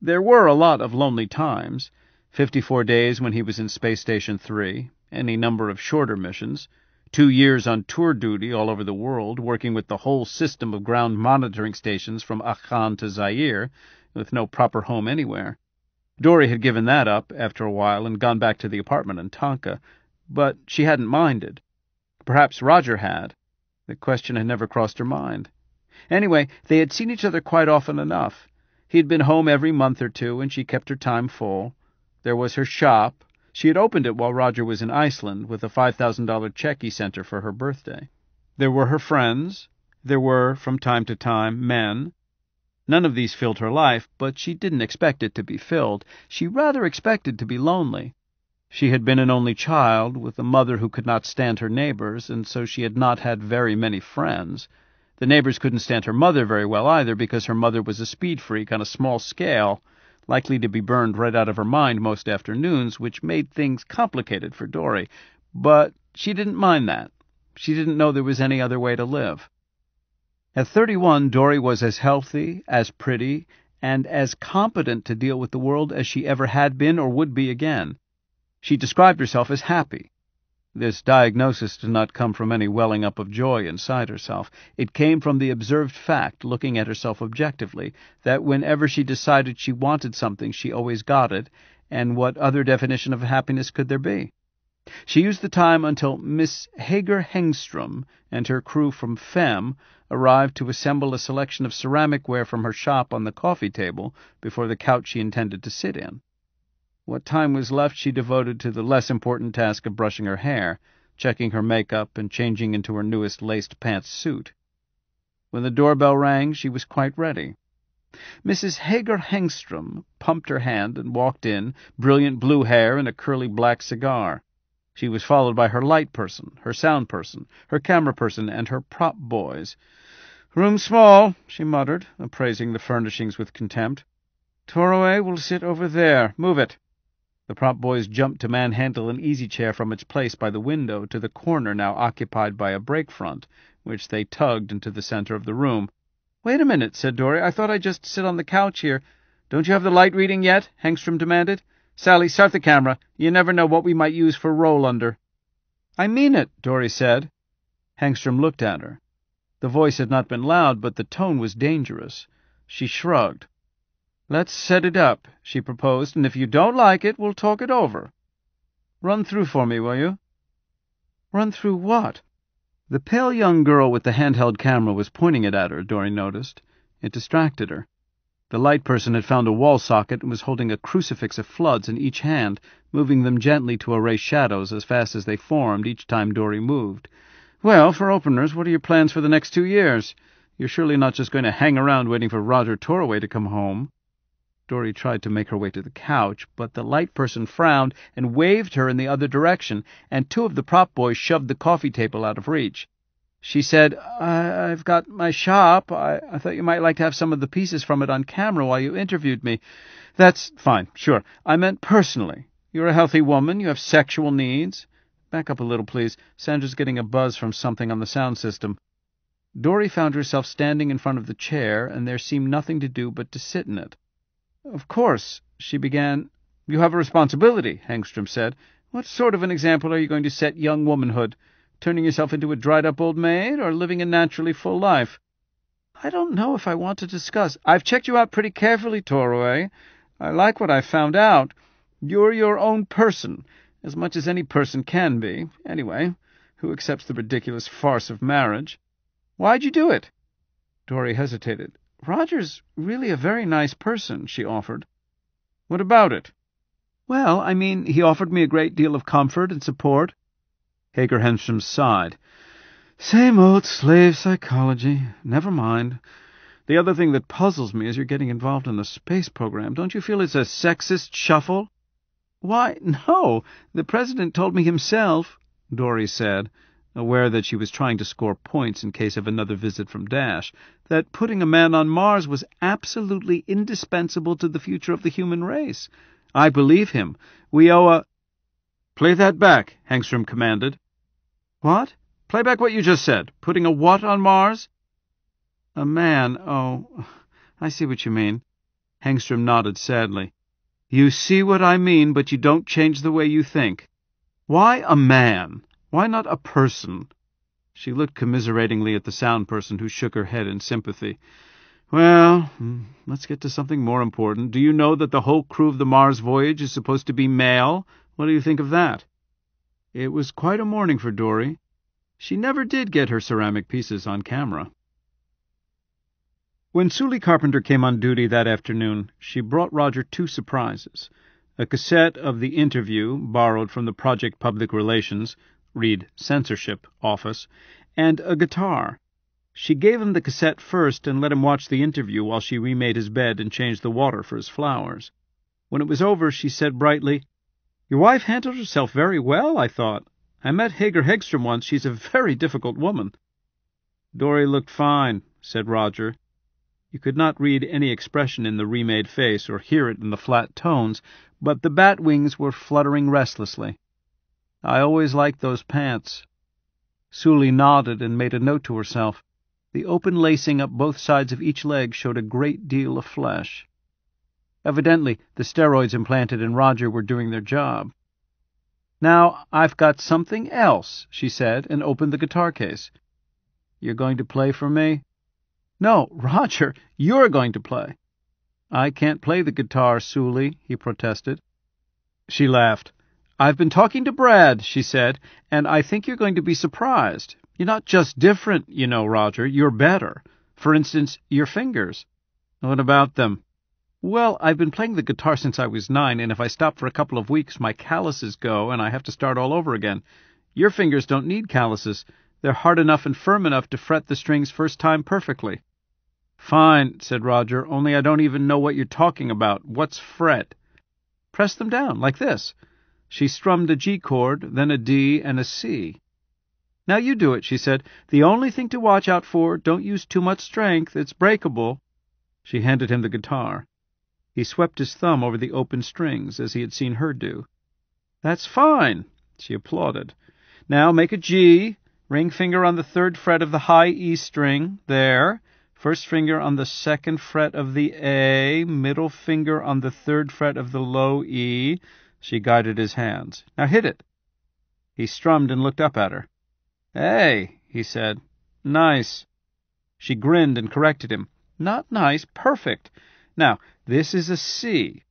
There were a lot of lonely times 54 days when he was in Space Station 3, any number of shorter missions, two years on tour duty all over the world, working with the whole system of ground monitoring stations from Achan to Zaire, with no proper home anywhere. Dory had given that up after a while and gone back to the apartment in Tonka, but she hadn't minded. Perhaps Roger had. The question had never crossed her mind. Anyway, they had seen each other quite often enough. He had been home every month or two, and she kept her time full. There was her shop. She had opened it while Roger was in Iceland, with a $5,000 check he sent her for her birthday. There were her friends. There were, from time to time, men. None of these filled her life, but she didn't expect it to be filled. She rather expected to be lonely. She had been an only child, with a mother who could not stand her neighbors, and so she had not had very many friends. The neighbors couldn't stand her mother very well either because her mother was a speed freak on a small scale, likely to be burned right out of her mind most afternoons, which made things complicated for Dory. But she didn't mind that. She didn't know there was any other way to live. At 31, Dory was as healthy, as pretty, and as competent to deal with the world as she ever had been or would be again. She described herself as happy. This diagnosis did not come from any welling up of joy inside herself. It came from the observed fact, looking at herself objectively, that whenever she decided she wanted something, she always got it, and what other definition of happiness could there be? She used the time until Miss Hager Hengstrom and her crew from FEM arrived to assemble a selection of ceramic ware from her shop on the coffee table before the couch she intended to sit in. What time was left she devoted to the less important task of brushing her hair, checking her makeup, and changing into her newest laced pants suit. When the doorbell rang, she was quite ready. Mrs. Hager Hengstrom pumped her hand and walked in, brilliant blue hair and a curly black cigar. She was followed by her light person, her sound person, her camera person, and her prop boys. Room small, she muttered, appraising the furnishings with contempt. Toroway will sit over there. Move it. The prop boys jumped to manhandle an easy chair from its place by the window to the corner now occupied by a brake front, which they tugged into the center of the room. Wait a minute, said Dory. I thought I'd just sit on the couch here. Don't you have the light reading yet? Hengstrom demanded. Sally, start the camera. You never know what we might use for roll under. I mean it, Dory said. Hengstrom looked at her. The voice had not been loud, but the tone was dangerous. She shrugged. Let's set it up, she proposed, and if you don't like it, we'll talk it over. Run through for me, will you? Run through what? The pale young girl with the handheld camera was pointing it at her, Dory noticed. It distracted her. The light person had found a wall socket and was holding a crucifix of floods in each hand, moving them gently to erase shadows as fast as they formed each time Dory moved. Well, for openers, what are your plans for the next two years? You're surely not just going to hang around waiting for Roger Torway to come home. Dory tried to make her way to the couch, but the light person frowned and waved her in the other direction, and two of the prop boys shoved the coffee table out of reach. She said, I- have got my shop. I-, I thought you might like to have some of the pieces from it on camera while you interviewed me. That's fine, sure. I meant personally. You're a healthy woman, you have sexual needs. Back up a little, please. Sandra's getting a buzz from something on the sound system. Dory found herself standing in front of the chair, and there seemed nothing to do but to sit in it. Of course, she began. You have a responsibility, Hengstrom said. What sort of an example are you going to set young womanhood? Turning yourself into a dried up old maid, or living a naturally full life? I don't know if I want to discuss. I've checked you out pretty carefully, Torroy. Eh? I like what I've found out. You're your own person, as much as any person can be, anyway, who accepts the ridiculous farce of marriage. Why'd you do it? Dory hesitated. Roger's really a very nice person, she offered. What about it? Well, I mean, he offered me a great deal of comfort and support. Hager Hensham sighed. Same old slave psychology. Never mind. The other thing that puzzles me is you're getting involved in the space program. Don't you feel it's a sexist shuffle? Why, no. The president told me himself, Dory said, aware that she was trying to score points in case of another visit from Dash that putting a man on Mars was absolutely indispensable to the future of the human race. I believe him. We owe a. Play that back, Hengstrom commanded. What? Play back what you just said. Putting a what on Mars? A man, oh, I see what you mean. Hengstrom nodded sadly. You see what I mean, but you don't change the way you think. Why a man? Why not a person? She looked commiseratingly at the sound person, who shook her head in sympathy. Well, hmm, let's get to something more important. Do you know that the whole crew of the Mars voyage is supposed to be male? What do you think of that? It was quite a morning for Dory. She never did get her ceramic pieces on camera. When Sully Carpenter came on duty that afternoon, she brought Roger two surprises a cassette of the interview, borrowed from the Project Public Relations, read censorship, office, and a guitar. She gave him the cassette first and let him watch the interview while she remade his bed and changed the water for his flowers. When it was over, she said brightly, Your wife handled herself very well, I thought. I met Hager Hegstrom once. She's a very difficult woman. Dory looked fine, said Roger. You could not read any expression in the remade face or hear it in the flat tones, but the bat wings were fluttering restlessly. I always liked those pants. Sully nodded and made a note to herself. The open lacing up both sides of each leg showed a great deal of flesh. Evidently, the steroids implanted in Roger were doing their job. Now, I've got something else, she said, and opened the guitar case. You're going to play for me? No, Roger, you're going to play. I can't play the guitar, Sully, he protested. She laughed. I've been talking to Brad, she said, and I think you're going to be surprised. You're not just different, you know, Roger, you're better. For instance, your fingers. What about them? Well, I've been playing the guitar since I was nine, and if I stop for a couple of weeks, my calluses go, and I have to start all over again. Your fingers don't need calluses. They're hard enough and firm enough to fret the strings first time perfectly. Fine, said Roger, only I don't even know what you're talking about. What's fret? Press them down, like this. She strummed a G chord, then a D and a C. Now you do it, she said. The only thing to watch out for, don't use too much strength, it's breakable. She handed him the guitar. He swept his thumb over the open strings, as he had seen her do. That's fine, she applauded. Now make a G, ring finger on the third fret of the high E string, there. First finger on the second fret of the A, middle finger on the third fret of the low E, she guided his hands. Now hit it. He strummed and looked up at her. Hey, he said. Nice. She grinned and corrected him. Not nice, perfect. Now, this is a C.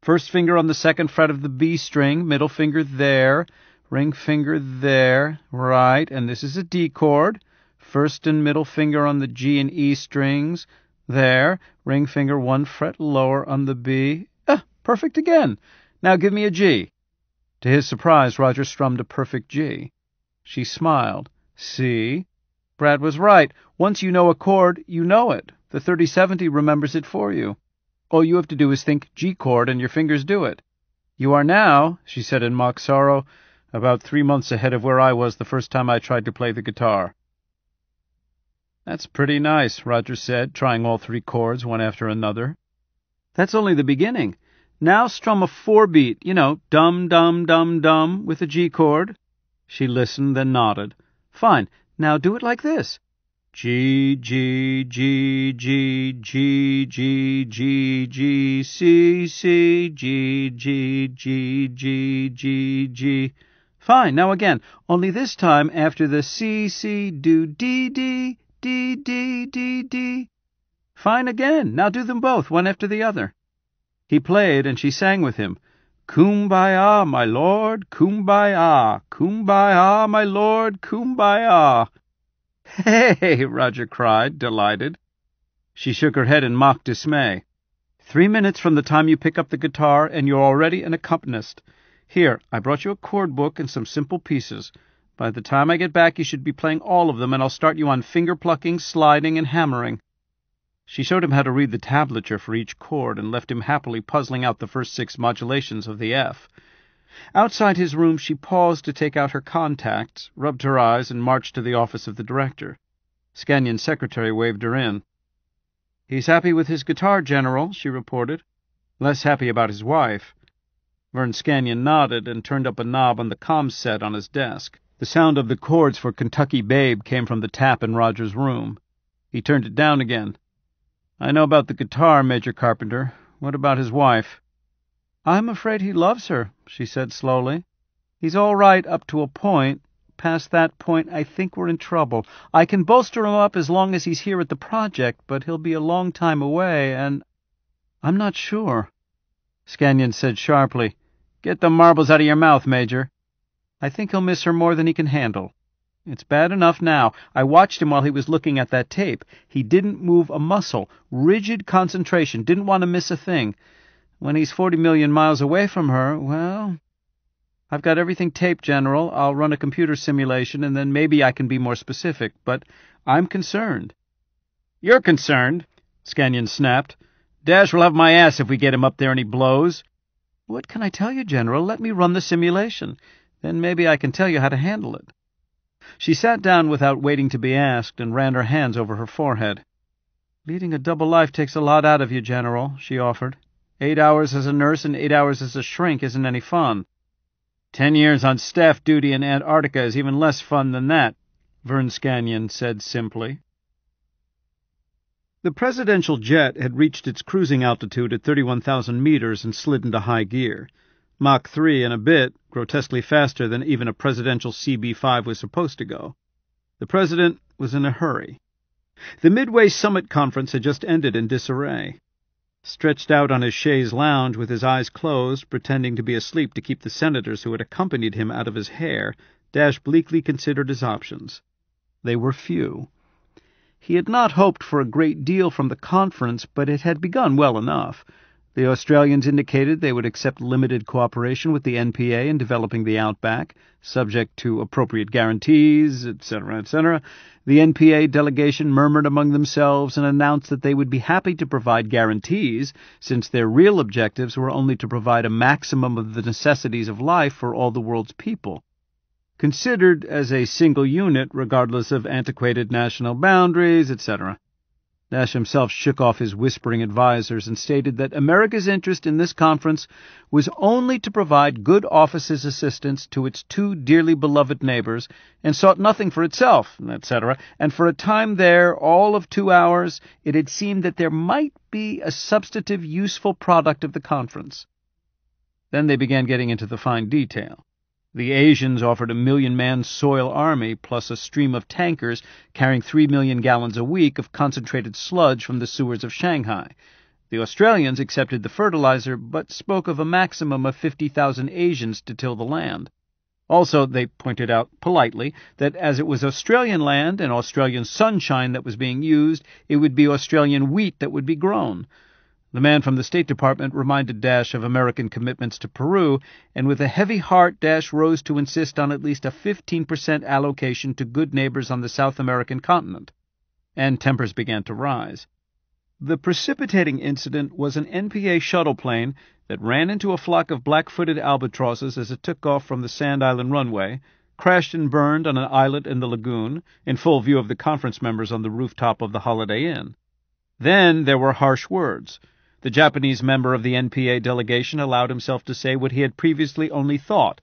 First finger on the second fret of the B string, middle finger there, ring finger there, right, and this is a D chord. First and middle finger on the G and E strings, there, ring finger one fret lower on the B. Ah, perfect again. Now give me a G. To his surprise, Roger strummed a perfect G. She smiled. See? Brad was right. Once you know a chord, you know it. The 3070 remembers it for you. All you have to do is think G chord and your fingers do it. You are now, she said in mock sorrow, about three months ahead of where I was the first time I tried to play the guitar. That's pretty nice, Roger said, trying all three chords one after another. That's only the beginning. Now strum a four beat, you know, dum dum dum dum with a G chord. She listened, then nodded. Fine. Now do it like this. G G G G G G G G C C G G G G G G. Fine. Now again, only this time after the C C do D D D D D D. Fine again. Now do them both, one after the other. He played and she sang with him. Kumbaya, my lord, kumbaya, kumbaya, my lord, kumbaya. [laughs] Hey, Roger cried, delighted. She shook her head in mock dismay. Three minutes from the time you pick up the guitar, and you're already an accompanist. Here, I brought you a chord book and some simple pieces. By the time I get back, you should be playing all of them, and I'll start you on finger plucking, sliding, and hammering. She showed him how to read the tablature for each chord and left him happily puzzling out the first six modulations of the F. Outside his room, she paused to take out her contacts, rubbed her eyes, and marched to the office of the director. Scanion's secretary waved her in. He's happy with his guitar, General, she reported. Less happy about his wife. Vern Scannion nodded and turned up a knob on the com set on his desk. The sound of the chords for Kentucky Babe came from the tap in Roger's room. He turned it down again. I know about the guitar, Major Carpenter. What about his wife? I'm afraid he loves her, she said slowly. He's all right up to a point. Past that point, I think we're in trouble. I can bolster him up as long as he's here at the project, but he'll be a long time away, and I'm not sure. Scanyon said sharply, Get the marbles out of your mouth, Major. I think he'll miss her more than he can handle. It's bad enough now. I watched him while he was looking at that tape. He didn't move a muscle. Rigid concentration. Didn't want to miss a thing. When he's 40 million miles away from her, well. I've got everything taped, General. I'll run a computer simulation, and then maybe I can be more specific, but I'm concerned. You're concerned, Scanyon snapped. Dash will have my ass if we get him up there and he blows. What can I tell you, General? Let me run the simulation. Then maybe I can tell you how to handle it. She sat down without waiting to be asked and ran her hands over her forehead. Leading a double life takes a lot out of you, General, she offered. Eight hours as a nurse and eight hours as a shrink isn't any fun. Ten years on staff duty in Antarctica is even less fun than that, Vern Scanyon said simply. The presidential jet had reached its cruising altitude at 31,000 meters and slid into high gear. Mach 3 and a bit, grotesquely faster than even a presidential CB 5 was supposed to go. The president was in a hurry. The Midway Summit Conference had just ended in disarray. Stretched out on his chaise lounge with his eyes closed, pretending to be asleep to keep the senators who had accompanied him out of his hair, Dash bleakly considered his options. They were few. He had not hoped for a great deal from the conference, but it had begun well enough. The Australians indicated they would accept limited cooperation with the NPA in developing the outback, subject to appropriate guarantees, etc., etc. The NPA delegation murmured among themselves and announced that they would be happy to provide guarantees, since their real objectives were only to provide a maximum of the necessities of life for all the world's people. Considered as a single unit, regardless of antiquated national boundaries, etc. Nash himself shook off his whispering advisers and stated that America's interest in this conference was only to provide good offices assistance to its two dearly beloved neighbors, and sought nothing for itself, etc. And for a time there, all of two hours, it had seemed that there might be a substantive, useful product of the conference. Then they began getting into the fine detail. The Asians offered a million man soil army plus a stream of tankers carrying three million gallons a week of concentrated sludge from the sewers of Shanghai. The Australians accepted the fertilizer, but spoke of a maximum of 50,000 Asians to till the land. Also, they pointed out politely that as it was Australian land and Australian sunshine that was being used, it would be Australian wheat that would be grown. The man from the State Department reminded Dash of American commitments to Peru, and with a heavy heart, Dash rose to insist on at least a 15% allocation to good neighbors on the South American continent. And tempers began to rise. The precipitating incident was an NPA shuttle plane that ran into a flock of black footed albatrosses as it took off from the Sand Island runway, crashed and burned on an islet in the lagoon, in full view of the conference members on the rooftop of the Holiday Inn. Then there were harsh words. The Japanese member of the NPA delegation allowed himself to say what he had previously only thought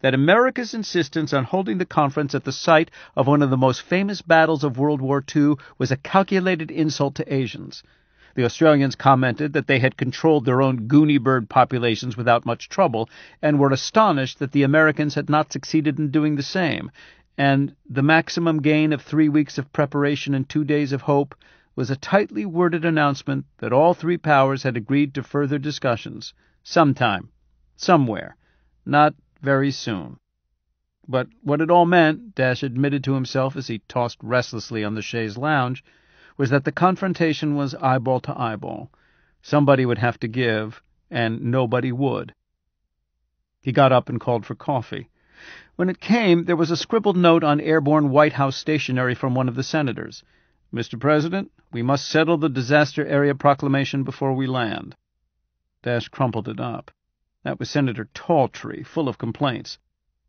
that America's insistence on holding the conference at the site of one of the most famous battles of World War II was a calculated insult to Asians. The Australians commented that they had controlled their own Goonie bird populations without much trouble, and were astonished that the Americans had not succeeded in doing the same, and the maximum gain of three weeks of preparation and two days of hope was a tightly worded announcement that all three powers had agreed to further discussions, sometime, somewhere, not very soon. But what it all meant, Dash admitted to himself as he tossed restlessly on the chaise lounge, was that the confrontation was eyeball to eyeball. Somebody would have to give, and nobody would. He got up and called for coffee. When it came, there was a scribbled note on airborne White House stationery from one of the senators. Mr. President, we must settle the disaster area proclamation before we land. Dash crumpled it up. That was Senator Tawtree, full of complaints.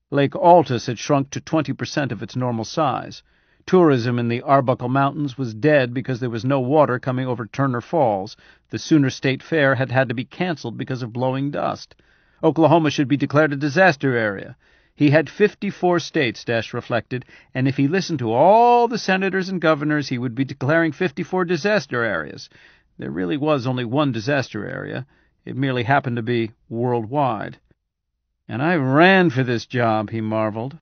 Lake Altus had shrunk to 20% of its normal size. Tourism in the Arbuckle Mountains was dead because there was no water coming over Turner Falls. The Sooner State Fair had had to be canceled because of blowing dust. Oklahoma should be declared a disaster area. He had 54 states, Dash reflected, and if he listened to all the senators and governors, he would be declaring 54 disaster areas. There really was only one disaster area. It merely happened to be worldwide. And I ran for this job, he marveled.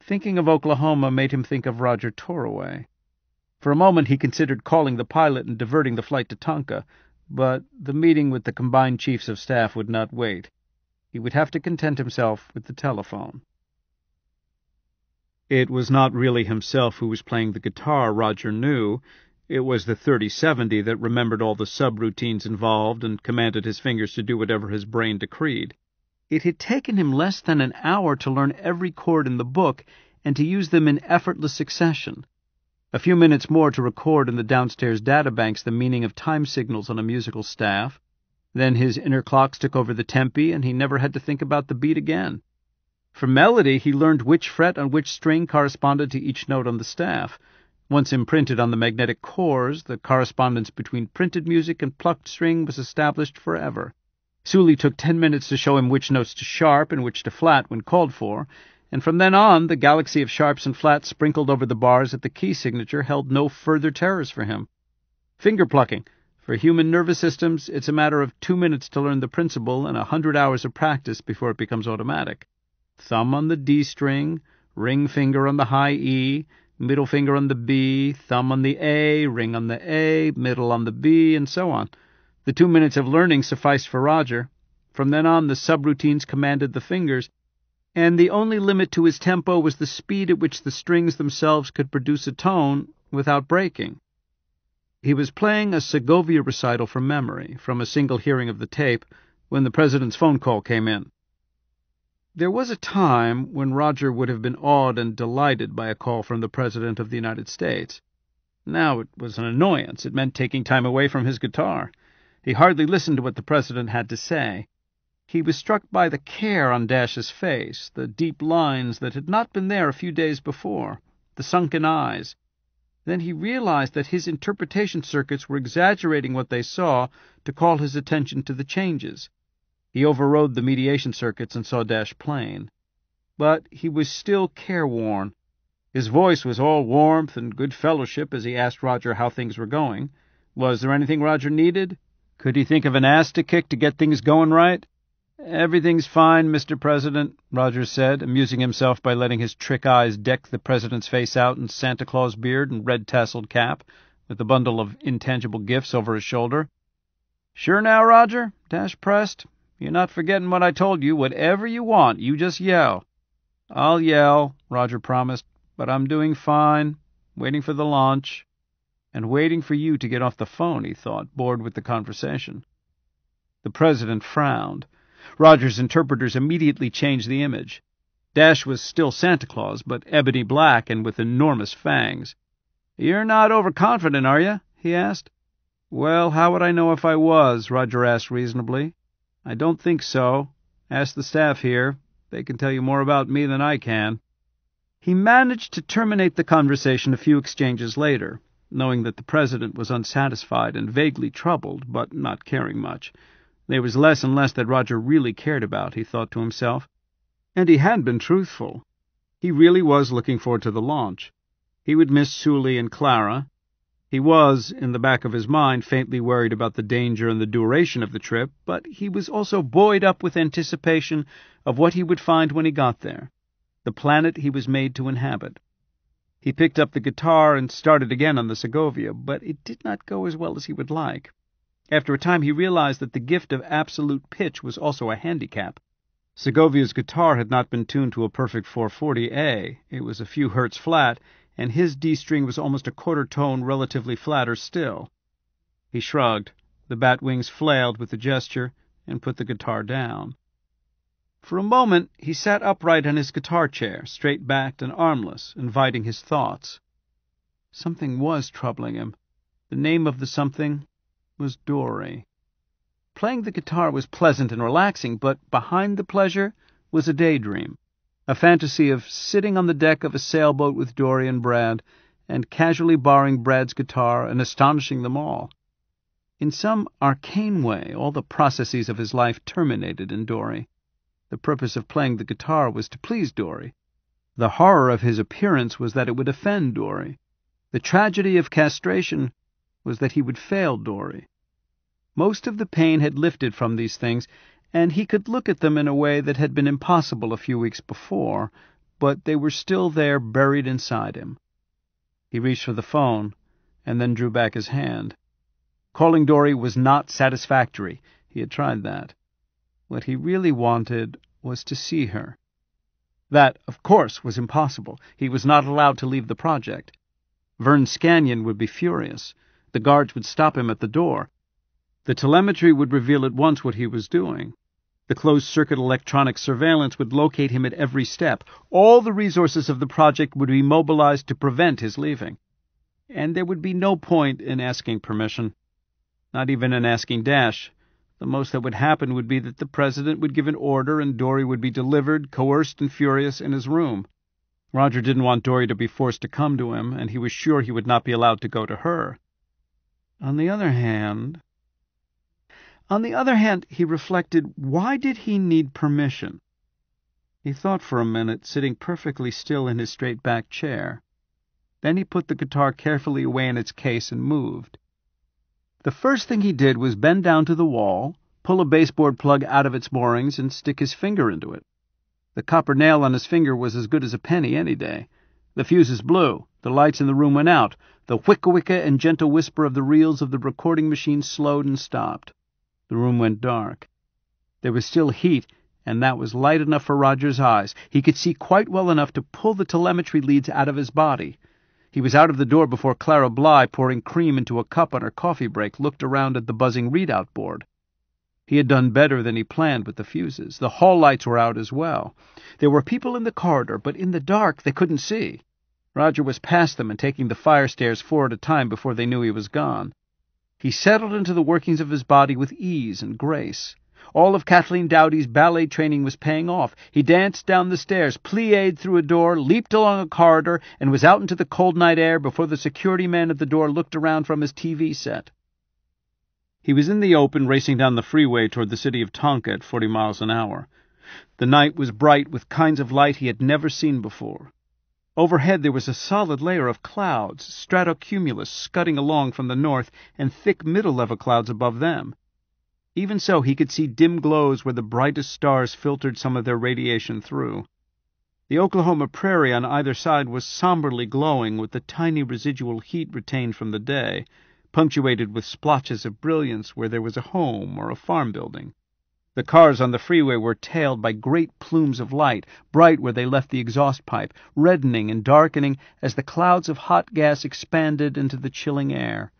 Thinking of Oklahoma made him think of Roger Toraway. For a moment he considered calling the pilot and diverting the flight to Tonka, but the meeting with the combined chiefs of staff would not wait. He would have to content himself with the telephone. It was not really himself who was playing the guitar, Roger knew. It was the 3070 that remembered all the subroutines involved and commanded his fingers to do whatever his brain decreed. It had taken him less than an hour to learn every chord in the book and to use them in effortless succession. A few minutes more to record in the downstairs databanks the meaning of time signals on a musical staff, then his inner clocks took over the tempi, and he never had to think about the beat again. From melody, he learned which fret on which string corresponded to each note on the staff. Once imprinted on the magnetic cores, the correspondence between printed music and plucked string was established forever. Suli took ten minutes to show him which notes to sharp and which to flat when called for, and from then on, the galaxy of sharps and flats sprinkled over the bars at the key signature held no further terrors for him. Finger plucking, for human nervous systems, it's a matter of two minutes to learn the principle and a hundred hours of practice before it becomes automatic. Thumb on the D string, ring finger on the high E, middle finger on the B, thumb on the A, ring on the A, middle on the B, and so on. The two minutes of learning sufficed for Roger. From then on, the subroutines commanded the fingers, and the only limit to his tempo was the speed at which the strings themselves could produce a tone without breaking. He was playing a Segovia recital from memory, from a single hearing of the tape, when the president's phone call came in. There was a time when Roger would have been awed and delighted by a call from the President of the United States. Now it was an annoyance. It meant taking time away from his guitar. He hardly listened to what the President had to say. He was struck by the care on Dash's face, the deep lines that had not been there a few days before, the sunken eyes, then he realized that his interpretation circuits were exaggerating what they saw to call his attention to the changes. He overrode the mediation circuits and saw Dash plain. But he was still careworn. His voice was all warmth and good fellowship as he asked Roger how things were going. Was there anything Roger needed? Could he think of an ass to kick to get things going right? Everything's fine, Mr. President, Rogers said, amusing himself by letting his trick eyes deck the president's face out in Santa Claus beard and red tasseled cap, with a bundle of intangible gifts over his shoulder. Sure now, Roger? Dash pressed. You're not forgetting what I told you. Whatever you want, you just yell. I'll yell, Roger promised, but I'm doing fine, waiting for the launch. And waiting for you to get off the phone, he thought, bored with the conversation. The president frowned. Roger's interpreters immediately changed the image. Dash was still Santa Claus, but ebony black and with enormous fangs. You're not overconfident, are you? he asked. Well, how would I know if I was? Roger asked reasonably. I don't think so. Ask the staff here. They can tell you more about me than I can. He managed to terminate the conversation a few exchanges later, knowing that the president was unsatisfied and vaguely troubled, but not caring much. There was less and less that Roger really cared about, he thought to himself. And he had been truthful. He really was looking forward to the launch. He would miss Sully and Clara. He was, in the back of his mind, faintly worried about the danger and the duration of the trip, but he was also buoyed up with anticipation of what he would find when he got there the planet he was made to inhabit. He picked up the guitar and started again on the Segovia, but it did not go as well as he would like. After a time, he realized that the gift of absolute pitch was also a handicap. Segovia's guitar had not been tuned to a perfect 440A. It was a few hertz flat, and his D string was almost a quarter tone relatively flatter still. He shrugged. The bat wings flailed with the gesture and put the guitar down. For a moment, he sat upright on his guitar chair, straight backed and armless, inviting his thoughts. Something was troubling him. The name of the something was Dorry. Playing the guitar was pleasant and relaxing, but behind the pleasure was a daydream, a fantasy of sitting on the deck of a sailboat with Dorry and Brad, and casually borrowing Brad's guitar and astonishing them all. In some arcane way, all the processes of his life terminated in Dory. The purpose of playing the guitar was to please Dory. The horror of his appearance was that it would offend Dory. The tragedy of castration was that he would fail Dory. Most of the pain had lifted from these things, and he could look at them in a way that had been impossible a few weeks before, but they were still there buried inside him. He reached for the phone, and then drew back his hand. Calling Dory was not satisfactory. He had tried that. What he really wanted was to see her. That, of course, was impossible. He was not allowed to leave the project. Vern Scanyon would be furious. The guards would stop him at the door. The telemetry would reveal at once what he was doing. The closed circuit electronic surveillance would locate him at every step. All the resources of the project would be mobilized to prevent his leaving. And there would be no point in asking permission, not even in asking Dash. The most that would happen would be that the president would give an order and Dory would be delivered, coerced and furious, in his room. Roger didn't want Dory to be forced to come to him, and he was sure he would not be allowed to go to her. On the other hand, on the other hand, he reflected, why did he need permission? He thought for a minute, sitting perfectly still in his straight backed chair. Then he put the guitar carefully away in its case and moved. The first thing he did was bend down to the wall, pull a baseboard plug out of its moorings, and stick his finger into it. The copper nail on his finger was as good as a penny any day. The fuses blew, the lights in the room went out, the wicka wicka and gentle whisper of the reels of the recording machine slowed and stopped. The room went dark. There was still heat, and that was light enough for Roger's eyes. He could see quite well enough to pull the telemetry leads out of his body. He was out of the door before Clara Bly, pouring cream into a cup on her coffee break, looked around at the buzzing readout board. He had done better than he planned with the fuses. The hall lights were out as well. There were people in the corridor, but in the dark they couldn't see. Roger was past them and taking the fire stairs four at a time before they knew he was gone. He settled into the workings of his body with ease and grace. All of Kathleen Dowdy's ballet training was paying off. He danced down the stairs, plied through a door, leaped along a corridor, and was out into the cold night air before the security man at the door looked around from his TV set. He was in the open, racing down the freeway toward the city of Tonka at 40 miles an hour. The night was bright with kinds of light he had never seen before. Overhead there was a solid layer of clouds, stratocumulus scudding along from the north, and thick middle-level clouds above them. Even so, he could see dim glows where the brightest stars filtered some of their radiation through. The Oklahoma prairie on either side was somberly glowing with the tiny residual heat retained from the day, punctuated with splotches of brilliance where there was a home or a farm building. The cars on the freeway were tailed by great plumes of light, bright where they left the exhaust pipe, reddening and darkening as the clouds of hot gas expanded into the chilling air.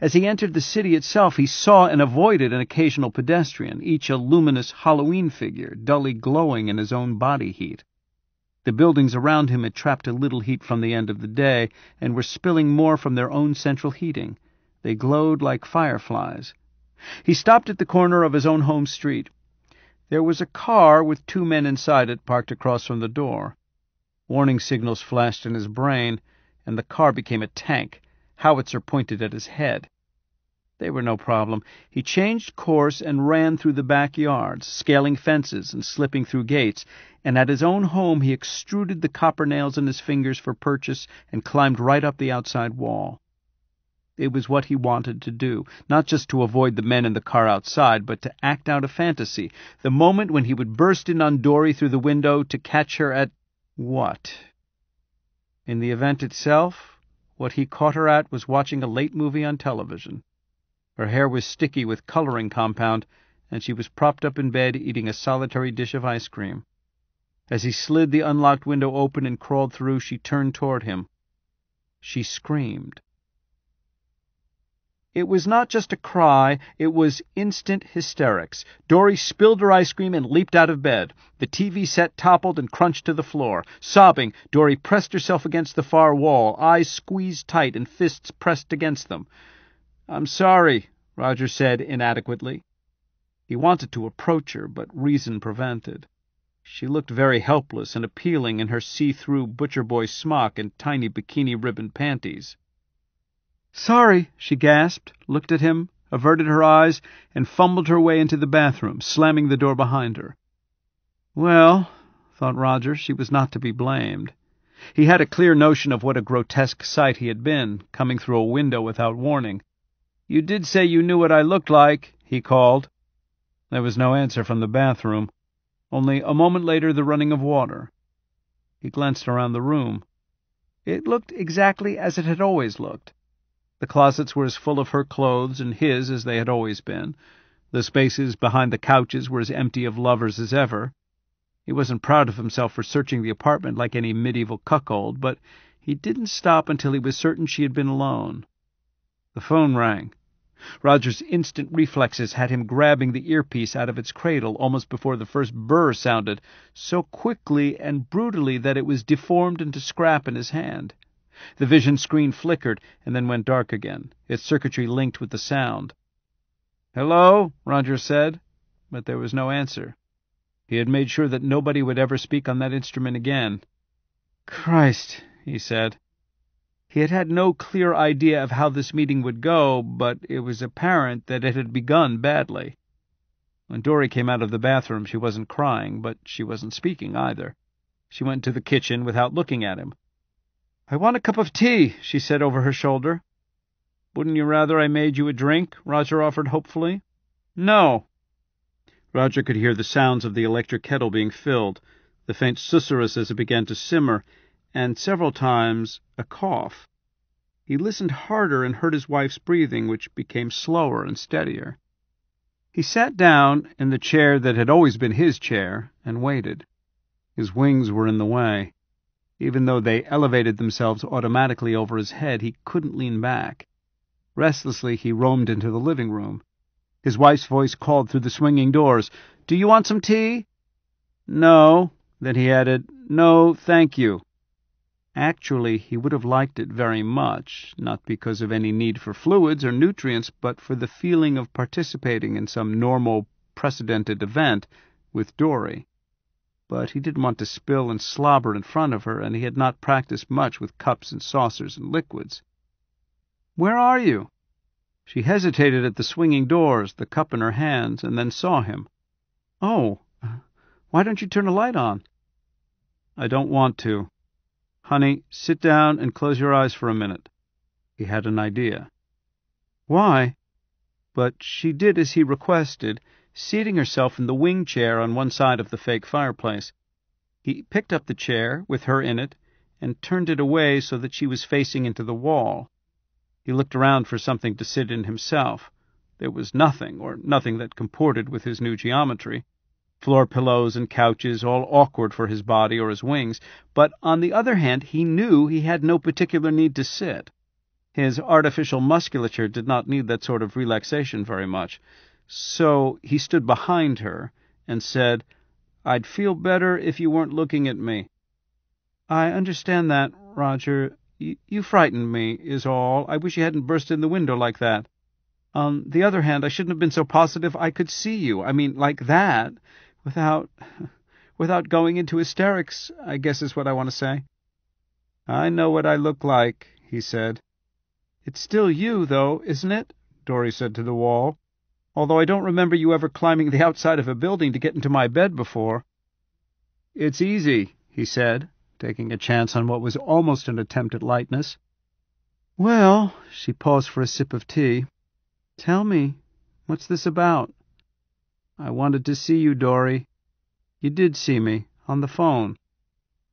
As he entered the city itself, he saw and avoided an occasional pedestrian, each a luminous Halloween figure, dully glowing in his own body heat. The buildings around him had trapped a little heat from the end of the day, and were spilling more from their own central heating. They glowed like fireflies. He stopped at the corner of his own home street. There was a car with two men inside it parked across from the door. Warning signals flashed in his brain, and the car became a tank, howitzer pointed at his head. They were no problem. He changed course and ran through the backyards, scaling fences and slipping through gates, and at his own home he extruded the copper nails in his fingers for purchase and climbed right up the outside wall. It was what he wanted to do, not just to avoid the men in the car outside, but to act out a fantasy. The moment when he would burst in on Dory through the window to catch her at what? In the event itself, what he caught her at was watching a late movie on television. Her hair was sticky with coloring compound, and she was propped up in bed eating a solitary dish of ice cream. As he slid the unlocked window open and crawled through, she turned toward him. She screamed. It was not just a cry, it was instant hysterics. Dory spilled her ice cream and leaped out of bed. The TV set toppled and crunched to the floor. Sobbing, Dory pressed herself against the far wall, eyes squeezed tight and fists pressed against them. I'm sorry, Roger said inadequately. He wanted to approach her, but reason prevented. She looked very helpless and appealing in her see-through butcher boy smock and tiny bikini ribbon panties. Sorry, she gasped, looked at him, averted her eyes, and fumbled her way into the bathroom, slamming the door behind her. Well, thought Roger, she was not to be blamed. He had a clear notion of what a grotesque sight he had been, coming through a window without warning. You did say you knew what I looked like, he called. There was no answer from the bathroom, only a moment later the running of water. He glanced around the room. It looked exactly as it had always looked. The closets were as full of her clothes and his as they had always been. The spaces behind the couches were as empty of lovers as ever. He wasn't proud of himself for searching the apartment like any medieval cuckold, but he didn't stop until he was certain she had been alone. The phone rang. Roger's instant reflexes had him grabbing the earpiece out of its cradle almost before the first burr sounded, so quickly and brutally that it was deformed into scrap in his hand. The vision screen flickered and then went dark again, its circuitry linked with the sound. Hello, Roger said, but there was no answer. He had made sure that nobody would ever speak on that instrument again. Christ, he said. He had had no clear idea of how this meeting would go, but it was apparent that it had begun badly. When Dory came out of the bathroom, she wasn't crying, but she wasn't speaking either. She went to the kitchen without looking at him. I want a cup of tea, she said over her shoulder. Wouldn't you rather I made you a drink? Roger offered hopefully. No. Roger could hear the sounds of the electric kettle being filled, the faint susurrus as it began to simmer, and several times a cough. He listened harder and heard his wife's breathing, which became slower and steadier. He sat down in the chair that had always been his chair and waited. His wings were in the way. Even though they elevated themselves automatically over his head, he couldn't lean back. Restlessly, he roamed into the living room. His wife's voice called through the swinging doors, Do you want some tea? No. Then he added, No, thank you. Actually, he would have liked it very much, not because of any need for fluids or nutrients, but for the feeling of participating in some normal, precedented event with Dory but he didn't want to spill and slobber in front of her, and he had not practiced much with cups and saucers and liquids. Where are you? She hesitated at the swinging doors, the cup in her hands, and then saw him. Oh, why don't you turn a light on? I don't want to. Honey, sit down and close your eyes for a minute. He had an idea. Why? But she did as he requested, seating herself in the wing chair on one side of the fake fireplace. He picked up the chair, with her in it, and turned it away so that she was facing into the wall. He looked around for something to sit in himself. There was nothing, or nothing that comported with his new geometry. Floor pillows and couches, all awkward for his body or his wings, but on the other hand, he knew he had no particular need to sit. His artificial musculature did not need that sort of relaxation very much. So he stood behind her and said, I'd feel better if you weren't looking at me. I understand that, Roger. Y you frightened me, is all. I wish you hadn't burst in the window like that. On the other hand, I shouldn't have been so positive I could see you. I mean, like that, without, without going into hysterics, I guess is what I want to say. I know what I look like, he said. It's still you, though, isn't it? Dory said to the wall although I don't remember you ever climbing the [laughs] outside of a building to get into my bed before. It's easy, he said, taking a chance on what was almost an attempt at lightness. Well, she paused for a sip of tea. Tell me, what's this about? I wanted to see you, Dory. You did see me, on the phone.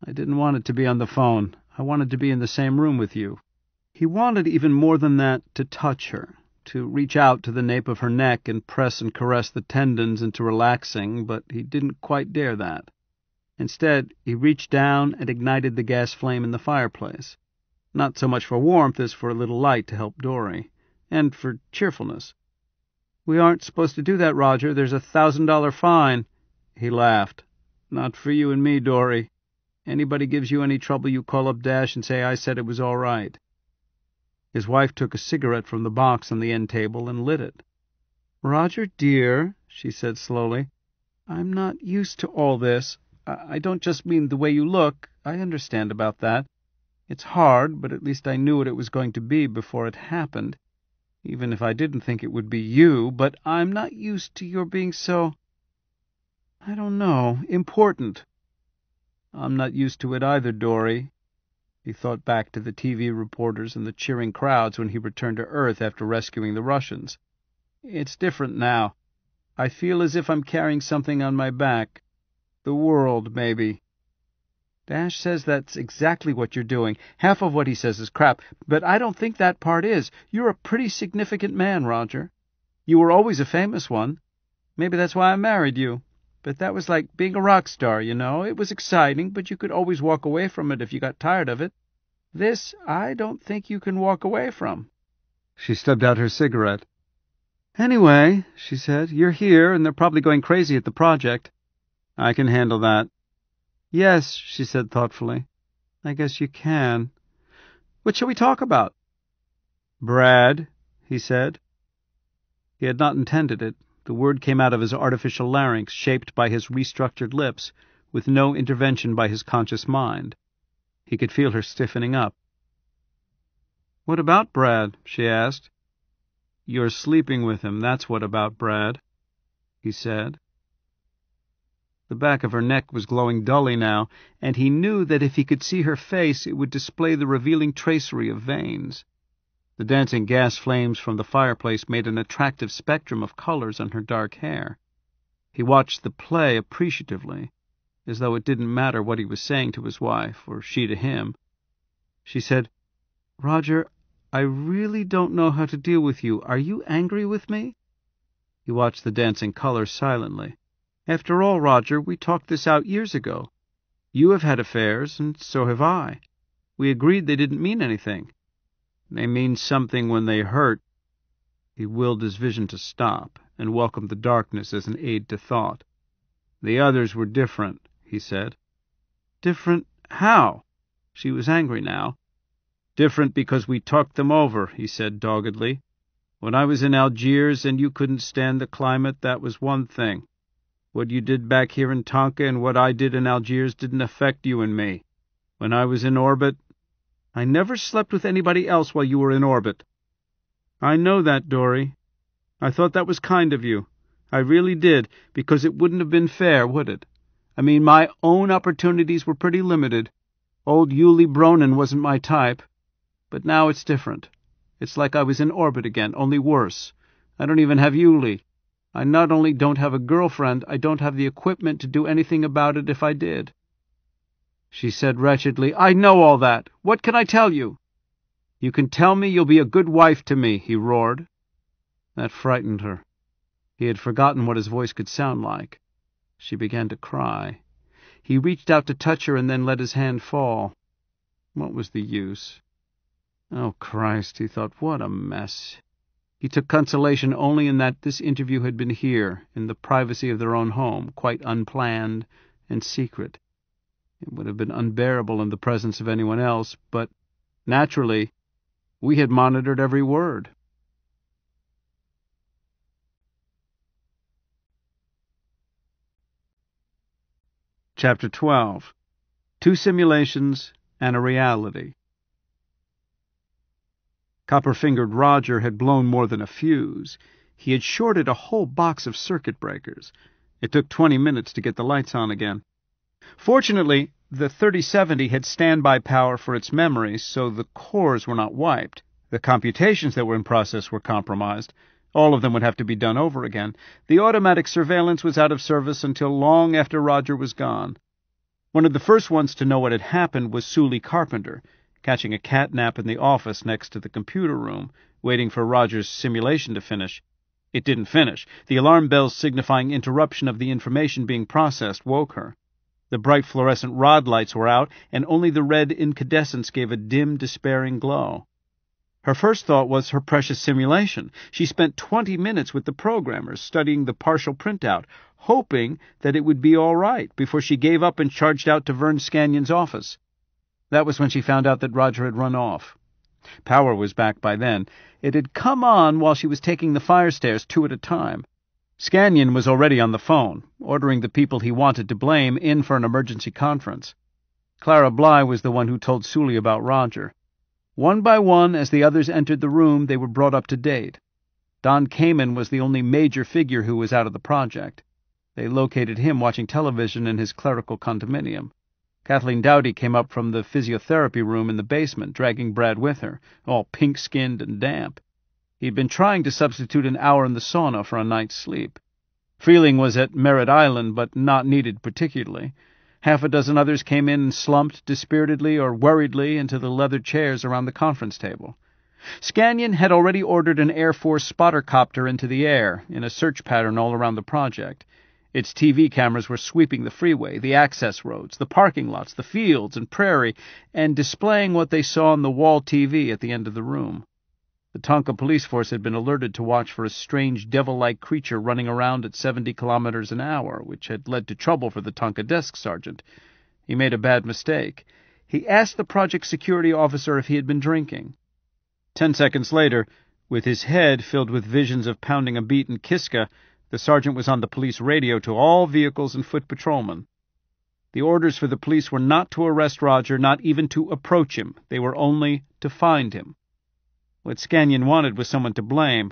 I didn't want it to be on the phone. I wanted to be in the same room with you. He wanted even more than that to touch her, to reach out to the nape of her neck and press and caress the tendons into relaxing, but he didn't quite dare that. Instead, he reached down and ignited the gas flame in the fireplace. Not so much for warmth as for a little light to help Dory, and for cheerfulness. We aren't supposed to do that, Roger. There's a thousand dollar fine. He laughed. Not for you and me, Dory. Anybody gives you any trouble, you call up Dash and say I said it was all right. His wife took a cigarette from the box on the end table and lit it. "Roger, dear," she said slowly, "I'm not used to all this. I don't just mean the way you look. I understand about that. It's hard, but at least I knew what it was going to be before it happened, even if I didn't think it would be you. But I'm not used to your being so I don't know important." "I'm not used to it either, Dorry. He thought back to the TV reporters and the cheering crowds when he returned to Earth after rescuing the Russians. It's different now. I feel as if I'm carrying something on my back. The world, maybe. Dash says that's exactly what you're doing. Half of what he says is crap, but I don't think that part is. You're a pretty significant man, Roger. You were always a famous one. Maybe that's why I married you. But that was like being a rock star, you know. It was exciting, but you could always walk away from it if you got tired of it. This, I don't think you can walk away from. She stubbed out her cigarette. Anyway, she said, you're here, and they're probably going crazy at the project. I can handle that. Yes, she said thoughtfully. I guess you can. What shall we talk about? Brad, he said. He had not intended it. The word came out of his artificial larynx, shaped by his restructured lips, with no intervention by his conscious mind. He could feel her stiffening up. What about Brad? she asked. You're sleeping with him, that's what about Brad, he said. The back of her neck was glowing dully now, and he knew that if he could see her face it would display the revealing tracery of veins. The dancing gas flames from the fireplace made an attractive spectrum of colors on her dark hair. He watched the play appreciatively, as though it didn't matter what he was saying to his wife, or she to him. She said, Roger, I really don't know how to deal with you. Are you angry with me? He watched the dancing colors silently. After all, Roger, we talked this out years ago. You have had affairs, and so have I. We agreed they didn't mean anything. They mean something when they hurt." He willed his vision to stop, and welcomed the darkness as an aid to thought. "The others were different," he said. "Different how?" She was angry now. "Different because we talked them over," he said doggedly. "When I was in Algiers and you couldn't stand the climate, that was one thing. What you did back here in Tonka and what I did in Algiers didn't affect you and me. When I was in orbit I never slept with anybody else while you were in orbit." "I know that, Dorry. I thought that was kind of you. I really did, because it wouldn't have been fair, would it? I mean, my own opportunities were pretty limited. Old Yuli Bronin wasn't my type. But now it's different. It's like I was in orbit again, only worse. I don't even have Yuli. I not only don't have a girlfriend, I don't have the equipment to do anything about it if I did she said wretchedly. I know all that. What can I tell you? You can tell me you'll be a good wife to me, he roared. That frightened her. He had forgotten what his voice could sound like. She began to cry. He reached out to touch her and then let his hand fall. What was the use? Oh, Christ, he thought, what a mess. He took consolation only in that this interview had been here, in the privacy of their own home, quite unplanned and secret. It would have been unbearable in the presence of anyone else, but naturally, we had monitored every word. Chapter 12 Two Simulations and a Reality. Copper fingered Roger had blown more than a fuse. He had shorted a whole box of circuit breakers. It took 20 minutes to get the lights on again. Fortunately, the 3070 had standby power for its memory, so the cores were not wiped. The computations that were in process were compromised. All of them would have to be done over again. The automatic surveillance was out of service until long after Roger was gone. One of the first ones to know what had happened was Sully Carpenter, catching a cat nap in the office next to the computer room, waiting for Roger's simulation to finish. It didn't finish. The alarm bells signifying interruption of the information being processed woke her. The bright fluorescent rod lights were out, and only the red incandescence gave a dim, despairing glow. Her first thought was her precious simulation. She spent 20 minutes with the programmers studying the partial printout, hoping that it would be all right before she gave up and charged out to Vern Scannion's office. That was when she found out that Roger had run off. Power was back by then. It had come on while she was taking the fire stairs two at a time. Scanyon was already on the phone, ordering the people he wanted to blame in for an emergency conference. Clara Bly was the one who told Sully about Roger. One by one, as the others entered the room, they were brought up to date. Don Kamen was the only major figure who was out of the project. They located him watching television in his clerical condominium. Kathleen Dowdy came up from the physiotherapy room in the basement, dragging Brad with her, all pink-skinned and damp. He'd been trying to substitute an hour in the sauna for a night's sleep. Freeling was at Merritt Island, but not needed particularly. Half a dozen others came in and slumped dispiritedly or worriedly into the leather chairs around the conference table. Scanyon had already ordered an Air Force spotter copter into the air, in a search pattern all around the project. Its TV cameras were sweeping the freeway, the access roads, the parking lots, the fields and prairie, and displaying what they saw on the wall TV at the end of the room. The Tonka police force had been alerted to watch for a strange devil-like creature running around at 70 kilometers an hour, which had led to trouble for the Tonka desk sergeant. He made a bad mistake. He asked the project security officer if he had been drinking. Ten seconds later, with his head filled with visions of pounding a beaten Kiska, the sergeant was on the police radio to all vehicles and foot patrolmen. The orders for the police were not to arrest Roger, not even to approach him. They were only to find him. What Scanyon wanted was someone to blame.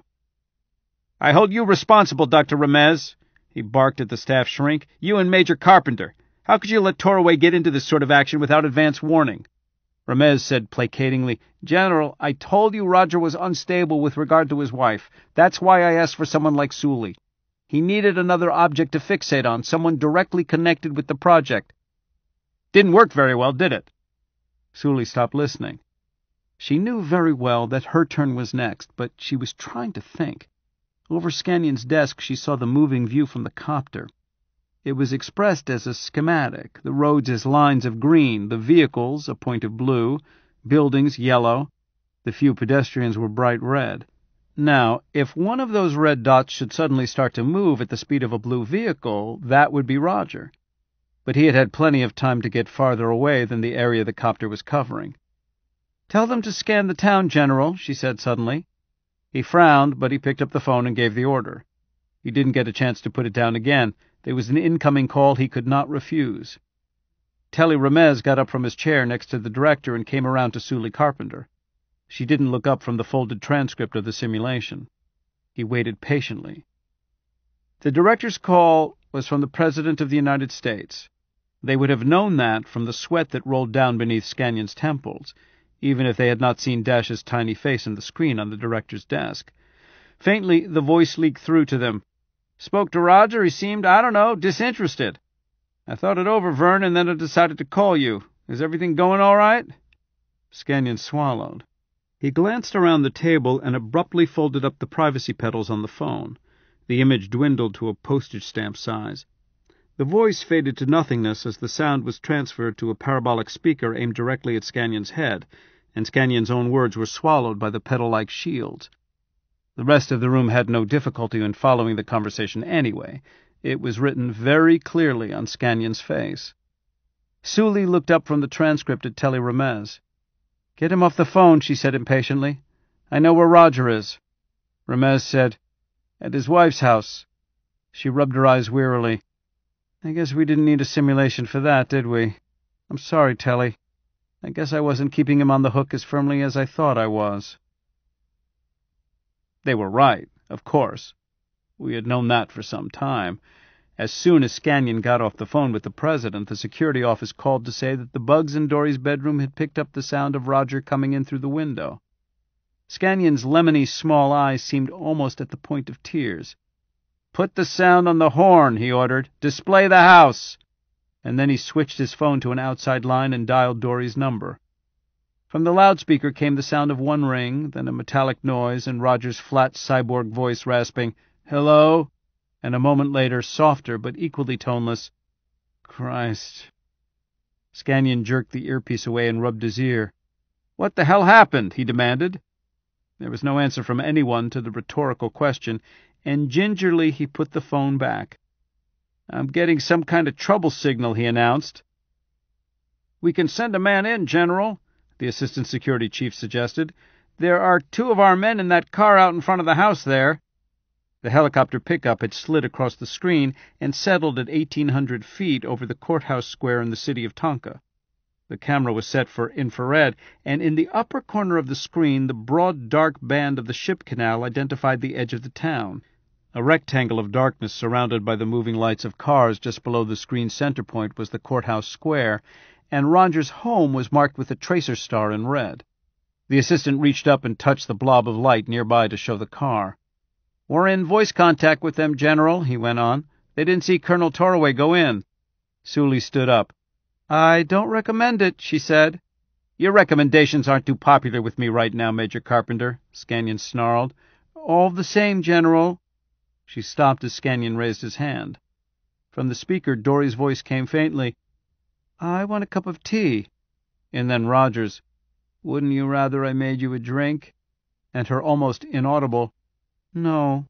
I hold you responsible, Dr. Ramez, he barked at the staff shrink. You and Major Carpenter. How could you let Toraway get into this sort of action without advance warning? Ramez said placatingly, General, I told you Roger was unstable with regard to his wife. That's why I asked for someone like Suli. He needed another object to fixate on, someone directly connected with the project. Didn't work very well, did it? Suli stopped listening. She knew very well that her turn was next, but she was trying to think. Over Scanion's desk she saw the moving view from the copter. It was expressed as a schematic, the roads as lines of green, the vehicles a point of blue, buildings yellow, the few pedestrians were bright red. Now, if one of those red dots should suddenly start to move at the speed of a blue vehicle, that would be Roger. But he had had plenty of time to get farther away than the area the copter was covering. Tell them to scan the town, General, she said suddenly. He frowned, but he picked up the phone and gave the order. He didn't get a chance to put it down again. There was an incoming call he could not refuse. Telly Ramez got up from his chair next to the director and came around to Sully Carpenter. She didn't look up from the folded transcript of the simulation. He waited patiently. The director's call was from the President of the United States. They would have known that from the sweat that rolled down beneath Scannion's temples even if they had not seen Dash's tiny face in the screen on the director's desk. Faintly, the voice leaked through to them. Spoke to Roger, he seemed, I don't know, disinterested. I thought it over, Vern, and then I decided to call you. Is everything going all right? Scanyon swallowed. He glanced around the table and abruptly folded up the privacy pedals on the phone. The image dwindled to a postage stamp size. The voice faded to nothingness as the sound was transferred to a parabolic speaker aimed directly at Scannion's head, and Scannion's own words were swallowed by the petal-like shield. The rest of the room had no difficulty in following the conversation anyway. It was written very clearly on Scannion's face. Suli looked up from the transcript at Telly Ramez. Get him off the phone, she said impatiently. I know where Roger is. Ramez said, At his wife's house. She rubbed her eyes wearily. I guess we didn't need a simulation for that, did we? I'm sorry, Telly. I guess I wasn't keeping him on the hook as firmly as I thought I was. They were right, of course. We had known that for some time. As soon as Scanyon got off the phone with the president, the security office called to say that the bugs in Dory's bedroom had picked up the sound of Roger coming in through the window. Scanyon's lemony small eyes seemed almost at the point of tears. Put the sound on the horn, he ordered. Display the house. And then he switched his phone to an outside line and dialed Dory's number. From the loudspeaker came the sound of one ring, then a metallic noise, and Roger's flat cyborg voice rasping, Hello? And a moment later, softer but equally toneless, Christ. Scannion jerked the earpiece away and rubbed his ear. What the hell happened? he demanded. There was no answer from anyone to the rhetorical question, and gingerly he put the phone back. I'm getting some kind of trouble signal, he announced. We can send a man in, General, the assistant security chief suggested. There are two of our men in that car out in front of the house there. The helicopter pickup had slid across the screen and settled at 1,800 feet over the courthouse square in the city of Tonka. The camera was set for infrared, and in the upper corner of the screen, the broad dark band of the ship canal identified the edge of the town. A rectangle of darkness surrounded by the moving lights of cars just below the screen center point was the courthouse square, and Roger's home was marked with a tracer star in red. The assistant reached up and touched the blob of light nearby to show the car. We're in voice contact with them, General, he went on. They didn't see Colonel Toroway go in. Suli stood up. I don't recommend it, she said. Your recommendations aren't too popular with me right now, Major Carpenter, Scanyon snarled. All the same, General, she stopped as Scanyon raised his hand. From the speaker Dory's voice came faintly, "I want a cup of tea." And then Roger's, "Wouldn't you rather I made you a drink?" and her almost inaudible, "No."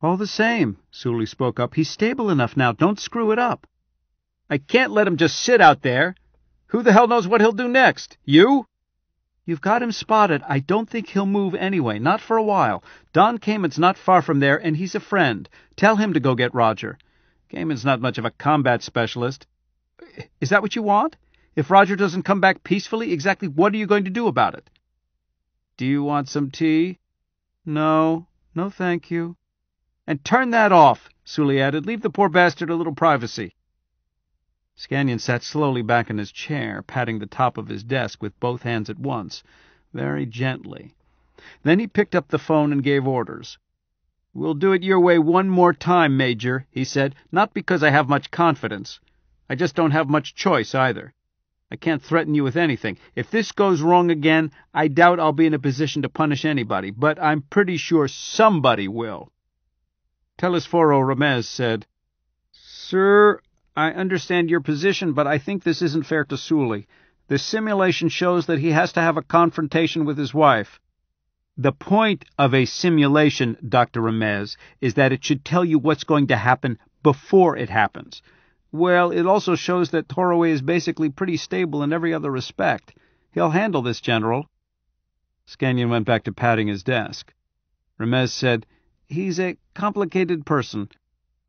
"All the same," Sulu spoke up, "he's stable enough now. Don't screw it up." "I can't let him just sit out there. Who the hell knows what he'll do next? You? You've got him spotted. I don't think he'll move anyway, not for a while. Don Caymans not far from there, and he's a friend. Tell him to go get Roger. Caymans not much of a combat specialist. Is that what you want? If Roger doesn't come back peacefully, exactly what are you going to do about it? Do you want some tea? No, no thank you. And turn that off, Sully added. Leave the poor bastard a little privacy. Scanyon sat slowly back in his chair, patting the top of his desk with both hands at once, very gently. Then he picked up the phone and gave orders. We'll do it your way one more time, Major, he said, not because I have much confidence. I just don't have much choice either. I can't threaten you with anything. If this goes wrong again, I doubt I'll be in a position to punish anybody, but I'm pretty sure somebody will. Telesforo Ramez said, Sir, I understand your position, but I think this isn't fair to Sully. The simulation shows that he has to have a confrontation with his wife. The point of a simulation, Dr. Ramez, is that it should tell you what's going to happen before it happens. Well, it also shows that Toroway is basically pretty stable in every other respect. He'll handle this, General. Scanyon went back to patting his desk. Ramez said, He's a complicated person.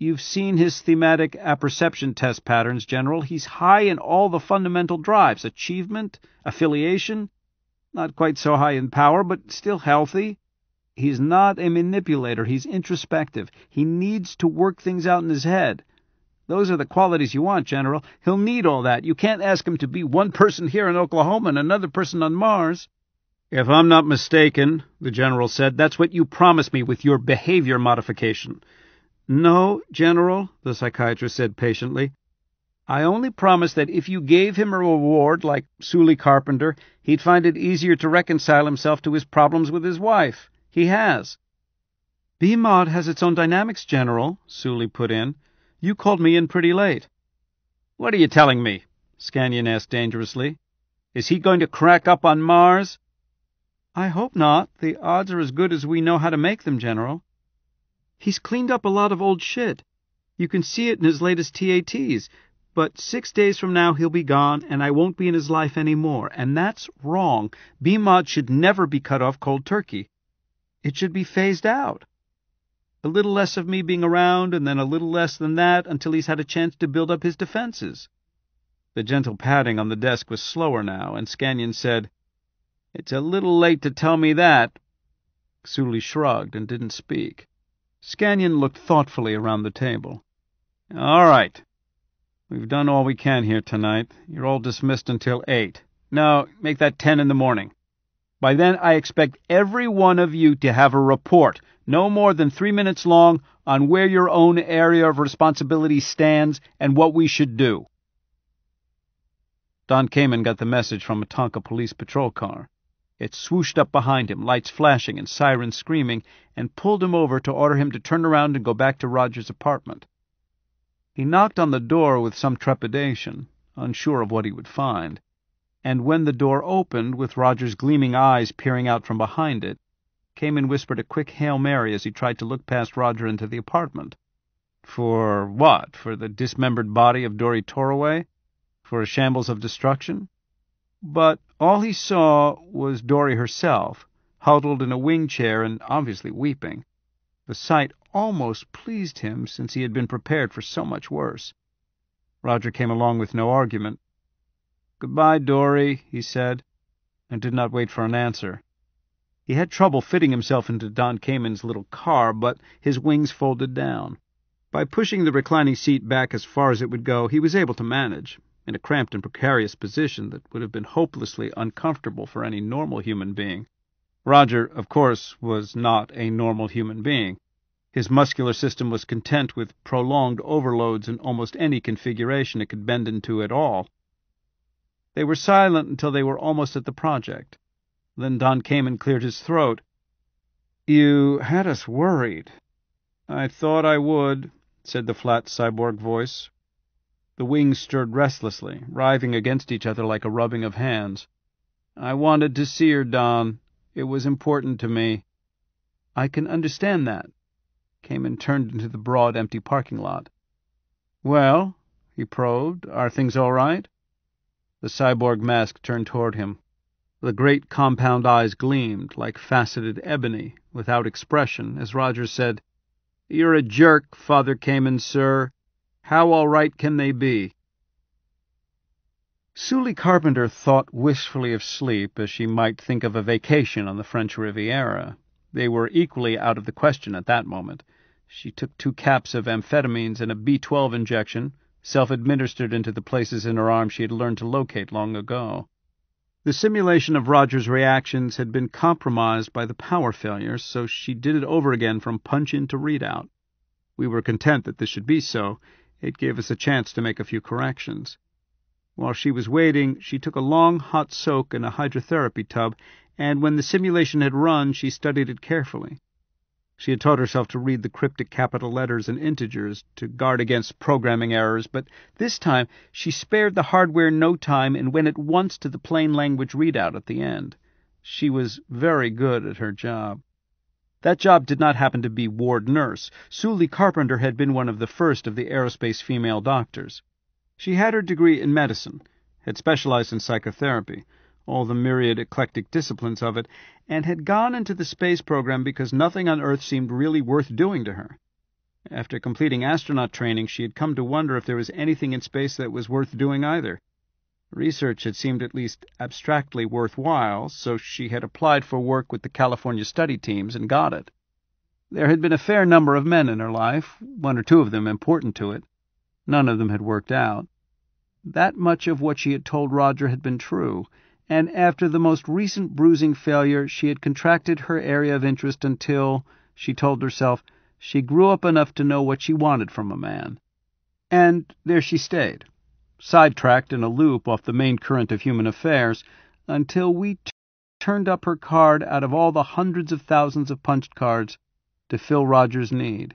You've seen his thematic apperception test patterns, General. He's high in all the fundamental drives achievement, affiliation, not quite so high in power, but still healthy. He's not a manipulator, he's introspective. He needs to work things out in his head. Those are the qualities you want, General. He'll need all that. You can't ask him to be one person here in Oklahoma and another person on Mars. If I'm not mistaken, the General said, that's what you promised me with your behavior modification. "No, General," the psychiatrist said patiently. "I only promised that if you gave him a reward like Sully Carpenter, he'd find it easier to reconcile himself to his problems with his wife. He has." "B Mod has its own dynamics, General," Sully put in. "You called me in pretty late." "What are you telling me?" Scanlan asked dangerously. "Is he going to crack up on Mars?" "I hope not. The odds are as good as we know how to make them, General. He's cleaned up a lot of old shit. You can see it in his latest TATs. But six days from now, he'll be gone, and I won't be in his life any more. And that's wrong. BMOD should never be cut off cold turkey. It should be phased out. A little less of me being around, and then a little less than that, until he's had a chance to build up his defenses. The gentle patting on the desk was slower now, and Scanyon said, It's a little late to tell me that. Suli shrugged and didn't speak. Scanyon looked thoughtfully around the table. "All right. We've done all we can here tonight. You're all dismissed until eight. Now make that ten in the morning. By then, I expect every one of you to have a report, no more than three minutes long, on where your own area of responsibility stands and what we should do. Don Kamen got the message from a Tonka police patrol car. It swooshed up behind him, lights flashing and sirens screaming, and pulled him over to order him to turn around and go back to Roger's apartment. He knocked on the door with some trepidation, unsure of what he would find. And when the door opened, with Roger's gleaming eyes peering out from behind it, came and whispered a quick Hail Mary as he tried to look past Roger into the apartment. For what? For the dismembered body of Dory Torraway? For a shambles of destruction? But all he saw was Dorry herself, huddled in a wing chair and obviously weeping. The sight almost pleased him, since he had been prepared for so much worse. Roger came along with no argument. "Goodbye, Dorry," he said, and did not wait for an answer. He had trouble fitting himself into Don Cayman's little car, but his wings folded down. By pushing the reclining seat back as far as it would go, he was able to manage in a cramped and precarious position that would have been hopelessly uncomfortable for any normal human being. Roger, of course, was not a normal human being. His muscular system was content with prolonged overloads in almost any configuration it could bend into at all. They were silent until they were almost at the project. Then Don came and cleared his throat. You had us worried. I thought I would, said the flat cyborg voice, the wings stirred restlessly, writhing against each other like a rubbing of hands. "I wanted to see her, Don. It was important to me." "I can understand that." Cayman turned into the broad, empty parking lot. "Well?" he probed. "Are things all right?" The cyborg mask turned toward him. The great compound eyes gleamed, like faceted ebony, without expression, as Roger said, "You're a jerk, Father Cayman, sir. How all right can they be? Sully Carpenter thought wistfully of sleep as she might think of a vacation on the French Riviera. They were equally out of the question at that moment. She took two caps of amphetamines and a B12 injection, self administered into the places in her arm she had learned to locate long ago. The simulation of Roger's reactions had been compromised by the power failure, so she did it over again from punch in to readout. We were content that this should be so, it gave us a chance to make a few corrections. While she was waiting, she took a long, hot soak in a hydrotherapy tub, and when the simulation had run, she studied it carefully. She had taught herself to read the cryptic capital letters and integers to guard against programming errors, but this time she spared the hardware no time and went at once to the plain language readout at the end. She was very good at her job. That job did not happen to be ward nurse. Suli Carpenter had been one of the first of the aerospace female doctors. She had her degree in medicine, had specialized in psychotherapy, all the myriad eclectic disciplines of it, and had gone into the space program because nothing on Earth seemed really worth doing to her. After completing astronaut training, she had come to wonder if there was anything in space that was worth doing either. Research had seemed at least abstractly worthwhile, so she had applied for work with the California study teams and got it. There had been a fair number of men in her life, one or two of them important to it. None of them had worked out. That much of what she had told Roger had been true, and after the most recent bruising failure, she had contracted her area of interest until, she told herself, she grew up enough to know what she wanted from a man. And there she stayed sidetracked in a loop off the main current of human affairs, until we t- turned up her card out of all the hundreds of thousands of punched cards to fill Roger's need.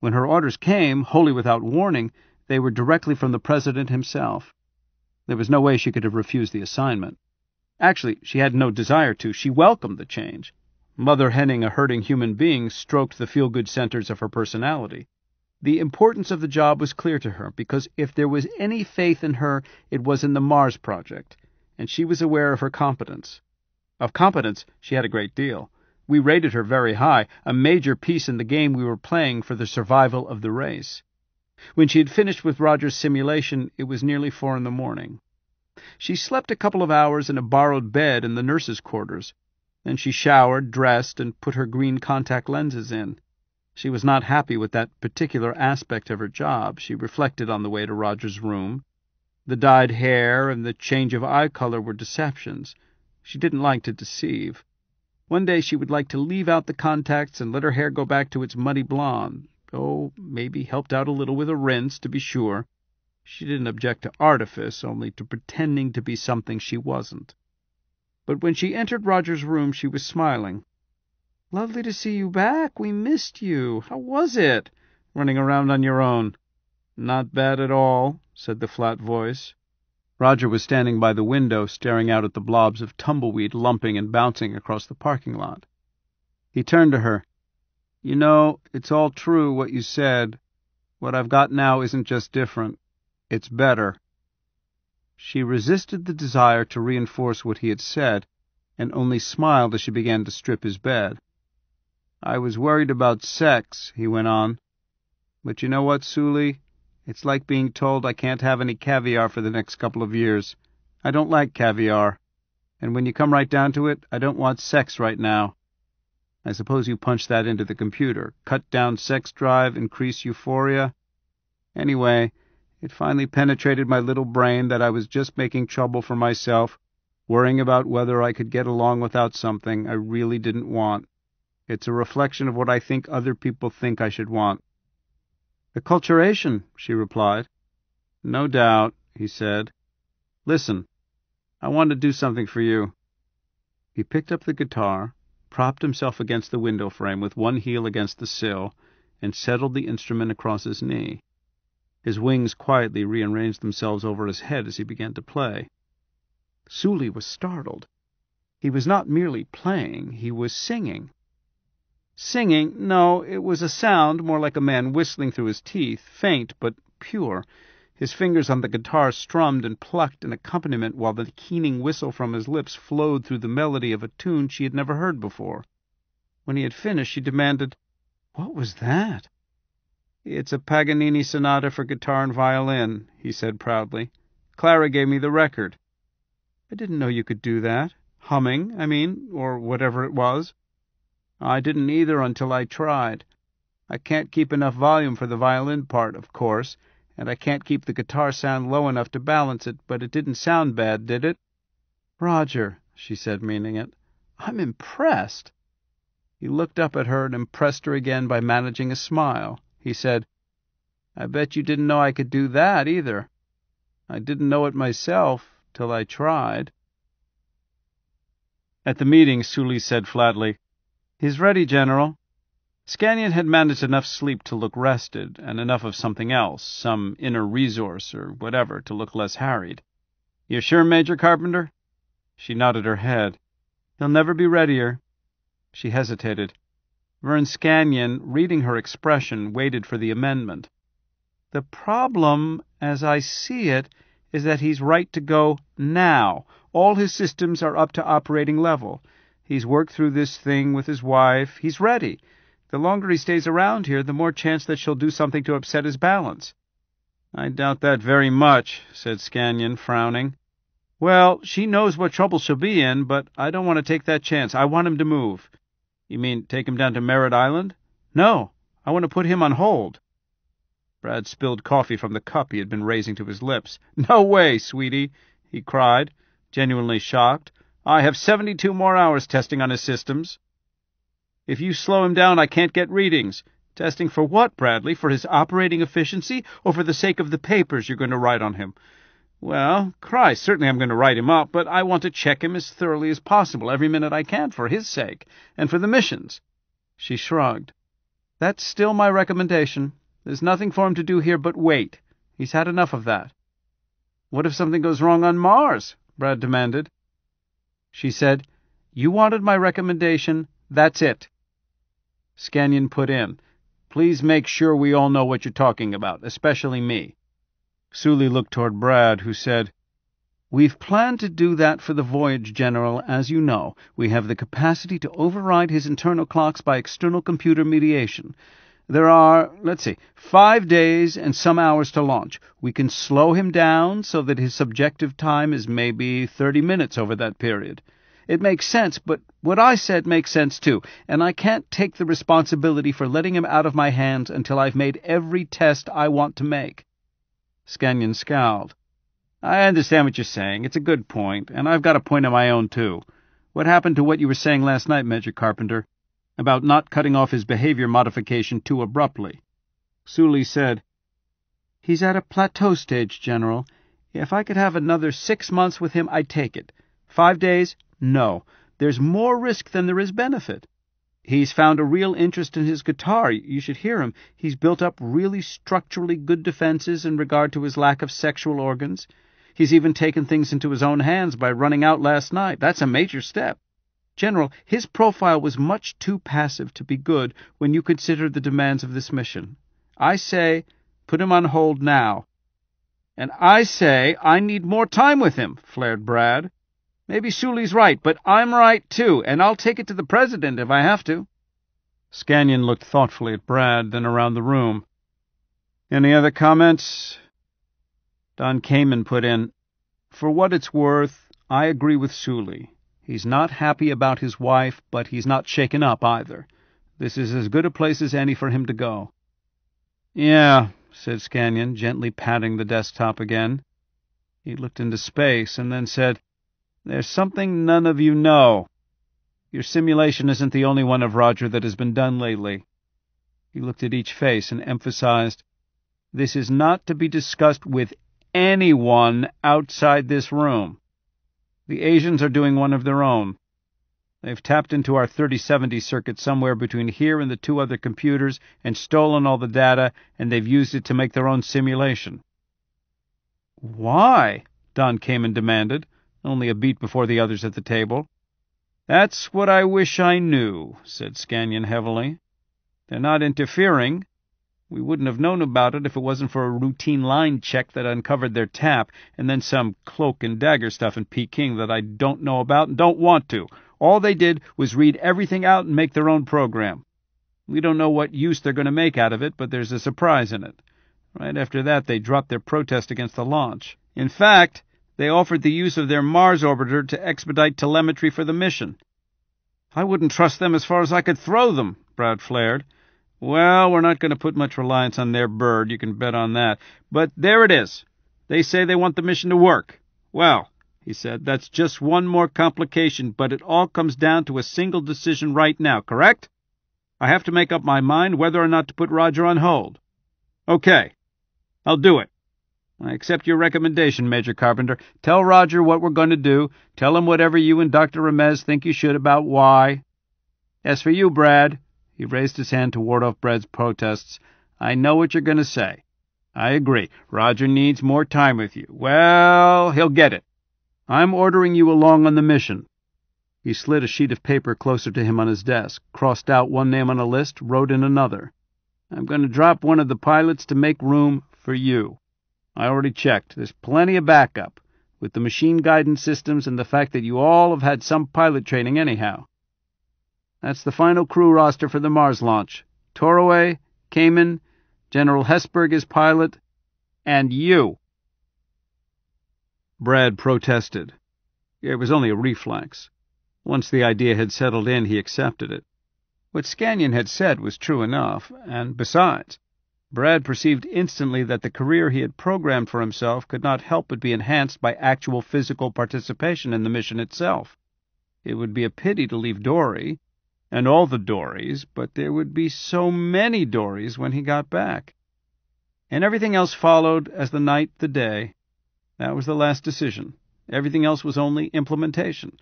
When her orders came, wholly without warning, they were directly from the President himself. There was no way she could have refused the assignment. Actually, she had no desire to. She welcomed the change. Mother Henning, a hurting human being, stroked the feel good centers of her personality. The importance of the job was clear to her, because if there was any faith in her, it was in the Mars Project, and she was aware of her competence. Of competence, she had a great deal. We rated her very high, a major piece in the game we were playing for the survival of the race. When she had finished with Roger's simulation, it was nearly four in the morning. She slept a couple of hours in a borrowed bed in the nurse's quarters. Then she showered, dressed, and put her green contact lenses in. She was not happy with that particular aspect of her job, she reflected on the way to Roger's room. The dyed hair and the change of eye color were deceptions. She didn't like to deceive. One day she would like to leave out the contacts and let her hair go back to its muddy blonde. Oh, maybe helped out a little with a rinse, to be sure. She didn't object to artifice, only to pretending to be something she wasn't. But when she entered Roger's room, she was smiling. Lovely to see you back. We missed you. How was it, running around on your own? Not bad at all, said the flat voice. Roger was standing by the window, staring out at the blobs of tumbleweed lumping and bouncing across the parking lot. He turned to her. You know, it's all true what you said. What I've got now isn't just different, it's better. She resisted the desire to reinforce what he had said, and only smiled as she began to strip his bed. I was worried about sex," he went on. "But you know what, Suli? It's like being told I can't have any caviar for the next couple of years. I don't like caviar. And when you come right down to it, I don't want sex right now. I suppose you punch that into the computer. Cut down sex drive, increase euphoria. Anyway, it finally penetrated my little brain that I was just making trouble for myself, worrying about whether I could get along without something I really didn't want. It's a reflection of what I think other people think I should want. Acculturation, she replied. No doubt, he said. Listen, I want to do something for you. He picked up the guitar, propped himself against the window frame with one heel against the sill, and settled the instrument across his knee. His wings quietly rearranged themselves over his head as he began to play. Suli was startled. He was not merely playing, he was singing. Singing no, it was a sound more like a man whistling through his teeth, faint but pure. His fingers on the guitar strummed and plucked an accompaniment while the keening whistle from his lips flowed through the melody of a tune she had never heard before. When he had finished, she demanded, What was that? It's a Paganini sonata for guitar and violin, he said proudly. Clara gave me the record. I didn't know you could do that. Humming, I mean, or whatever it was. I didn't either until I tried. I can't keep enough volume for the violin part, of course, and I can't keep the guitar sound low enough to balance it, but it didn't sound bad, did it?" "Roger," she said, meaning it, "I'm impressed." He looked up at her and impressed her again by managing a smile. He said, "I bet you didn't know I could do that, either. I didn't know it myself till I tried." At the meeting, Sully said flatly. He's ready, General. Scannion had managed enough sleep to look rested, and enough of something else, some inner resource or whatever, to look less harried. You sure, Major Carpenter? She nodded her head. He'll never be readier. She hesitated. Vern Scannion, reading her expression, waited for the amendment. The problem, as I see it, is that he's right to go now. All his systems are up to operating level. He's worked through this thing with his wife. He's ready. The longer he stays around here, the more chance that she'll do something to upset his balance. I doubt that very much, said Scanyon, frowning. Well, she knows what trouble she'll be in, but I don't want to take that chance. I want him to move. You mean take him down to Merritt Island? No, I want to put him on hold. Brad spilled coffee from the cup he had been raising to his lips. No way, sweetie, he cried, genuinely shocked. I have 72 more hours testing on his systems. If you slow him down, I can't get readings. Testing for what, Bradley? For his operating efficiency, or for the sake of the papers you're going to write on him? Well, Christ, certainly I'm going to write him up, but I want to check him as thoroughly as possible every minute I can for his sake, and for the mission's. She shrugged. That's still my recommendation. There's nothing for him to do here but wait. He's had enough of that. What if something goes wrong on Mars? Brad demanded. She said, You wanted my recommendation. That's it. Scanyon put in, Please make sure we all know what you're talking about, especially me. Suli looked toward Brad, who said, We've planned to do that for the voyage, General, as you know. We have the capacity to override his internal clocks by external computer mediation. There are, let's see, five days and some hours to launch. We can slow him down so that his subjective time is maybe 30 minutes over that period. It makes sense, but what I said makes sense too, and I can't take the responsibility for letting him out of my hands until I've made every test I want to make. Scanyon scowled. I understand what you're saying. It's a good point, and I've got a point of my own too. What happened to what you were saying last night, Major Carpenter? about not cutting off his behavior modification too abruptly. Suli said, He's at a plateau stage, General. If I could have another six months with him, I'd take it. Five days? No. There's more risk than there is benefit. He's found a real interest in his guitar. You should hear him. He's built up really structurally good defenses in regard to his lack of sexual organs. He's even taken things into his own hands by running out last night. That's a major step. General, his profile was much too passive to be good when you consider the demands of this mission. I say, put him on hold now. And I say, I need more time with him, flared Brad. Maybe Shuly's right, but I'm right too, and I'll take it to the president if I have to. Scanyon looked thoughtfully at Brad, then around the room. Any other comments? Don Kamen put in, For what it's worth, I agree with Shuly. He's not happy about his wife, but he's not shaken up either. This is as good a place as any for him to go. Yeah, said Scanyon, gently patting the desktop again. He looked into space and then said, There's something none of you know. Your simulation isn't the only one of Roger that has been done lately. He looked at each face and emphasized, This is not to be discussed with anyone outside this room. The Asians are doing one of their own. They've tapped into our 3070 circuit somewhere between here and the two other computers and stolen all the data, and they've used it to make their own simulation. Why? Don Kamen demanded, only a beat before the others at the table. That's what I wish I knew, said Scanyon heavily. They're not interfering, we wouldn't have known about it if it wasn't for a routine line check that uncovered their tap, and then some cloak and dagger stuff in Peking that I don't know about and don't want to. All they did was read everything out and make their own program. We don't know what use they're going to make out of it, but there's a surprise in it. Right after that, they dropped their protest against the launch. In fact, they offered the use of their Mars orbiter to expedite telemetry for the mission. I wouldn't trust them as far as I could throw them, Brad flared. Well, we're not going to put much reliance on their bird, you can bet on that. But there it is. They say they want the mission to work. Well, he said, that's just one more complication, but it all comes down to a single decision right now, correct? I have to make up my mind whether or not to put Roger on hold. Okay, I'll do it. I accept your recommendation, Major Carpenter. Tell Roger what we're going to do. Tell him whatever you and Dr. Ramez think you should about why. As for you, Brad, he raised his hand to ward off Brad's protests. I know what you're going to say. I agree. Roger needs more time with you. Well, he'll get it. I'm ordering you along on the mission. He slid a sheet of paper closer to him on his desk, crossed out one name on a list, wrote in another. I'm going to drop one of the pilots to make room for you. I already checked. There's plenty of backup, with the machine guidance systems and the fact that you all have had some pilot training anyhow. That's the final crew roster for the Mars launch. Toroway, Kamen, General Hesberg as pilot, and you. Brad protested. It was only a reflex. Once the idea had settled in, he accepted it. What Scanyon had said was true enough, and besides, Brad perceived instantly that the career he had programmed for himself could not help but be enhanced by actual physical participation in the mission itself. It would be a pity to leave Dory, and all the dories, but there would be so many dories when he got back. And everything else followed as the night the day. That was the last decision. Everything else was only implementation.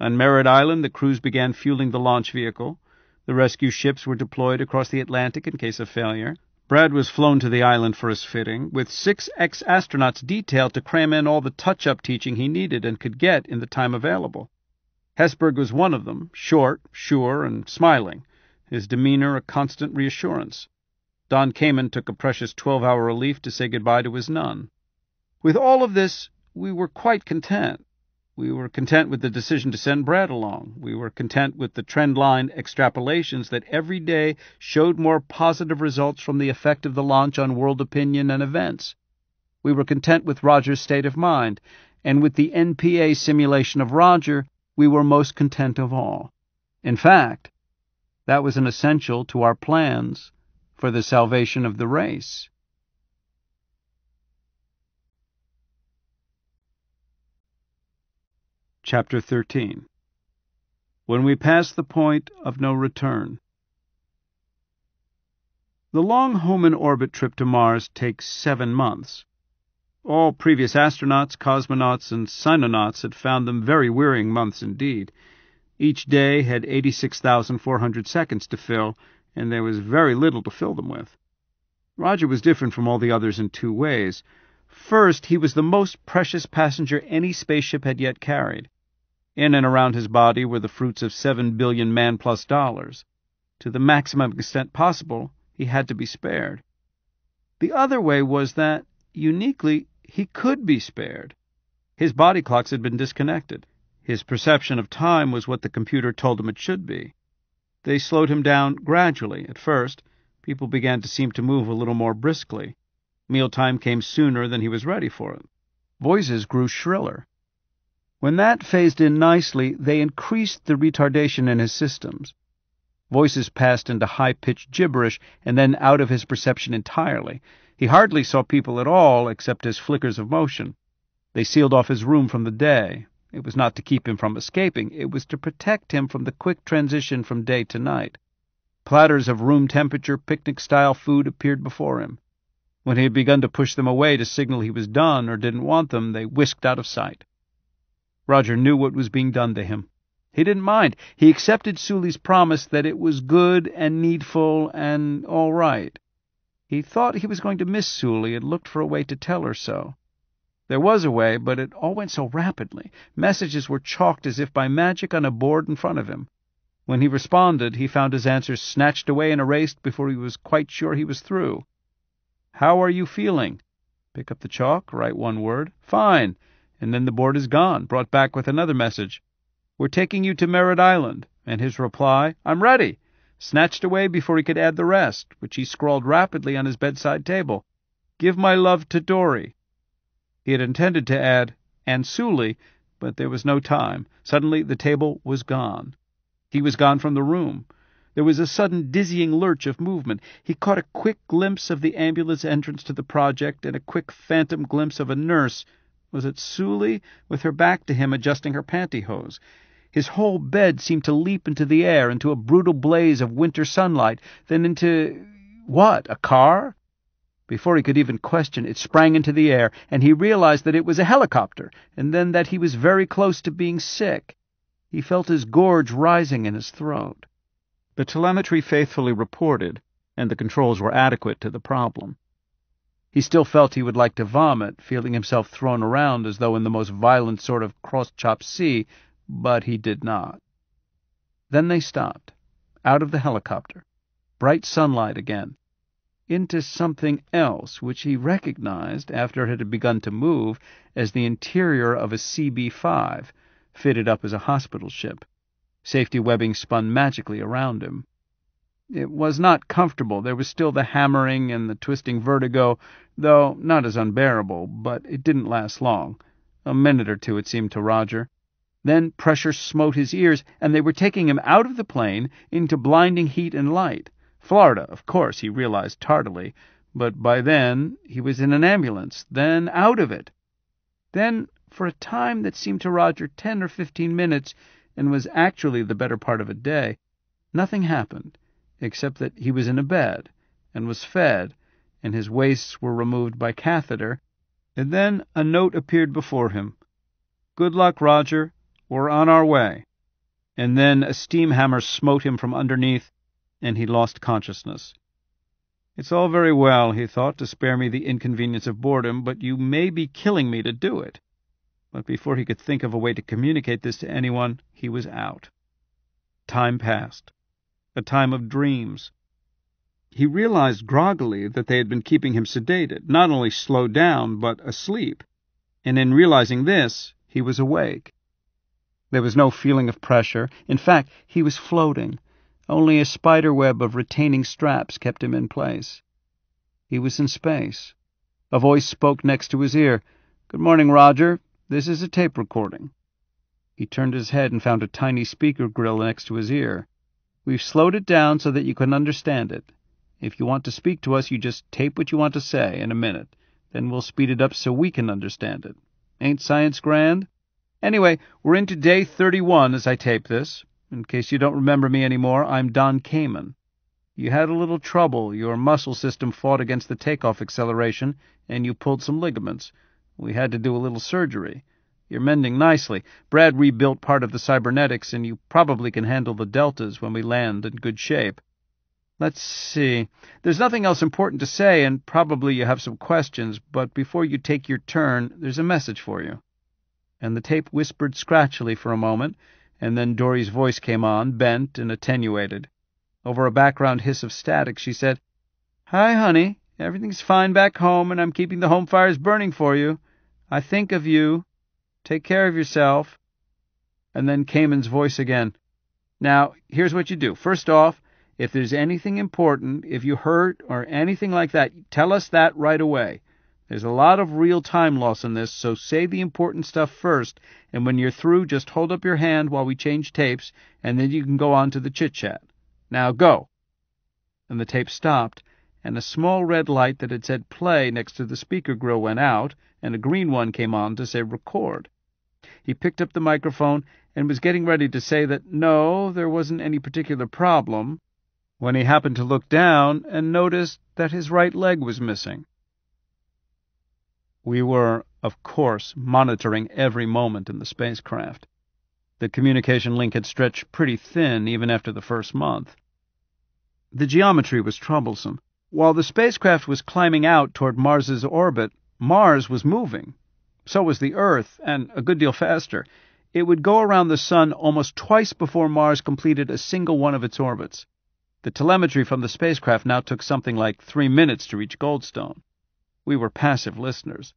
On Merritt Island, the crews began fueling the launch vehicle. The rescue ships were deployed across the Atlantic in case of failure. Brad was flown to the island for his fitting, with six ex astronauts detailed to cram in all the touch up teaching he needed and could get in the time available. Hesburgh was one of them, short, sure, and smiling, his demeanor a constant reassurance. Don Cayman took a precious twelve hour relief to say goodbye to his nun. With all of this, we were quite content. We were content with the decision to send Brad along. We were content with the trend line extrapolations that every day showed more positive results from the effect of the launch on world opinion and events. We were content with Roger's state of mind, and with the NPA simulation of Roger we were most content of all. In fact, that was an essential to our plans for the salvation of the race. Chapter 13 When we pass the point of no return. The long home and orbit trip to Mars takes seven months. All previous astronauts, cosmonauts, and cynonauts had found them very wearying months indeed. Each day had 86,400 seconds to fill, and there was very little to fill them with. Roger was different from all the others in two ways. First, he was the most precious passenger any spaceship had yet carried. In and around his body were the fruits of seven billion man plus dollars. To the maximum extent possible, he had to be spared. The other way was that, uniquely, he could be spared. His body clocks had been disconnected. His perception of time was what the computer told him it should be. They slowed him down gradually at first. People began to seem to move a little more briskly. Mealtime came sooner than he was ready for it. Voices grew shriller. When that phased in nicely, they increased the retardation in his systems. Voices passed into high pitched gibberish and then out of his perception entirely. He hardly saw people at all except as flickers of motion. They sealed off his room from the day. It was not to keep him from escaping, it was to protect him from the quick transition from day to night. Platters of room temperature, picnic style food appeared before him. When he had begun to push them away to signal he was done or didn't want them, they whisked out of sight. Roger knew what was being done to him. He didn't mind. He accepted Sully's promise that it was good and needful and all right. He thought he was going to miss Sully, and looked for a way to tell her so. There was a way, but it all went so rapidly. Messages were chalked as if by magic on a board in front of him. When he responded, he found his answers snatched away and erased before he was quite sure he was through. How are you feeling? Pick up the chalk, write one word, fine, and then the board is gone, brought back with another message. We're taking you to Merritt Island. And his reply, I'm ready snatched away before he could add the rest, which he scrawled rapidly on his bedside table. Give my love to Dory. He had intended to add, and Suli, but there was no time. Suddenly the table was gone. He was gone from the room. There was a sudden dizzying lurch of movement. He caught a quick glimpse of the ambulance entrance to the project and a quick phantom glimpse of a nurse. Was it Sully, with her back to him, adjusting her pantyhose? His whole bed seemed to leap into the air, into a brutal blaze of winter sunlight, then into what? A car? Before he could even question, it sprang into the air, and he realized that it was a helicopter, and then that he was very close to being sick. He felt his gorge rising in his throat. The telemetry faithfully reported, and the controls were adequate to the problem. He still felt he would like to vomit, feeling himself thrown around as though in the most violent sort of cross-chop sea but he did not. Then they stopped, out of the helicopter, bright sunlight again, into something else which he recognized after it had begun to move as the interior of a CB 5, fitted up as a hospital ship. Safety webbing spun magically around him. It was not comfortable. There was still the hammering and the twisting vertigo, though not as unbearable, but it didn't last long. A minute or two, it seemed to Roger. Then pressure smote his ears, and they were taking him out of the plane into blinding heat and light. Florida, of course, he realized tardily, but by then he was in an ambulance, then out of it. Then, for a time that seemed to Roger ten or fifteen minutes, and was actually the better part of a day, nothing happened, except that he was in a bed, and was fed, and his wastes were removed by catheter, and then a note appeared before him. Good luck, Roger. We're on our way. And then a steam hammer smote him from underneath, and he lost consciousness. It's all very well, he thought, to spare me the inconvenience of boredom, but you may be killing me to do it. But before he could think of a way to communicate this to anyone, he was out. Time passed. A time of dreams. He realized groggily that they had been keeping him sedated, not only slowed down, but asleep. And in realizing this, he was awake. There was no feeling of pressure. In fact, he was floating. Only a spiderweb of retaining straps kept him in place. He was in space. A voice spoke next to his ear. Good morning, Roger. This is a tape recording. He turned his head and found a tiny speaker grill next to his ear. We've slowed it down so that you can understand it. If you want to speak to us, you just tape what you want to say in a minute. Then we'll speed it up so we can understand it. Ain't science grand? Anyway, we're into day 31 as I tape this. In case you don't remember me anymore, I'm Don Kamen. You had a little trouble. Your muscle system fought against the takeoff acceleration, and you pulled some ligaments. We had to do a little surgery. You're mending nicely. Brad rebuilt part of the cybernetics, and you probably can handle the deltas when we land in good shape. Let's see. There's nothing else important to say, and probably you have some questions, but before you take your turn, there's a message for you and the tape whispered scratchily for a moment, and then Dory's voice came on, bent and attenuated. Over a background hiss of static, she said, Hi, honey. Everything's fine back home, and I'm keeping the home fires burning for you. I think of you. Take care of yourself. And then Cayman's voice again. Now, here's what you do. First off, if there's anything important, if you hurt or anything like that, tell us that right away. There's a lot of real time loss in this, so say the important stuff first, and when you're through, just hold up your hand while we change tapes, and then you can go on to the chit chat. Now go! And the tape stopped, and a small red light that had said play next to the speaker grill went out, and a green one came on to say record. He picked up the microphone and was getting ready to say that no, there wasn't any particular problem, when he happened to look down and noticed that his right leg was missing. We were, of course, monitoring every moment in the spacecraft. The communication link had stretched pretty thin even after the first month. The geometry was troublesome. While the spacecraft was climbing out toward Mars's orbit, Mars was moving. So was the Earth, and a good deal faster. It would go around the Sun almost twice before Mars completed a single one of its orbits. The telemetry from the spacecraft now took something like three minutes to reach Goldstone. We were passive listeners.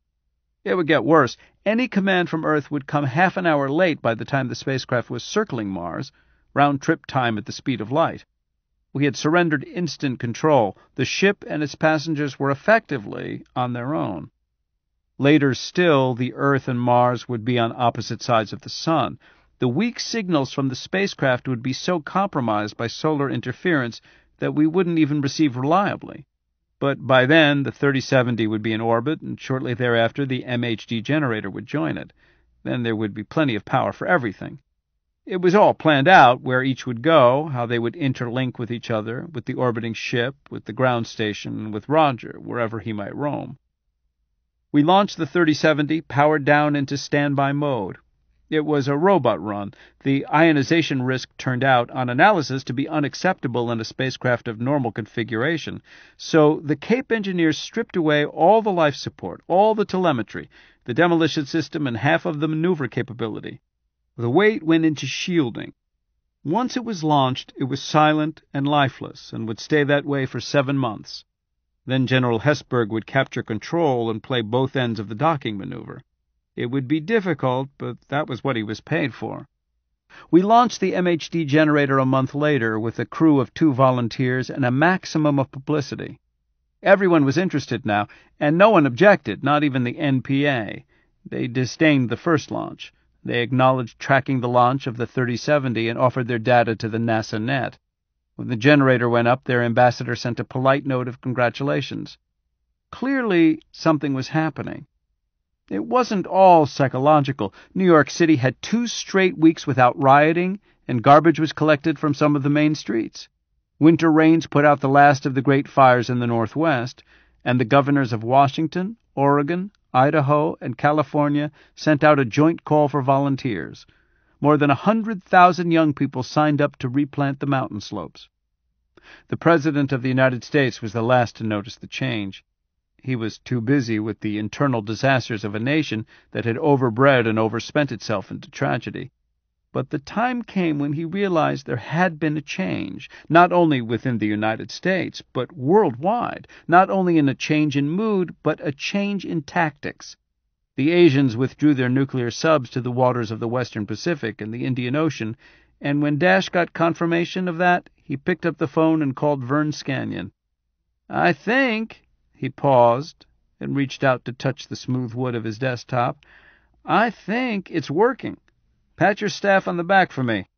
It would get worse. Any command from Earth would come half an hour late by the time the spacecraft was circling Mars, round trip time at the speed of light. We had surrendered instant control. The ship and its passengers were effectively on their own. Later still, the Earth and Mars would be on opposite sides of the Sun. The weak signals from the spacecraft would be so compromised by solar interference that we wouldn't even receive reliably but by then the 3070 would be in orbit, and shortly thereafter the MHD generator would join it. Then there would be plenty of power for everything. It was all planned out where each would go, how they would interlink with each other, with the orbiting ship, with the ground station, and with Roger, wherever he might roam. We launched the 3070, powered down into standby mode. It was a robot run. The ionization risk turned out, on analysis, to be unacceptable in a spacecraft of normal configuration. So the CAPE engineers stripped away all the life support, all the telemetry, the demolition system, and half of the maneuver capability. The weight went into shielding. Once it was launched, it was silent and lifeless and would stay that way for seven months. Then General Hesburgh would capture control and play both ends of the docking maneuver. It would be difficult, but that was what he was paid for. We launched the MHD generator a month later with a crew of two volunteers and a maximum of publicity. Everyone was interested now, and no one objected, not even the NPA. They disdained the first launch. They acknowledged tracking the launch of the 3070 and offered their data to the NASA net. When the generator went up, their ambassador sent a polite note of congratulations. Clearly, something was happening. It wasn't all psychological. New York City had two straight weeks without rioting, and garbage was collected from some of the main streets. Winter rains put out the last of the great fires in the Northwest, and the governors of Washington, Oregon, Idaho, and California sent out a joint call for volunteers. More than a 100,000 young people signed up to replant the mountain slopes. The President of the United States was the last to notice the change. He was too busy with the internal disasters of a nation that had overbred and overspent itself into tragedy. But the time came when he realized there had been a change, not only within the United States, but worldwide, not only in a change in mood, but a change in tactics. The Asians withdrew their nuclear subs to the waters of the Western Pacific and the Indian Ocean, and when Dash got confirmation of that, he picked up the phone and called Vern Scanyon. I think, he paused and reached out to touch the smooth wood of his desktop. "I think it's working. Pat your staff on the back for me.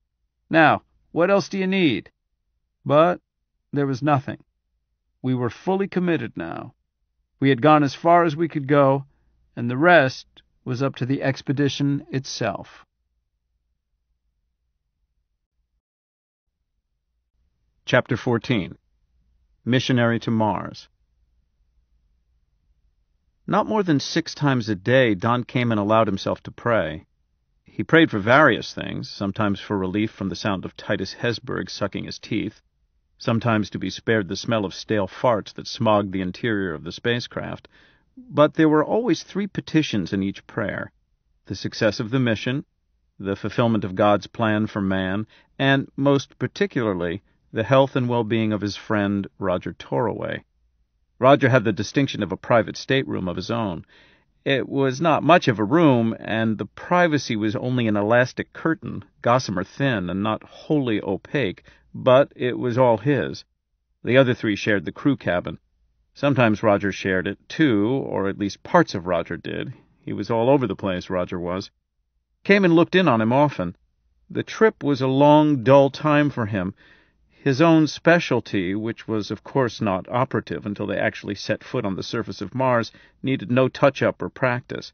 Now, what else do you need?" But there was nothing. We were fully committed now. We had gone as far as we could go, and the rest was up to the expedition itself. Chapter 14 Missionary to Mars not more than six times a day, Don and allowed himself to pray. He prayed for various things, sometimes for relief from the sound of Titus Hesburgh sucking his teeth, sometimes to be spared the smell of stale farts that smogged the interior of the spacecraft, but there were always three petitions in each prayer the success of the mission, the fulfillment of God's plan for man, and, most particularly, the health and well being of his friend, Roger Toraway. Roger had the distinction of a private stateroom of his own. It was not much of a room, and the privacy was only an elastic curtain, gossamer thin and not wholly opaque, but it was all his. The other three shared the crew cabin. Sometimes Roger shared it, too, or at least parts of Roger did. He was all over the place, Roger was. Came and looked in on him often. The trip was a long, dull time for him. His own specialty, which was of course not operative until they actually set foot on the surface of Mars, needed no touch up or practice.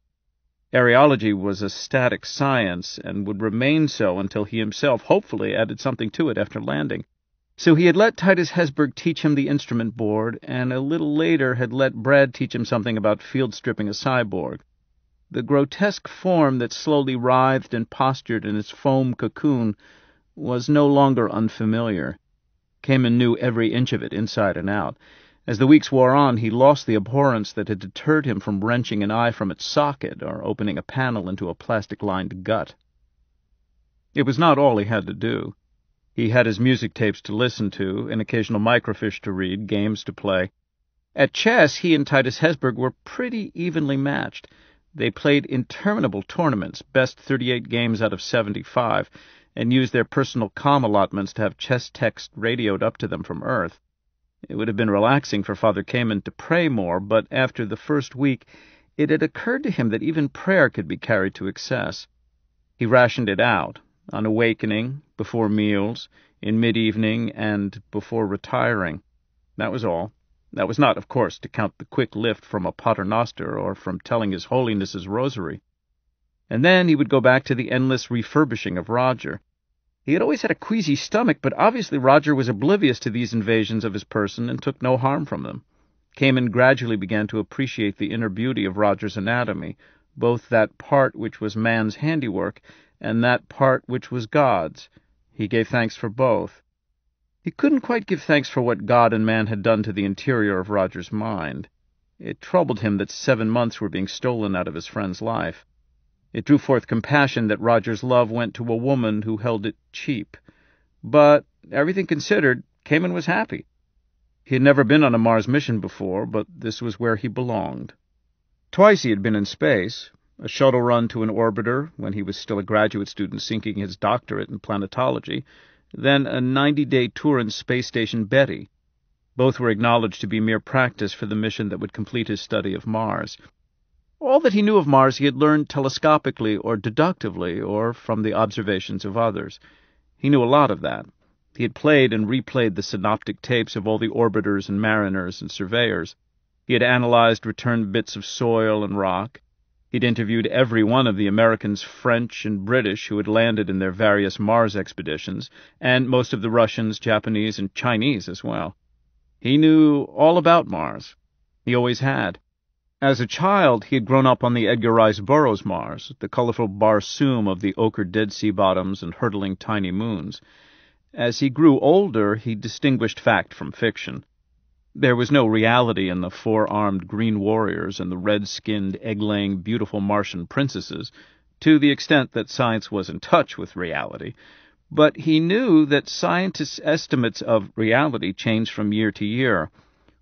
Areology was a static science and would remain so until he himself, hopefully, added something to it after landing. So he had let Titus Hesberg teach him the instrument board, and a little later had let Brad teach him something about field stripping a cyborg. The grotesque form that slowly writhed and postured in its foam cocoon was no longer unfamiliar. Cayman knew every inch of it, inside and out. As the weeks wore on, he lost the abhorrence that had deterred him from wrenching an eye from its socket or opening a panel into a plastic-lined gut. It was not all he had to do. He had his music tapes to listen to, an occasional microfiche to read, games to play. At chess, he and Titus Hesburgh were pretty evenly matched. They played interminable tournaments, best 38 games out of 75, and used their personal com allotments to have chess text radioed up to them from Earth. It would have been relaxing for Father Kamen to pray more, but after the first week, it had occurred to him that even prayer could be carried to excess. He rationed it out on awakening, before meals, in mid evening, and before retiring. That was all. That was not, of course, to count the quick lift from a paternoster or from telling His Holiness's rosary. And then he would go back to the endless refurbishing of Roger. He had always had a queasy stomach, but obviously Roger was oblivious to these invasions of his person and took no harm from them. Cayman gradually began to appreciate the inner beauty of Roger's anatomy, both that part which was man's handiwork and that part which was God's. He gave thanks for both. He couldn't quite give thanks for what God and man had done to the interior of Roger's mind. It troubled him that seven months were being stolen out of his friend's life. It drew forth compassion that Roger's love went to a woman who held it cheap. But, everything considered, Cayman was happy. He had never been on a Mars mission before, but this was where he belonged. Twice he had been in space, a shuttle run to an orbiter when he was still a graduate student seeking his doctorate in planetology, then a 90-day tour in space station Betty. Both were acknowledged to be mere practice for the mission that would complete his study of Mars. All that he knew of Mars he had learned telescopically or deductively or from the observations of others. He knew a lot of that. He had played and replayed the synoptic tapes of all the orbiters and mariners and surveyors. He had analyzed returned bits of soil and rock. He'd interviewed every one of the Americans, French, and British who had landed in their various Mars expeditions, and most of the Russians, Japanese, and Chinese as well. He knew all about Mars. He always had. As a child, he had grown up on the Edgar Rice Burroughs Mars, the colorful barsoom of the ochre dead sea bottoms and hurtling tiny moons. As he grew older, he distinguished fact from fiction. There was no reality in the four armed green warriors and the red skinned, egg laying, beautiful Martian princesses, to the extent that science was in touch with reality. But he knew that scientists' estimates of reality changed from year to year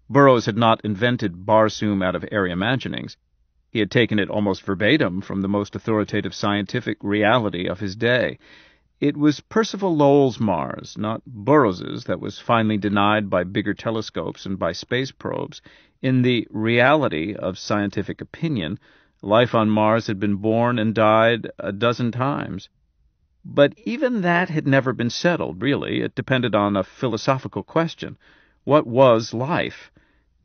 Burroughs had not invented Barsoom out of airy imaginings. He had taken it almost verbatim from the most authoritative scientific reality of his day. It was Percival Lowell's Mars, not Burroughs's, that was finally denied by bigger telescopes and by space probes. In the reality of scientific opinion, life on Mars had been born and died a dozen times. But even that had never been settled, really. It depended on a philosophical question. What was life?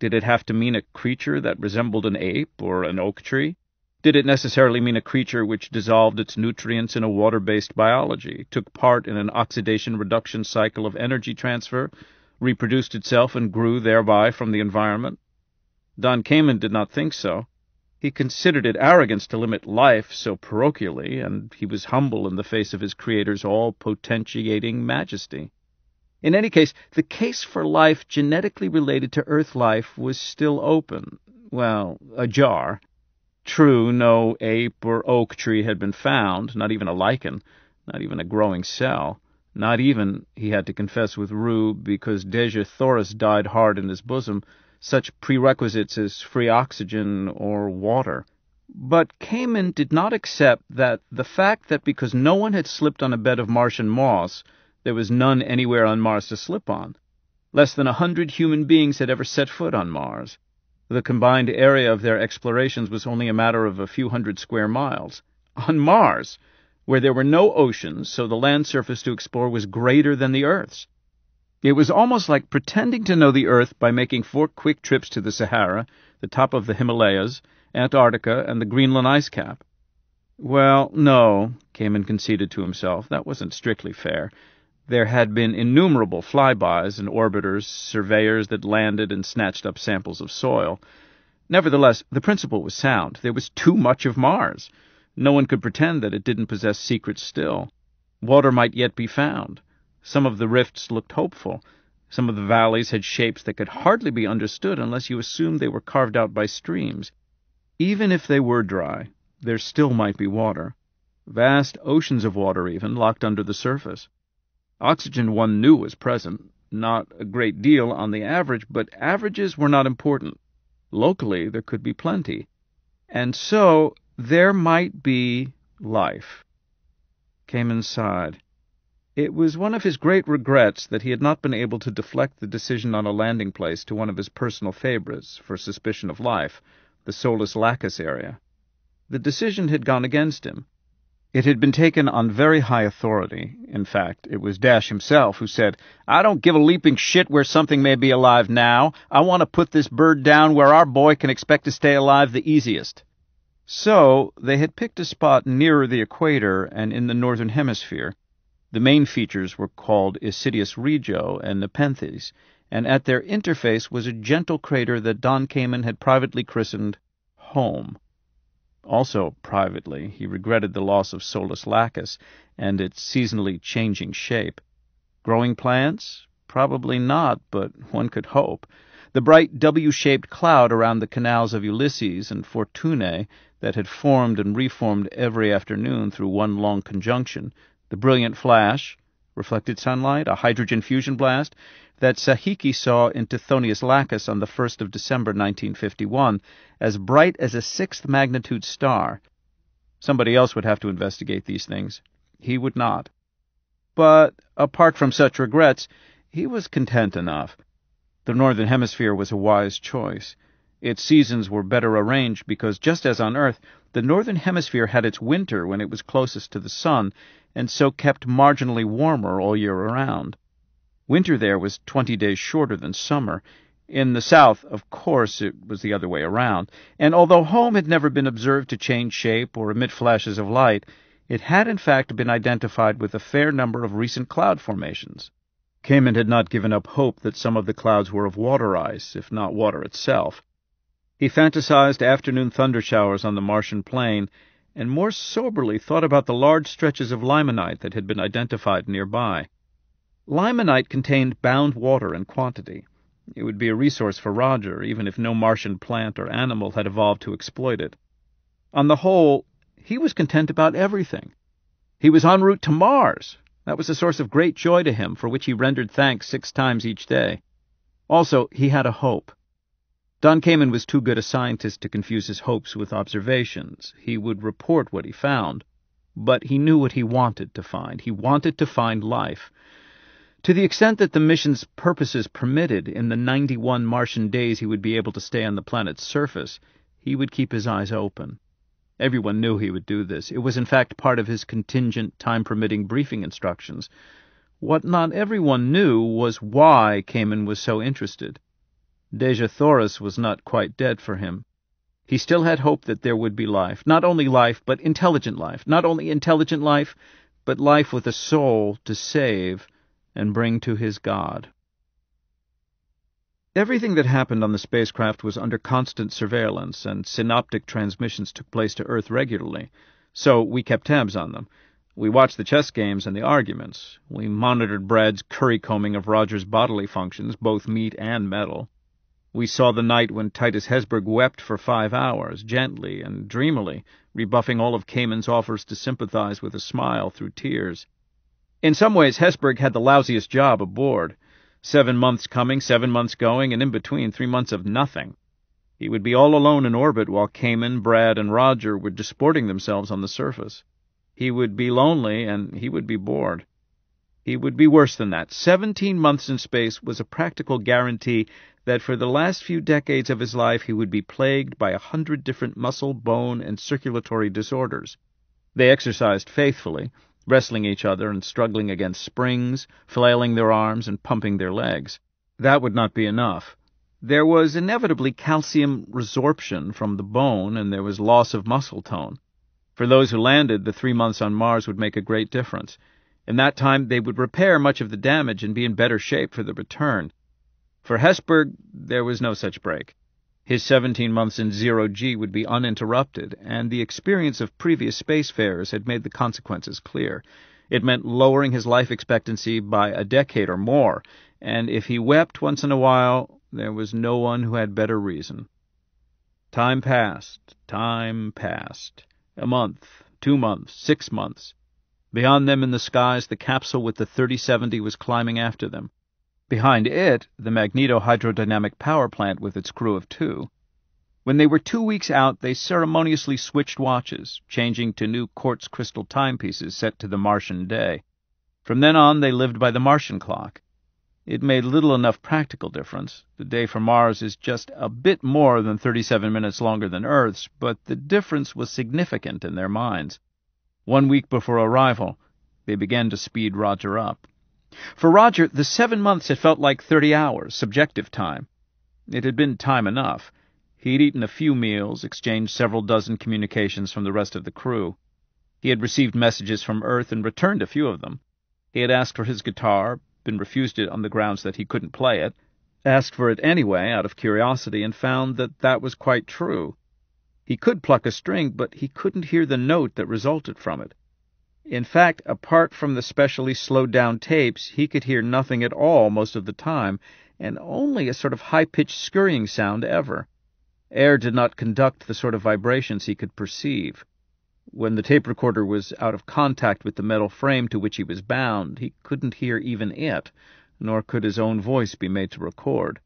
Did it have to mean a creature that resembled an ape or an oak tree? Did it necessarily mean a creature which dissolved its nutrients in a water based biology, took part in an oxidation reduction cycle of energy transfer, reproduced itself, and grew thereby from the environment? Don Cayman did not think so. He considered it arrogance to limit life so parochially, and he was humble in the face of his Creator's all potentiating majesty. In any case, the case for life genetically related to Earth life was still open, well, ajar. True, no ape or oak tree had been found, not even a lichen, not even a growing cell, not even, he had to confess with rue, because Dejah Thoris died hard in his bosom, such prerequisites as free oxygen or water. But Cayman did not accept that the fact that because no one had slipped on a bed of Martian moss, there was none anywhere on Mars to slip on. Less than a hundred human beings had ever set foot on Mars. The combined area of their explorations was only a matter of a few hundred square miles. On Mars, where there were no oceans, so the land surface to explore was greater than the Earth's. It was almost like pretending to know the Earth by making four quick trips to the Sahara, the top of the Himalayas, Antarctica, and the Greenland ice cap. Well, no, Kamen conceded to himself, that wasn't strictly fair. There had been innumerable flybys and orbiters, surveyors that landed and snatched up samples of soil. Nevertheless, the principle was sound. There was too much of Mars. No one could pretend that it didn't possess secrets still. Water might yet be found. Some of the rifts looked hopeful. Some of the valleys had shapes that could hardly be understood unless you assumed they were carved out by streams. Even if they were dry, there still might be water. Vast oceans of water, even, locked under the surface. Oxygen one knew was present, not a great deal on the average, but averages were not important. Locally, there could be plenty. And so there might be life. Cayman sighed. It was one of his great regrets that he had not been able to deflect the decision on a landing place to one of his personal favorites for suspicion of life, the Solus Lacus area. The decision had gone against him. It had been taken on very high authority. In fact, it was Dash himself who said, I don't give a leaping shit where something may be alive now. I want to put this bird down where our boy can expect to stay alive the easiest. So, they had picked a spot nearer the equator and in the northern hemisphere. The main features were called Isidius Regio and Nepenthes, and at their interface was a gentle crater that Don Cayman had privately christened Home. Also, privately, he regretted the loss of Solus lacus and its seasonally changing shape. Growing plants? Probably not, but one could hope. The bright W-shaped cloud around the canals of Ulysses and Fortunae that had formed and reformed every afternoon through one long conjunction, the brilliant flash, reflected sunlight, a hydrogen fusion blast, that Sahiki saw in Tithonius Lacus on the 1st of December 1951, as bright as a sixth magnitude star. Somebody else would have to investigate these things. He would not. But, apart from such regrets, he was content enough. The Northern Hemisphere was a wise choice. Its seasons were better arranged because, just as on Earth, the Northern Hemisphere had its winter when it was closest to the Sun, and so kept marginally warmer all year around. Winter there was 20 days shorter than summer. In the South, of course, it was the other way around, and although home had never been observed to change shape or emit flashes of light, it had in fact been identified with a fair number of recent cloud formations. Cayman had not given up hope that some of the clouds were of water ice, if not water itself. He fantasized afternoon thunder showers on the Martian plain and more soberly thought about the large stretches of limonite that had been identified nearby. Limonite contained bound water in quantity. It would be a resource for Roger, even if no Martian plant or animal had evolved to exploit it. On the whole, he was content about everything. He was en route to Mars. That was a source of great joy to him, for which he rendered thanks six times each day. Also, he had a hope. Don Cayman was too good a scientist to confuse his hopes with observations. He would report what he found, but he knew what he wanted to find. He wanted to find life. To the extent that the mission's purposes permitted, in the 91 Martian days he would be able to stay on the planet's surface, he would keep his eyes open. Everyone knew he would do this. It was, in fact, part of his contingent, time permitting briefing instructions. What not everyone knew was why Cayman was so interested. Thoris was not quite dead for him. He still had hope that there would be life. Not only life, but intelligent life. Not only intelligent life, but life with a soul to save and bring to his God. Everything that happened on the spacecraft was under constant surveillance, and synoptic transmissions took place to Earth regularly. So we kept tabs on them. We watched the chess games and the arguments. We monitored Brad's currycombing of Roger's bodily functions, both meat and metal. We saw the night when Titus Hesburgh wept for five hours, gently and dreamily, rebuffing all of Cayman's offers to sympathize with a smile through tears. In some ways, Hesburgh had the lousiest job aboard. Seven months coming, seven months going, and in between, three months of nothing. He would be all alone in orbit while Cayman, Brad, and Roger were disporting themselves on the surface. He would be lonely, and he would be bored. He would be worse than that. Seventeen months in space was a practical guarantee that for the last few decades of his life he would be plagued by a hundred different muscle, bone, and circulatory disorders. They exercised faithfully, wrestling each other and struggling against springs, flailing their arms, and pumping their legs. That would not be enough. There was inevitably calcium resorption from the bone, and there was loss of muscle tone. For those who landed, the three months on Mars would make a great difference. In that time, they would repair much of the damage and be in better shape for the return. For Hesburgh, there was no such break. His 17 months in zero G would be uninterrupted, and the experience of previous spacefarers had made the consequences clear. It meant lowering his life expectancy by a decade or more, and if he wept once in a while, there was no one who had better reason. Time passed, time passed. A month, two months, six months. Beyond them in the skies, the capsule with the 3070 was climbing after them. Behind it, the Magneto Hydrodynamic Power Plant with its crew of two. When they were two weeks out, they ceremoniously switched watches, changing to new quartz crystal timepieces set to the Martian day. From then on, they lived by the Martian clock. It made little enough practical difference. The day for Mars is just a bit more than 37 minutes longer than Earth's, but the difference was significant in their minds. One week before arrival, they began to speed Roger up. For Roger, the seven months had felt like 30 hours, subjective time. It had been time enough. He'd eaten a few meals, exchanged several dozen communications from the rest of the crew. He had received messages from Earth and returned a few of them. He had asked for his guitar, been refused it on the grounds that he couldn't play it, asked for it anyway out of curiosity, and found that that was quite true. He could pluck a string, but he couldn't hear the note that resulted from it. In fact, apart from the specially slowed down tapes, he could hear nothing at all most of the time, and only a sort of high pitched scurrying sound ever. Air did not conduct the sort of vibrations he could perceive. When the tape recorder was out of contact with the metal frame to which he was bound, he couldn't hear even it, nor could his own voice be made to record.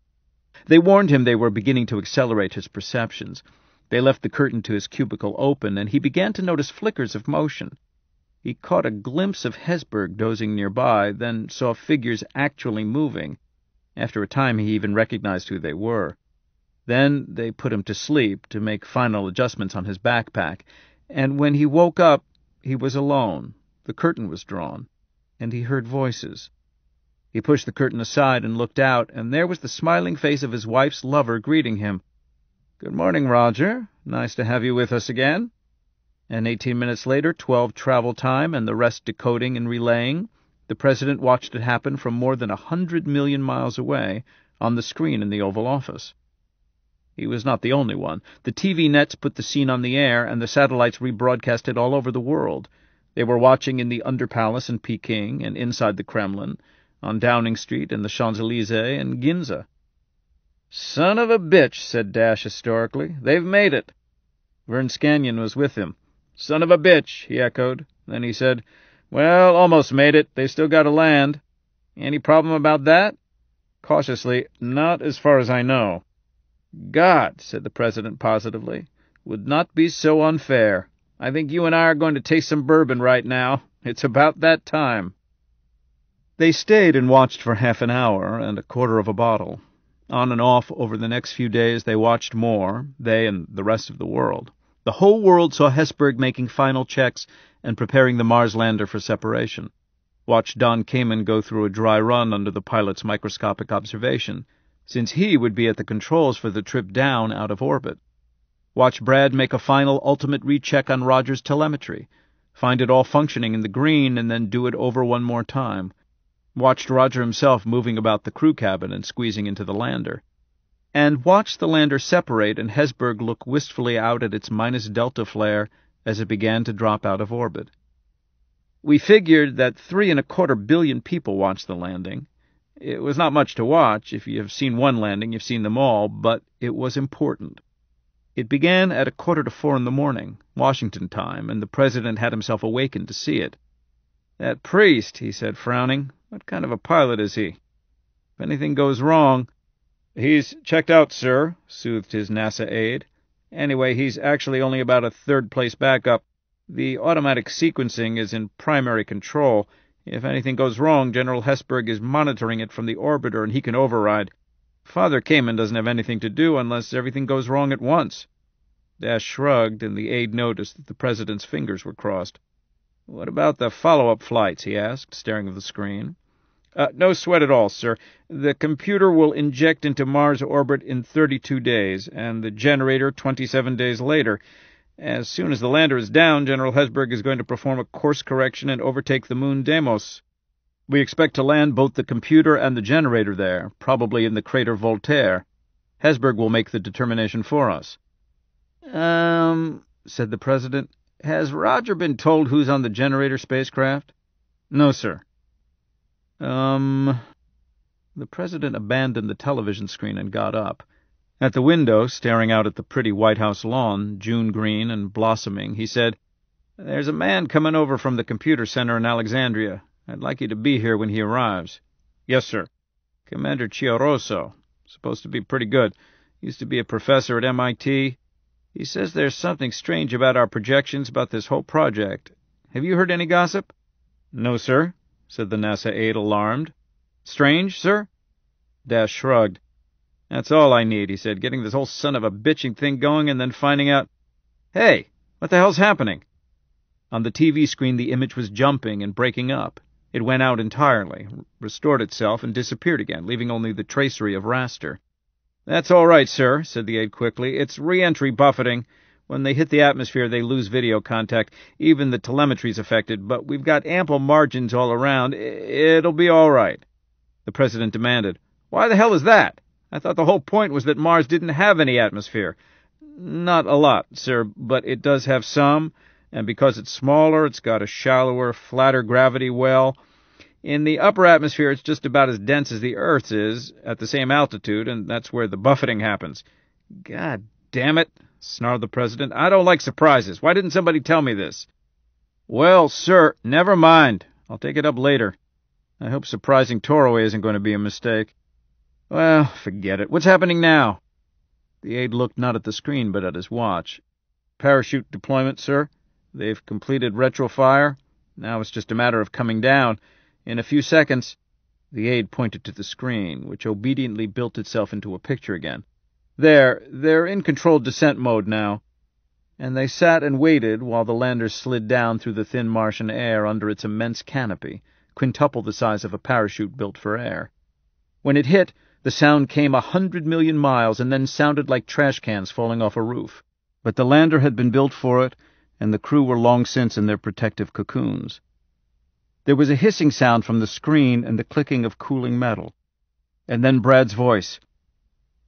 They warned him they were beginning to accelerate his perceptions. They left the curtain to his cubicle open, and he began to notice flickers of motion. He caught a glimpse of Hesburgh dozing nearby, then saw figures actually moving. After a time, he even recognized who they were. Then they put him to sleep to make final adjustments on his backpack, and when he woke up, he was alone. The curtain was drawn, and he heard voices. He pushed the curtain aside and looked out, and there was the smiling face of his wife's lover greeting him. Good morning, Roger. Nice to have you with us again and 18 minutes later, 12 travel time and the rest decoding and relaying. The president watched it happen from more than a 100 million miles away on the screen in the Oval Office. He was not the only one. The TV nets put the scene on the air, and the satellites rebroadcast it all over the world. They were watching in the Under Palace in Peking and inside the Kremlin, on Downing Street and the Champs Elysees and Ginza. Son of a bitch, said Dash historically. They've made it. Vern Scanion was with him. Son of a bitch, he echoed. Then he said, Well, almost made it. They still got to land. Any problem about that? Cautiously, not as far as I know. God, said the president positively, would not be so unfair. I think you and I are going to taste some bourbon right now. It's about that time. They stayed and watched for half an hour and a quarter of a bottle. On and off over the next few days they watched more, they and the rest of the world. The whole world saw Hesburgh making final checks and preparing the Mars lander for separation. Watched Don Kamen go through a dry run under the pilot's microscopic observation, since he would be at the controls for the trip down out of orbit. Watch Brad make a final ultimate recheck on Roger's telemetry, find it all functioning in the green, and then do it over one more time. Watched Roger himself moving about the crew cabin and squeezing into the lander and watched the lander separate and Hesburgh look wistfully out at its minus delta flare as it began to drop out of orbit. We figured that three and a quarter billion people watched the landing. It was not much to watch. If you have seen one landing, you've seen them all, but it was important. It began at a quarter to four in the morning, Washington time, and the president had himself awakened to see it. That priest, he said, frowning, what kind of a pilot is he? If anything goes wrong, He's checked out, sir, soothed his NASA aide. Anyway, he's actually only about a third place backup. The automatic sequencing is in primary control. If anything goes wrong, General Hesberg is monitoring it from the orbiter and he can override. Father Kamen doesn't have anything to do unless everything goes wrong at once. Dash shrugged, and the aide noticed that the president's fingers were crossed. What about the follow up flights? he asked, staring at the screen. Uh, no sweat at all, sir. The computer will inject into Mars orbit in 32 days, and the generator 27 days later. As soon as the lander is down, General Hesberg is going to perform a course correction and overtake the moon Deimos. We expect to land both the computer and the generator there, probably in the crater Voltaire. Hesberg will make the determination for us. Um, said the President, has Roger been told who's on the generator spacecraft? No, sir. Um. The president abandoned the television screen and got up. At the window, staring out at the pretty White House lawn, June green and blossoming, he said, There's a man coming over from the computer center in Alexandria. I'd like you to be here when he arrives. Yes, sir. Commander Chioroso. Supposed to be pretty good. Used to be a professor at MIT. He says there's something strange about our projections about this whole project. Have you heard any gossip? No, sir said the NASA aide, alarmed. Strange, sir? Dash shrugged. That's all I need, he said, getting this whole son of a bitching thing going and then finding out, hey, what the hell's happening? On the TV screen, the image was jumping and breaking up. It went out entirely, restored itself, and disappeared again, leaving only the tracery of raster. That's all right, sir, said the aide quickly. It's re-entry buffeting. When they hit the atmosphere, they lose video contact. Even the telemetry's affected, but we've got ample margins all around. It'll be all right. The president demanded, Why the hell is that? I thought the whole point was that Mars didn't have any atmosphere. Not a lot, sir, but it does have some, and because it's smaller, it's got a shallower, flatter gravity well. In the upper atmosphere, it's just about as dense as the Earth's is at the same altitude, and that's where the buffeting happens. God damn it, snarled the president. I don't like surprises. Why didn't somebody tell me this? Well, sir, never mind. I'll take it up later. I hope surprising Toroway isn't going to be a mistake. Well, forget it. What's happening now? The aide looked not at the screen but at his watch. Parachute deployment, sir. They've completed retrofire. Now it's just a matter of coming down. In a few seconds... The aide pointed to the screen, which obediently built itself into a picture again. There, they're in controlled descent mode now. And they sat and waited while the lander slid down through the thin Martian air under its immense canopy, quintuple the size of a parachute built for air. When it hit, the sound came a hundred million miles and then sounded like trash cans falling off a roof. But the lander had been built for it, and the crew were long since in their protective cocoons. There was a hissing sound from the screen and the clicking of cooling metal. And then Brad's voice.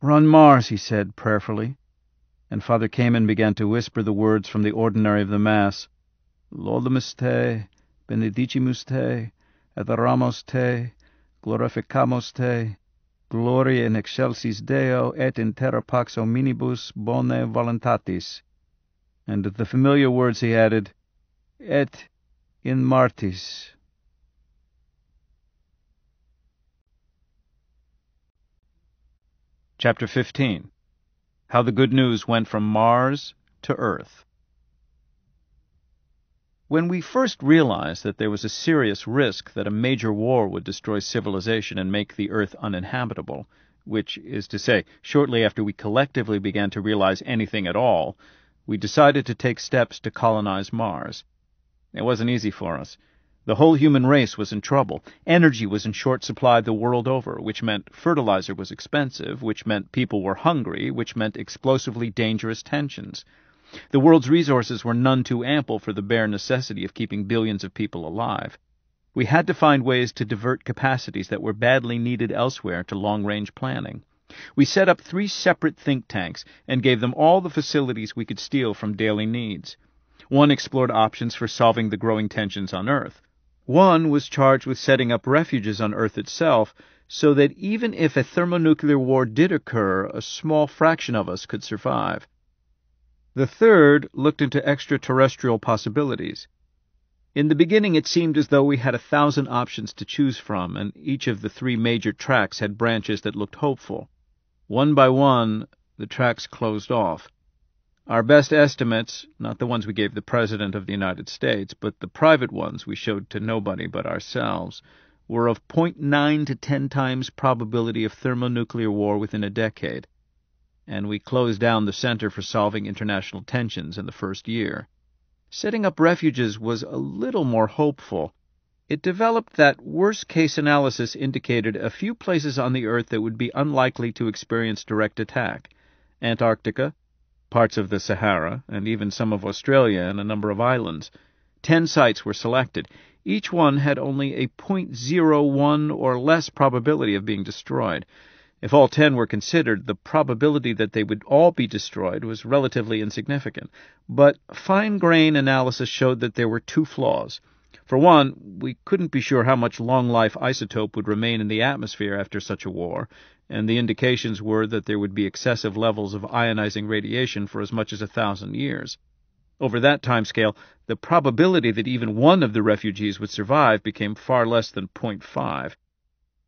"We're on Mars," he said, prayerfully; and Father Cayman began to whisper the words from the ordinary of the mass: "Laudamus te, benedicimus te, adoramus te, glorificamus te, gloria in excelsis Deo et in terra pax hominibus bonae voluntatis." And to the familiar words he added: "Et in Martis." Chapter 15 How the Good News Went from Mars to Earth. When we first realized that there was a serious risk that a major war would destroy civilization and make the Earth uninhabitable, which is to say, shortly after we collectively began to realize anything at all, we decided to take steps to colonize Mars. It wasn't easy for us. The whole human race was in trouble. Energy was in short supply the world over, which meant fertilizer was expensive, which meant people were hungry, which meant explosively dangerous tensions. The world's resources were none too ample for the bare necessity of keeping billions of people alive. We had to find ways to divert capacities that were badly needed elsewhere to long range planning. We set up three separate think tanks and gave them all the facilities we could steal from daily needs. One explored options for solving the growing tensions on Earth. One was charged with setting up refuges on Earth itself so that even if a thermonuclear war did occur, a small fraction of us could survive. The third looked into extraterrestrial possibilities. In the beginning, it seemed as though we had a thousand options to choose from, and each of the three major tracks had branches that looked hopeful. One by one, the tracks closed off. Our best estimates, not the ones we gave the President of the United States, but the private ones we showed to nobody but ourselves, were of 0.9 to 10 times probability of thermonuclear war within a decade, and we closed down the Center for Solving International Tensions in the first year. Setting up refuges was a little more hopeful. It developed that worst case analysis indicated a few places on the Earth that would be unlikely to experience direct attack Antarctica, parts of the Sahara, and even some of Australia and a number of islands. Ten sites were selected. Each one had only a 0.01 or less probability of being destroyed. If all ten were considered, the probability that they would all be destroyed was relatively insignificant. But fine grain analysis showed that there were two flaws. For one, we couldn't be sure how much long life isotope would remain in the atmosphere after such a war, and the indications were that there would be excessive levels of ionizing radiation for as much as a thousand years. Over that timescale, the probability that even one of the refugees would survive became far less than 0.5.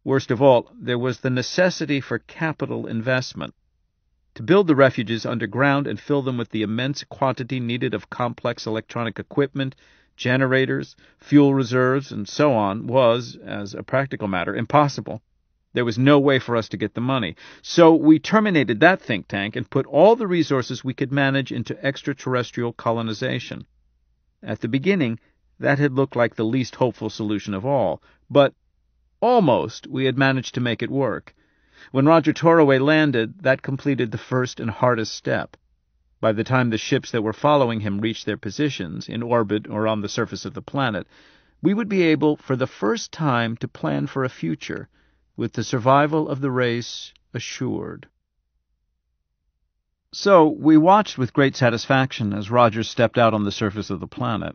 Worst of all, there was the necessity for capital investment. To build the refuges underground and fill them with the immense quantity needed of complex electronic equipment, generators, fuel reserves, and so on was, as a practical matter, impossible. There was no way for us to get the money. So we terminated that think tank and put all the resources we could manage into extraterrestrial colonization. At the beginning, that had looked like the least hopeful solution of all, but almost we had managed to make it work. When Roger Toraway landed, that completed the first and hardest step. By the time the ships that were following him reached their positions, in orbit or on the surface of the planet, we would be able, for the first time, to plan for a future with the survival of the race assured. So we watched with great satisfaction as Rogers stepped out on the surface of the planet.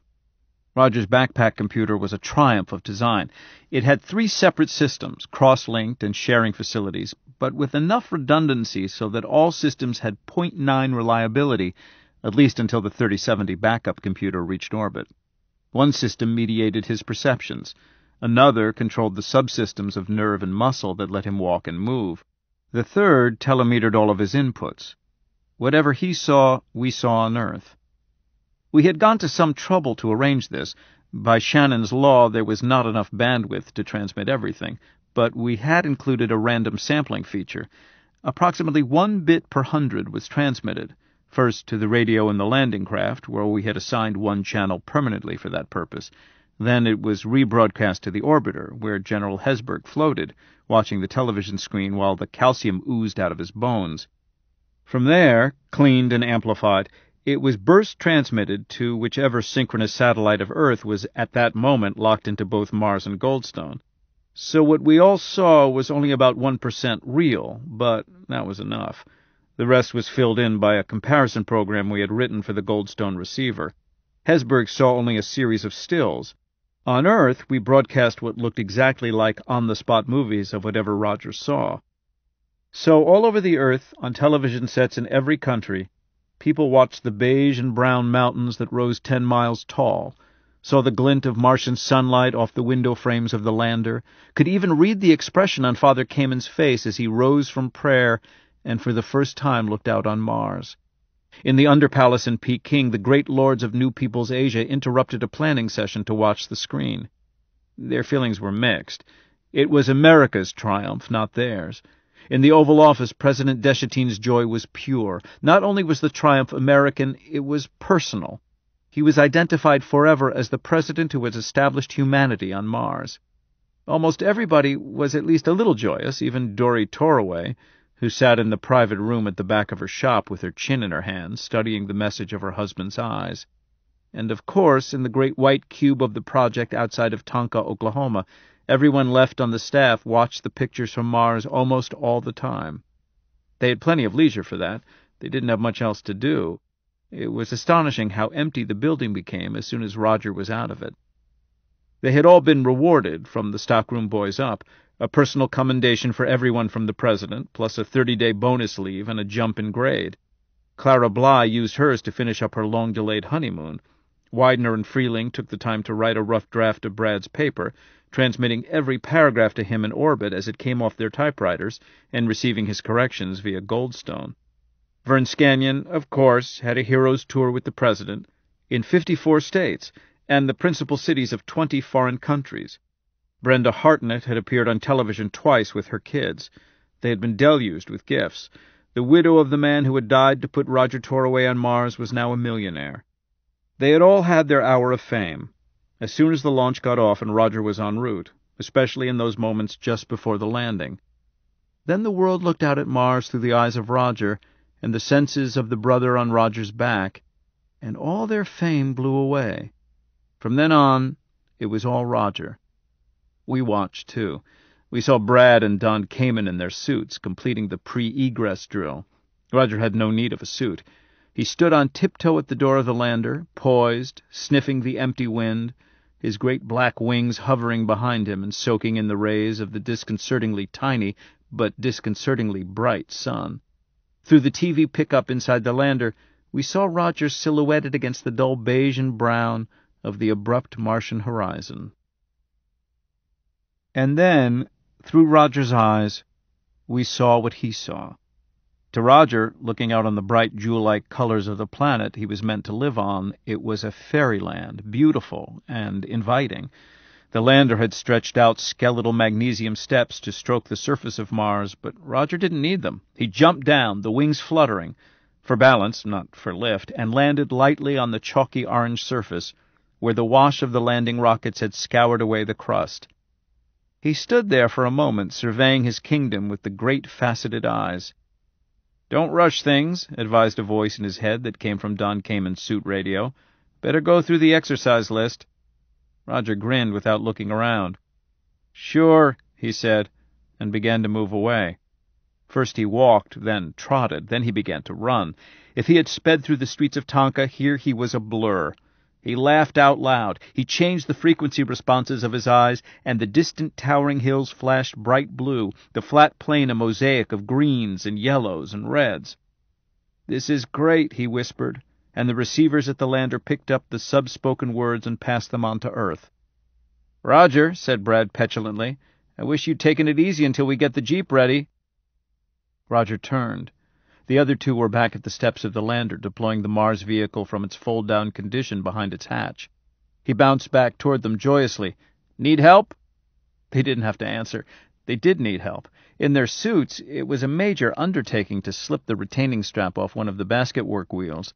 Roger's backpack computer was a triumph of design. It had three separate systems, cross linked and sharing facilities, but with enough redundancy so that all systems had 0.9 reliability, at least until the 3070 backup computer reached orbit. One system mediated his perceptions. Another controlled the subsystems of nerve and muscle that let him walk and move. The third telemetered all of his inputs. Whatever he saw, we saw on Earth. We had gone to some trouble to arrange this. By Shannon's law, there was not enough bandwidth to transmit everything, but we had included a random sampling feature. Approximately one bit per hundred was transmitted, first to the radio in the landing craft, where we had assigned one channel permanently for that purpose, then it was rebroadcast to the orbiter, where General Hesberg floated, watching the television screen while the calcium oozed out of his bones. From there, cleaned and amplified, it was burst transmitted to whichever synchronous satellite of Earth was at that moment locked into both Mars and Goldstone. So what we all saw was only about 1% real, but that was enough. The rest was filled in by a comparison program we had written for the Goldstone receiver. Hesberg saw only a series of stills. On Earth, we broadcast what looked exactly like on the spot movies of whatever Rogers saw. So, all over the Earth, on television sets in every country, people watched the beige and brown mountains that rose ten miles tall, saw the glint of Martian sunlight off the window frames of the lander, could even read the expression on Father Cayman's face as he rose from prayer and for the first time looked out on Mars. In the underpalace in Peking, the great lords of New People's Asia interrupted a planning session to watch the screen. Their feelings were mixed. It was America's triumph, not theirs. In the Oval Office, President Deschatin's joy was pure. Not only was the triumph American, it was personal. He was identified forever as the president who had established humanity on Mars. Almost everybody was at least a little joyous, even Dory Toraway who sat in the private room at the back of her shop with her chin in her hand, studying the message of her husband's eyes. And of course, in the great white cube of the project outside of Tonka, Oklahoma, everyone left on the staff watched the pictures from Mars almost all the time. They had plenty of leisure for that. They didn't have much else to do. It was astonishing how empty the building became as soon as Roger was out of it. They had all been rewarded, from the stockroom boys up, a personal commendation for everyone from the president, plus a 30-day bonus leave and a jump in grade. Clara Bly used hers to finish up her long-delayed honeymoon. Widener and Freeling took the time to write a rough draft of Brad's paper, transmitting every paragraph to him in orbit as it came off their typewriters and receiving his corrections via Goldstone. Vern Scanion, of course, had a hero's tour with the president in 54 states and the principal cities of 20 foreign countries. Brenda Hartnett had appeared on television twice with her kids. They had been deluged with gifts. The widow of the man who had died to put Roger Toraway on Mars was now a millionaire. They had all had their hour of fame, as soon as the launch got off and Roger was en route, especially in those moments just before the landing. Then the world looked out at Mars through the eyes of Roger and the senses of the brother on Roger's back, and all their fame blew away. From then on, it was all Roger. We watched, too. We saw Brad and Don Kamen in their suits, completing the pre-egress drill. Roger had no need of a suit. He stood on tiptoe at the door of the lander, poised, sniffing the empty wind, his great black wings hovering behind him and soaking in the rays of the disconcertingly tiny but disconcertingly bright sun. Through the TV pickup inside the lander, we saw Roger silhouetted against the dull beige and brown of the abrupt Martian horizon. And then, through Roger's eyes, we saw what he saw. To Roger, looking out on the bright jewel like colors of the planet he was meant to live on, it was a fairyland, beautiful and inviting. The lander had stretched out skeletal magnesium steps to stroke the surface of Mars, but Roger didn't need them. He jumped down, the wings fluttering, for balance, not for lift, and landed lightly on the chalky orange surface, where the wash of the landing rockets had scoured away the crust. He stood there for a moment, surveying his kingdom with the great faceted eyes. Don't rush things, advised a voice in his head that came from Don Cayman's suit radio. Better go through the exercise list. Roger grinned without looking around. Sure, he said, and began to move away. First he walked, then trotted, then he began to run. If he had sped through the streets of Tonka, here he was a blur. He laughed out loud. He changed the frequency responses of his eyes, and the distant towering hills flashed bright blue, the flat plain a mosaic of greens and yellows and reds. This is great, he whispered, and the receivers at the lander picked up the subspoken words and passed them on to Earth. Roger, said Brad petulantly, I wish you'd taken it easy until we get the jeep ready. Roger turned. The other two were back at the steps of the lander, deploying the Mars vehicle from its fold down condition behind its hatch. He bounced back toward them joyously. Need help? They didn't have to answer. They did need help. In their suits, it was a major undertaking to slip the retaining strap off one of the basketwork wheels.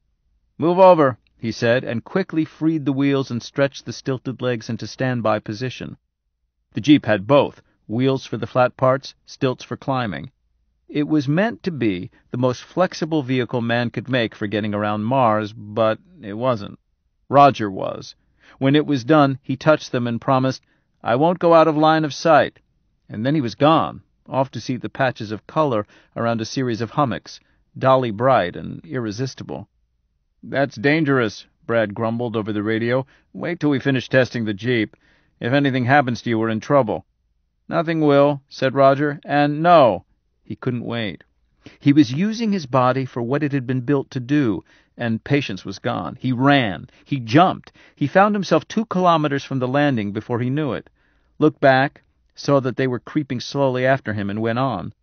Move over, he said, and quickly freed the wheels and stretched the stilted legs into standby position. The Jeep had both wheels for the flat parts, stilts for climbing. It was meant to be the most flexible vehicle man could make for getting around Mars, but it wasn't. Roger was. When it was done, he touched them and promised, I won't go out of line of sight. And then he was gone, off to see the patches of color around a series of hummocks, dolly bright and irresistible. That's dangerous, Brad grumbled over the radio. Wait till we finish testing the Jeep. If anything happens to you, we're in trouble. Nothing will, said Roger, and no, he couldn't wait. He was using his body for what it had been built to do, and patience was gone. He ran. He jumped. He found himself two kilometers from the landing before he knew it, looked back, saw that they were creeping slowly after him, and went on.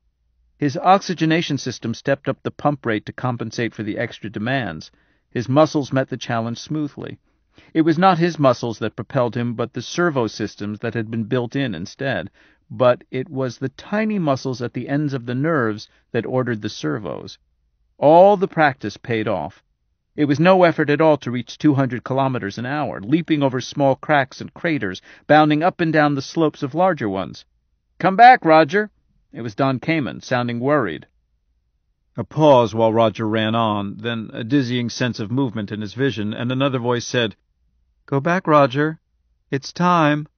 His oxygenation system stepped up the pump rate to compensate for the extra demands. His muscles met the challenge smoothly. It was not his muscles that propelled him, but the servo systems that had been built in instead, but it was the tiny muscles at the ends of the nerves that ordered the servos. All the practice paid off. It was no effort at all to reach 200 kilometers an hour, leaping over small cracks and craters, bounding up and down the slopes of larger ones. Come back, Roger! It was Don Kamen, sounding worried. A pause while Roger ran on, then a dizzying sense of movement in his vision, and another voice said, Go back, Roger. It's time.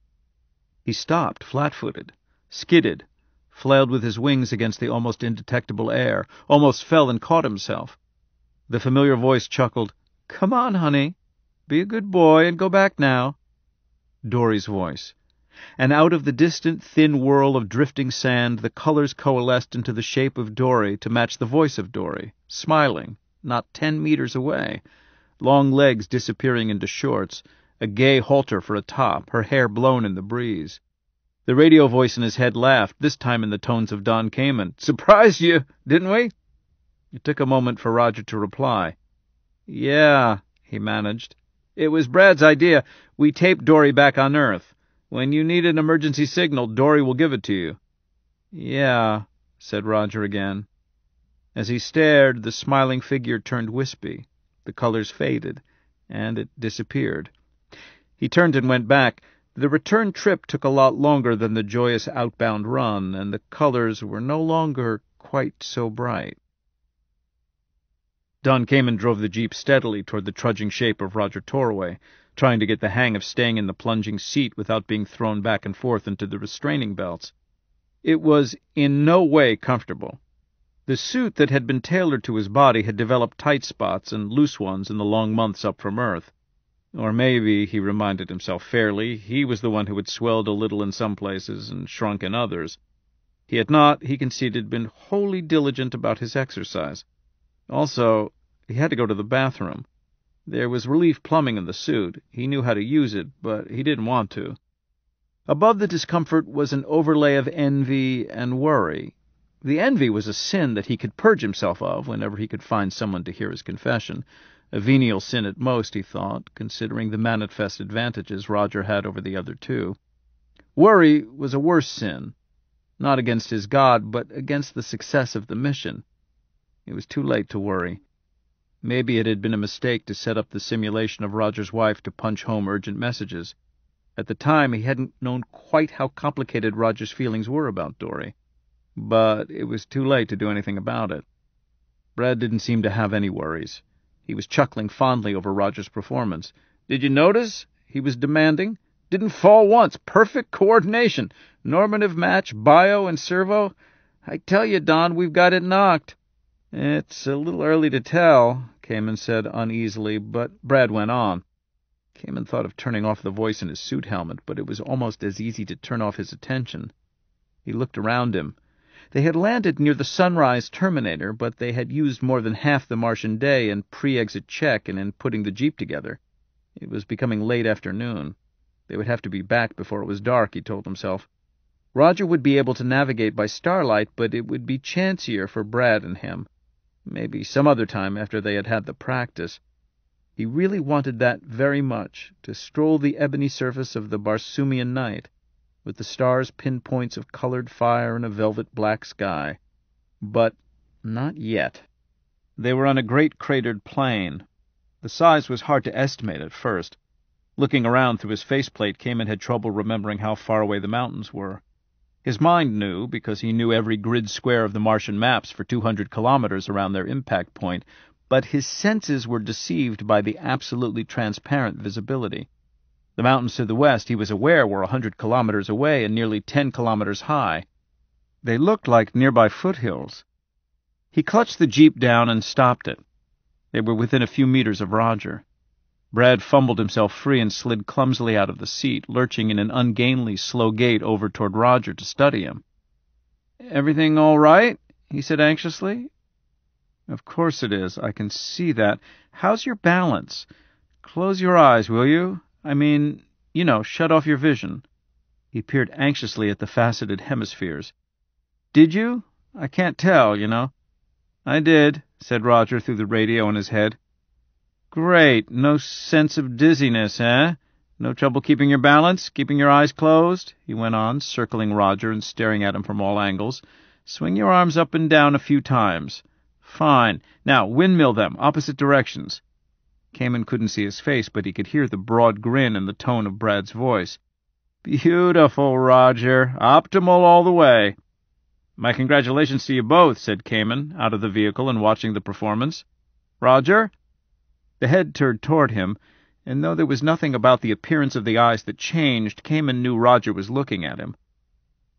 He stopped, flat footed skidded, flailed with his wings against the almost indetectable air, almost fell and caught himself. The familiar voice chuckled, Come on, honey. Be a good boy and go back now. Dory's voice. And out of the distant, thin whirl of drifting sand, the colors coalesced into the shape of Dory to match the voice of Dory, smiling, not ten meters away, long legs disappearing into shorts, a gay halter for a top, her hair blown in the breeze. The radio voice in his head laughed, this time in the tones of Don Kamen. Surprised you, didn't we? It took a moment for Roger to reply. Yeah, he managed. It was Brad's idea. We taped Dory back on Earth. When you need an emergency signal, Dory will give it to you. Yeah, said Roger again. As he stared, the smiling figure turned wispy. The colors faded, and it disappeared. He turned and went back. The return trip took a lot longer than the joyous outbound run, and the colors were no longer quite so bright. Don and drove the Jeep steadily toward the trudging shape of Roger Torway, trying to get the hang of staying in the plunging seat without being thrown back and forth into the restraining belts. It was in no way comfortable. The suit that had been tailored to his body had developed tight spots and loose ones in the long months up from Earth. Or maybe, he reminded himself fairly, he was the one who had swelled a little in some places and shrunk in others. He had not, he conceded, been wholly diligent about his exercise. Also, he had to go to the bathroom. There was relief plumbing in the suit. He knew how to use it, but he didn't want to. Above the discomfort was an overlay of envy and worry. The envy was a sin that he could purge himself of whenever he could find someone to hear his confession. A venial sin at most, he thought, considering the manifest advantages Roger had over the other two. Worry was a worse sin, not against his God, but against the success of the mission. It was too late to worry. Maybe it had been a mistake to set up the simulation of Roger's wife to punch home urgent messages. At the time, he hadn't known quite how complicated Roger's feelings were about Dory. But it was too late to do anything about it. Brad didn't seem to have any worries. He was chuckling fondly over Roger's performance. Did you notice? he was demanding. Didn't fall once. Perfect coordination. Normative match, bio and servo. I tell you, Don, we've got it knocked. It's a little early to tell, Kamen said uneasily, but Brad went on. Kamen thought of turning off the voice in his suit helmet, but it was almost as easy to turn off his attention. He looked around him. They had landed near the Sunrise Terminator, but they had used more than half the Martian day in pre-exit check and in putting the jeep together. It was becoming late afternoon. They would have to be back before it was dark, he told himself. Roger would be able to navigate by starlight, but it would be chancier for Brad and him. Maybe some other time after they had had the practice. He really wanted that very much, to stroll the ebony surface of the Barsoomian night with the stars pinpoints of colored fire in a velvet black sky. But not yet. They were on a great cratered plain. The size was hard to estimate at first. Looking around through his faceplate, Cayman had trouble remembering how far away the mountains were. His mind knew, because he knew every grid square of the Martian maps for 200 kilometers around their impact point, but his senses were deceived by the absolutely transparent visibility. The mountains to the west, he was aware, were a hundred kilometers away and nearly ten kilometers high. They looked like nearby foothills. He clutched the jeep down and stopped it. They were within a few meters of Roger. Brad fumbled himself free and slid clumsily out of the seat, lurching in an ungainly, slow gait over toward Roger to study him. Everything all right? he said anxiously. Of course it is. I can see that. How's your balance? Close your eyes, will you? I mean, you know, shut off your vision. He peered anxiously at the faceted hemispheres. Did you? I can't tell, you know. I did, said Roger through the radio in his head. Great. No sense of dizziness, eh? No trouble keeping your balance, keeping your eyes closed? He went on, circling Roger and staring at him from all angles. Swing your arms up and down a few times. Fine. Now, windmill them, opposite directions. Kamen couldn't see his face, but he could hear the broad grin and the tone of Brad's voice. Beautiful, Roger. Optimal all the way. My congratulations to you both, said Kamen, out of the vehicle and watching the performance. Roger? The head turned toward him, and though there was nothing about the appearance of the eyes that changed, Kamen knew Roger was looking at him.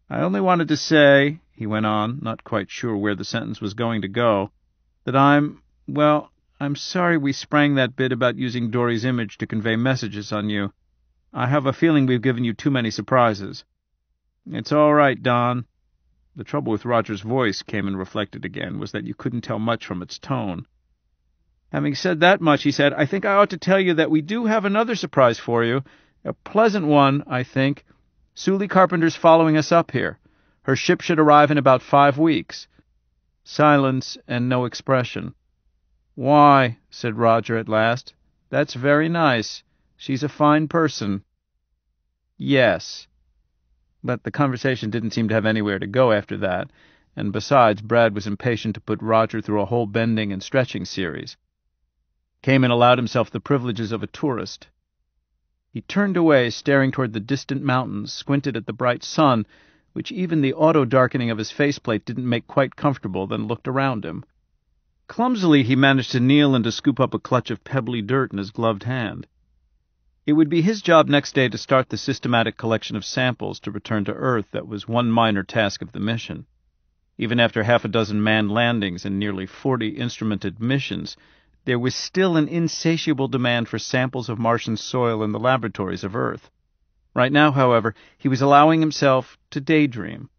I only wanted to say, he went on, not quite sure where the sentence was going to go, that I'm, well, I'm sorry we sprang that bit about using Dory's image to convey messages on you. I have a feeling we've given you too many surprises. It's all right, Don. The trouble with Roger's voice came and reflected again was that you couldn't tell much from its tone. Having said that much, he said, I think I ought to tell you that we do have another surprise for you. A pleasant one, I think. Sully Carpenter's following us up here. Her ship should arrive in about five weeks. Silence and no expression. "Why," said Roger at last, "that's very nice. She's a fine person." "Yes." But the conversation didn't seem to have anywhere to go after that, and besides, Brad was impatient to put Roger through a whole bending and stretching series. Cayman allowed himself the privileges of a tourist. He turned away, staring toward the distant mountains, squinted at the bright sun, which even the auto darkening of his faceplate didn't make quite comfortable, then looked around him. Clumsily he managed to kneel and to scoop up a clutch of pebbly dirt in his gloved hand. It would be his job next day to start the systematic collection of samples to return to Earth that was one minor task of the mission. Even after half a dozen manned landings and nearly forty instrumented missions, there was still an insatiable demand for samples of Martian soil in the laboratories of Earth. Right now, however, he was allowing himself to daydream.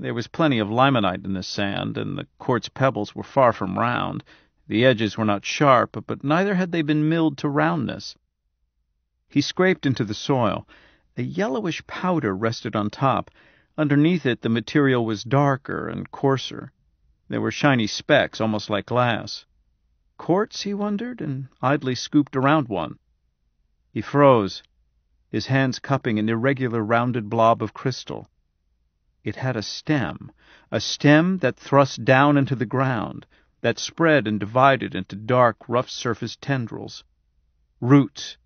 There was plenty of limonite in the sand, and the quartz pebbles were far from round. The edges were not sharp, but neither had they been milled to roundness. He scraped into the soil. A yellowish powder rested on top. Underneath it the material was darker and coarser. There were shiny specks, almost like glass. Quartz, he wondered, and idly scooped around one. He froze, his hands cupping an irregular rounded blob of crystal. It had a stem, a stem that thrust down into the ground, that spread and divided into dark, rough surfaced tendrils. Roots.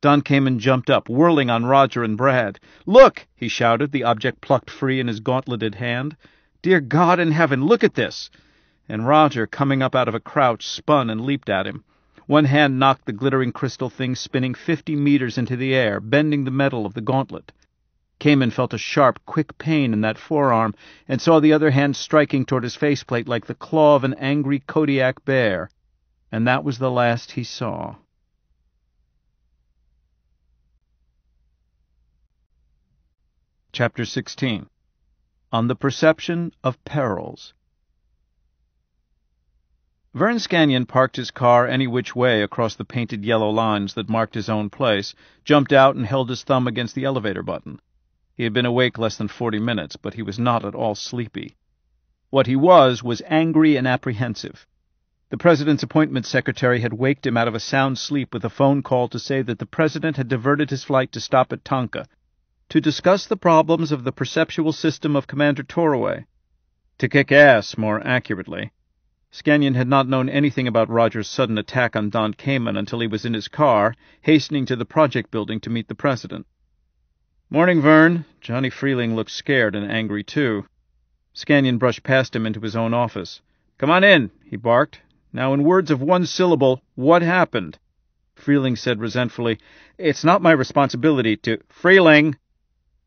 Don and jumped up, whirling on Roger and Brad. Look! he shouted, the object plucked free in his gauntleted hand. Dear God in heaven, look at this! And Roger, coming up out of a crouch, spun and leaped at him. One hand knocked the glittering crystal thing spinning fifty meters into the air, bending the metal of the gauntlet. Cayman felt a sharp, quick pain in that forearm, and saw the other hand striking toward his faceplate like the claw of an angry Kodiak bear. And that was the last he saw. Chapter 16 On the Perception of Perils Vern Scanyon parked his car any which way across the painted yellow lines that marked his own place, jumped out, and held his thumb against the elevator button. He had been awake less than forty minutes, but he was not at all sleepy. What he was was angry and apprehensive. The President's appointment secretary had waked him out of a sound sleep with a phone call to say that the President had diverted his flight to stop at Tonka, to discuss the problems of the perceptual system of Commander Toroway. To kick ass, more accurately. Scanyon had not known anything about Roger's sudden attack on Don Cayman until he was in his car, hastening to the project building to meet the President. Morning, Vern. Johnny Freeling looked scared and angry, too. Scanyon brushed past him into his own office. Come on in, he barked. Now, in words of one syllable, what happened? Freeling said resentfully, It's not my responsibility to. Freeling!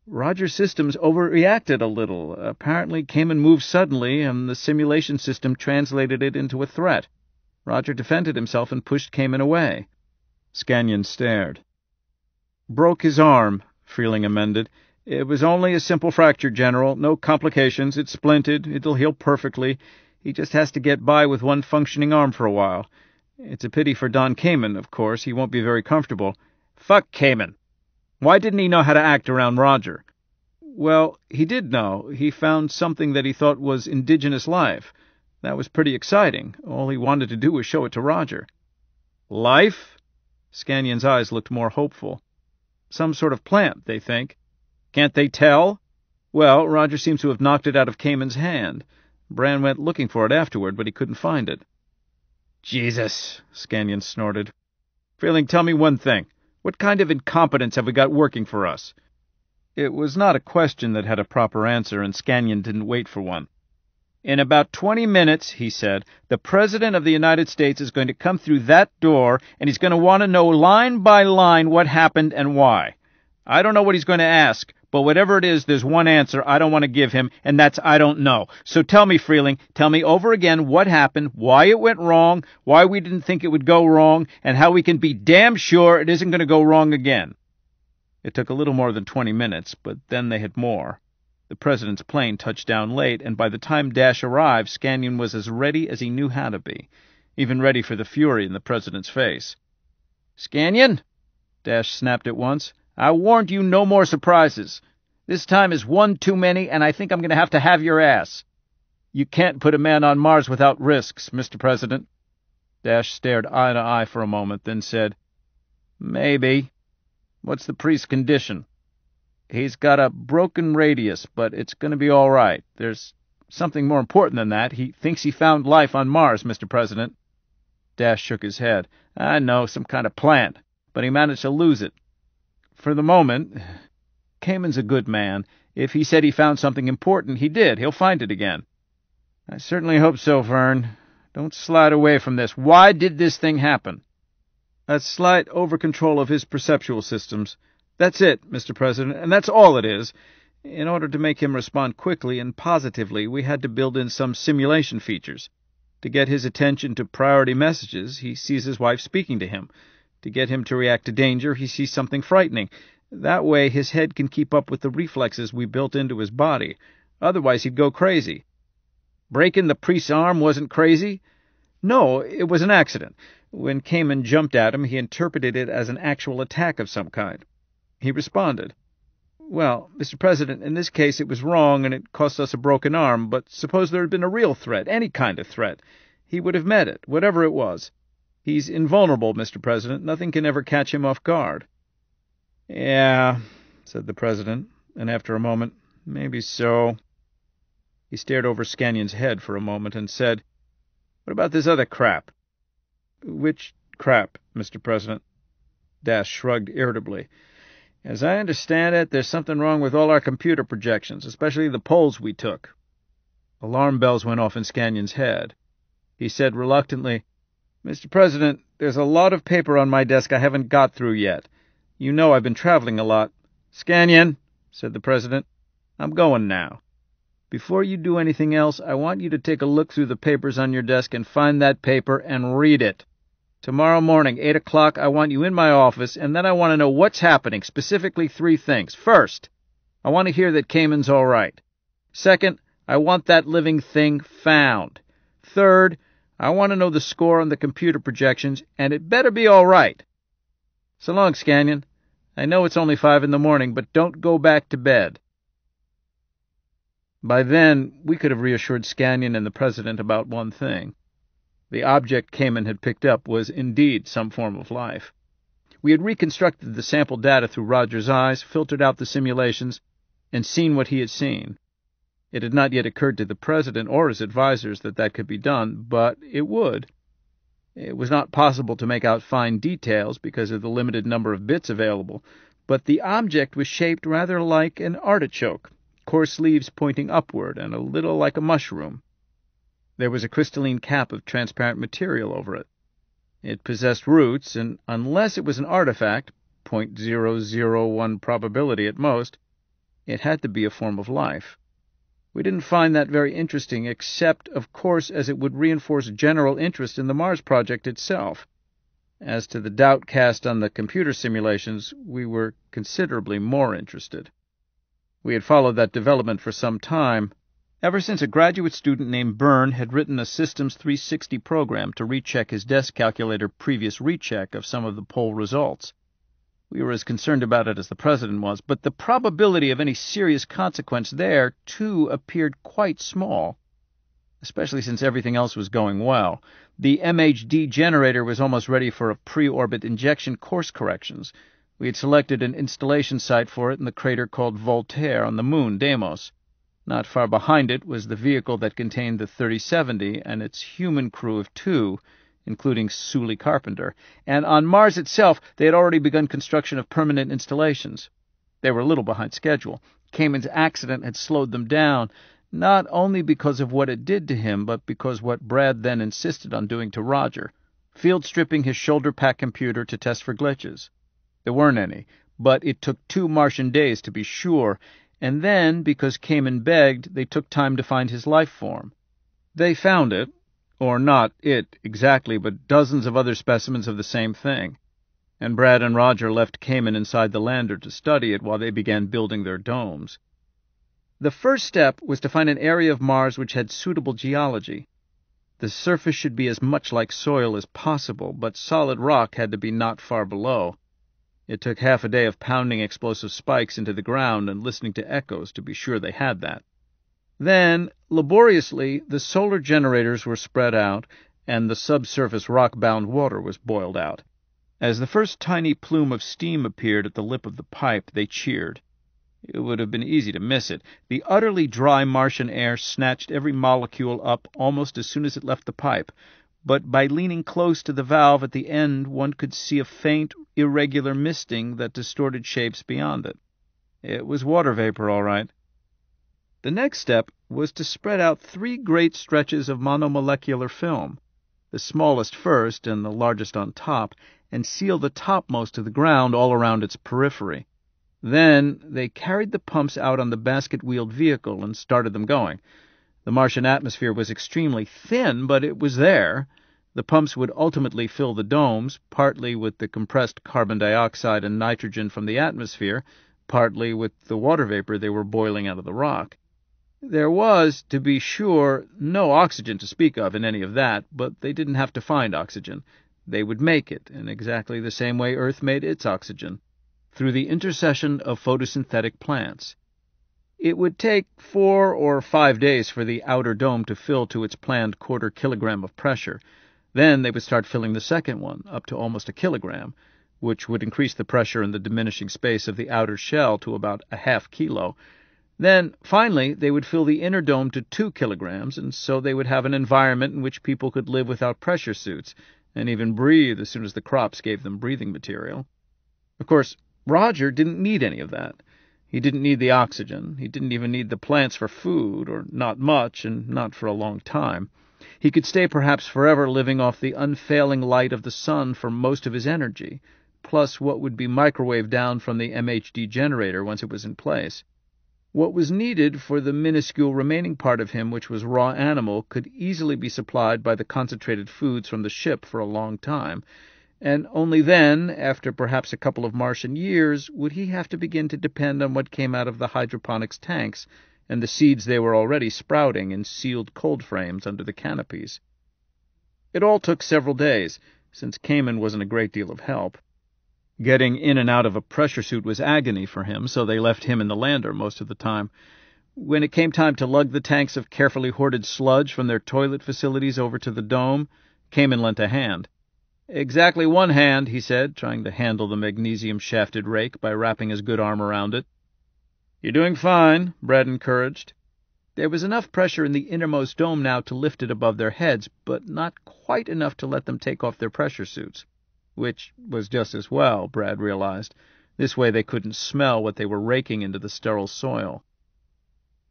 Roger Systems overreacted a little, apparently came and moved suddenly, and the simulation system translated it into a threat. Roger defended himself and pushed Cayman away. Scanyon stared. Broke his arm, Freeling amended. It was only a simple fracture, General. No complications. It's splinted. It'll heal perfectly. He just has to get by with one functioning arm for a while. It's a pity for Don Kamen, of course. He won't be very comfortable. Fuck Kamen! Why didn't he know how to act around Roger? Well, he did know. He found something that he thought was indigenous life. That was pretty exciting. All he wanted to do was show it to Roger. Life? Scanion's eyes looked more hopeful. Some sort of plant, they think. Can't they tell? Well, Roger seems to have knocked it out of Cayman's hand. Bran went looking for it afterward, but he couldn't find it. Jesus, Scanyon snorted. Freeling, tell me one thing. What kind of incompetence have we got working for us? It was not a question that had a proper answer, and Scanyon didn't wait for one. In about 20 minutes, he said, the President of the United States is going to come through that door and he's going to want to know line by line what happened and why. I don't know what he's going to ask, but whatever it is, there's one answer I don't want to give him, and that's I don't know. So tell me, Freeling, tell me over again what happened, why it went wrong, why we didn't think it would go wrong, and how we can be damn sure it isn't going to go wrong again. It took a little more than 20 minutes, but then they had more. The president's plane touched down late, and by the time Dash arrived, Scanyon was as ready as he knew how to be, even ready for the fury in the president's face. Scanyon, Dash snapped at once, I warned you no more surprises. This time is one too many, and I think I'm going to have to have your ass. You can't put a man on Mars without risks, Mr. President. Dash stared eye to eye for a moment, then said, Maybe. What's the priest's condition? He's got a broken radius, but it's going to be all right. There's something more important than that. He thinks he found life on Mars, Mr. President. Dash shook his head. I know, some kind of plant, but he managed to lose it. For the moment, [sighs] Cayman's a good man. If he said he found something important, he did. He'll find it again. I certainly hope so, Vern. Don't slide away from this. Why did this thing happen? A slight overcontrol of his perceptual systems that's it, Mr. President, and that's all it is. In order to make him respond quickly and positively, we had to build in some simulation features. To get his attention to priority messages, he sees his wife speaking to him. To get him to react to danger, he sees something frightening. That way, his head can keep up with the reflexes we built into his body. Otherwise, he'd go crazy. Breaking the priest's arm wasn't crazy? No, it was an accident. When Cayman jumped at him, he interpreted it as an actual attack of some kind. He responded, Well, Mr. President, in this case it was wrong and it cost us a broken arm, but suppose there had been a real threat, any kind of threat, he would have met it, whatever it was. He's invulnerable, Mr. President. Nothing can ever catch him off guard. Yeah, said the President, and after a moment, maybe so. He stared over Scannion's head for a moment and said, What about this other crap? Which crap, Mr. President? Dash shrugged irritably. As I understand it, there's something wrong with all our computer projections, especially the polls we took. Alarm bells went off in Scannion's head. He said reluctantly, Mr. President, there's a lot of paper on my desk I haven't got through yet. You know I've been traveling a lot. Scannion, said the President, I'm going now. Before you do anything else, I want you to take a look through the papers on your desk and find that paper and read it. Tomorrow morning, 8 o'clock, I want you in my office, and then I want to know what's happening, specifically three things. First, I want to hear that Cayman's all right. Second, I want that living thing found. Third, I want to know the score on the computer projections, and it better be all right. So long, Scanyon. I know it's only five in the morning, but don't go back to bed. By then, we could have reassured Scanyon and the President about one thing the object Kamen had picked up was indeed some form of life. We had reconstructed the sample data through Roger's eyes, filtered out the simulations, and seen what he had seen. It had not yet occurred to the President or his advisers that that could be done, but it would. It was not possible to make out fine details because of the limited number of bits available, but the object was shaped rather like an artichoke, coarse leaves pointing upward, and a little like a mushroom. There was a crystalline cap of transparent material over it. It possessed roots, and unless it was an artifact, 0.001 probability at most, it had to be a form of life. We didn't find that very interesting, except, of course, as it would reinforce general interest in the Mars Project itself. As to the doubt cast on the computer simulations, we were considerably more interested. We had followed that development for some time, Ever since a graduate student named Byrne had written a Systems 360 program to recheck his desk calculator previous recheck of some of the poll results. We were as concerned about it as the president was, but the probability of any serious consequence there, too, appeared quite small especially since everything else was going well. The MHD generator was almost ready for a pre orbit injection course corrections. We had selected an installation site for it in the crater called Voltaire on the moon, Deimos. Not far behind it was the vehicle that contained the 3070 and its human crew of two, including Suli Carpenter. And on Mars itself, they had already begun construction of permanent installations. They were a little behind schedule. Cayman's accident had slowed them down, not only because of what it did to him, but because what Brad then insisted on doing to Roger field stripping his shoulder pack computer to test for glitches. There weren't any, but it took two Martian days to be sure, and then, because Cayman begged, they took time to find his life form. They found it, or not it exactly, but dozens of other specimens of the same thing, and Brad and Roger left Cayman inside the lander to study it while they began building their domes. The first step was to find an area of Mars which had suitable geology. The surface should be as much like soil as possible, but solid rock had to be not far below. It took half a day of pounding explosive spikes into the ground and listening to echoes to be sure they had that. Then, laboriously, the solar generators were spread out, and the subsurface rock-bound water was boiled out. As the first tiny plume of steam appeared at the lip of the pipe, they cheered. It would have been easy to miss it. The utterly dry Martian air snatched every molecule up almost as soon as it left the pipe but by leaning close to the valve at the end, one could see a faint, irregular misting that distorted shapes beyond it. It was water vapor, all right. The next step was to spread out three great stretches of monomolecular film, the smallest first and the largest on top, and seal the topmost of the ground all around its periphery. Then they carried the pumps out on the basket wheeled vehicle and started them going. The Martian atmosphere was extremely thin, but it was there. The pumps would ultimately fill the domes, partly with the compressed carbon dioxide and nitrogen from the atmosphere, partly with the water vapor they were boiling out of the rock. There was, to be sure, no oxygen to speak of in any of that, but they didn't have to find oxygen. They would make it, in exactly the same way Earth made its oxygen through the intercession of photosynthetic plants. It would take four or five days for the outer dome to fill to its planned quarter kilogram of pressure. Then they would start filling the second one, up to almost a kilogram, which would increase the pressure in the diminishing space of the outer shell to about a half kilo. Then, finally, they would fill the inner dome to two kilograms, and so they would have an environment in which people could live without pressure suits, and even breathe as soon as the crops gave them breathing material. Of course, Roger didn't need any of that. He didn't need the oxygen. He didn't even need the plants for food, or not much, and not for a long time. He could stay perhaps forever living off the unfailing light of the sun for most of his energy, plus what would be microwaved down from the MHD generator once it was in place. What was needed for the minuscule remaining part of him, which was raw animal, could easily be supplied by the concentrated foods from the ship for a long time and only then, after perhaps a couple of Martian years, would he have to begin to depend on what came out of the hydroponics tanks and the seeds they were already sprouting in sealed cold frames under the canopies. It all took several days, since Cayman wasn't a great deal of help. Getting in and out of a pressure suit was agony for him, so they left him in the lander most of the time. When it came time to lug the tanks of carefully hoarded sludge from their toilet facilities over to the dome, Cayman lent a hand. Exactly one hand, he said, trying to handle the magnesium-shafted rake by wrapping his good arm around it. You're doing fine, Brad encouraged. There was enough pressure in the innermost dome now to lift it above their heads, but not quite enough to let them take off their pressure suits. Which was just as well, Brad realized. This way they couldn't smell what they were raking into the sterile soil.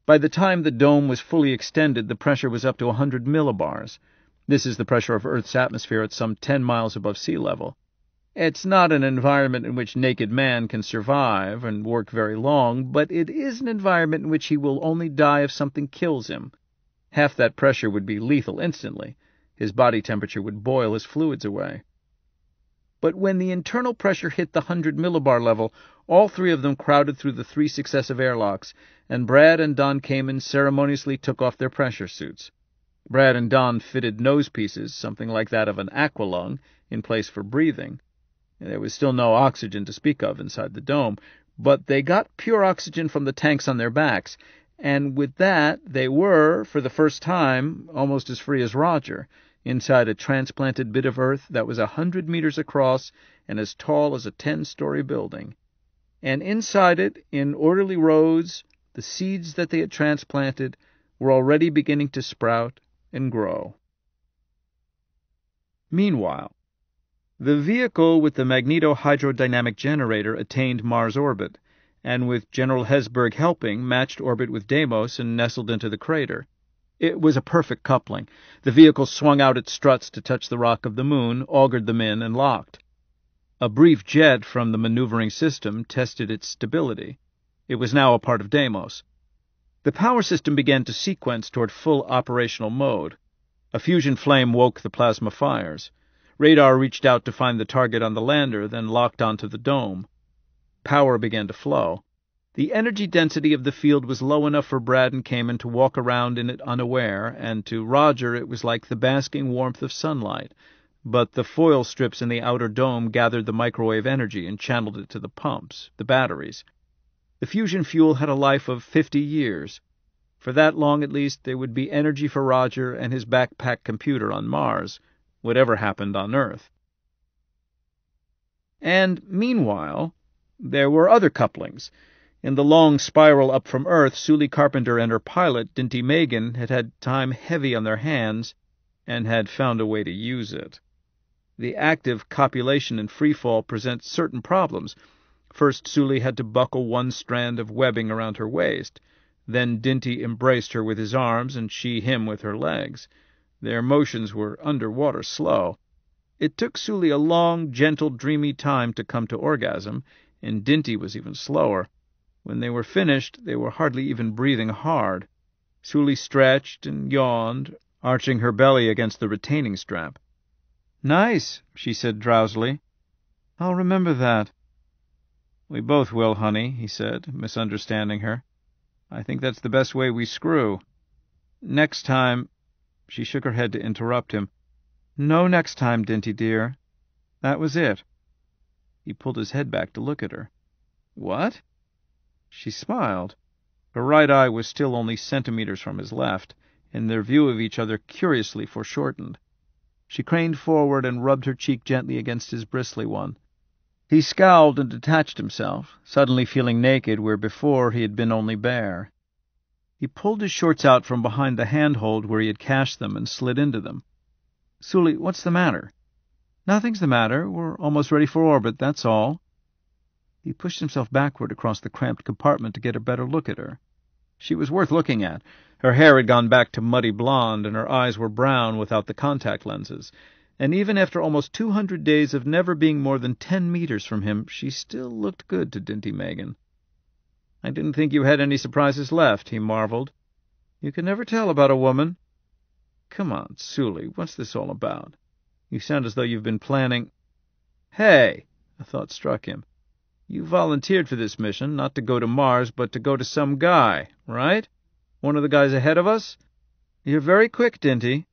By the time the dome was fully extended, the pressure was up to a hundred millibars. This is the pressure of Earth's atmosphere at some 10 miles above sea level. It's not an environment in which naked man can survive and work very long, but it is an environment in which he will only die if something kills him. Half that pressure would be lethal instantly. His body temperature would boil his fluids away. But when the internal pressure hit the 100 millibar level, all three of them crowded through the three successive airlocks, and Brad and Don Kamen ceremoniously took off their pressure suits. Brad and Don fitted nose pieces, something like that of an aqualung, in place for breathing. There was still no oxygen to speak of inside the dome, but they got pure oxygen from the tanks on their backs, and with that they were, for the first time, almost as free as Roger, inside a transplanted bit of earth that was a hundred meters across and as tall as a ten story building. And inside it, in orderly rows, the seeds that they had transplanted were already beginning to sprout and grow. Meanwhile, the vehicle with the magneto-hydrodynamic generator attained Mars orbit, and with General Hesberg helping, matched orbit with Deimos and nestled into the crater. It was a perfect coupling. The vehicle swung out its struts to touch the rock of the moon, augured them in, and locked. A brief jet from the maneuvering system tested its stability. It was now a part of Deimos. The power system began to sequence toward full operational mode. A fusion flame woke the plasma fires. Radar reached out to find the target on the lander, then locked onto the dome. Power began to flow. The energy density of the field was low enough for Brad and Kamen to walk around in it unaware, and to Roger it was like the basking warmth of sunlight. But the foil strips in the outer dome gathered the microwave energy and channeled it to the pumps, the batteries. The fusion fuel had a life of 50 years. For that long at least, there would be energy for Roger and his backpack computer on Mars, whatever happened on Earth. And meanwhile, there were other couplings. In the long spiral up from Earth, Sully Carpenter and her pilot, Dinty Megan, had had time heavy on their hands and had found a way to use it. The active copulation in freefall presents certain problems. First Suli had to buckle one strand of webbing around her waist. Then Dinty embraced her with his arms, and she him with her legs. Their motions were underwater slow. It took Suli a long, gentle, dreamy time to come to orgasm, and Dinty was even slower. When they were finished, they were hardly even breathing hard. Suli stretched and yawned, arching her belly against the retaining strap. Nice, she said drowsily. I'll remember that. "We both will, honey," he said, misunderstanding her. "I think that's the best way we screw. Next time She shook her head to interrupt him. "No next time, Dinty dear. That was it." He pulled his head back to look at her. "What?" She smiled. Her right eye was still only centimeters from his left, and their view of each other curiously foreshortened. She craned forward and rubbed her cheek gently against his bristly one. He scowled and detached himself, suddenly feeling naked where before he had been only bare. He pulled his shorts out from behind the handhold where he had cached them and slid into them. Sully, what's the matter? Nothing's the matter. We're almost ready for orbit, that's all. He pushed himself backward across the cramped compartment to get a better look at her. She was worth looking at. Her hair had gone back to muddy blonde, and her eyes were brown without the contact lenses and even after almost two hundred days of never being more than ten meters from him, she still looked good to Dinty Megan. I didn't think you had any surprises left, he marveled. You can never tell about a woman. Come on, Sully, what's this all about? You sound as though you've been planning. Hey! A thought struck him. You volunteered for this mission, not to go to Mars, but to go to some guy, right? One of the guys ahead of us? You're very quick, Dinty.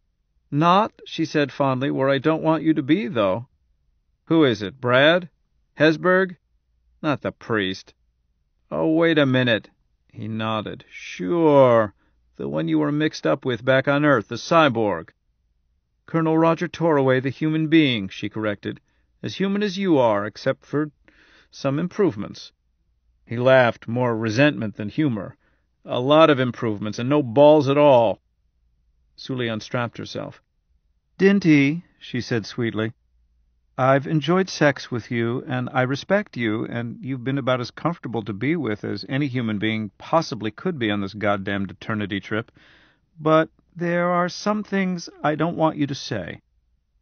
Not, she said fondly, where I don't want you to be, though. Who is it, Brad? Hesberg? Not the priest. Oh, wait a minute. He nodded. Sure. The one you were mixed up with back on Earth, the cyborg. Colonel Roger Toraway, the human being, she corrected. As human as you are, except for some improvements. He laughed, more resentment than humor. A lot of improvements, and no balls at all. Sule unstrapped herself. Dinty, she said sweetly, I've enjoyed sex with you, and I respect you, and you've been about as comfortable to be with as any human being possibly could be on this goddamned eternity trip. But there are some things I don't want you to say.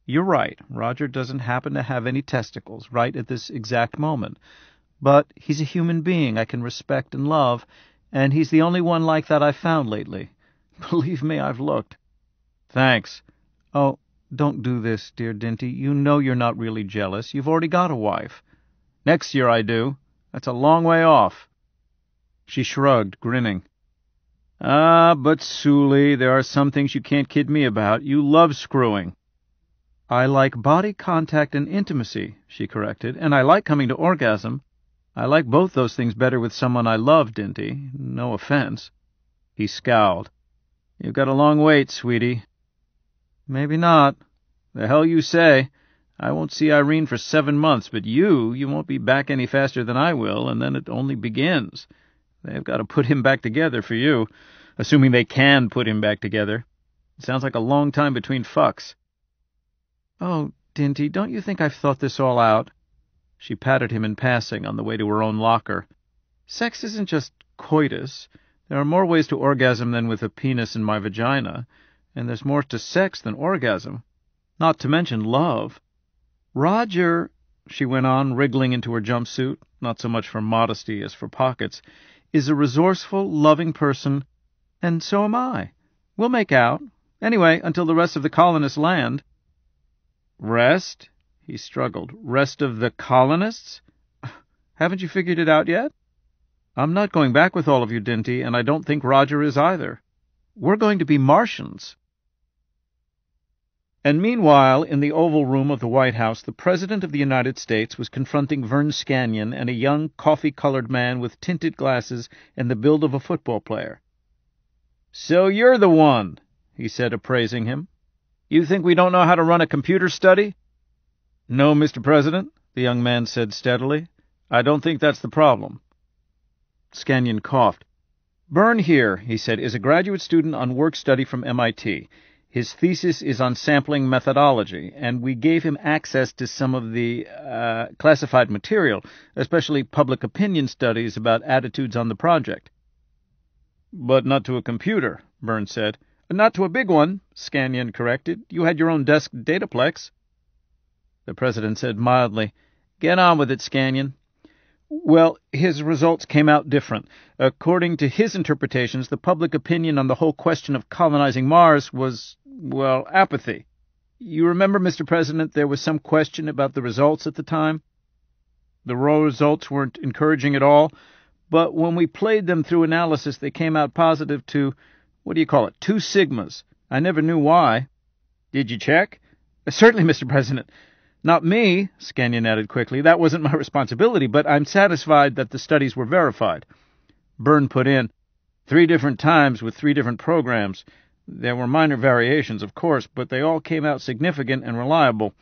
You're right, Roger doesn't happen to have any testicles right at this exact moment. But he's a human being I can respect and love, and he's the only one like that I've found lately. [laughs] Believe me, I've looked. Thanks. Oh, don't do this, dear Dinty. You know you're not really jealous. You've already got a wife. Next year I do. That's a long way off. She shrugged, grinning. Ah, but Suli, there are some things you can't kid me about. You love screwing. I like body contact and intimacy, she corrected, and I like coming to orgasm. I like both those things better with someone I love, Dinty. No offense. He scowled. You've got a long wait, sweetie. Maybe not. The hell you say. I won't see Irene for seven months, but you, you won't be back any faster than I will, and then it only begins. They've got to put him back together for you, assuming they can put him back together. It sounds like a long time between fucks. Oh, Dinty, don't you think I've thought this all out? She patted him in passing on the way to her own locker. Sex isn't just coitus. There are more ways to orgasm than with a penis in my vagina and there's more to sex than orgasm, not to mention love. Roger, she went on, wriggling into her jumpsuit, not so much for modesty as for pockets, is a resourceful, loving person, and so am I. We'll make out. Anyway, until the rest of the colonists land. Rest? He struggled. Rest of the colonists? [sighs] Haven't you figured it out yet? I'm not going back with all of you, Dinty, and I don't think Roger is either. We're going to be Martians. And meanwhile, in the Oval Room of the White House, the President of the United States was confronting Vern Scanyon and a young, coffee colored man with tinted glasses and the build of a football player. So you're the one, he said, appraising him. You think we don't know how to run a computer study? No, Mr. President, the young man said steadily. I don't think that's the problem. Scanyon coughed. Byrne here, he said, is a graduate student on work study from MIT. His thesis is on sampling methodology, and we gave him access to some of the uh, classified material, especially public opinion studies about attitudes on the project. But not to a computer, Byrne said. Not to a big one, Scanyon corrected. You had your own desk dataplex. The president said mildly, Get on with it, Scanyon. Well, his results came out different. According to his interpretations, the public opinion on the whole question of colonizing Mars was, well, apathy. You remember, Mr. President, there was some question about the results at the time? The raw results weren't encouraging at all, but when we played them through analysis, they came out positive to, what do you call it, two sigmas. I never knew why. Did you check? Certainly, Mr. President. Not me, Scanyon added quickly. That wasn't my [laughs] responsibility, but I'm satisfied that the studies were verified. Byrne put in, Three different times with three different programs. There were minor variations, of course, but they all came out significant and reliable.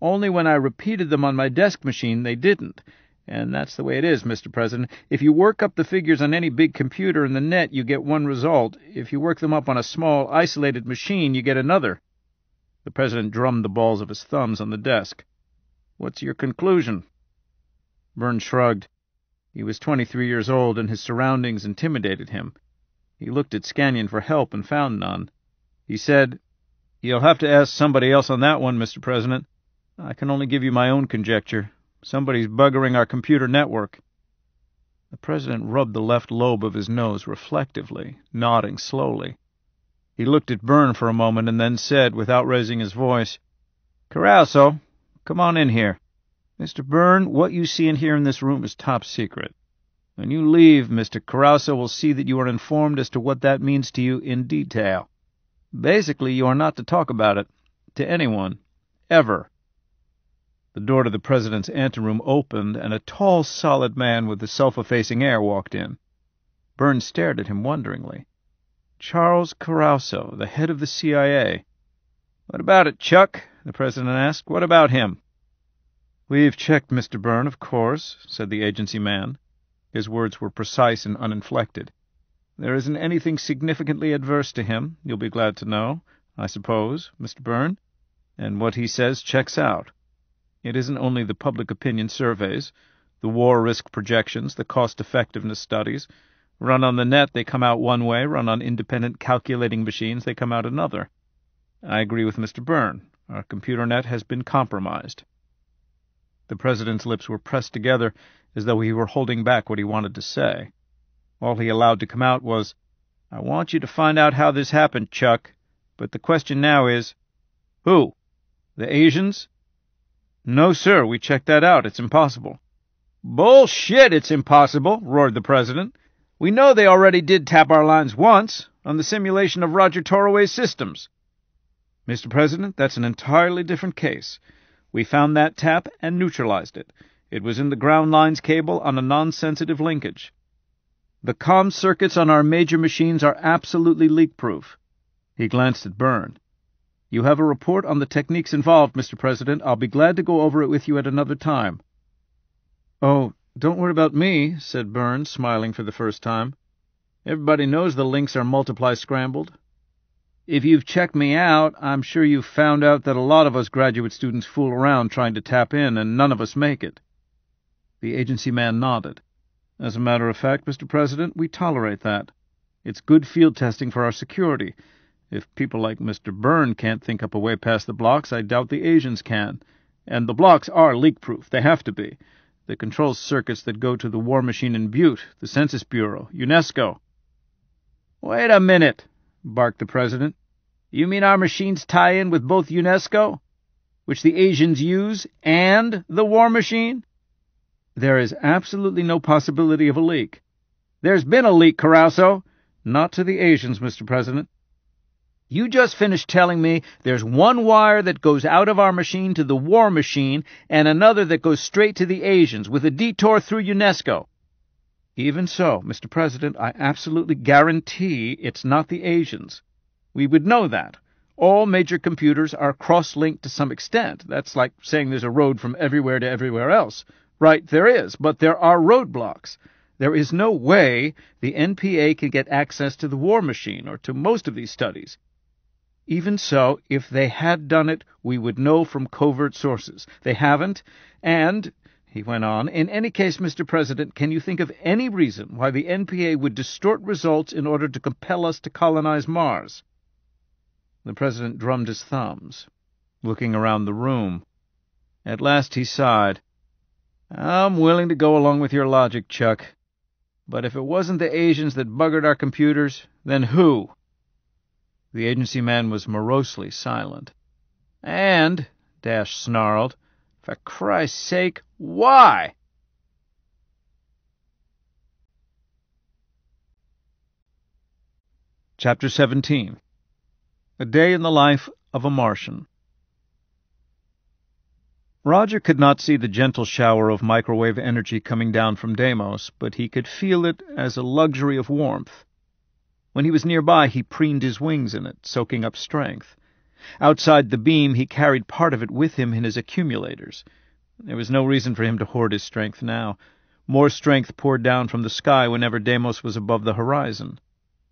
Only when I repeated them on my desk machine, they didn't. And that's the way it is, Mr. President. If you work up the figures on any big computer in the net, you get one result. If you work them up on a small, isolated machine, you get another. The president drummed the balls of his thumbs on the desk. "What's your conclusion?" Burns shrugged. He was twenty three years old, and his surroundings intimidated him. He looked at Scannion for help and found none. He said, "You'll have to ask somebody else on that one, Mr. President. I can only give you my own conjecture. Somebody's buggering our computer network." The president rubbed the left lobe of his nose reflectively, nodding slowly. He looked at Byrne for a moment and then said, without raising his voice, Caruso, come on in here. Mr. Byrne, what you see and hear in this room is top secret. When you leave, Mr. Caruso will see that you are informed as to what that means to you in detail. Basically, you are not to talk about it to anyone, ever. The door to the president's anteroom opened, and a tall, solid man with a self effacing air walked in. Byrne stared at him wonderingly. Charles Caruso, the head of the CIA. What about it, Chuck? the president asked. What about him? We've checked Mr. Byrne, of course, said the agency man. His words were precise and uninflected. There isn't anything significantly adverse to him, you'll be glad to know, I suppose, Mr. Byrne, and what he says checks out. It isn't only the public opinion surveys, the war risk projections, the cost effectiveness studies, Run on the net, they come out one way. Run on independent calculating machines, they come out another. I agree with Mr. Byrne. Our computer net has been compromised. The President's lips were pressed together as though he were holding back what he wanted to say. All he allowed to come out was, I want you to find out how this happened, Chuck. But the question now is, who? The Asians? No, sir, we checked that out. It's impossible. Bullshit, it's impossible, roared the President. We know they already did tap our lines once on the simulation of Roger Toroway's systems. Mr. President, that's an entirely different case. We found that tap and neutralized it. It was in the ground lines cable on a non-sensitive linkage. The com circuits on our major machines are absolutely leak-proof. He glanced at Byrne. You have a report on the techniques involved, Mr. President. I'll be glad to go over it with you at another time. Oh, don't worry about me, said Byrne, smiling for the first time. Everybody knows the links are multiply scrambled. If you've checked me out, I'm sure you've found out that a lot of us graduate students fool around trying to tap in, and none of us make it. The agency man nodded. As a matter of fact, Mr. President, we tolerate that. It's good field testing for our security. If people like Mr. Byrne can't think up a way past the blocks, I doubt the Asians can. And the blocks are leak-proof. They have to be the control circuits that go to the war machine in Butte, the Census Bureau, UNESCO. Wait a minute, barked the president. You mean our machines tie in with both UNESCO, which the Asians use, and the war machine? There is absolutely no possibility of a leak. There's been a leak, Caruso. Not to the Asians, Mr. President. You just finished telling me there's one wire that goes out of our machine to the war machine and another that goes straight to the Asians with a detour through UNESCO. Even so, Mr. President, I absolutely guarantee it's not the Asians. We would know that. All major computers are cross linked to some extent. That's like saying there's a road from everywhere to everywhere else. Right, there is, but there are roadblocks. There is no way the NPA can get access to the war machine or to most of these studies. Even so, if they had done it, we would know from covert sources. They haven't, and, he went on, in any case, Mr. President, can you think of any reason why the NPA would distort results in order to compel us to colonize Mars? The President drummed his thumbs, looking around the room. At last he sighed. I'm willing to go along with your logic, Chuck. But if it wasn't the Asians that buggered our computers, then who? The agency man was morosely silent. And, Dash snarled, for Christ's sake, why? Chapter 17 A Day in the Life of a Martian. Roger could not see the gentle shower of microwave energy coming down from Deimos, but he could feel it as a luxury of warmth. When he was nearby, he preened his wings in it, soaking up strength. Outside the beam, he carried part of it with him in his accumulators. There was no reason for him to hoard his strength now. More strength poured down from the sky whenever Deimos was above the horizon.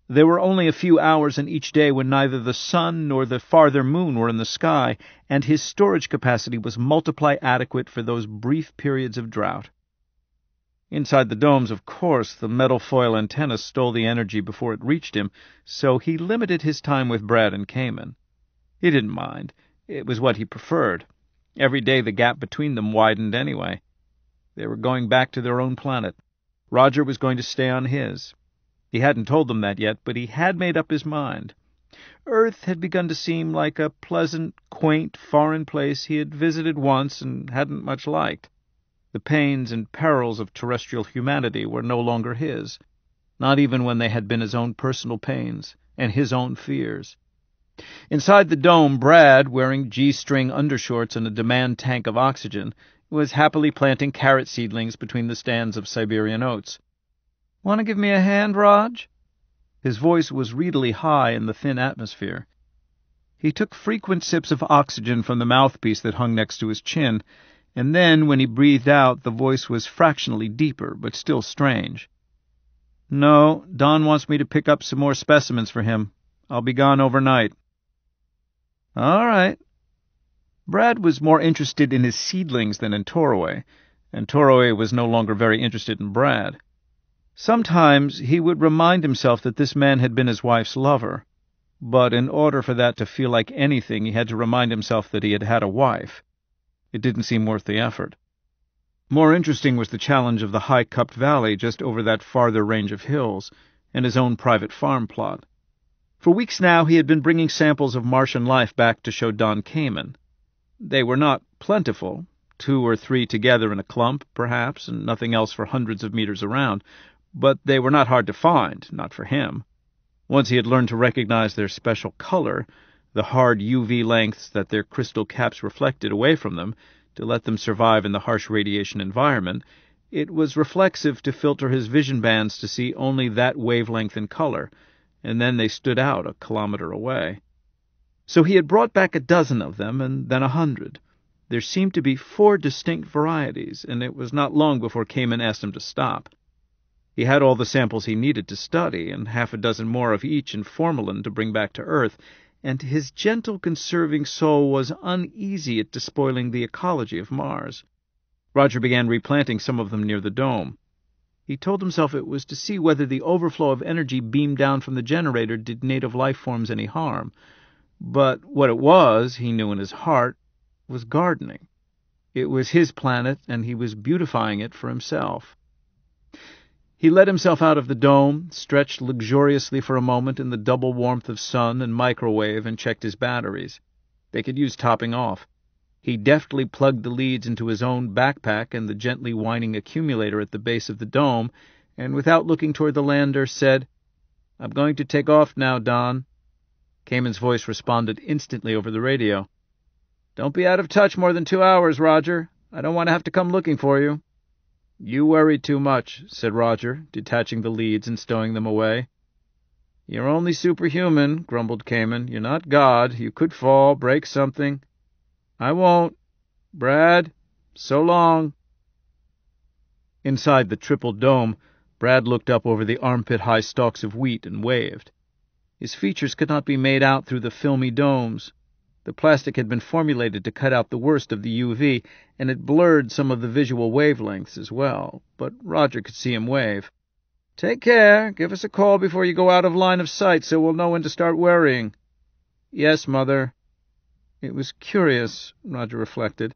There were only a few hours in each day when neither the sun nor the farther moon were in the sky, and his storage capacity was multiply adequate for those brief periods of drought. Inside the domes, of course, the metal foil antenna stole the energy before it reached him, so he limited his time with Brad and Cayman. He didn't mind. It was what he preferred. Every day the gap between them widened anyway. They were going back to their own planet. Roger was going to stay on his. He hadn't told them that yet, but he had made up his mind. Earth had begun to seem like a pleasant, quaint, foreign place he had visited once and hadn't much liked. The pains and perils of terrestrial humanity were no longer his, not even when they had been his own personal pains and his own fears. Inside the dome, Brad, wearing G string undershorts and a demand tank of oxygen, was happily planting carrot seedlings between the stands of Siberian oats. Want to give me a hand, Raj? His voice was reedily high in the thin atmosphere. He took frequent sips of oxygen from the mouthpiece that hung next to his chin and then when he breathed out, the voice was fractionally deeper, but still strange. No, Don wants me to pick up some more specimens for him. I'll be gone overnight. All right. Brad was more interested in his seedlings than in Toroway, and Toroway was no longer very interested in Brad. Sometimes he would remind himself that this man had been his wife's lover, but in order for that to feel like anything, he had to remind himself that he had had a wife it didn't seem worth the effort. More interesting was the challenge of the high cupped valley just over that farther range of hills, and his own private farm plot. For weeks now, he had been bringing samples of Martian life back to show Don Kamen. They were not plentiful, two or three together in a clump, perhaps, and nothing else for hundreds of meters around, but they were not hard to find, not for him. Once he had learned to recognize their special color, the hard UV lengths that their crystal caps reflected away from them to let them survive in the harsh radiation environment, it was reflexive to filter his vision bands to see only that wavelength and color, and then they stood out a kilometer away. So he had brought back a dozen of them, and then a hundred. There seemed to be four distinct varieties, and it was not long before Cayman asked him to stop. He had all the samples he needed to study, and half a dozen more of each in formalin to bring back to Earth, and his gentle conserving soul was uneasy at despoiling the ecology of Mars. Roger began replanting some of them near the dome. He told himself it was to see whether the overflow of energy beamed down from the generator did native life forms any harm. But what it was, he knew in his heart, was gardening. It was his planet, and he was beautifying it for himself. He let himself out of the dome, stretched luxuriously for a moment in the double warmth of sun and microwave, and checked his batteries. They could use topping off. He deftly plugged the leads into his own backpack and the gently whining accumulator at the base of the dome, and without looking toward the lander, said, I'm going to take off now, Don. Cayman's voice responded instantly over the radio. Don't be out of touch more than two hours, Roger. I don't want to have to come looking for you. "You worry too much," said Roger, detaching the leads and stowing them away. "You're only superhuman," grumbled Cayman. "You're not God. You could fall, break something "I won't. Brad, so long!" Inside the triple dome, Brad looked up over the armpit high stalks of wheat and waved. His features could not be made out through the filmy domes. The plastic had been formulated to cut out the worst of the UV, and it blurred some of the visual wavelengths as well, but Roger could see him wave. Take care. Give us a call before you go out of line of sight so we'll know when to start worrying. Yes, Mother. It was curious, Roger reflected.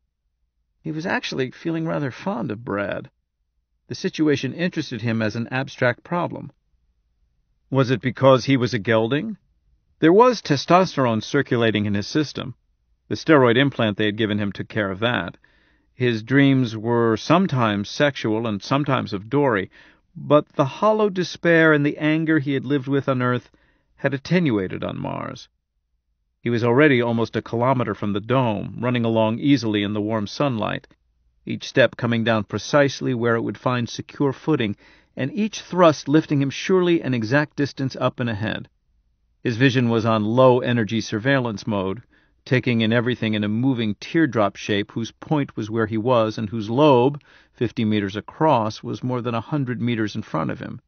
He was actually feeling rather fond of Brad. The situation interested him as an abstract problem. Was it because he was a gelding? There was testosterone circulating in his system. The steroid implant they had given him took care of that. His dreams were sometimes sexual and sometimes of Dory, but the hollow despair and the anger he had lived with on Earth had attenuated on Mars. He was already almost a kilometer from the dome, running along easily in the warm sunlight, each step coming down precisely where it would find secure footing, and each thrust lifting him surely an exact distance up and ahead. His vision was on low energy surveillance mode, taking in everything in a moving teardrop shape whose point was where he was and whose lobe, fifty meters across, was more than a hundred meters in front of him.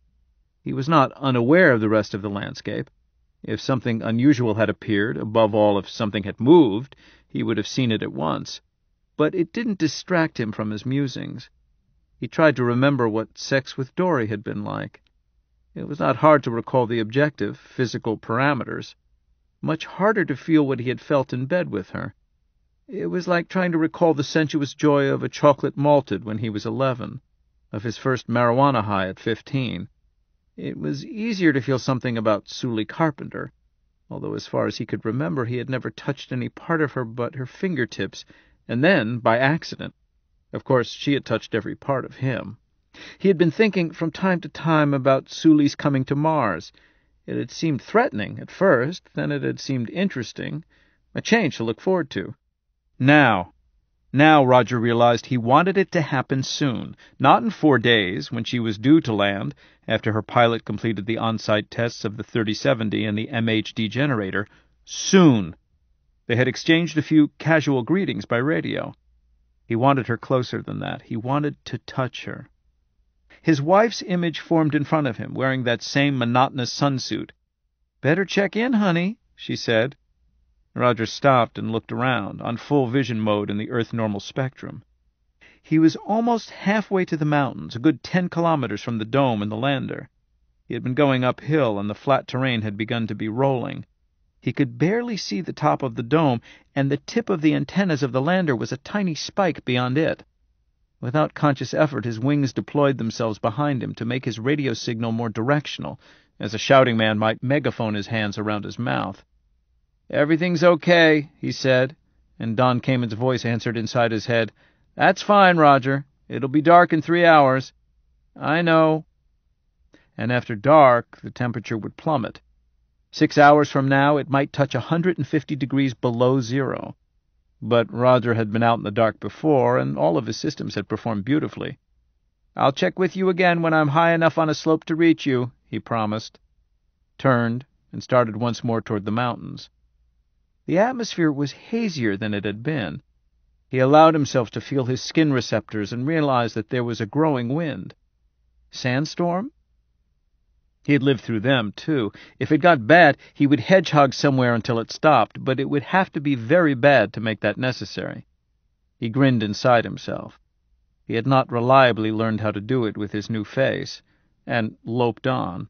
He was not unaware of the rest of the landscape. If something unusual had appeared, above all if something had moved, he would have seen it at once. But it didn't distract him from his musings. He tried to remember what sex with Dory had been like. It was not hard to recall the objective, physical parameters. Much harder to feel what he had felt in bed with her. It was like trying to recall the sensuous joy of a chocolate malted when he was eleven, of his first marijuana high at fifteen. It was easier to feel something about Sully Carpenter, although as far as he could remember he had never touched any part of her but her fingertips, and then by accident. Of course, she had touched every part of him. He had been thinking from time to time about Sully's coming to Mars. It had seemed threatening at first, then it had seemed interesting, a change to look forward to. Now, now Roger realized he wanted it to happen soon, not in four days when she was due to land after her pilot completed the on site tests of the 3070 and the MHD generator. Soon! They had exchanged a few casual greetings by radio. He wanted her closer than that. He wanted to touch her his wife's image formed in front of him, wearing that same monotonous sunsuit. Better check in, honey, she said. Roger stopped and looked around, on full vision mode in the Earth normal spectrum. He was almost halfway to the mountains, a good ten kilometers from the dome and the lander. He had been going uphill, and the flat terrain had begun to be rolling. He could barely see the top of the dome, and the tip of the antennas of the lander was a tiny spike beyond it. Without conscious effort, his wings deployed themselves behind him to make his radio signal more directional, as a shouting man might megaphone his hands around his mouth. Everything's okay, he said, and Don Kamen's voice answered inside his head. That's fine, Roger. It'll be dark in three hours. I know. And after dark, the temperature would plummet. Six hours from now, it might touch 150 degrees below zero. But Roger had been out in the dark before, and all of his systems had performed beautifully. I'll check with you again when I'm high enough on a slope to reach you, he promised, turned, and started once more toward the mountains. The atmosphere was hazier than it had been. He allowed himself to feel his skin receptors and realized that there was a growing wind. Sandstorm? He had lived through them, too. If it got bad, he would hedgehog somewhere until it stopped, but it would have to be very bad to make that necessary. He grinned inside himself. He had not reliably learned how to do it with his new face, and loped on.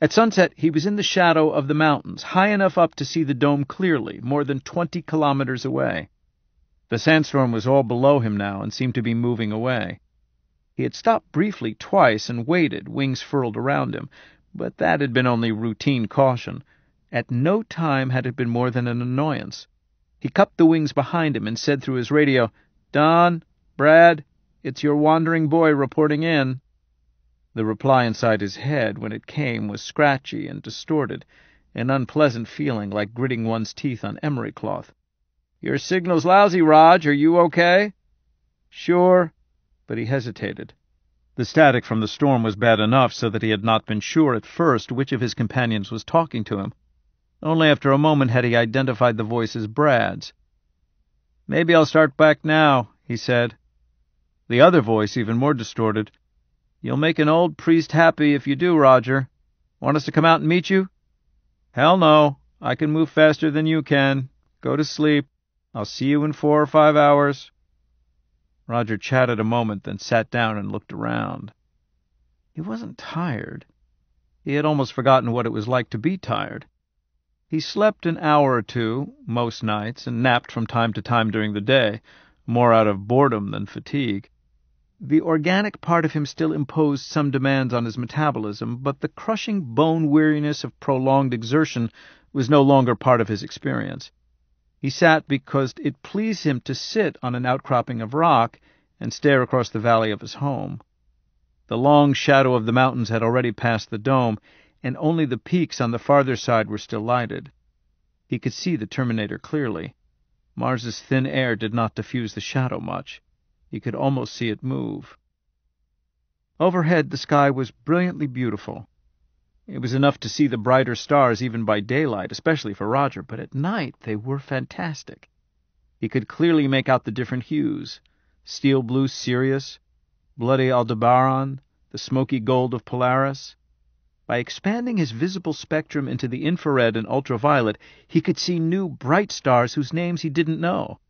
At sunset, he was in the shadow of the mountains, high enough up to see the dome clearly, more than twenty kilometers away. The sandstorm was all below him now and seemed to be moving away. He had stopped briefly twice and waited, wings furled around him, but that had been only routine caution. At no time had it been more than an annoyance. He cupped the wings behind him and said through his radio, "Don, Brad, it's your wandering boy reporting in." The reply inside his head, when it came, was scratchy and distorted, an unpleasant feeling like gritting one's teeth on emery cloth. "Your signal's lousy, Raj. Are you okay?" "Sure but he hesitated. The static from the storm was bad enough so that he had not been sure at first which of his companions was talking to him. Only after a moment had he identified the voice as Brad's. Maybe I'll start back now, he said. The other voice, even more distorted. You'll make an old priest happy if you do, Roger. Want us to come out and meet you? Hell no. I can move faster than you can. Go to sleep. I'll see you in four or five hours. Roger chatted a moment, then sat down and looked around. He wasn't tired. He had almost forgotten what it was like to be tired. He slept an hour or two, most nights, and napped from time to time during the day, more out of boredom than fatigue. The organic part of him still imposed some demands on his metabolism, but the crushing bone weariness of prolonged exertion was no longer part of his experience. He sat because it pleased him to sit on an outcropping of rock and stare across the valley of his home. The long shadow of the mountains had already passed the dome, and only the peaks on the farther side were still lighted. He could see the Terminator clearly. Mars's thin air did not diffuse the shadow much. He could almost see it move. Overhead, the sky was brilliantly beautiful. It was enough to see the brighter stars even by daylight, especially for Roger, but at night they were fantastic. He could clearly make out the different hues steel blue Sirius, bloody Aldebaran, the smoky gold of Polaris. By expanding his visible spectrum into the infrared and ultraviolet, he could see new bright stars whose names he didn't know.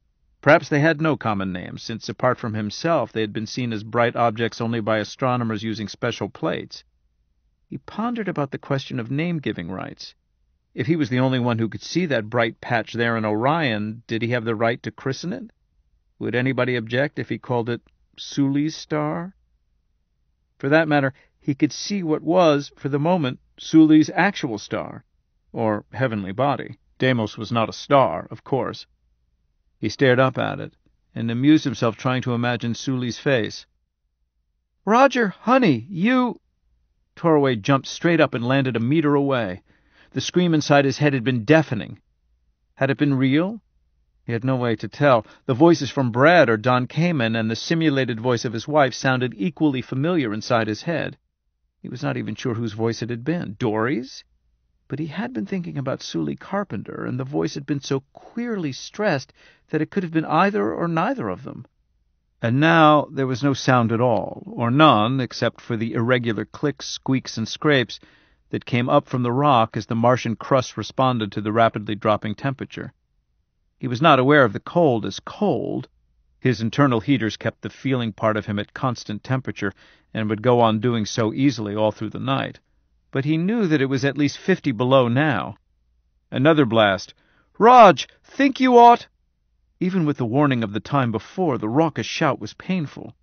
Perhaps they had no common names, since apart from himself they had been seen as bright objects only by astronomers using special plates. He pondered about the question of name giving rights. If he was the only one who could see that bright patch there in Orion, did he have the right to christen it? Would anybody object if he called it Sully's star? For that matter, he could see what was, for the moment, Sully's actual star, or heavenly body. Deimos was not a star, of course. He stared up at it, and amused himself trying to imagine Sully's face. Roger, honey, you. Toraway jumped straight up and landed a meter away. The scream inside his head had been deafening. Had it been real? He had no way to tell. The voices from Brad or Don Kamen and the simulated voice of his wife sounded equally familiar inside his head. He was not even sure whose voice it had been. Dory's? But he had been thinking about Sully Carpenter, and the voice had been so queerly stressed that it could have been either or neither of them. And now there was no sound at all, or none, except for the irregular clicks, squeaks, and scrapes that came up from the rock as the Martian crust responded to the rapidly dropping temperature. He was not aware of the cold as cold. His internal heaters kept the feeling part of him at constant temperature and would go on doing so easily all through the night. But he knew that it was at least fifty below now. Another blast. Raj, think you ought? Even with the warning of the time before, the raucous shout was painful.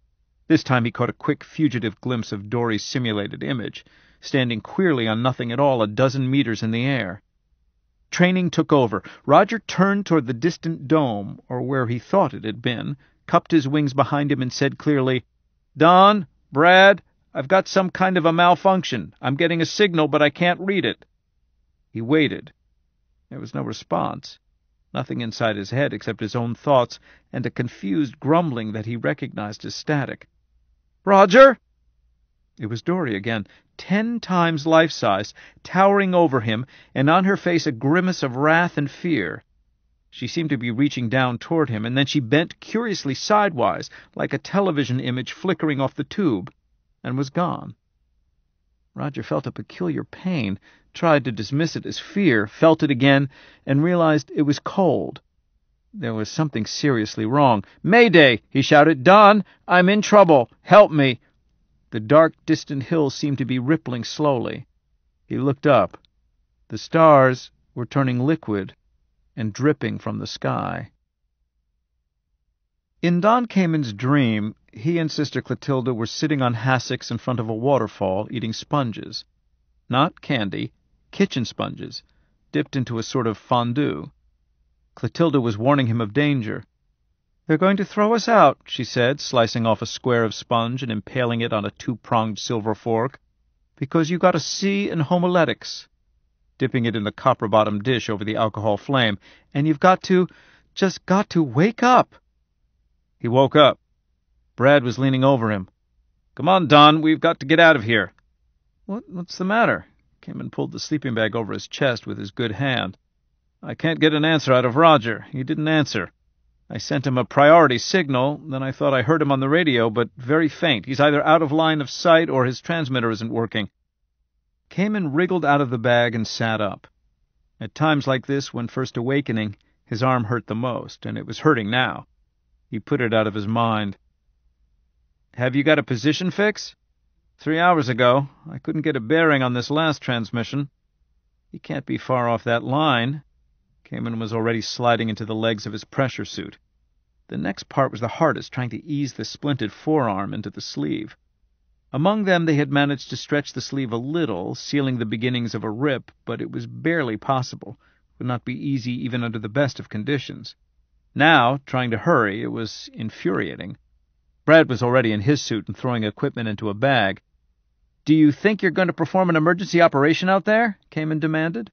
This time he caught a quick fugitive glimpse of Dory's simulated image, standing queerly on nothing at all a dozen meters in the air. Training took over. Roger turned toward the distant dome, or where he thought it had been, cupped his wings behind him, and said clearly, Don, Brad, I've got some kind of a malfunction. I'm getting a signal, but I can't read it. He waited. There was no response nothing inside his head except his own thoughts and a confused grumbling that he recognized as static. Roger! It was Dory again, ten times life size, towering over him, and on her face a grimace of wrath and fear. She seemed to be reaching down toward him, and then she bent curiously sidewise, like a television image flickering off the tube, and was gone. Roger felt a peculiar pain, tried to dismiss it as fear, felt it again, and realized it was cold. There was something seriously wrong. Mayday! he shouted. Don, I'm in trouble. Help me! The dark, distant hills seemed to be rippling slowly. He looked up. The stars were turning liquid and dripping from the sky. In Don Kamen's dream, he and Sister Clotilda were sitting on hassocks in front of a waterfall eating sponges. Not candy, kitchen sponges, dipped into a sort of fondue. Clotilda was warning him of danger. They're going to throw us out, she said, slicing off a square of sponge and impaling it on a two-pronged silver fork, because you got a C in homiletics, dipping it in the copper-bottomed dish over the alcohol flame, and you've got to, just got to wake up. He woke up, Brad was leaning over him. Come on, Don, we've got to get out of here. What, what's the matter? Kamen pulled the sleeping bag over his chest with his good hand. I can't get an answer out of Roger. He didn't answer. I sent him a priority signal, then I thought I heard him on the radio, but very faint. He's either out of line of sight or his transmitter isn't working. Cayman wriggled out of the bag and sat up. At times like this, when first awakening, his arm hurt the most, and it was hurting now. He put it out of his mind. Have you got a position fix? Three hours ago. I couldn't get a bearing on this last transmission. He can't be far off that line. Kamen was already sliding into the legs of his pressure suit. The next part was the hardest, trying to ease the splinted forearm into the sleeve. Among them, they had managed to stretch the sleeve a little, sealing the beginnings of a rip, but it was barely possible. It would not be easy even under the best of conditions. Now, trying to hurry, it was infuriating. Brad was already in his suit and throwing equipment into a bag. Do you think you're going to perform an emergency operation out there? Kamen demanded.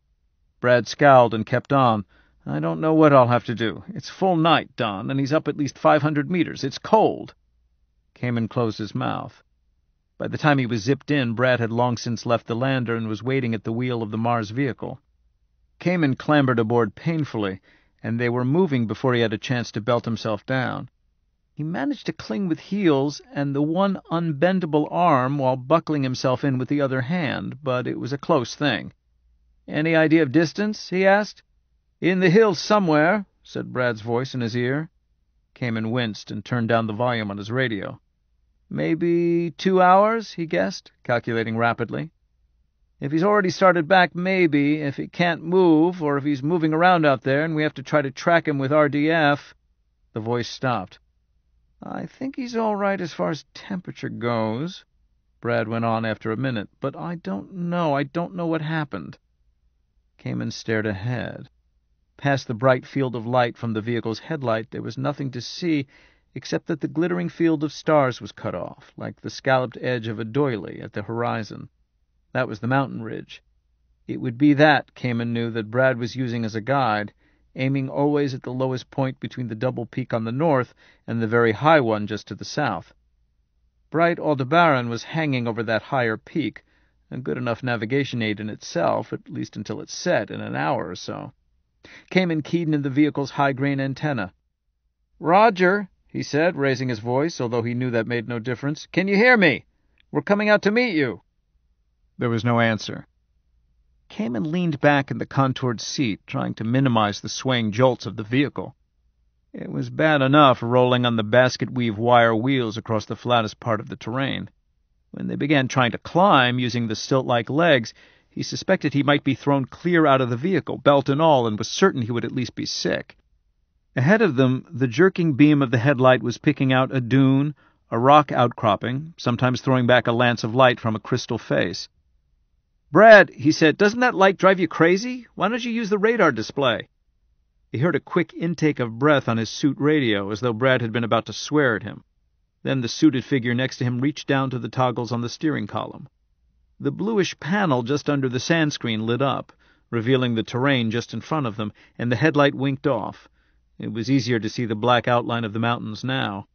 Brad scowled and kept on. I don't know what I'll have to do. It's full night, Don, and he's up at least 500 meters. It's cold. Kamen closed his mouth. By the time he was zipped in, Brad had long since left the lander and was waiting at the wheel of the Mars vehicle. Kamen clambered aboard painfully, and they were moving before he had a chance to belt himself down. He managed to cling with heels and the one unbendable arm while buckling himself in with the other hand, but it was a close thing. "Any idea of distance?" he asked. "In the hills somewhere," said Brad's voice in his ear. Cayman winced and turned down the volume on his radio. "Maybe two hours," he guessed, calculating rapidly. "If he's already started back, maybe. If he can't move, or if he's moving around out there and we have to try to track him with RDF The voice stopped. I think he's all right as far as temperature goes," Brad went on after a minute, "but I don't know I don't know what happened." Caiman stared ahead. Past the bright field of light from the vehicle's headlight there was nothing to see except that the glittering field of stars was cut off, like the scalloped edge of a doily, at the horizon. That was the mountain ridge. It would be that, Caiman knew, that Brad was using as a guide aiming always at the lowest point between the double peak on the north and the very high one just to the south. Bright Aldebaran was hanging over that higher peak, a good enough navigation aid in itself, at least until it set in an hour or so. Came in Keaton in the vehicle's high grain antenna. Roger, he said, raising his voice, although he knew that made no difference, can you hear me? We're coming out to meet you. There was no answer came and leaned back in the contoured seat, trying to minimize the swaying jolts of the vehicle. It was bad enough rolling on the basket-weave wire wheels across the flattest part of the terrain. When they began trying to climb using the stilt-like legs, he suspected he might be thrown clear out of the vehicle, belt and all, and was certain he would at least be sick. Ahead of them, the jerking beam of the headlight was picking out a dune, a rock outcropping, sometimes throwing back a lance of light from a crystal face. Brad, he said, doesn't that light drive you crazy? Why don't you use the radar display? He heard a quick intake of breath on his suit radio, as though Brad had been about to swear at him. Then the suited figure next to him reached down to the toggles on the steering column. The bluish panel just under the sand screen lit up, revealing the terrain just in front of them, and the headlight winked off. It was easier to see the black outline of the mountains now.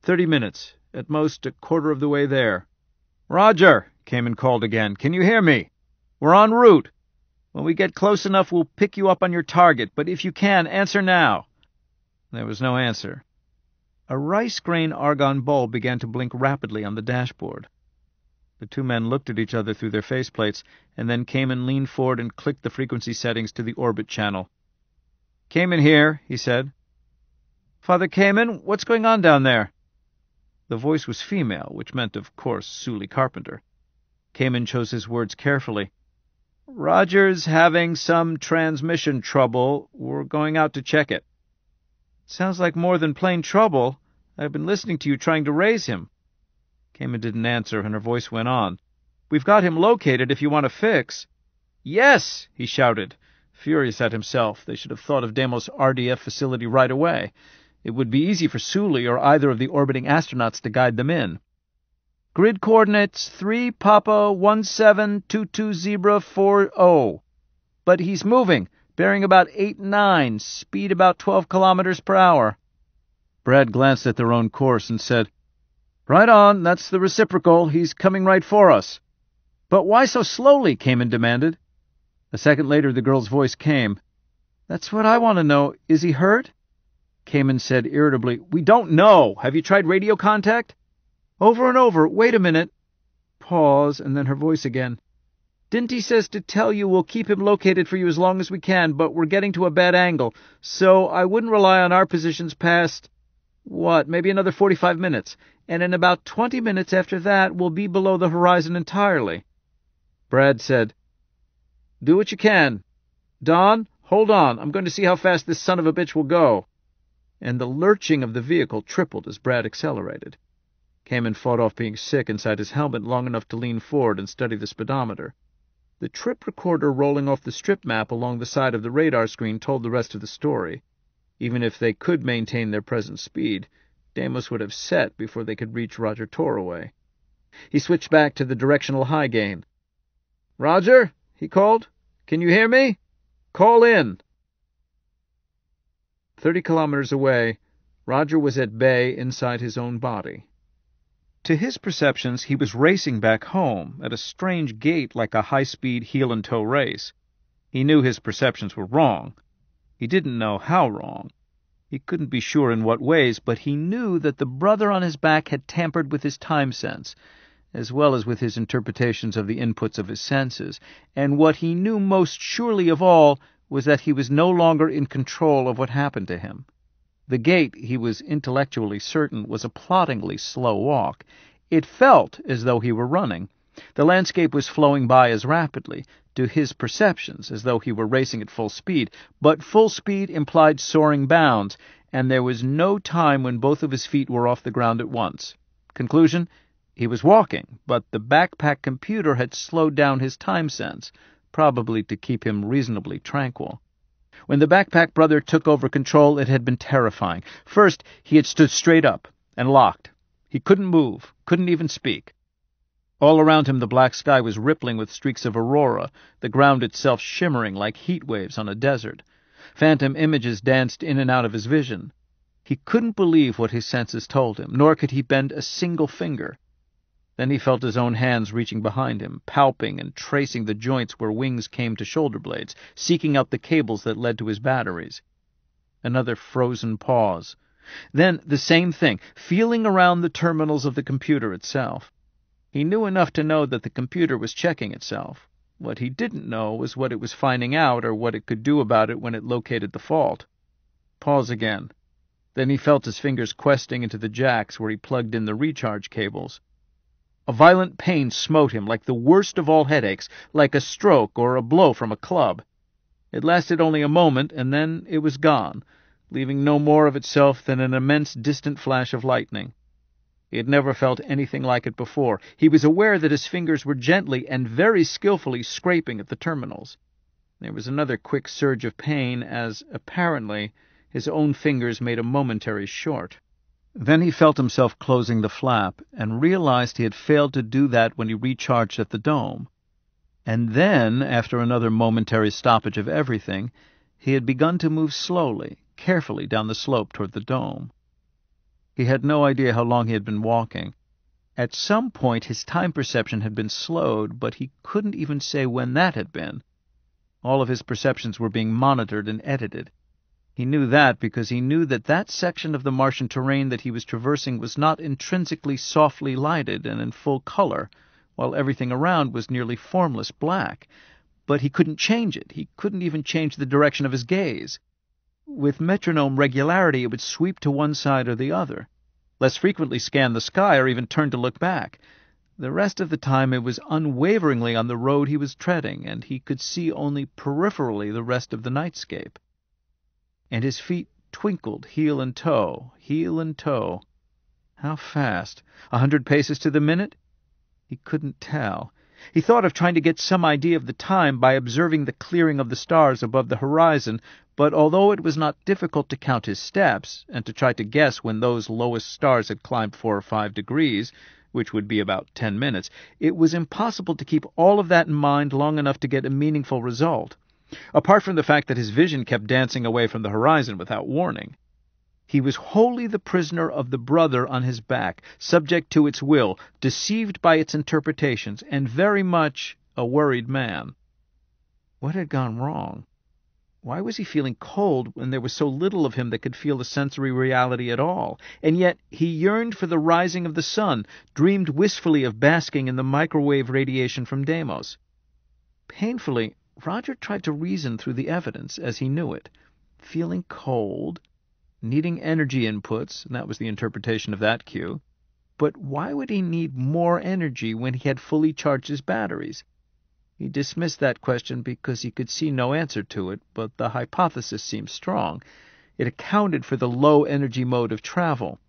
Thirty minutes, at most a quarter of the way there. Roger, Came and called again. Can you hear me? We're en route. When we get close enough, we'll pick you up on your target, but if you can, answer now. There was no answer. A rice grain argon bulb began to blink rapidly on the dashboard. The two men looked at each other through their faceplates, and then Kamen leaned forward and clicked the frequency settings to the orbit channel. Kamen here, he said. Father Kamen, what's going on down there? The voice was female, which meant, of course, Sully Carpenter. Kamen chose his words carefully. Roger's having some transmission trouble. We're going out to check it. Sounds like more than plain trouble. I've been listening to you trying to raise him. Kamen didn't answer, and her voice went on. We've got him located if you want to fix. Yes, he shouted, furious at himself. They should have thought of Deimos' RDF facility right away. It would be easy for Suli or either of the orbiting astronauts to guide them in. Grid coordinates 3 Papa 1722 Zebra 40. But he's moving, bearing about 8 9, speed about 12 kilometers per hour. Brad glanced at their own course and said, Right on, that's the reciprocal. He's coming right for us. But why so slowly? Kamen demanded. A second later, the girl's voice came. That's what I want to know. Is he hurt? Kamen said irritably, We don't know. Have you tried radio contact? Over and over. Wait a minute. Pause, and then her voice again. Dinty says to tell you we'll keep him located for you as long as we can, but we're getting to a bad angle, so I wouldn't rely on our positions past, what, maybe another 45 minutes. And in about 20 minutes after that, we'll be below the horizon entirely. Brad said, Do what you can. Don, hold on. I'm going to see how fast this son of a bitch will go. And the lurching of the vehicle tripled as Brad accelerated came and fought off being sick inside his helmet long enough to lean forward and study the speedometer. The trip recorder rolling off the strip map along the side of the radar screen told the rest of the story. Even if they could maintain their present speed, Deimos would have set before they could reach Roger Toraway. He switched back to the directional high gain. Roger, he called. Can you hear me? Call in. Thirty kilometers away, Roger was at bay inside his own body. To his perceptions, he was racing back home at a strange gait like a high speed heel and toe race. He knew his perceptions were wrong. He didn't know how wrong. He couldn't be sure in what ways, but he knew that the brother on his back had tampered with his time sense, as well as with his interpretations of the inputs of his senses. And what he knew most surely of all was that he was no longer in control of what happened to him. The gait, he was intellectually certain, was a ploddingly slow walk. It felt as though he were running. The landscape was flowing by as rapidly, to his perceptions, as though he were racing at full speed. But full speed implied soaring bounds, and there was no time when both of his feet were off the ground at once. Conclusion? He was walking, but the backpack computer had slowed down his time sense, probably to keep him reasonably tranquil. When the backpack brother took over control, it had been terrifying. First, he had stood straight up and locked. He couldn't move, couldn't even speak. All around him, the black sky was rippling with streaks of aurora, the ground itself shimmering like heat waves on a desert. Phantom images danced in and out of his vision. He couldn't believe what his senses told him, nor could he bend a single finger. Then he felt his own hands reaching behind him, palping and tracing the joints where wings came to shoulder blades, seeking out the cables that led to his batteries. Another frozen pause. Then the same thing, feeling around the terminals of the computer itself. He knew enough to know that the computer was checking itself. What he didn't know was what it was finding out or what it could do about it when it located the fault. Pause again. Then he felt his fingers questing into the jacks where he plugged in the recharge cables. A violent pain smote him, like the worst of all headaches, like a stroke or a blow from a club. It lasted only a moment, and then it was gone, leaving no more of itself than an immense distant flash of lightning. He had never felt anything like it before. He was aware that his fingers were gently and very skilfully scraping at the terminals. There was another quick surge of pain as, apparently, his own fingers made a momentary short. Then he felt himself closing the flap and realized he had failed to do that when he recharged at the dome. And then, after another momentary stoppage of everything, he had begun to move slowly, carefully down the slope toward the dome. He had no idea how long he had been walking. At some point, his time perception had been slowed, but he couldn't even say when that had been. All of his perceptions were being monitored and edited. He knew that because he knew that that section of the Martian terrain that he was traversing was not intrinsically softly lighted and in full color, while everything around was nearly formless black. But he couldn't change it. He couldn't even change the direction of his gaze. With metronome regularity, it would sweep to one side or the other, less frequently scan the sky or even turn to look back. The rest of the time it was unwaveringly on the road he was treading, and he could see only peripherally the rest of the nightscape and his feet twinkled heel and toe, heel and toe. How fast? A hundred paces to the minute? He couldn't tell. He thought of trying to get some idea of the time by observing the clearing of the stars above the horizon, but although it was not difficult to count his steps, and to try to guess when those lowest stars had climbed four or five degrees, which would be about ten minutes, it was impossible to keep all of that in mind long enough to get a meaningful result apart from the fact that his vision kept dancing away from the horizon without warning. He was wholly the prisoner of the brother on his back, subject to its will, deceived by its interpretations, and very much a worried man. What had gone wrong? Why was he feeling cold when there was so little of him that could feel the sensory reality at all? And yet he yearned for the rising of the sun, dreamed wistfully of basking in the microwave radiation from Deimos. Painfully, Roger tried to reason through the evidence as he knew it. Feeling cold, needing energy inputs, and that was the interpretation of that cue. But why would he need more energy when he had fully charged his batteries? He dismissed that question because he could see no answer to it, but the hypothesis seemed strong. It accounted for the low energy mode of travel.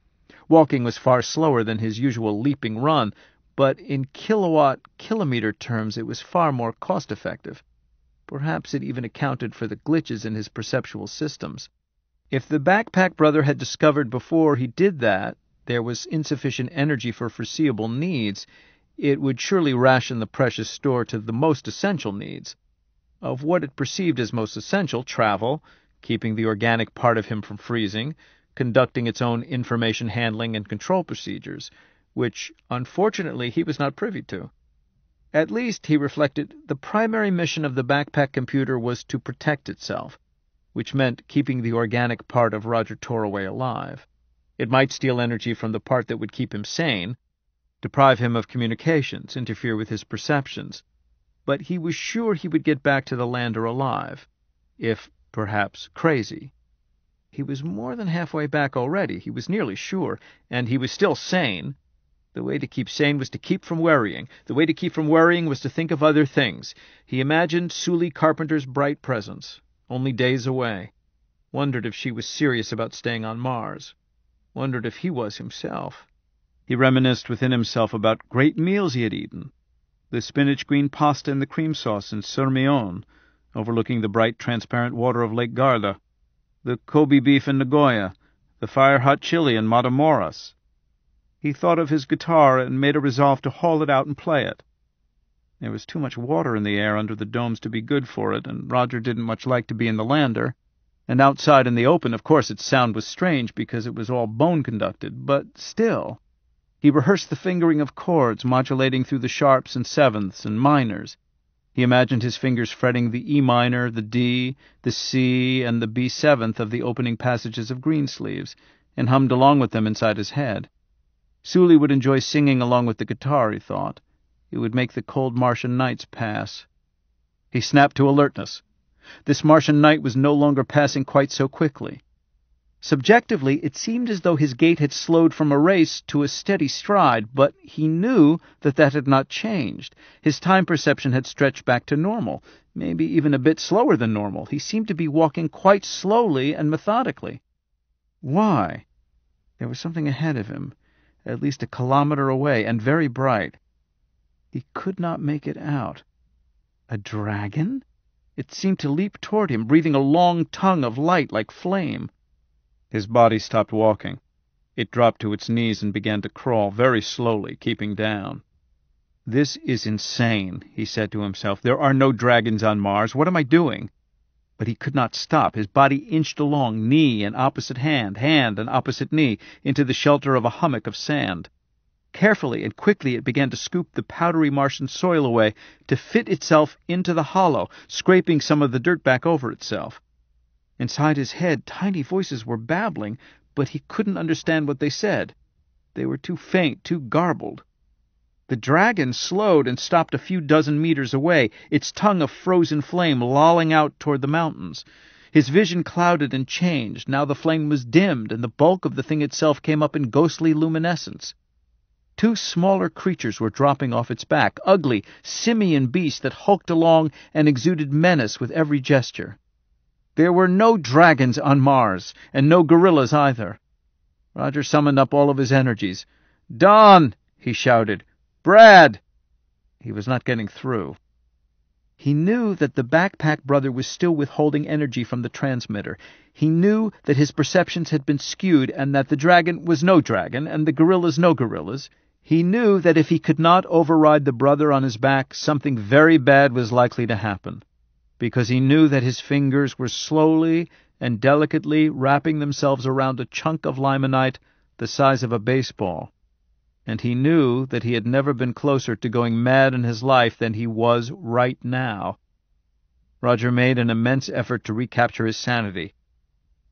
Walking was far slower than his usual leaping run, but in kilowatt kilometer terms it was far more cost effective. Perhaps it even accounted for the glitches in his perceptual systems. If the backpack brother had discovered before he did that there was insufficient energy for foreseeable needs, it would surely ration the precious store to the most essential needs. Of what it perceived as most essential, travel, keeping the organic part of him from freezing, conducting its own information handling and control procedures, which, unfortunately, he was not privy to. At least, he reflected, the primary mission of the backpack computer was to protect itself, which meant keeping the organic part of Roger Toraway alive. It might steal energy from the part that would keep him sane, deprive him of communications, interfere with his perceptions, but he was sure he would get back to the lander alive, if perhaps crazy. He was more than halfway back already, he was nearly sure, and he was still sane. The way to keep sane was to keep from worrying. The way to keep from worrying was to think of other things. He imagined Sully Carpenter's bright presence, only days away. Wondered if she was serious about staying on Mars. Wondered if he was himself. He reminisced within himself about great meals he had eaten. The spinach green pasta and the cream sauce in Sirmione, overlooking the bright transparent water of Lake Garda. The Kobe beef in Nagoya. The fire-hot chili in Matamoros he thought of his guitar and made a resolve to haul it out and play it. There was too much water in the air under the domes to be good for it, and Roger didn't much like to be in the lander. And outside in the open, of course, its sound was strange because it was all bone conducted, but still. He rehearsed the fingering of chords, modulating through the sharps and sevenths and minors. He imagined his fingers fretting the E minor, the D, the C, and the B seventh of the opening passages of Greensleeves, and hummed along with them inside his head. Suli would enjoy singing along with the guitar, he thought. It would make the cold Martian nights pass. He snapped to alertness. This Martian night was no longer passing quite so quickly. Subjectively, it seemed as though his gait had slowed from a race to a steady stride, but he knew that that had not changed. His time perception had stretched back to normal, maybe even a bit slower than normal. He seemed to be walking quite slowly and methodically. Why? There was something ahead of him at least a kilometer away, and very bright. He could not make it out. A dragon? It seemed to leap toward him, breathing a long tongue of light like flame. His body stopped walking. It dropped to its knees and began to crawl, very slowly, keeping down. This is insane, he said to himself. There are no dragons on Mars. What am I doing? But he could not stop. His body inched along, knee and opposite hand, hand and opposite knee, into the shelter of a hummock of sand. Carefully and quickly it began to scoop the powdery Martian soil away, to fit itself into the hollow, scraping some of the dirt back over itself. Inside his head, tiny voices were babbling, but he couldn't understand what they said. They were too faint, too garbled. The dragon slowed and stopped a few dozen meters away, its tongue of frozen flame lolling out toward the mountains. His vision clouded and changed. Now the flame was dimmed, and the bulk of the thing itself came up in ghostly luminescence. Two smaller creatures were dropping off its back, ugly, simian beasts that hulked along and exuded menace with every gesture. There were no dragons on Mars, and no gorillas either. Roger summoned up all of his energies. Don! he shouted. Brad! He was not getting through. He knew that the backpack brother was still withholding energy from the transmitter. He knew that his perceptions had been skewed and that the dragon was no dragon and the gorillas no gorillas. He knew that if he could not override the brother on his back, something very bad was likely to happen, because he knew that his fingers were slowly and delicately wrapping themselves around a chunk of limonite the size of a baseball and he knew that he had never been closer to going mad in his life than he was right now. Roger made an immense effort to recapture his sanity.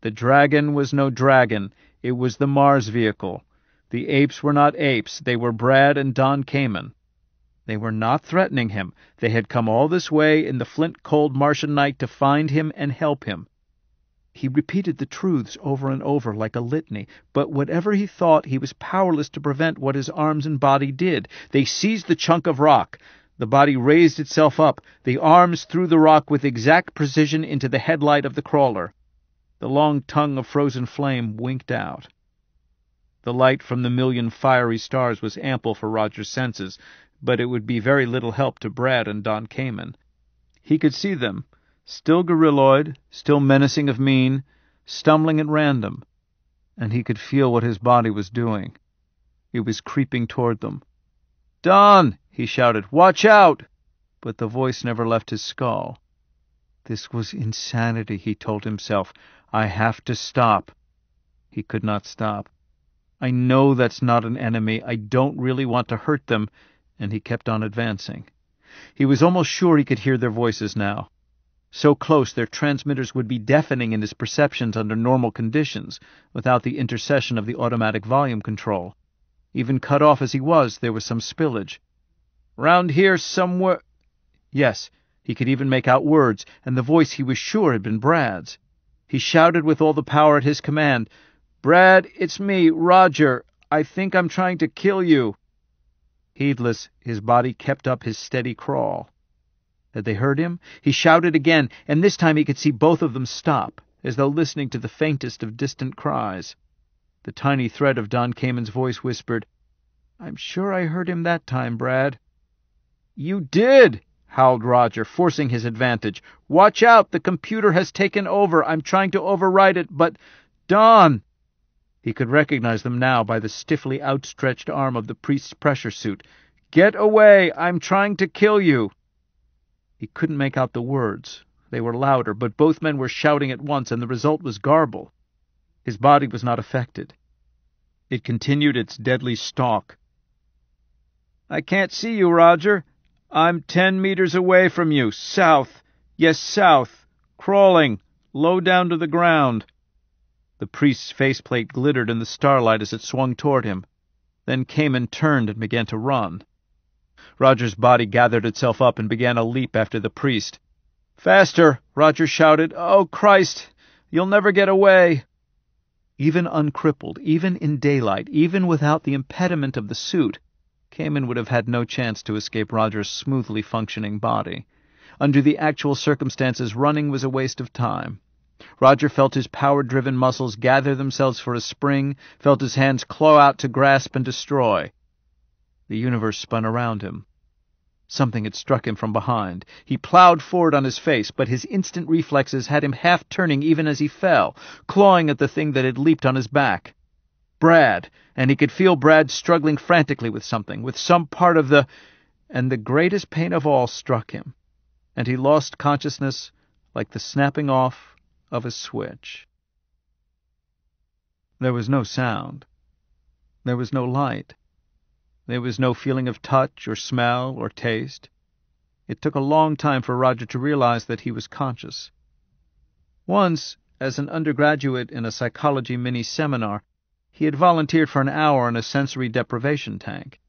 The dragon was no dragon, it was the Mars vehicle. The apes were not apes, they were Brad and Don Kamen. They were not threatening him. They had come all this way in the flint cold Martian night to find him and help him. He repeated the truths over and over like a litany, but whatever he thought, he was powerless to prevent what his arms and body did. They seized the chunk of rock. The body raised itself up. The arms threw the rock with exact precision into the headlight of the crawler. The long tongue of frozen flame winked out. The light from the million fiery stars was ample for Roger's senses, but it would be very little help to Brad and Don Cayman. He could see them, Still gorilloid, still menacing of mien, stumbling at random. And he could feel what his body was doing. It was creeping toward them. Don! he shouted. Watch out! But the voice never left his skull. This was insanity, he told himself. I have to stop. He could not stop. I know that's not an enemy. I don't really want to hurt them. And he kept on advancing. He was almost sure he could hear their voices now so close their transmitters would be deafening in his perceptions under normal conditions, without the intercession of the automatic volume control. Even cut off as he was, there was some spillage. Round here somewhere. Yes, he could even make out words, and the voice he was sure had been Brad's. He shouted with all the power at his command Brad, it's me, Roger. I think I'm trying to kill you. Heedless, his body kept up his steady crawl. Had they heard him? He shouted again, and this time he could see both of them stop, as though listening to the faintest of distant cries. The tiny thread of Don Cayman's voice whispered, I'm sure I heard him that time, Brad. You did! howled Roger, forcing his advantage. Watch out! The computer has taken over. I'm trying to override it, but. Don! He could recognize them now by the stiffly outstretched arm of the priest's pressure suit. Get away! I'm trying to kill you! He couldn't make out the words. They were louder, but both men were shouting at once, and the result was garble. His body was not affected. It continued its deadly stalk. I can't see you, Roger. I'm ten meters away from you. South. Yes, south. Crawling. Low down to the ground. The priest's faceplate glittered in the starlight as it swung toward him. Then Cayman turned and began to run. Roger's body gathered itself up and began a leap after the priest. Faster! Roger shouted. Oh, Christ! You'll never get away! Even uncrippled, even in daylight, even without the impediment of the suit, Cayman would have had no chance to escape Roger's smoothly functioning body. Under the actual circumstances, running was a waste of time. Roger felt his power driven muscles gather themselves for a spring, felt his hands claw out to grasp and destroy. The universe spun around him. Something had struck him from behind. He plowed forward on his face, but his instant reflexes had him half turning even as he fell, clawing at the thing that had leaped on his back. Brad, and he could feel Brad struggling frantically with something, with some part of the. And the greatest pain of all struck him, and he lost consciousness like the snapping off of a switch. There was no sound. There was no light. There was no feeling of touch or smell or taste. It took a long time for Roger to realize that he was conscious. Once, as an undergraduate in a psychology mini seminar, he had volunteered for an hour in a sensory deprivation tank.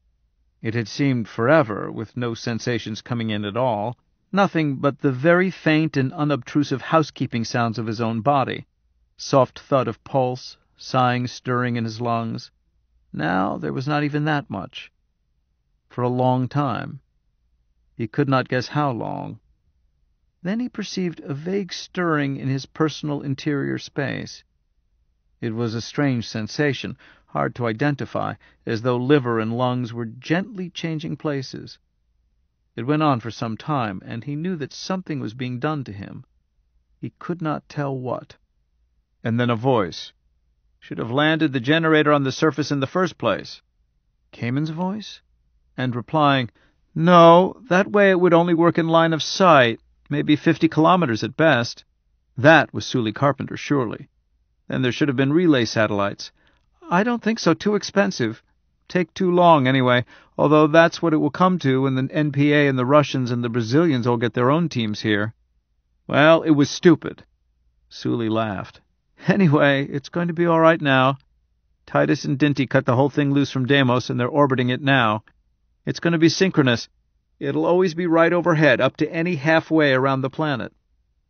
It had seemed forever, with no sensations coming in at all, nothing but the very faint and unobtrusive housekeeping sounds of his own body soft thud of pulse, sighing stirring in his lungs, now there was not even that much. For a long time. He could not guess how long. Then he perceived a vague stirring in his personal interior space. It was a strange sensation, hard to identify, as though liver and lungs were gently changing places. It went on for some time, and he knew that something was being done to him. He could not tell what. And then a voice. Should have landed the generator on the surface in the first place. Cayman's voice? And replying, No, that way it would only work in line of sight, maybe fifty kilometers at best. That was Sully Carpenter, surely. Then there should have been relay satellites. I don't think so, too expensive. Take too long, anyway, although that's what it will come to when the NPA and the Russians and the Brazilians all get their own teams here. Well, it was stupid. Sully laughed. [laughs] Anyway, it's going to be all right now. Titus and Dinty cut the whole thing loose from Deimos, and they're orbiting it now. It's going to be synchronous. It'll always be right overhead, up to any halfway around the planet.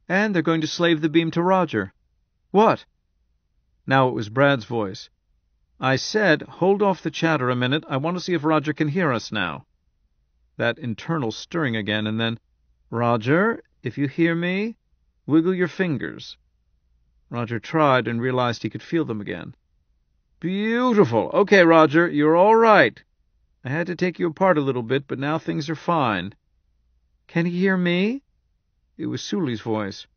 And they're going to slave the beam to Roger. What? Now it was Brad's voice. I said, hold off the chatter a minute. I want to see if Roger can hear us now. That internal stirring again, and then, Roger, if you hear me, wiggle your fingers. Roger tried and realized he could feel them again. Beautiful. Okay, Roger, you're all right. I had to take you apart a little bit, but now things are fine. Can he hear me? It was Sully's voice.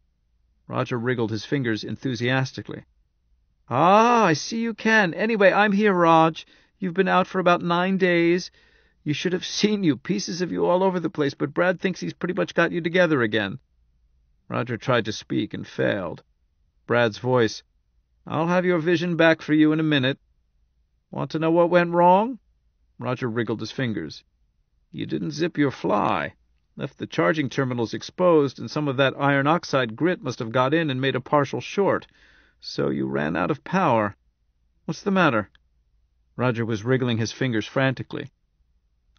Roger wriggled his fingers enthusiastically. Ah, I see you can. Anyway, I'm here, Raj. You've been out for about nine days. You should have seen you, pieces of you all over the place, but Brad thinks he's pretty much got you together again. Roger tried to speak and failed. Brad's voice. "I'll have your vision back for you in a minute. Want to know what went wrong?" Roger wriggled his fingers. "You didn't zip your fly. Left the charging terminals exposed, and some of that iron oxide grit must have got in and made a partial short. So you ran out of power. What's the matter?" Roger was wriggling his fingers frantically.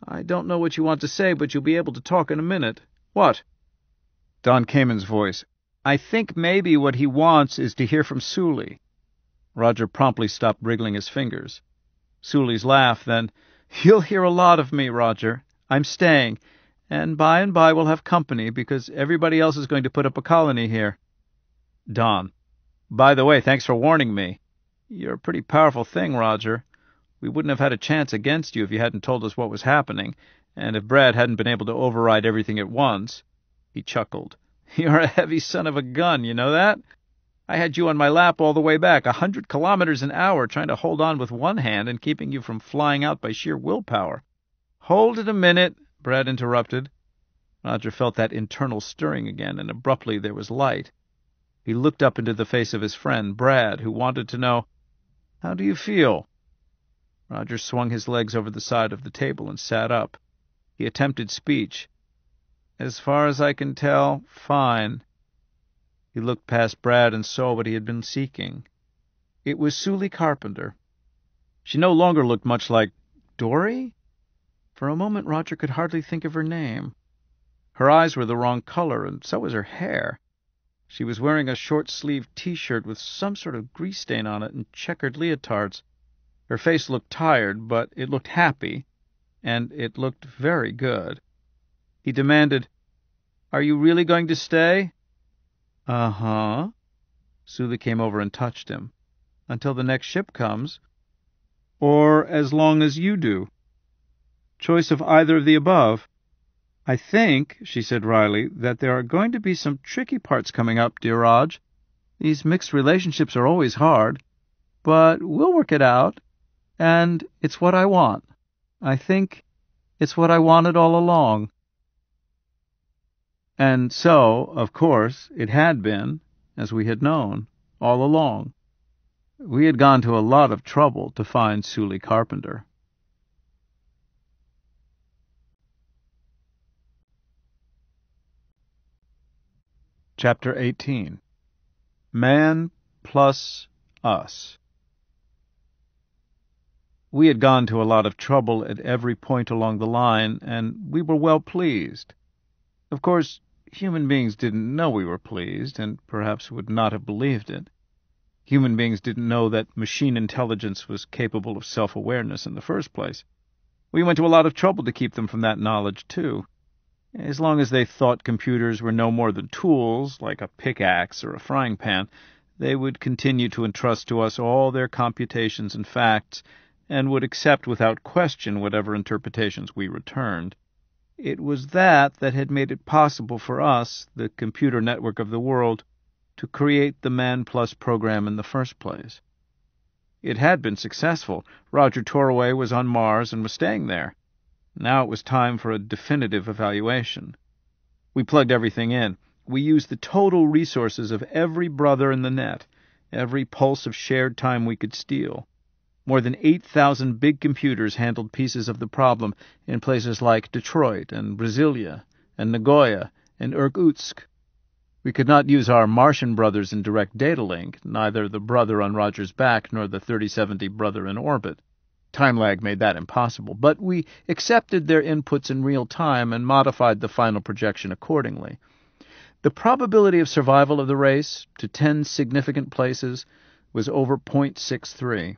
"I don't know what you want to say, but you'll be able to talk in a minute. What?" Don Camen's voice. I think maybe what he wants is to hear from Suli. Roger promptly stopped wriggling his fingers. Suli's laugh, then, You'll hear a lot of me, Roger. I'm staying, and by and by we'll have company because everybody else is going to put up a colony here. Don, by the way, thanks for warning me. You're a pretty powerful thing, Roger. We wouldn't have had a chance against you if you hadn't told us what was happening, and if Brad hadn't been able to override everything at once. He chuckled. [laughs] You're a heavy son of a gun, you know that? I had you on my lap all the way back, a hundred kilometers an hour, trying to hold on with one hand and keeping you from flying out by sheer willpower. Hold it a minute, Brad interrupted. Roger felt that internal stirring again, and abruptly there was light. He looked up into the face of his friend, Brad, who wanted to know, How do you feel? Roger swung his legs over the side of the table and sat up. He attempted speech. As far as I can tell, fine." He looked past Brad and saw what he had been seeking. It was Sully Carpenter. She no longer looked much like Dory? For a moment Roger could hardly think of her name. Her eyes were the wrong color, and so was her hair. She was wearing a short sleeved t shirt with some sort of grease stain on it and checkered leotards. Her face looked tired, but it looked happy, and it looked very good. He demanded, "Are you really going to stay?" "Uh huh." Sula came over and touched him. "Until the next ship comes." "Or as long as you do. Choice of either of the above. I think," she said wryly, "that there are going to be some tricky parts coming up, dear Raj. These mixed relationships are always hard. But we'll work it out. And it's what I want. I think it's what I wanted all along. And so, of course, it had been, as we had known, all along. We had gone to a lot of trouble to find Sully Carpenter. Chapter 18 Man Plus Us We had gone to a lot of trouble at every point along the line, and we were well pleased. Of course, Human beings didn't know we were pleased, and perhaps would not have believed it. Human beings didn't know that machine intelligence was capable of self-awareness in the first place. We went to a lot of trouble to keep them from that knowledge, too. As long as they thought computers were no more than tools, like a pickaxe or a frying pan, they would continue to entrust to us all their computations and facts, and would accept without question whatever interpretations we returned. It was that that had made it possible for us, the computer network of the world, to create the Man Plus program in the first place. It had been successful. Roger Toroway was on Mars and was staying there. Now it was time for a definitive evaluation. We plugged everything in. We used the total resources of every brother in the net, every pulse of shared time we could steal. More than 8,000 big computers handled pieces of the problem in places like Detroit and Brasilia and Nagoya and Irkutsk. We could not use our Martian brothers in direct data link, neither the brother on Roger's back nor the 3070 brother in orbit. Time lag made that impossible, but we accepted their inputs in real time and modified the final projection accordingly. The probability of survival of the race to 10 significant places was over 0.63.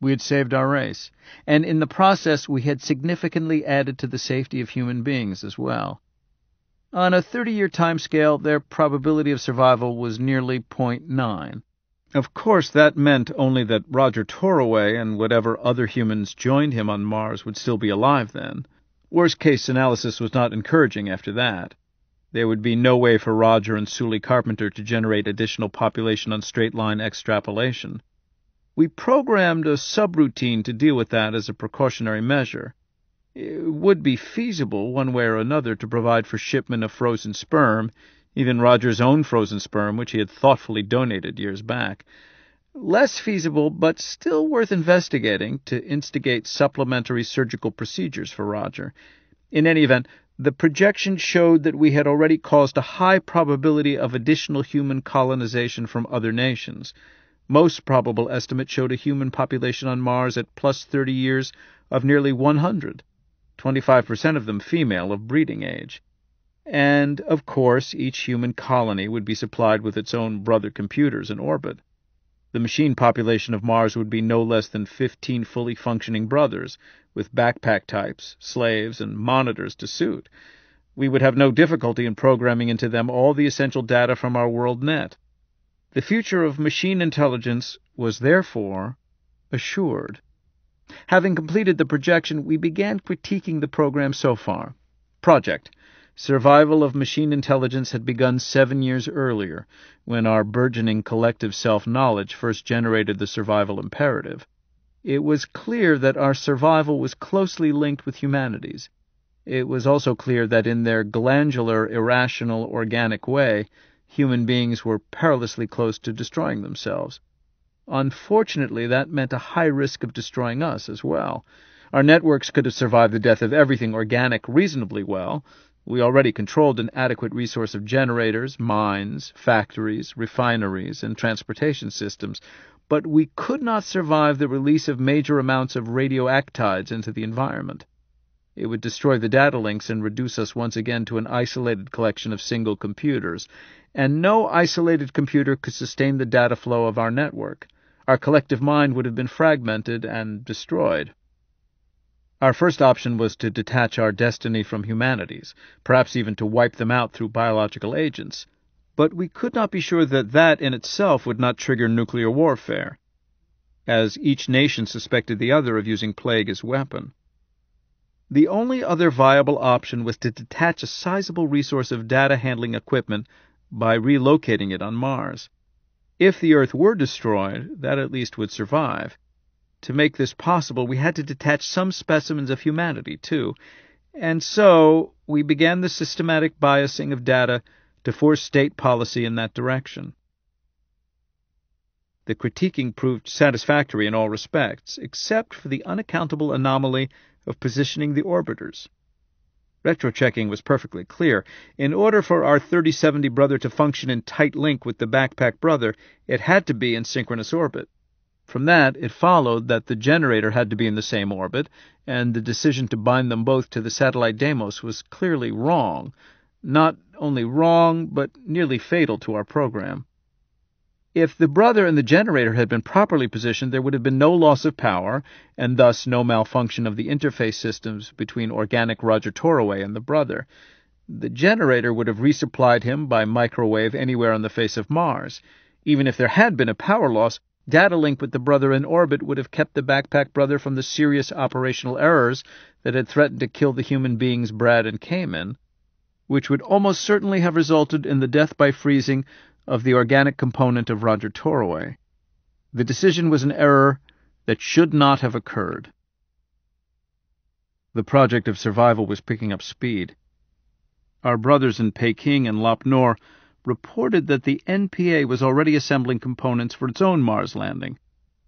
We had saved our race. And in the process, we had significantly added to the safety of human beings as well. On a 30 year time scale, their probability of survival was nearly 0.9. Of course, that meant only that Roger Toraway and whatever other humans joined him on Mars would still be alive then. Worst case analysis was not encouraging after that. There would be no way for Roger and Sully Carpenter to generate additional population on straight line extrapolation we programmed a subroutine to deal with that as a precautionary measure. It would be feasible, one way or another, to provide for shipment of frozen sperm, even Roger's own frozen sperm, which he had thoughtfully donated years back. Less feasible, but still worth investigating, to instigate supplementary surgical procedures for Roger. In any event, the projection showed that we had already caused a high probability of additional human colonization from other nations. Most probable estimate showed a human population on Mars at plus 30 years of nearly 100, 25% of them female of breeding age. And, of course, each human colony would be supplied with its own brother computers in orbit. The machine population of Mars would be no less than 15 fully functioning brothers, with backpack types, slaves, and monitors to suit. We would have no difficulty in programming into them all the essential data from our world net. The future of machine intelligence was therefore assured. Having completed the projection, we began critiquing the program so far. Project Survival of Machine Intelligence had begun seven years earlier, when our burgeoning collective self knowledge first generated the survival imperative. It was clear that our survival was closely linked with humanity's. It was also clear that in their glandular, irrational, organic way, human beings were perilously close to destroying themselves. Unfortunately, that meant a high risk of destroying us as well. Our networks could have survived the death of everything organic reasonably well. We already controlled an adequate resource of generators, mines, factories, refineries, and transportation systems, but we could not survive the release of major amounts of radioactides into the environment. It would destroy the data links and reduce us once again to an isolated collection of single computers. And no isolated computer could sustain the data flow of our network. Our collective mind would have been fragmented and destroyed. Our first option was to detach our destiny from humanity's, perhaps even to wipe them out through biological agents. But we could not be sure that that in itself would not trigger nuclear warfare, as each nation suspected the other of using plague as weapon. The only other viable option was to detach a sizable resource of data handling equipment by relocating it on Mars. If the Earth were destroyed, that at least would survive. To make this possible, we had to detach some specimens of humanity, too. And so, we began the systematic biasing of data to force state policy in that direction. The critiquing proved satisfactory in all respects, except for the unaccountable anomaly of positioning the orbiters. Retrochecking was perfectly clear. In order for our 3070 brother to function in tight link with the backpack brother, it had to be in synchronous orbit. From that, it followed that the generator had to be in the same orbit, and the decision to bind them both to the satellite Deimos was clearly wrong. Not only wrong, but nearly fatal to our program. If the brother and the generator had been properly positioned, there would have been no loss of power, and thus no malfunction of the interface systems between organic Roger Toroway and the brother. The generator would have resupplied him by microwave anywhere on the face of Mars. Even if there had been a power loss, data link with the brother in orbit would have kept the backpack brother from the serious operational errors that had threatened to kill the human beings Brad and Cayman, which would almost certainly have resulted in the death by freezing of the organic component of Roger Toroway. The decision was an error that should not have occurred. The project of survival was picking up speed. Our brothers in Peking and Lop Nor reported that the NPA was already assembling components for its own Mars landing,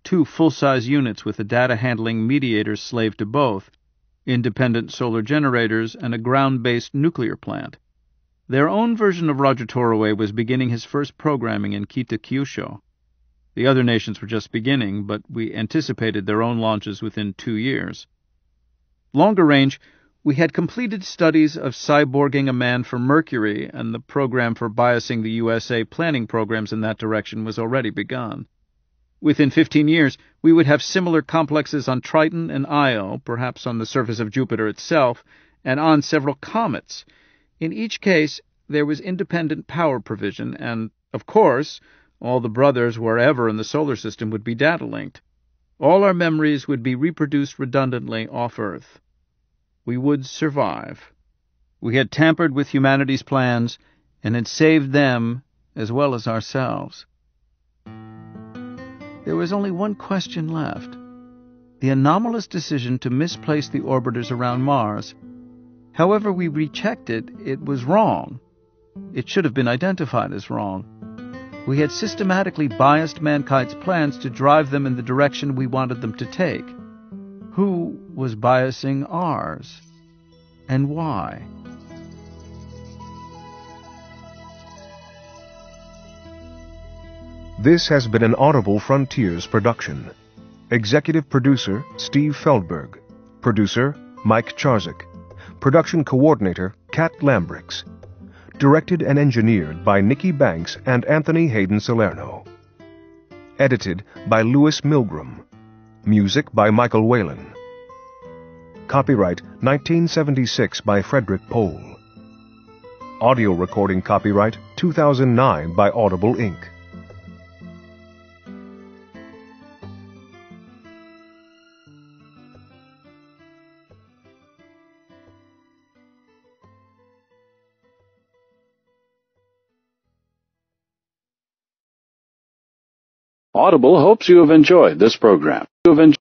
two full-size units with a data-handling mediator slave to both, independent solar generators, and a ground-based nuclear plant. Their own version of Roger Toroway was beginning his first programming in Kita Kyusho. The other nations were just beginning, but we anticipated their own launches within two years. Longer range, we had completed studies of cyborging a man for Mercury, and the program for biasing the USA planning programs in that direction was already begun. Within 15 years, we would have similar complexes on Triton and Io, perhaps on the surface of Jupiter itself, and on several comets, in each case, there was independent power provision, and, of course, all the brothers wherever in the solar system would be data linked. All our memories would be reproduced redundantly off Earth. We would survive. We had tampered with humanity's plans and had saved them as well as ourselves. There was only one question left the anomalous decision to misplace the orbiters around Mars However, we rechecked it, it was wrong. It should have been identified as wrong. We had systematically biased mankind's plans to drive them in the direction we wanted them to take. Who was biasing ours? And why? This has been an Audible Frontiers production. Executive Producer Steve Feldberg. Producer Mike Charzik. Production coordinator Kat Lambrix. Directed and engineered by Nikki Banks and Anthony Hayden Salerno. Edited by Louis Milgram. Music by Michael Whalen. Copyright 1976 by Frederick Pohl. Audio recording copyright 2009 by Audible Inc. Audible hopes you have enjoyed this program. You have enjoyed